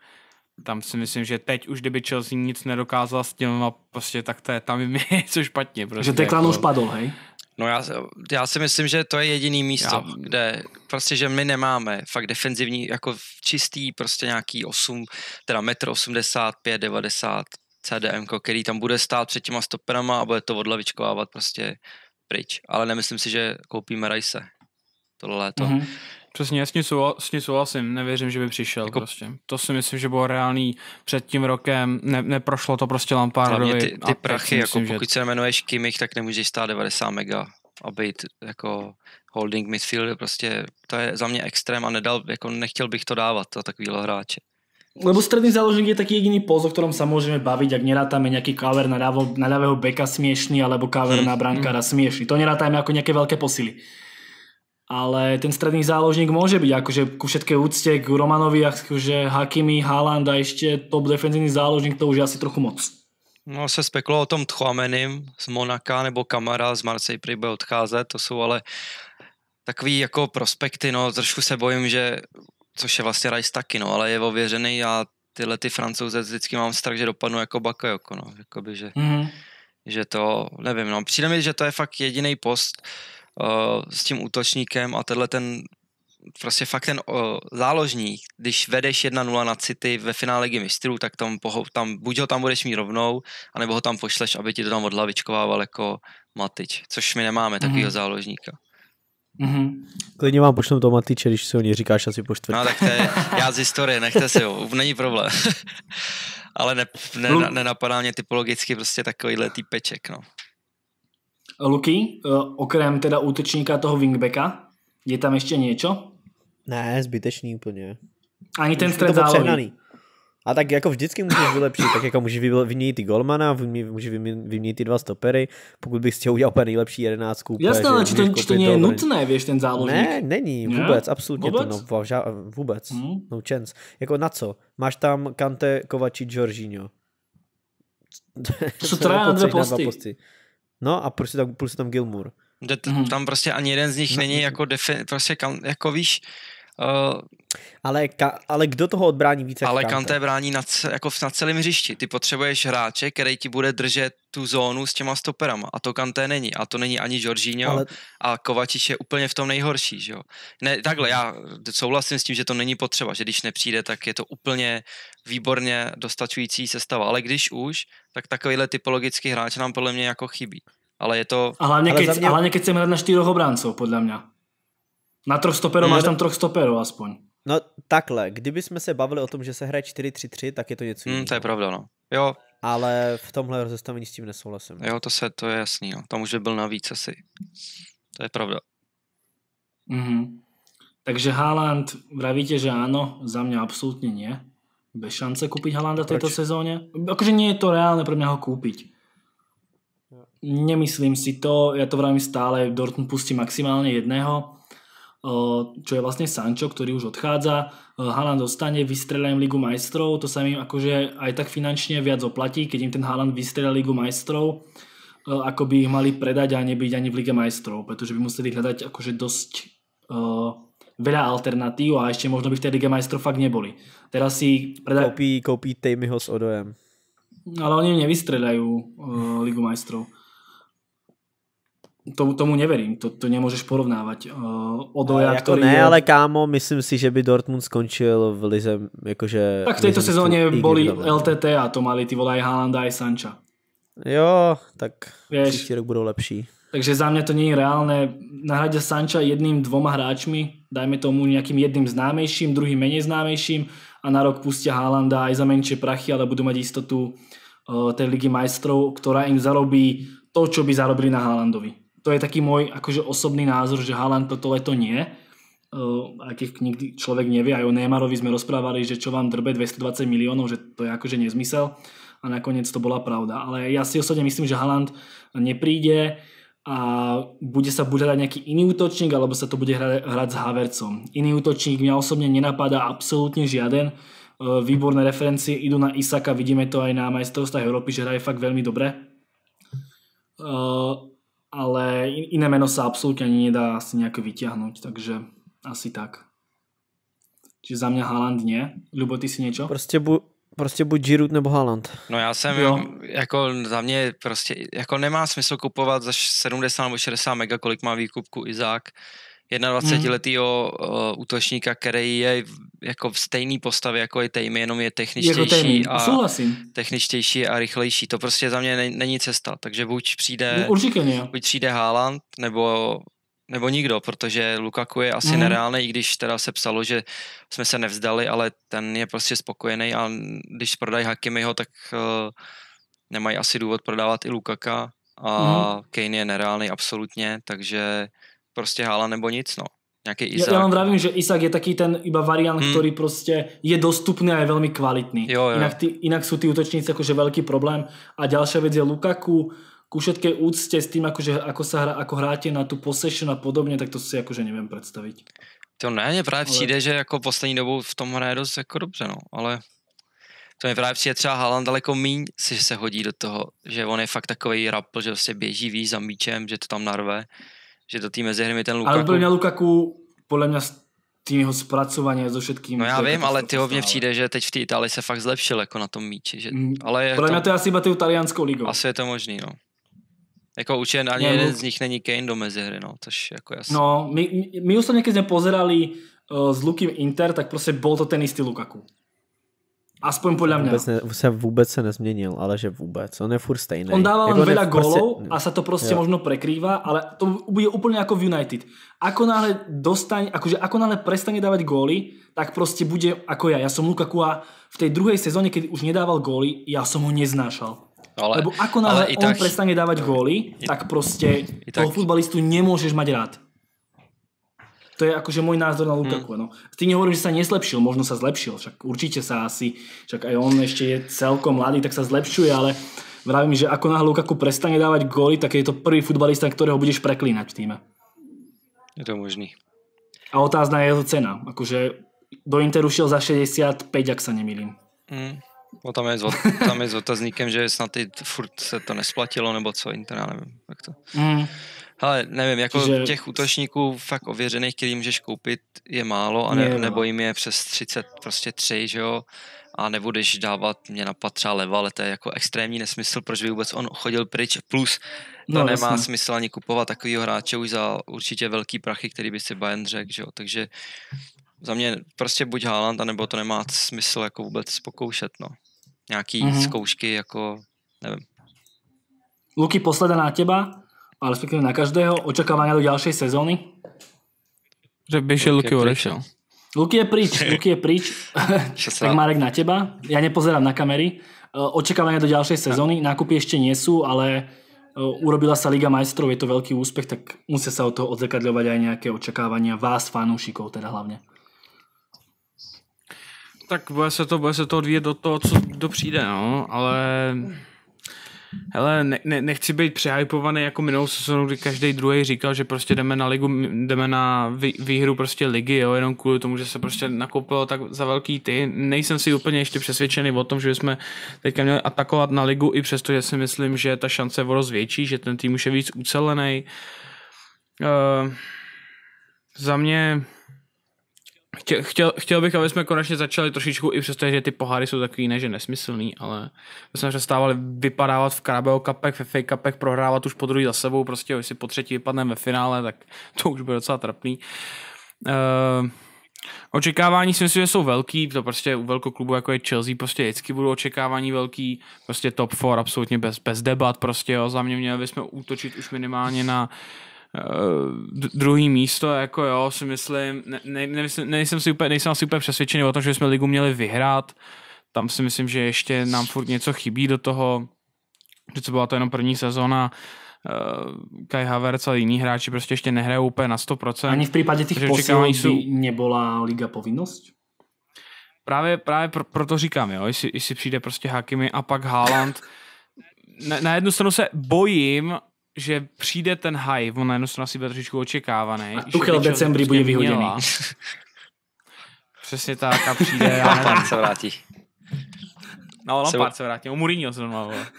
Tam si myslím, že teď už kdyby Chelsea nic nedokázala s tím, a prostě tak to je, tam *laughs* je něco špatně. Prostě, že Teklan jako... už padl, hej? No já, já si myslím, že to je jediný místo, já. kde prostě, že my nemáme fakt defenzivní, jako čistý prostě nějaký 8, teda metr 85, 90 CDM, který tam bude stát před těma stoperama a bude to odlavičkovávat prostě pryč, ale nemyslím si, že koupíme Rajse tohle léto. Mm-hmm. Přesně, s tím, souhlasím, nevěřím, že by přišel jako... prostě. To si myslím, že bylo reálný před tím rokem, ne, neprošlo to prostě Lampardovi. Ty, ty, a prachy, jako myslím, pokud že... se jmenuješ Kimich, tak nemůžeš stát 90 mega a být jako holding midfield, prostě to je za mě extrém a nedal, jako nechtěl bych to dávat za takovýhle hráče. Lebo stredný záložník je taký jediný poz, o ktorom sa môžeme baviť, ak nerátame nejaký káver na, ľavo, na ľavého beka smiešný, alebo káver mm. na brankára mm. smiešný. To nerátame ako nejaké veľké posily. Ale ten stredný záložník môže byť akože ku všetké úcte k Romanovi, akože Hakimi, Haaland a ešte top defenzívny záložník, to už je asi trochu moc. No se speklo o tom Tchouamenim z Monaka nebo Kamara z Marseille prý bude odcházet, to jsou ale takový jako prospekty, no trošku se bojím, že což je vlastně Rice taky, no, ale je ověřený a tyhle ty francouze vždycky mám strach, že dopadnu jako Bakayoko, no, jakoby, že, mm-hmm. že to, nevím, no, přijde mi, že to je fakt jediný post uh, s tím útočníkem a tenhle ten prostě fakt ten o, eh, záložník, když vedeš 1-0 na City ve finále Ligy mistrů, tak tam, poho, tam buď ho tam budeš mít rovnou, anebo ho tam pošleš, aby ti to tam odlavičkovával jako Matič, což my nemáme mm-hmm. takového mhm. záložníka. Mm-hmm. Klidně vám pošlem to Matýče, když si ho říkáš asi po čtvrtě. No tak to je, já z historie, nechte si ho, *laughs* není problém. *laughs* Ale ne, ne, Lu- nenapadá mě typologicky prostě takovýhle týpeček, no. Luky, eh, okrem teda útočníka toho wingbacka, je tam ještě něco? Ne, zbytečný úplně. Ani ten střed zálohy. A tak jako vždycky můžeš vylepšit, tak jako můžeš vyměnit ty golmana, můžeš vyměnit ty dva stopery, pokud bych chtěl udělat úplně nejlepší jedenáctku. Jasné, ale či to, či to je nutné, víš, ten záložník. Ne, není, vůbec, ne? absolutně vůbec? to, no, vůbec, hmm. no chance. Jako na co? Máš tam Kante, Kovači, Jorginho. To jsou *laughs* traja na dvě posty. posty. No a proč tam, plus tam Gilmour. Hmm. Tam prostě ani jeden z nich není jako defi, prostě jako víš, Uh, ale, ka, ale kdo toho odbrání více? Ale Kanté, brání na, jako na celém hřišti. Ty potřebuješ hráče, který ti bude držet tu zónu s těma stoperama. A to Kanté není. A to není ani Jorginho. Ale... A Kovačič je úplně v tom nejhorší. Že jo? Ne, takhle, já souhlasím s tím, že to není potřeba. Že když nepřijde, tak je to úplně výborně dostačující sestava. Ale když už, tak takovýhle typologický hráč nám podle mě jako chybí. Ale je to... A hlavně, ale keď, mě... hlavně keď chceme na štyroch obráncov, podle mě. Na troch stoperů, máš no, no. tam troch stoperů aspoň. No takhle, kdyby jsme se bavili o tom, že se hraje 4-3-3, tak je to něco hmm, jiného. Mm, to je pravda, no. Jo. Ale v tomhle rozestavení s tím nesouhlasím. Jo, to se, to je jasný, no. Tam už by byl navíc asi. To je pravda. Mm-hmm. Takže Haaland, vravíte, že ano? za mě absolutně ne. Bez šance koupit Haalanda v této sezóně? Akože není je to reálné pro mě ho koupit. Nemyslím si to, Já to vravím stále, Dortmund pustí maximálně jedného čo je vlastne Sancho, ktorý už odchádza. Haaland dostane, vystrelia im Ligu majstrov, to sa im akože aj tak finančne viac oplatí, keď im ten Haaland vystrelia Ligu majstrov, ako by ich mali predať a nebyť ani v Lige majstrov, pretože by museli hľadať akože dosť veľa alternatív a ešte možno by v tej Lige majstrov fakt neboli. Teraz si predajú... Koupí, Tejmyho s Odojem. No, ale oni nevystrelajú Ligu majstrov to, tomu neverím, to, to nemôžeš porovnávať. Uh, eh, Odoja, ale ktorý jako ne, je... ale kámo, myslím si, že by Dortmund skončil v lize, akože... Tak v tejto sezóne boli LTT a to mali ty vole Haalanda, aj Sancha. Jo, tak Vieš, příští rok budou lepší. Takže za mňa to nie je reálne. Nahradia Sancha jedným, dvoma hráčmi, dajme tomu nejakým jedným známejším, druhým menej známejším a na rok pustia Haalanda aj za menšie prachy, ale budú mať istotu uh, tej ligy majstrov, ktorá im zarobí to, čo by zarobili na Haalandovi to je taký môj akože osobný názor, že Haaland toto leto nie. Uh, a tých nikdy človek nevie, aj o Neymarovi sme rozprávali, že čo vám drbe 220 miliónov, že to je akože nezmysel a nakoniec to bola pravda. Ale ja si osobne myslím, že Haaland nepríde a bude sa bude hrať nejaký iný útočník, alebo sa to bude hrať, hrať s Havercom. Iný útočník mňa osobne nenapadá absolútne žiaden. Uh, výborné referencie idú na Isaka, vidíme to aj na majstrovstvách Európy, že hraje fakt veľmi dobre. Uh, eh, ale iné meno sa absolútne nedá asi nejako vyťahnuť, takže asi tak. Či za mě Haaland nie? Ľubo, ty si něco? Prostě, bu, prostě buď Giroud nebo Haaland. No já jsem, jo. jako za mě prostě, jako nemá smysl kupovat za 70 nebo 60 mega, kolik má výkupku Izák. 21-letého hmm. Eh, útočníka, který je jako v stejné postavě, jako je Tejmy, jenom je techničtější, jako a techničtější a rychlejší. To prostě za mě není cesta, takže buď přijde, no, ne. buď přijde Haaland, nebo nebo nikdo, protože Lukaku je asi mm. nereálný, i když teda se psalo, že jsme se nevzdali, ale ten je prostě spokojený a když prodají Hakimiho, tak uh, nemají asi důvod prodávat i Lukaka a mm. Kane je nereálný absolutně, takže prostě hála nebo nic, no. Nějaký Isaac. Ja, ja vám vravím, že Isaac je taký ten iba variant, hmm. ktorý proste je dostupný a je veľmi kvalitný. Jo, jo. Inak, ty, inak sú tí útočníci akože veľký problém. A ďalšia vec je Lukaku, ku všetkej úcte s tým, akože, ako sa hra, ako hráte na tu possession a podobně, tak to si jakože nevím představit. To ne, mě právě ale... že jako poslední dobou v tom hraje dost jako dobře, no, ale to mi právě přijde třeba Haaland daleko míň, že se hodí do toho, že on je fakt takový rapl, že vlastně běží víc za míčem, že to tam narve že do té mezihry mi ten Lukaku... Ale podle mě Lukaku podle mě s tím jeho zpracovaně, so všetkým... No já vím, jako ale ty hovně přijde, že teď v té Itálii se fakt zlepšil jako na tom míči. Že... Mm, ale je podle to... mě to je asi iba tou ligou. Asi je to možný, no. Jako určitě ani ne, no, jeden Luk... No. z nich není Kane do mezihry, no, Tož jako jasný. No, my, my už jsme někdy jsme pozerali uh, s Lukim Inter, tak prostě byl to ten jistý Lukaku. Aspoň podle mě. Vůbec ne, se vůbec se nezměnil, ale že vůbec. On je furt stejný. On dával jako veľa gólov prostě... a se to prostě jo. možno prekrývá, ale to bude úplně jako v United. Ako náhle dostaň, akože ako náhle prestane dávat góly, tak prostě bude jako ja. Ja som Lukaku a v tej druhej sezóne, keď už nedával góly, ja som ho neznášal. Ale, Lebo ako náhle on tak, prestane dávat góly, tak prostě toho tak, futbalistu nemôžeš mať rád. To je akože môj názor na Lukaku. Hmm. No. Tým nehovorím, že sa neslepšil, možno sa zlepšil, však určite sa asi, však aj on ešte je celkom mladý, tak sa zlepšuje, ale vravím, že ako náhle Lukaku prestane dávať góly, tak je to prvý futbalista, ktorého budeš preklínať v týme. Je to možný. A otázna je jeho cena. Akože do Interu šiel za 65, ak sa nemýlim. Hmm. No tam je, s, *laughs* tam je s otazníkem, že snad furt se to nesplatilo, nebo co, Inter, já nevím. jak to. Mm. Ale nevím, jako že... těch útočníků fakt ověřených, který můžeš koupit, je málo, a ne, je, no. nebo jim je přes 30, prostě 3, že jo, a nebudeš dávat, mě na třeba leva, ale to je jako extrémní nesmysl, proč by vůbec on chodil pryč, plus to no, nemá jasný. smysl ani kupovat takového hráče už za určitě velký prachy, který by si Bayern řekl, že jo, takže za mě prostě buď Haaland, anebo to nemá smysl jako vůbec pokoušet, no. Nějaký mm-hmm. zkoušky, jako, nevím. Luky, posledná na těba ale respektíve na každého, očakávania do ďalšej sezóny? Že by šiel Luky orešiel. Luky je pryč, *laughs* Luky je pryč. tak Marek na teba. Ja nepozerám na kamery. E, očakávania do ďalšej sezóny, nákupy ešte nie sú, ale e, urobila sa Liga majstrov, je to veľký úspech, tak musia sa od toho odzrkadľovať aj nejaké očakávania vás, fanúšikov teda hlavne. Tak bude se to, bude se to odvíjet do toho, co do přijde, no, ale Hele, ne, ne, nechci být přehypovaný jako minulou sezónu, kdy každý druhý říkal, že prostě jdeme na ligu, jdeme na vý, výhru prostě ligy, jo, jenom kvůli tomu, že se prostě nakoupilo tak za velký ty. Nejsem si úplně ještě přesvědčený o tom, že jsme teďka měli atakovat na ligu, i přesto, že si myslím, že ta šance je větší, že ten tým už je víc ucelený. Uh, za mě Chtěl, chtěl, chtěl bych, aby jsme konečně začali trošičku, i přesto, že ty poháry jsou takový ne, že nesmyslný, ale jsme přestávali vypadávat v Carabao kapek, ve Fake Cupech, prohrávat už po druhý za sebou, prostě jestli po třetí vypadneme ve finále, tak to už bude docela trapný. Uh, Očekávání si myslím, že jsou velký, to prostě u klubu jako je Chelsea, prostě vždycky budou očekávání velký, prostě top 4 absolutně bez, bez debat, prostě jo, za mě měli bychom útočit už minimálně na uh, Eh, druhý místo, jako jo, si myslím, ne, ne, ne, nejsem, si úplně, nejsem asi úplně přesvědčený o tom, že jsme ligu měli vyhrát, tam si myslím, že ještě nám furt něco chybí do toho, To byla to jenom první sezóna, eh, Kai Havertz a jiní hráči prostě ještě nehrajou úplně na 100%. Ani v případě těch posil by jsou... nebyla liga povinnost? Právě, právě pro, proto říkám, jo, jestli, jestli přijde prostě Hakimi a pak Haaland, na, na jednu stranu se bojím, že přijde ten hype, on najednou se asi byl trošičku očekávaný. A Tuchel v decembri bude vyhoděný. Přesně tak a přijde. Já *laughs* Lampard se vrátí. No, Lampard se vrátí. O Mourinho zrovna, vole. *laughs*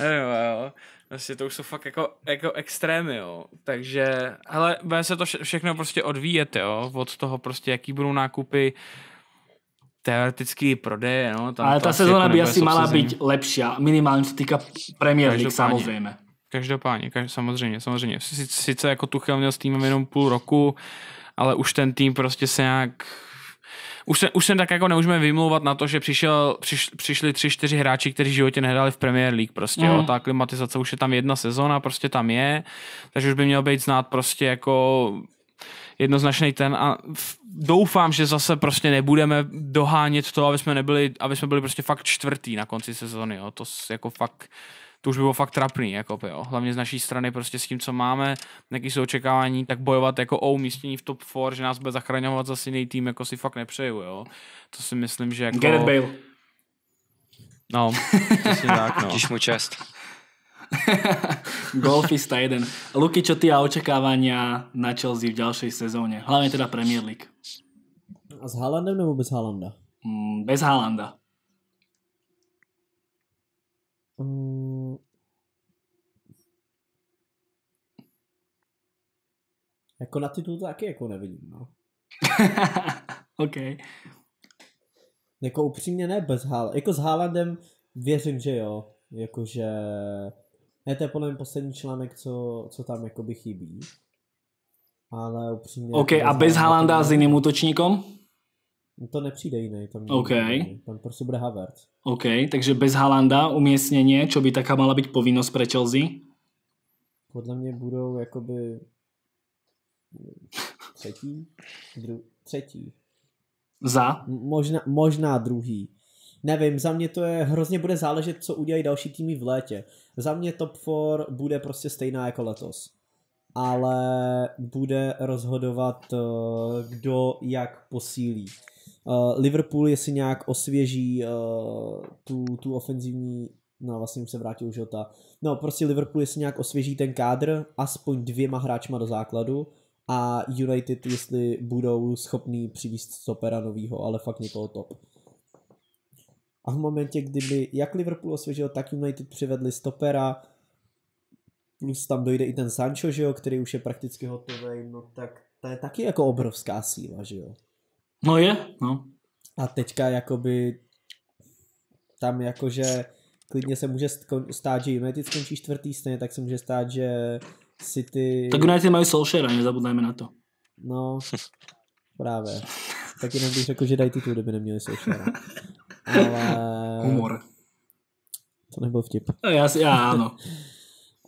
Jo, jo. Vlastně to už jsou fakt jako, jako extrémy, jo. Takže, hele, bude se to všechno prostě odvíjet, jo. Od toho prostě, jaký budou nákupy, teoretický prodej, no. Tam Ale ta sezóna jako by asi mala být lepší, minimálně co týká Premier samozřejmě. Každopádně, kaž, samozřejmě, samozřejmě. Sice jako Tuchel měl s týmem jenom půl roku, ale už ten tým prostě se nějak už se, už se tak jako nemůžeme vymlouvat na to, že přišel, přiš, přišli tři, čtyři hráči, kteří v životě nehráli v Premier League. Prostě, mm. jo, ta klimatizace už je tam jedna sezóna, prostě tam je, takže už by měl být znát prostě jako jednoznačný ten a doufám, že zase prostě nebudeme dohánět to, aby jsme nebyli, aby jsme byli prostě fakt čtvrtý na konci sezóny, jo. to jako fakt to už by bylo fakt trapný, jako jo. Hlavně z naší strany prostě s tím, co máme, jaký jsou očekávání, tak bojovat jako o umístění v top 4, že nás bude zachraňovat zase jiný tým, jako si fakt nepřeju, jo. To si myslím, že jako... Gareth Bale. No, *laughs* přesně tak, no. mu čest. *laughs* Golfista jeden. Luky, čo ty a očekávání na Chelsea v další sezóně hlavně teda Premier League. A s Haalandem nebo bez Haalanda? Mm, bez Haalanda. Mm, Jako na titul to taky jako nevidím, no. *laughs* OK. Jako upřímně ne bez Haaland. Jako s Haalandem věřím, že jo. Jakože... Ne, to je podle mě poslední článek, co, co tam jako by chybí. Ale upřímně... OK, a bez Haalanda s jiným útočníkom? To nepřijde jiný. Tam, okay. jiný. tam prostě bude Havertz. OK, takže bez Halanda umístění, co by taká mala být povinnost pro Chelsea? Podle mě budou jakoby Třetí? Dru- třetí. Za? Možná, možná druhý. Nevím, za mě to je, hrozně bude záležet, co udělají další týmy v létě. Za mě top 4 bude prostě stejná jako letos. Ale bude rozhodovat, eh, kdo jak posílí. Eh, Liverpool, jestli nějak osvěží eh, tu, tu ofenzivní No, vlastně už se vrátil Žota. No, prostě Liverpool, jestli nějak osvěží ten kádr aspoň dvěma hráčma do základu a United, jestli budou schopní přivést stopera novýho, ale fakt někoho top. A v momentě, kdyby jak Liverpool osvěžil, tak United přivedli stopera, plus tam dojde i ten Sancho, že jo, který už je prakticky hotový, no tak to je taky jako obrovská síla, že jo. No je, no. A teďka jakoby tam jakože klidně se může stát, že United skončí čtvrtý, stejně tak se může stát, že City... Tak United mají Solskjaera, nezabudneme na to. No, *laughs* právě. Tak jenom bych řekl, že dají titul, kdyby neměli Solskjaera. Ale... *laughs* Humor. To nebyl vtip. No, já, si, já ano.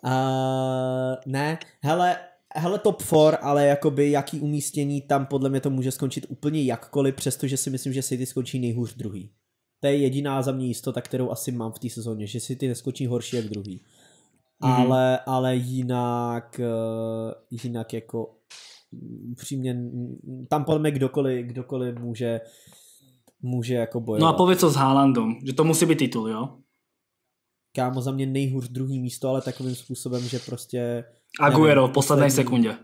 Uh, *laughs* ne, hele, hele top 4, ale jakoby jaký umístění tam podle mě to může skončit úplně jakkoliv, přestože si myslím, že City skončí nejhůř druhý. To je jediná za mě jistota, kterou asi mám v té sezóně, že City neskončí horší jak druhý. Mm-hmm. Ale, ale jinak, eh, jinak jako mm, upřímně, mm, mm, tam podle mě kdokoliv, kdokoliv může, může jako bojovat. No a pověď co s Haalandom, že to musí být titul, jo? Kámo, za mě nejhůř druhý místo, ale takovým způsobem, že prostě... Aguero, v poslední sekundě.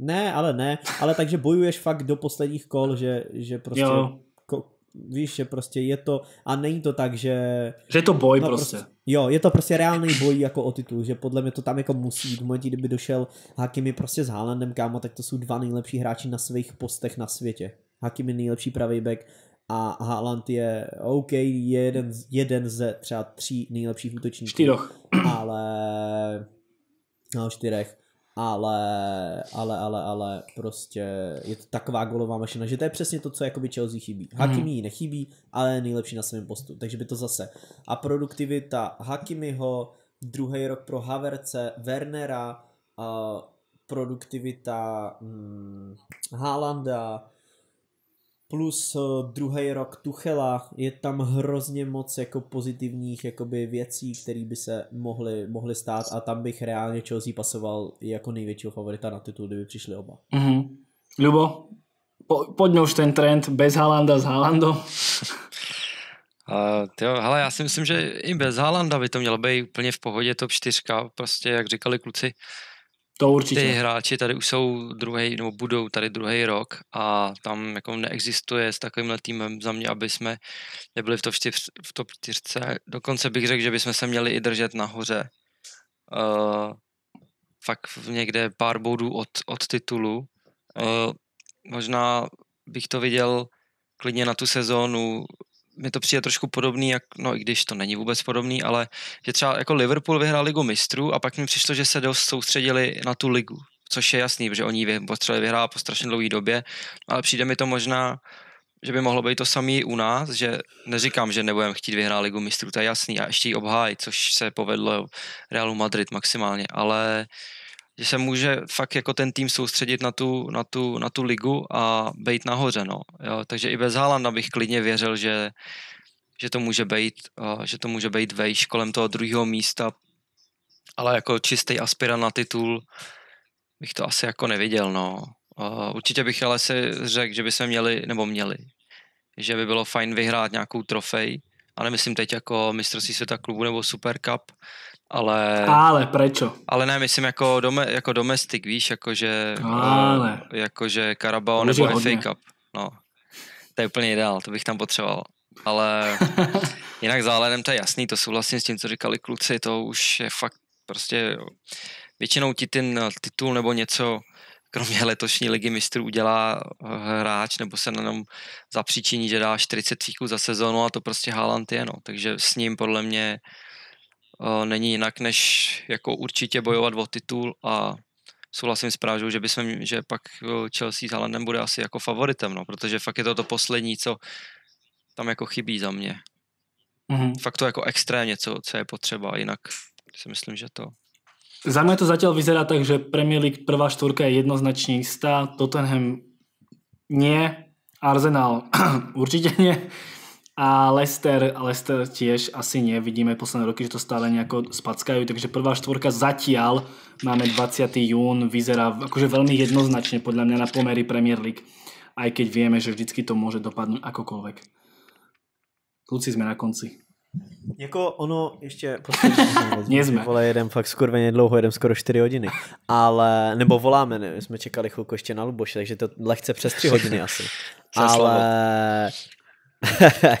Ne, ale ne, ale takže bojuješ fakt do posledních kol, že, že prostě... Jo. Ko, víš, že prostě je to... A není to tak, že... Že je to boj no, prostě. prostě Jo, je to prostě reálný boj jako o titul, že podle mě to tam jako musí být. V momentě, kdyby došel Hakimi prostě s Haalandem, kámo, tak to jsou dva nejlepší hráči na svých postech na světě. Hakimi nejlepší pravý back a Haaland je OK, je jeden, jeden ze třeba tří nejlepších útočníků. Čtyroch. Ale... No, čtyřech ale, ale, ale, ale prostě je to taková golová mašina, že to je přesně to, co jakoby Chelsea chybí. Mhm. Hakimi ji nechybí, ale je nejlepší na svém postu, takže by to zase. A produktivita Hakimiho, druhý rok pro Haverce, Wernera, uh, produktivita hmm, Haalanda, plus eh, druhý rok Tuchela, je tam hrozně moc jako pozitivních jakoby věcí, které by se mohly, mohly stát a tam bych reálně Chelsea pasoval jako největšího favorita na titul, kdyby přišli oba. Mm-hmm. Lubo, po, pojďme už ten trend bez Halanda s Halandom. Uh, *laughs* jo, hele, já si myslím, že i bez Halanda by to mělo být úplně v pohodě top 4, prostě jak říkali kluci, to určitě. Ty hráči tady už jsou druhý, nebo budou tady druhý rok a tam jako neexistuje s takovýmhle týmem za mě, aby jsme nebyli v top, čtyř, v top čtyřce. Dokonce bych řekl, že bychom se měli i držet nahoře. Uh, fakt někde pár bodů od, od titulu. Uh, možná bych to viděl klidně na tu sezónu mi to přijde trošku podobný, jak, no i když to není vůbec podobný, ale že třeba jako Liverpool vyhrál ligu mistrů a pak mi přišlo, že se dost soustředili na tu ligu, což je jasný, že oni potřebovali vyhrát po strašně dlouhé době, ale přijde mi to možná, že by mohlo být to samý u nás, že neříkám, že nebudeme chtít vyhrát ligu mistrů, to je jasný, a ještě ji obhájit, což se povedlo Realu Madrid maximálně, ale uh, že se může fakt jako ten tým soustředit na tu, na tu, na tu ligu a být nahoře, no. Jo, takže i bez Haalanda bych klidně věřil, že, že to může být, uh, že to může být vejš kolem toho druhého místa, ale jako čistý aspirant na titul bych to asi jako neviděl, no. Uh, určitě bych ale si řekl, že by jsme měli, nebo měli, že by bylo fajn vyhrát nějakou trofej, a nemyslím teď jako mistrovství světa klubu nebo Super Cup, ale... Ale, prečo? Ale ne, myslím jako, dome, jako domestik, víš, jakože... Ale... Eh, jakože Carabao nebo hodně. FA Cup, no. To je úplně ideál, to bych tam potřeboval. Ale *laughs* jinak zálenem to je jasný, to souhlasím s tím, co říkali kluci, to už je fakt prostě... Většinou ti ten eh, titul nebo něco kromě letošní ligy mistrů udělá eh, hráč nebo se na něm zapříčiní, že dá 40 fíků za sezonu a to prostě Haaland je, no. Takže s ním podle mě není jinak, než jako určitě bojovat o titul a souhlasím s Prážou, že, bychom, že pak Chelsea s Haalandem bude asi jako favoritem, no, protože fakt je to to poslední, co tam jako chybí za mě. Mm-hmm. Fakt to jako extrémně, co, co je potřeba, jinak si myslím, že to... Za mě to zatím vyzerá tak, že Premier League prvá čtvrka je jednoznačně jistá, Tottenham nie, Arsenal *clears throat* určitě nie, a Leicester, Lester Leicester tiež asi nie, vidíme posledné roky, že to stále nejako spackajú, takže prvá štvorka zatiaľ máme 20. jún, vyzerá akože veľmi jednoznačne podľa mňa na pomery Premier League, aj keď vieme, že vždycky to môže dopadnúť akokoľvek. Kluci sme na konci. Jako ono ještě poslední, jsme. *laughs* Vole, jeden fakt skurveně dlouho, jeden skoro 4 hodiny. Ale, nebo voláme, ne, jsme čekali chvilku ještě na Luboše, takže to lehce přes 3 hodiny asi. *laughs* Ale *laughs*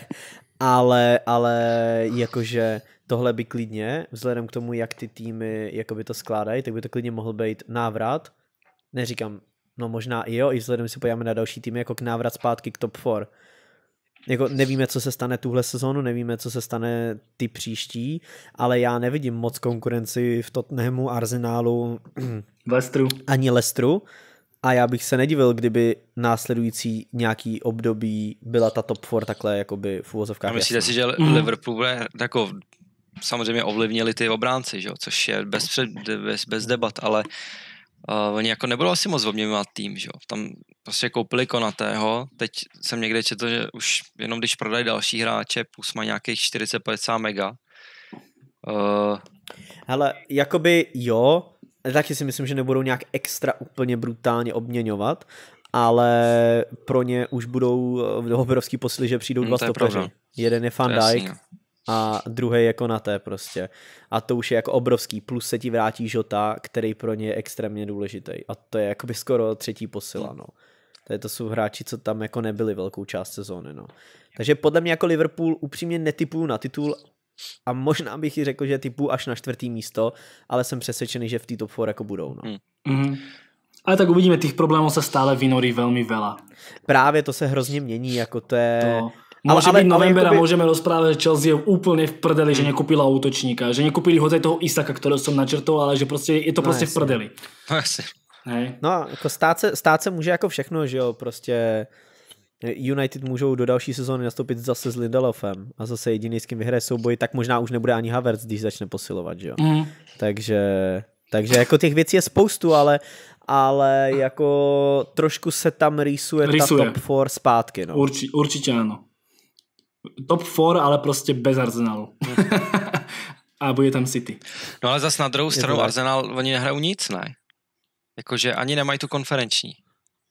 ale, ale jakože tohle by klidně, vzhledem k tomu, jak ty týmy jakoby to skládají, tak by to klidně mohl být návrat. Neříkám, no možná i jo, i vzhledem si pojďme na další týmy, jako k návrat zpátky k top 4. Jako nevíme, co se stane tuhle sezónu, nevíme, co se stane ty příští, ale já nevidím moc konkurenci v Tottenhamu, Arsenalu, Lestru. ani Lestru. A já bych se nedivil, kdyby následující nějaký období byla ta top 4 takhle jakoby v úvozovkách. A myslíte si, že mhm. Liverpool bude jako samozřejmě ovlivnili ty obránci, že? což je bez, před, bez, bez debat, ale uh, oni jako nebudou asi moc ovlivňovat tým, že? tam prostě koupili Konatého, teď jsem někde četl, že už jenom když prodají další hráče, plus má nějakých 40-50 mega. Uh, Hele, jakoby jo, taky si myslím, že nebudou nějak extra úplně brutálně obměňovat, ale pro ně už budou v eh, obrovský posily, že přijdou hmm, dva hmm, stopeři. Jeden je Van Dijk a druhý jako na té prostě. A to už je jako obrovský. Plus se ti vrátí Žota, který pro ně je extrémně důležitý. A to je jakoby skoro třetí posila, no. Tady to jsou hráči, co tam jako nebyli velkou část sezóny, no. Takže podle mě jako Liverpool upřímně netypuju na titul, a možná bych i řekl, že typu až na čtvrtý místo, ale jsem přesvědčený, že v té top 4 jako budou. No. Mm-hmm. Ale tak uvidíme, těch problémů se stále vynorí velmi vela. Právě to se hrozně mění, jako to je... To. Může ale, být november a jakoby... můžeme rozprávat, že Chelsea je úplně v prdeli, že hmm. nekupila útočníka, že nekupili hodně toho Isaka, kterého jsem načrtoval, ale že prostě je to no, prostě no, v prdeli. No, jasne. No, jako stát se, stát se může jako všechno, že jo, prostě United můžou do další sezóny nastoupit zase s Lindelofem a zase jediný, s kým vyhraje souboj, tak možná už nebude ani Havertz, když začne posilovat, že jo. Mm. Takže, takže jako těch věcí je spoustu, ale, ale jako trošku se tam rýsuje, rýsuje. ta top 4 zpátky. No. Urči, určitě ano. Top 4, ale prostě bez Arsenalu. *laughs* a bude tam City. No ale zase na druhou stranu Arsenal, oni nehrajou nic, ne? Jakože ani nemají tu konferenční.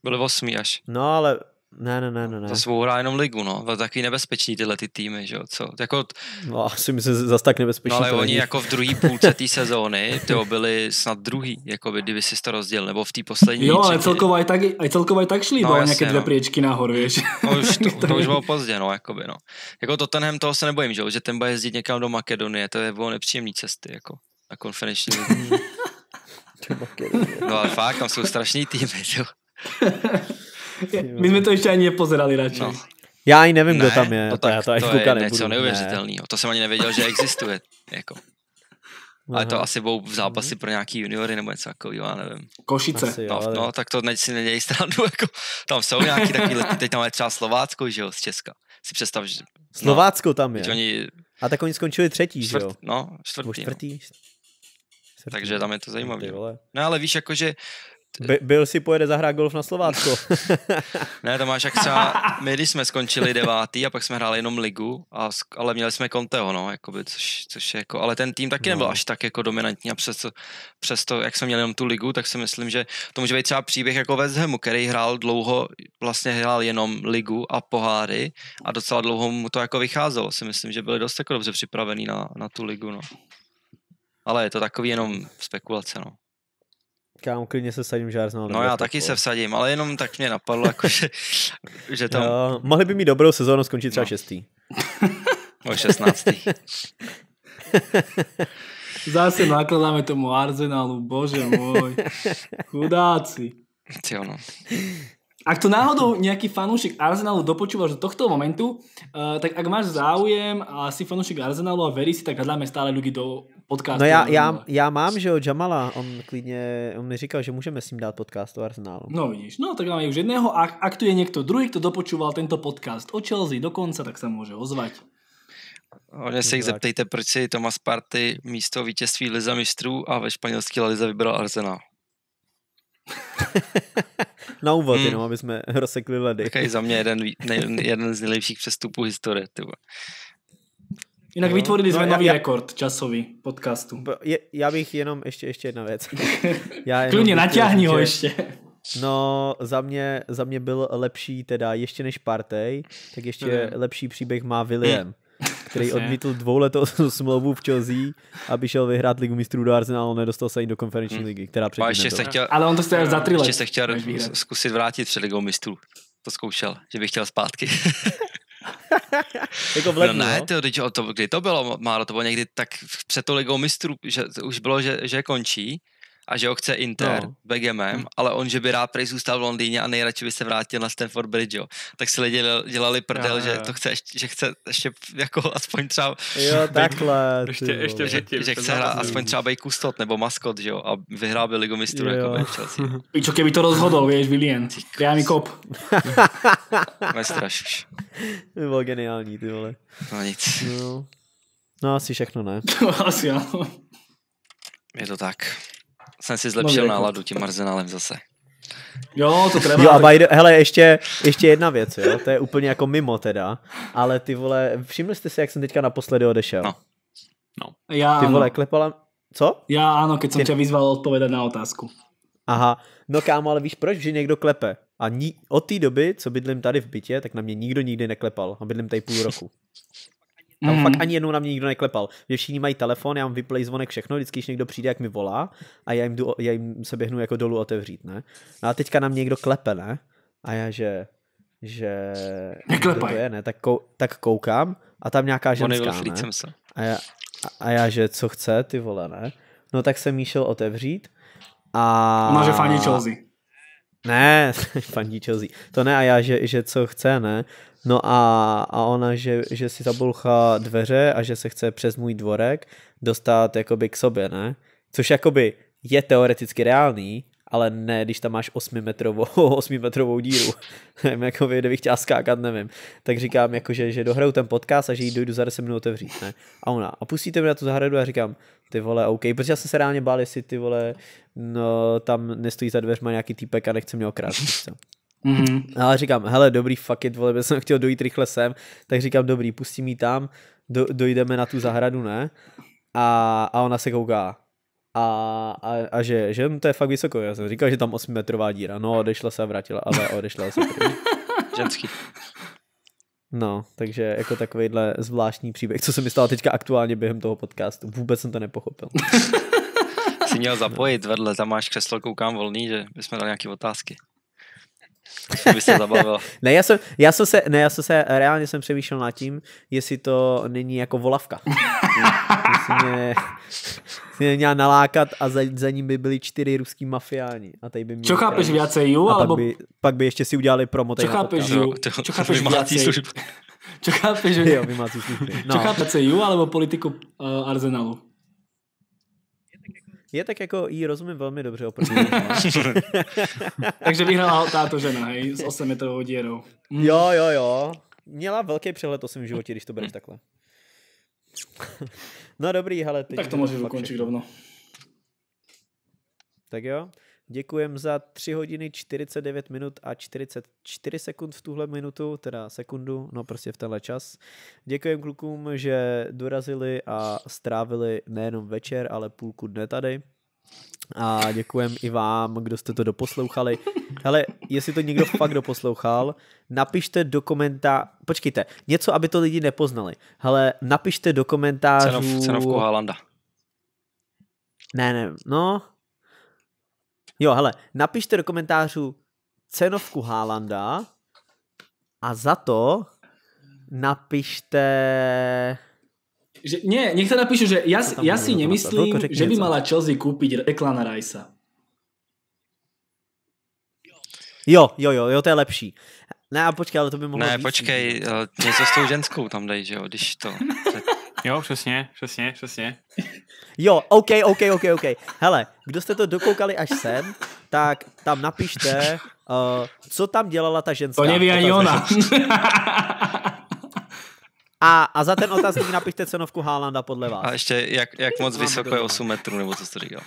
Byli osmí až. No ale ne, ne, ne, ne. ne. To svourá jenom ligu, no. To je takový nebezpečný tyhle ty týmy, že jo, co. Jako, no, asi myslím, že zase tak nebezpečný. No, ale oni není. jako v druhé půlce té sezóny, to byli snad druhý, jako by, kdyby si to rozděl, nebo v té poslední. Jo, ale celkově tak, i celkově tak šli, no, no nějaké dvě no. priečky nahoru, víš. No, už to, *laughs* to, už bylo pozdě, no, jako by, no. Jako to Tottenham toho se nebojím, že jo, že ten bude jezdit někam do Makedonie, to je bylo nepříjemný cesty, jako na konferenční *laughs* No ale fakt, tam jsou strašný týmy, jo. *laughs* My jsme to ještě ani nepozerali radši. No. Já ani nevím, ne, kdo tam je. No to, tak, já to, to je nebudu. něco neuvěřitelného. Ne. To jsem ani nevěděl, že existuje. jako. Ale to asi budou v zápasy mhm. pro nějaký juniory nebo něco takového, já nevím. Košice. Asi, no, ale... no, tak to si nedějí stranu. *laughs* jako, tam jsou nějaký takovýhle, teď tam je třeba Slovácko, že jo, z Česka. Si představ, že... No. Slovácko no, tam je. Oni... A tak oni skončili třetí, čtvrt, že jo? No, čtvrtý. čtvrtý. No. čtvrtý. Takže tam je to zajímavé. No ale víš, jakože by, byl si pojede zahrát golf na Slovácko. *laughs* ne, to máš jak třeba, my když jsme skončili devátý a pak jsme hráli jenom ligu, a, ale měli jsme Conteho, no, jakoby, což, což je jako, ale ten tým taky no. nebyl až tak jako dominantní a přes, přes to, jak jsme měli jenom tu ligu, tak si myslím, že to může být třeba příběh jako West Hamu, který hrál dlouho, vlastně hrál jenom ligu a poháry a docela dlouho mu to jako vycházelo, si myslím, že byli dost jako dobře připravený na, na tu ligu, no. Ale je to takový jenom spekulace, no. Kámo, klidně se vsadím, že Arsenal No já taky se vsadím, ale jenom tak mě napadlo, jako, že, že tam... Jo, mohli by mít dobrou sezónu, skončit třeba no. šestý. No, šestnáctý. *laughs* Zase nakladáme tomu Arsenalu, bože můj. Chudáci. Ty ono. Ak to náhodou nejaký fanúšik Arsenalu dopočúval do tohto momentu, uh, tak ak máš záujem a si fanúšik Arsenalu a verí si, tak hľadáme stále ľudí do podcast. No já, já, já mám, že jo, Jamala, on klidně, on mi říkal, že můžeme s ním dát podcast o Arsenálu. No vidíš, no tak máme už jedného a ak tu je někdo druhý, kdo dopočuval tento podcast o Chelsea dokonce, tak se může ozvat. Hodně se jich zeptejte, proč si Tomas Party místo vítězství Liza mistrů a ve španělské Lize vybral Arsenal. *laughs* Na úvod, hmm. jenom aby jsme rozsekli ledy. je za mě jeden, *laughs* jeden z nejlepších přestupů historie. Tyba. Jinak no. vytvořili vytvorili no, jsme no, nový já, rekord časový podcastu. Je, já bych jenom ještě, ještě jedna věc. *laughs* já Klidně natáhni ho ještě. No, za mě, za mě byl lepší teda ještě než Partey, tak ještě mm. lepší příběh má William, *laughs* který odmítl dvouletou *laughs* smlouvu v Chelsea, aby šel vyhrát ligu mistrů do Arsenalu, nedostal se ani do konferenční hm. ligy, která předtím ještě se chtěl, Ale on to chtěl za tři let. Ještě se chtěl zkusit vrátit před ligou mistrů. To zkoušel, že bych chtěl zpátky. *laughs* jako v no lednu, no ne, tyjo, teď to, kdy to bylo, málo to bylo někdy tak před tou ligou mistrů, že už bylo, že, že končí a že ho chce Inter no. Begemem, hm. ale on, že by rád prej zůstal v Londýně a nejradši by se vrátil na Stanford Bridge, jo. Tak si lidi dělali prdel, jo, že jo. to chce, že chce ještě jako aspoň třeba... Jo, *laughs* takhle. Být, ještě, ještě že, že chce hrát aspoň třeba být kustot nebo maskot, že jo, a vyhrál by ligu mistrů jako by Chelsea. Pičo, *laughs* kdyby to rozhodl, víš, Vilien, Já mi kop. Nestrašíš. *laughs* Bylo geniální, ty vole. No nic. No, no asi všechno, ne? asi jo. Je to tak jsem si zlepšil no, náladu tím arzenálem zase. Jo, to treba. Jo, a by the, hele, ještě, ještě jedna věc, jo, to je úplně jako mimo teda, ale ty vole, všimli jste si, jak jsem teďka naposledy odešel? No. no. Já ty vole, klepala, co? Já ano, keď jsem tě vyzval odpovědět na otázku. Aha, no kámo, ale víš proč, že někdo klepe? A ní, od té doby, co bydlím tady v bytě, tak na mě nikdo nikdy neklepal a bydlím tady půl roku. *laughs* Tam mm. fakt ani jednou na mě nikdo neklepal. Mě všichni mají telefon, já mám vyplay zvonek všechno, vždycky, když někdo přijde, jak mi volá a já jim, jdu, já jim se běhnu jako dolů otevřít, ne? No a teďka na mě někdo klepe, ne? A já, že že Neklepaj. je, ne? Tak, kou, tak koukám a tam nějaká ženská, ne? Se. A, já, a, já, že co chce, ty vole, ne? No tak jsem míšel otevřít a... Ona, že fandí Chelsea. Ne, *laughs* fandí Chelsea. To ne, a já, že, že co chce, ne? No a, a ona, že, že si zabulcha dveře a že se chce přes můj dvorek dostat jakoby k sobě, ne? Což jakoby je teoreticky reálný, ale ne, když tam máš 8-metrovou, 8-metrovou *laughs* díru. *laughs* nevím, jako by, kdybych chtěla skákat, nevím. Tak říkám, jako, že, že dohraju ten podcast a že jí dojdu za 10 minut otevřít, ne? A ona, a pustíte mi na tu zahradu a říkám, ty vole, OK, protože já jsem se reálně bál, jestli ty vole, no, tam nestojí za dveřma nějaký týpek a nechce mě okrát. Mm-hmm. No, ale říkám, hele, dobrý, fuck it, vole, jsem chtěl dojít rychle sem, tak říkám, dobrý, pustím ji tam, do, dojdeme na tu zahradu, ne? A, a ona se kouká. A, a, a že, že no, to je fakt vysoko, já jsem říkal, že tam 8 metrová díra, no odešla se a vrátila, ale odešla se. *laughs* Ženský. No, takže jako takovýhle zvláštní příběh, co se mi stalo teďka aktuálně během toho podcastu, vůbec jsem to nepochopil. *laughs* Jsi měl zapojit vedle, tam máš křeslo, koukám volný, že bychom dali nějaké otázky se zabavil. *laughs* ne, já jsem, já jsem se, ne, já jsem se, reálně jsem přemýšlel nad tím, jestli to není jako volavka. *laughs* jestli mě, mě měla nalákat a za, za ním by byli čtyři ruský mafiáni. A tady by mě Co chápeš viac ju? A alebo... pak, by, pak by ještě si udělali promo. Co chápeš, ju? *laughs* Co chápeš viacej? Čo no. chápeš, že... Jo, Čo chápeš, ju, alebo politiku uh, Arsenalu? Je tak jako jí rozumím velmi dobře oproti. *laughs* No. *laughs* Takže vyhrála táto žena, hej, s 8 metrovou dírou. Mm. Jo, jo, jo. Měla velký přehled o svém životě, když to bereš takhle. *laughs* no dobrý, ale Teď tak to můžeš ukončit rovno. Tak jo. Děkujem za 3 hodiny 49 minut a 44 sekund v tuhle minutu, teda sekundu, no prostě v tenhle čas. Děkujem klukům, že dorazili a strávili nejenom večer, ale půlku dne tady. A děkujem i vám, kdo jste to doposlouchali. Hele, jestli to někdo fakt doposlouchal, napište do komentáře. počkejte, něco, aby to lidi nepoznali. Hele, napište do komentářů... Cenov, cenovku Halanda. Ne, ne, no, Jo, hele, napište do komentářů cenovku Hálanda a za to napište... Že, nie, nech sa napíšu, že ja, ja si nemyslím, to, že by mala Chelsea kúpiť Declana Rajsa. Jo, jo, jo, jo, to je lepší. Ne, a počkej, ale to by mohlo Ne, být. počkej, eh, něco s tou ženskou tam dej, že jo, když to... Před... *laughs* Jo, přesně, přesně, přesně. jo, OK, OK, OK, OK. Hele, kdo jste to dokoukali až sem, tak tam napište, uh, *laughs* co tam dělala ta ženská. To neví ani ona. A, a za ten otazník napište cenovku Haalanda podle vás. A ještě, jak, jak moc vysoko je 8 metrů, nebo co jste říkal?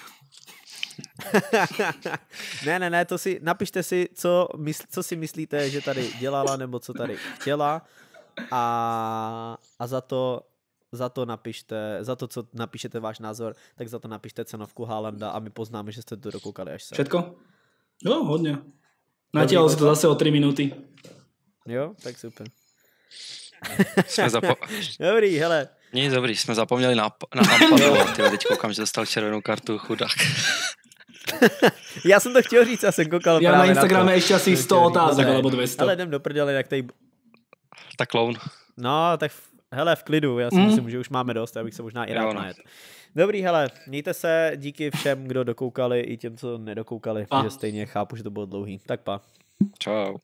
*laughs* ne, ne, ne, to si, napište si, co, mysl, co si myslíte, že tady dělala, nebo co tady chtěla. A, a za to za to napište, za to, co napíšete váš názor, tak za to napište cenovku Haalanda a my poznáme, že jste to dokoukali až se. Všetko? Jo, hodně. Natělo se to zase o tři minuty. Jo, tak super. Jsme zapo- *laughs* Dobrý, hele. Není dobrý, jsme zapomněli na, na Ampadu. ty teď koukám, že dostal červenou kartu, chudák. *laughs* já jsem to chtěl říct, já jsem koukal Já na Instagramu ještě asi 100 otázek, nebo 200. Ale jdem do prdele, jak tady... Tak loun. No, tak Hele, v klidu, já si mm. myslím, že už máme dost, já bych se možná i rád no. najet. Dobrý, hele, mějte se, díky všem, kdo dokoukali i těm, co nedokoukali, že stejně chápu, že to bylo dlouhý. Tak pa. Čau.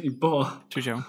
I po. Čau.